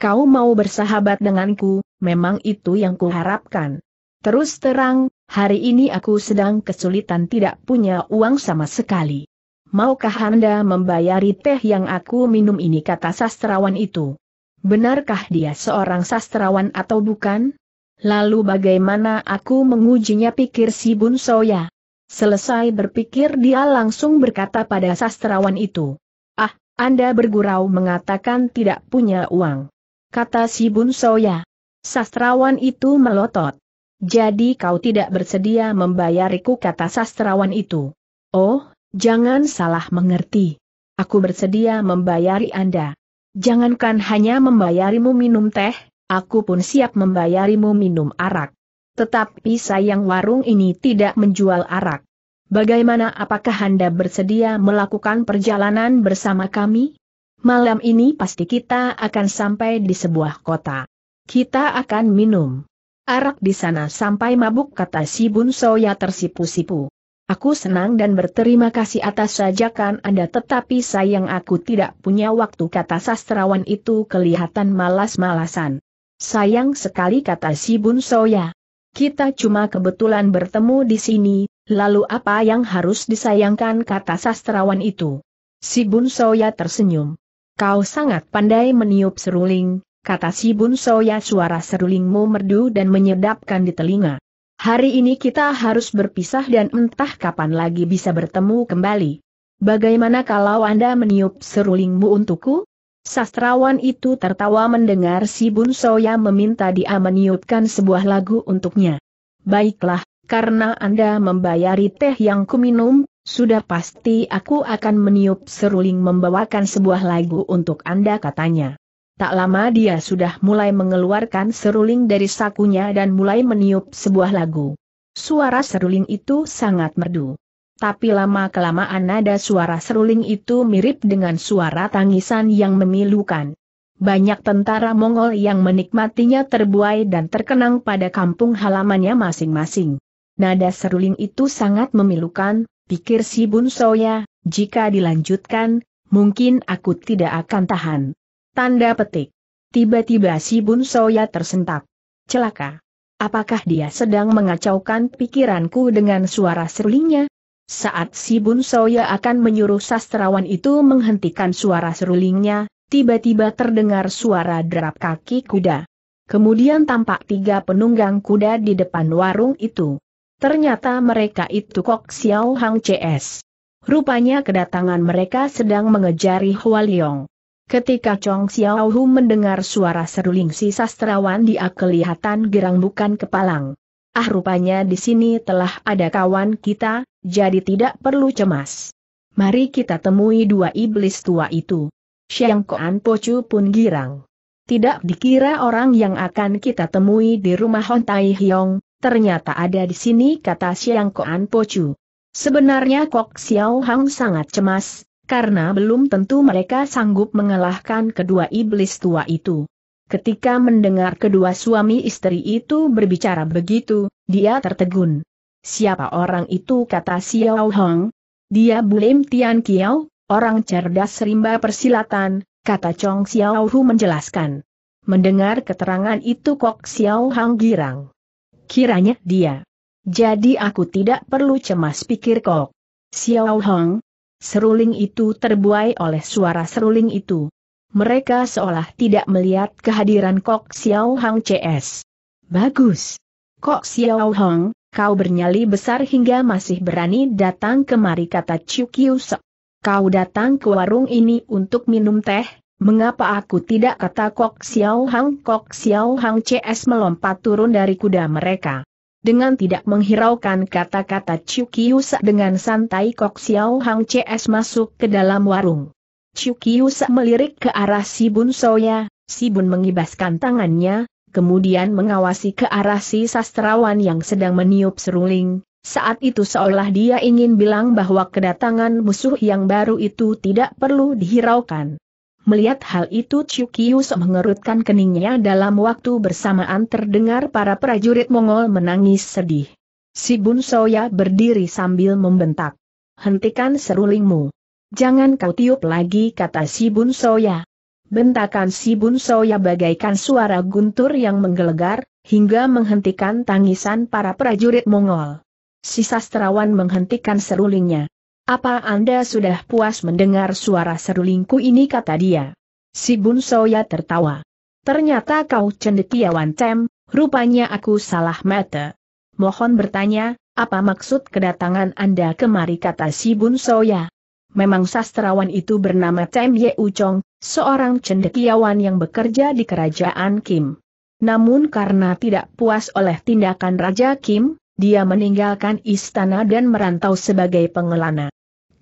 Kau mau bersahabat denganku, memang itu yang kuharapkan. Terus terang, hari ini aku sedang kesulitan tidak punya uang sama sekali. Maukah Anda membayari teh yang aku minum ini kata sastrawan itu? Benarkah dia seorang sastrawan atau bukan? Lalu bagaimana aku mengujinya pikir si Bun Soya? Selesai berpikir dia langsung berkata pada sastrawan itu. Ah, Anda bergurau mengatakan tidak punya uang. Kata si Bun Soya. Sastrawan itu melotot. Jadi kau tidak bersedia membayariku kata sastrawan itu. Oh, jangan salah mengerti. Aku bersedia membayari Anda. Jangankan hanya membayarimu minum teh, aku pun siap membayarimu minum arak. Tetapi sayang warung ini tidak menjual arak. Bagaimana apakah Anda bersedia melakukan perjalanan bersama kami? Malam ini pasti kita akan sampai di sebuah kota. Kita akan minum. Arak di sana sampai mabuk kata si Bun Soya tersipu-sipu. Aku senang dan berterima kasih atas sajakan Anda tetapi sayang aku tidak punya waktu kata sastrawan itu kelihatan malas-malasan. Sayang sekali kata si Bun Soya. Kita cuma kebetulan bertemu di sini, lalu apa yang harus disayangkan kata sastrawan itu. Si Bun Soya tersenyum. Kau sangat pandai meniup seruling, kata si Bun Soya suara serulingmu merdu dan menyedapkan di telinga. Hari ini kita harus berpisah dan entah kapan lagi bisa bertemu kembali. Bagaimana kalau Anda meniup serulingmu untukku? Sastrawan itu tertawa mendengar si Bun Soya meminta dia meniupkan sebuah lagu untuknya. Baiklah, karena Anda membayari teh yang kuminum, sudah pasti aku akan meniup seruling membawakan sebuah lagu untuk Anda katanya. Tak lama dia sudah mulai mengeluarkan seruling dari sakunya dan mulai meniup sebuah lagu. Suara seruling itu sangat merdu. Tapi lama-kelamaan nada suara seruling itu mirip dengan suara tangisan yang memilukan. Banyak tentara Mongol yang menikmatinya terbuai dan terkenang pada kampung halamannya masing-masing. Nada seruling itu sangat memilukan, pikir si Bun Soya, jika dilanjutkan, mungkin aku tidak akan tahan. Tanda petik. Tiba-tiba si Bun Soya tersentak. Celaka. Apakah dia sedang mengacaukan pikiranku dengan suara serulingnya? Saat si Bun Soya akan menyuruh sastrawan itu menghentikan suara serulingnya, tiba-tiba terdengar suara derap kaki kuda. Kemudian tampak tiga penunggang kuda di depan warung itu. Ternyata mereka itu Kok Xiao Hang CS. Rupanya kedatangan mereka sedang mengejari Hualiong. Ketika Chong Xiaohu mendengar suara seruling si sastrawan dia kelihatan gerang bukan kepalang. Ah rupanya di sini telah ada kawan kita, jadi tidak perlu cemas. Mari kita temui dua iblis tua itu. Xiang Koan Pocu pun girang. Tidak dikira orang yang akan kita temui di rumah Hon Tai Hyong, ternyata ada di sini kata Xiang Koan Pocu. Sebenarnya Kok Xiao Hang sangat cemas, karena belum tentu mereka sanggup mengalahkan kedua iblis tua itu. Ketika mendengar kedua suami istri itu berbicara begitu, dia tertegun. Siapa orang itu kata Xiao Hong? Dia Bulim Tian Kiao, orang cerdas rimba persilatan, kata Chong Xiao Hu menjelaskan. Mendengar keterangan itu Kok Xiao Hong girang. Kiranya dia. Jadi aku tidak perlu cemas pikir Kok. Xiao Hong, Seruling itu terbuai oleh suara seruling itu. Mereka seolah tidak melihat kehadiran Kok Xiao Hang CS. Bagus. Kok Xiao Hang, kau bernyali besar hingga masih berani datang kemari kata Chiu Kiu Sek. Kau datang ke warung ini untuk minum teh, Mengapa aku tidak kata Kok Xiao Hang? Kok Xiao Hang CS melompat turun dari kuda mereka dengan tidak menghiraukan kata-kata Chiu dengan santai Kok Xiao Hang CS masuk ke dalam warung. Chiu melirik ke arah si Bun Soya, si Bun mengibaskan tangannya, kemudian mengawasi ke arah si sastrawan yang sedang meniup seruling. Saat itu seolah dia ingin bilang bahwa kedatangan musuh yang baru itu tidak perlu dihiraukan. Melihat hal itu Chukius mengerutkan keningnya dalam waktu bersamaan terdengar para prajurit Mongol menangis sedih. Si Bun Soya berdiri sambil membentak. Hentikan serulingmu. Jangan kau tiup lagi kata si Bun Soya. Bentakan si Bun Soya bagaikan suara guntur yang menggelegar, hingga menghentikan tangisan para prajurit Mongol. Si sastrawan menghentikan serulingnya. Apa Anda sudah puas mendengar suara serulingku ini kata dia. Si Bun Soya tertawa. Ternyata kau cendekiawan Cem, rupanya aku salah mata. Mohon bertanya, apa maksud kedatangan Anda kemari kata si Bun Soya. Memang sastrawan itu bernama Cem Ye Uchong, seorang cendekiawan yang bekerja di kerajaan Kim. Namun karena tidak puas oleh tindakan Raja Kim, dia meninggalkan istana dan merantau sebagai pengelana.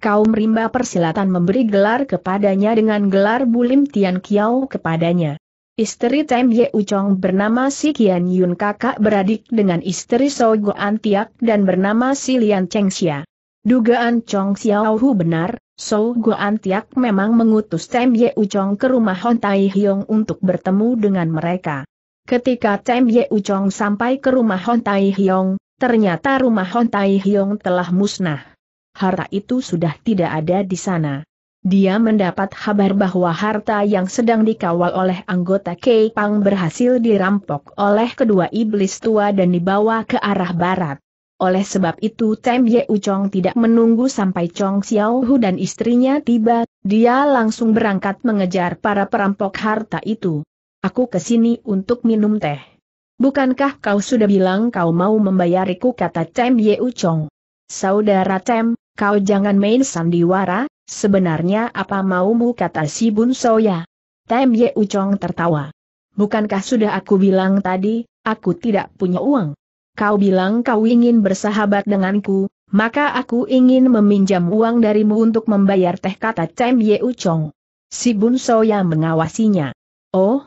Kaum rimba persilatan memberi gelar kepadanya dengan gelar Bulim Tian Kiao kepadanya. Istri Tem Ye Uchong bernama Si Kian Yun kakak beradik dengan istri So Go Antiak dan bernama Si Lian Cheng Xia. Dugaan Chong Xiao benar, So Go Antiak memang mengutus Tem Ye Uchong ke rumah Hon Tai Hyong untuk bertemu dengan mereka. Ketika Tem Ye Uchong sampai ke rumah Hon Tai Hyong, Ternyata rumah Hon Tai Hyong telah musnah. Harta itu sudah tidak ada di sana. Dia mendapat kabar bahwa harta yang sedang dikawal oleh anggota Kei Pang berhasil dirampok oleh kedua iblis tua dan dibawa ke arah barat. Oleh sebab itu Tem Ye Uchong tidak menunggu sampai Chong Xiao Hu dan istrinya tiba, dia langsung berangkat mengejar para perampok harta itu. Aku kesini untuk minum teh. Bukankah kau sudah bilang kau mau membayariku kata Cem Ye Uchong? Saudara Cem, kau jangan main sandiwara, sebenarnya apa maumu kata si Bun Soya? Cem Ye Uchong tertawa. Bukankah sudah aku bilang tadi, aku tidak punya uang? Kau bilang kau ingin bersahabat denganku, maka aku ingin meminjam uang darimu untuk membayar teh kata Cem Ye Uchong. Si Bun Soya mengawasinya. Oh,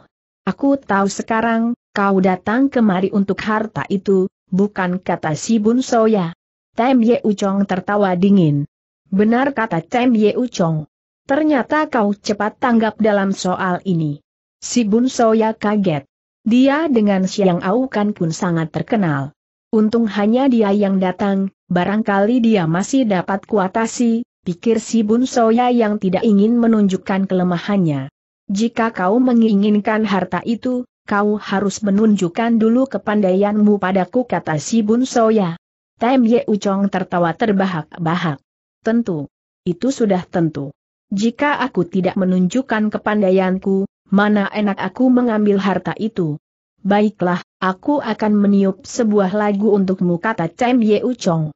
aku tahu sekarang, Kau datang kemari untuk harta itu, bukan kata si Bun Soya. Tem Ye Uchong tertawa dingin. Benar kata Tem Ye Uchong. Ternyata kau cepat tanggap dalam soal ini. Si Bun Soya kaget. Dia dengan Siang Au Kan sangat terkenal. Untung hanya dia yang datang, barangkali dia masih dapat kuatasi, pikir si Bun Soya yang tidak ingin menunjukkan kelemahannya. Jika kau menginginkan harta itu, kau harus menunjukkan dulu kepandaianmu padaku kata si Bun Soya. Tem Ye Ucong tertawa terbahak-bahak. Tentu. Itu sudah tentu. Jika aku tidak menunjukkan kepandaianku, mana enak aku mengambil harta itu. Baiklah, aku akan meniup sebuah lagu untukmu kata Tem Ye Ucong.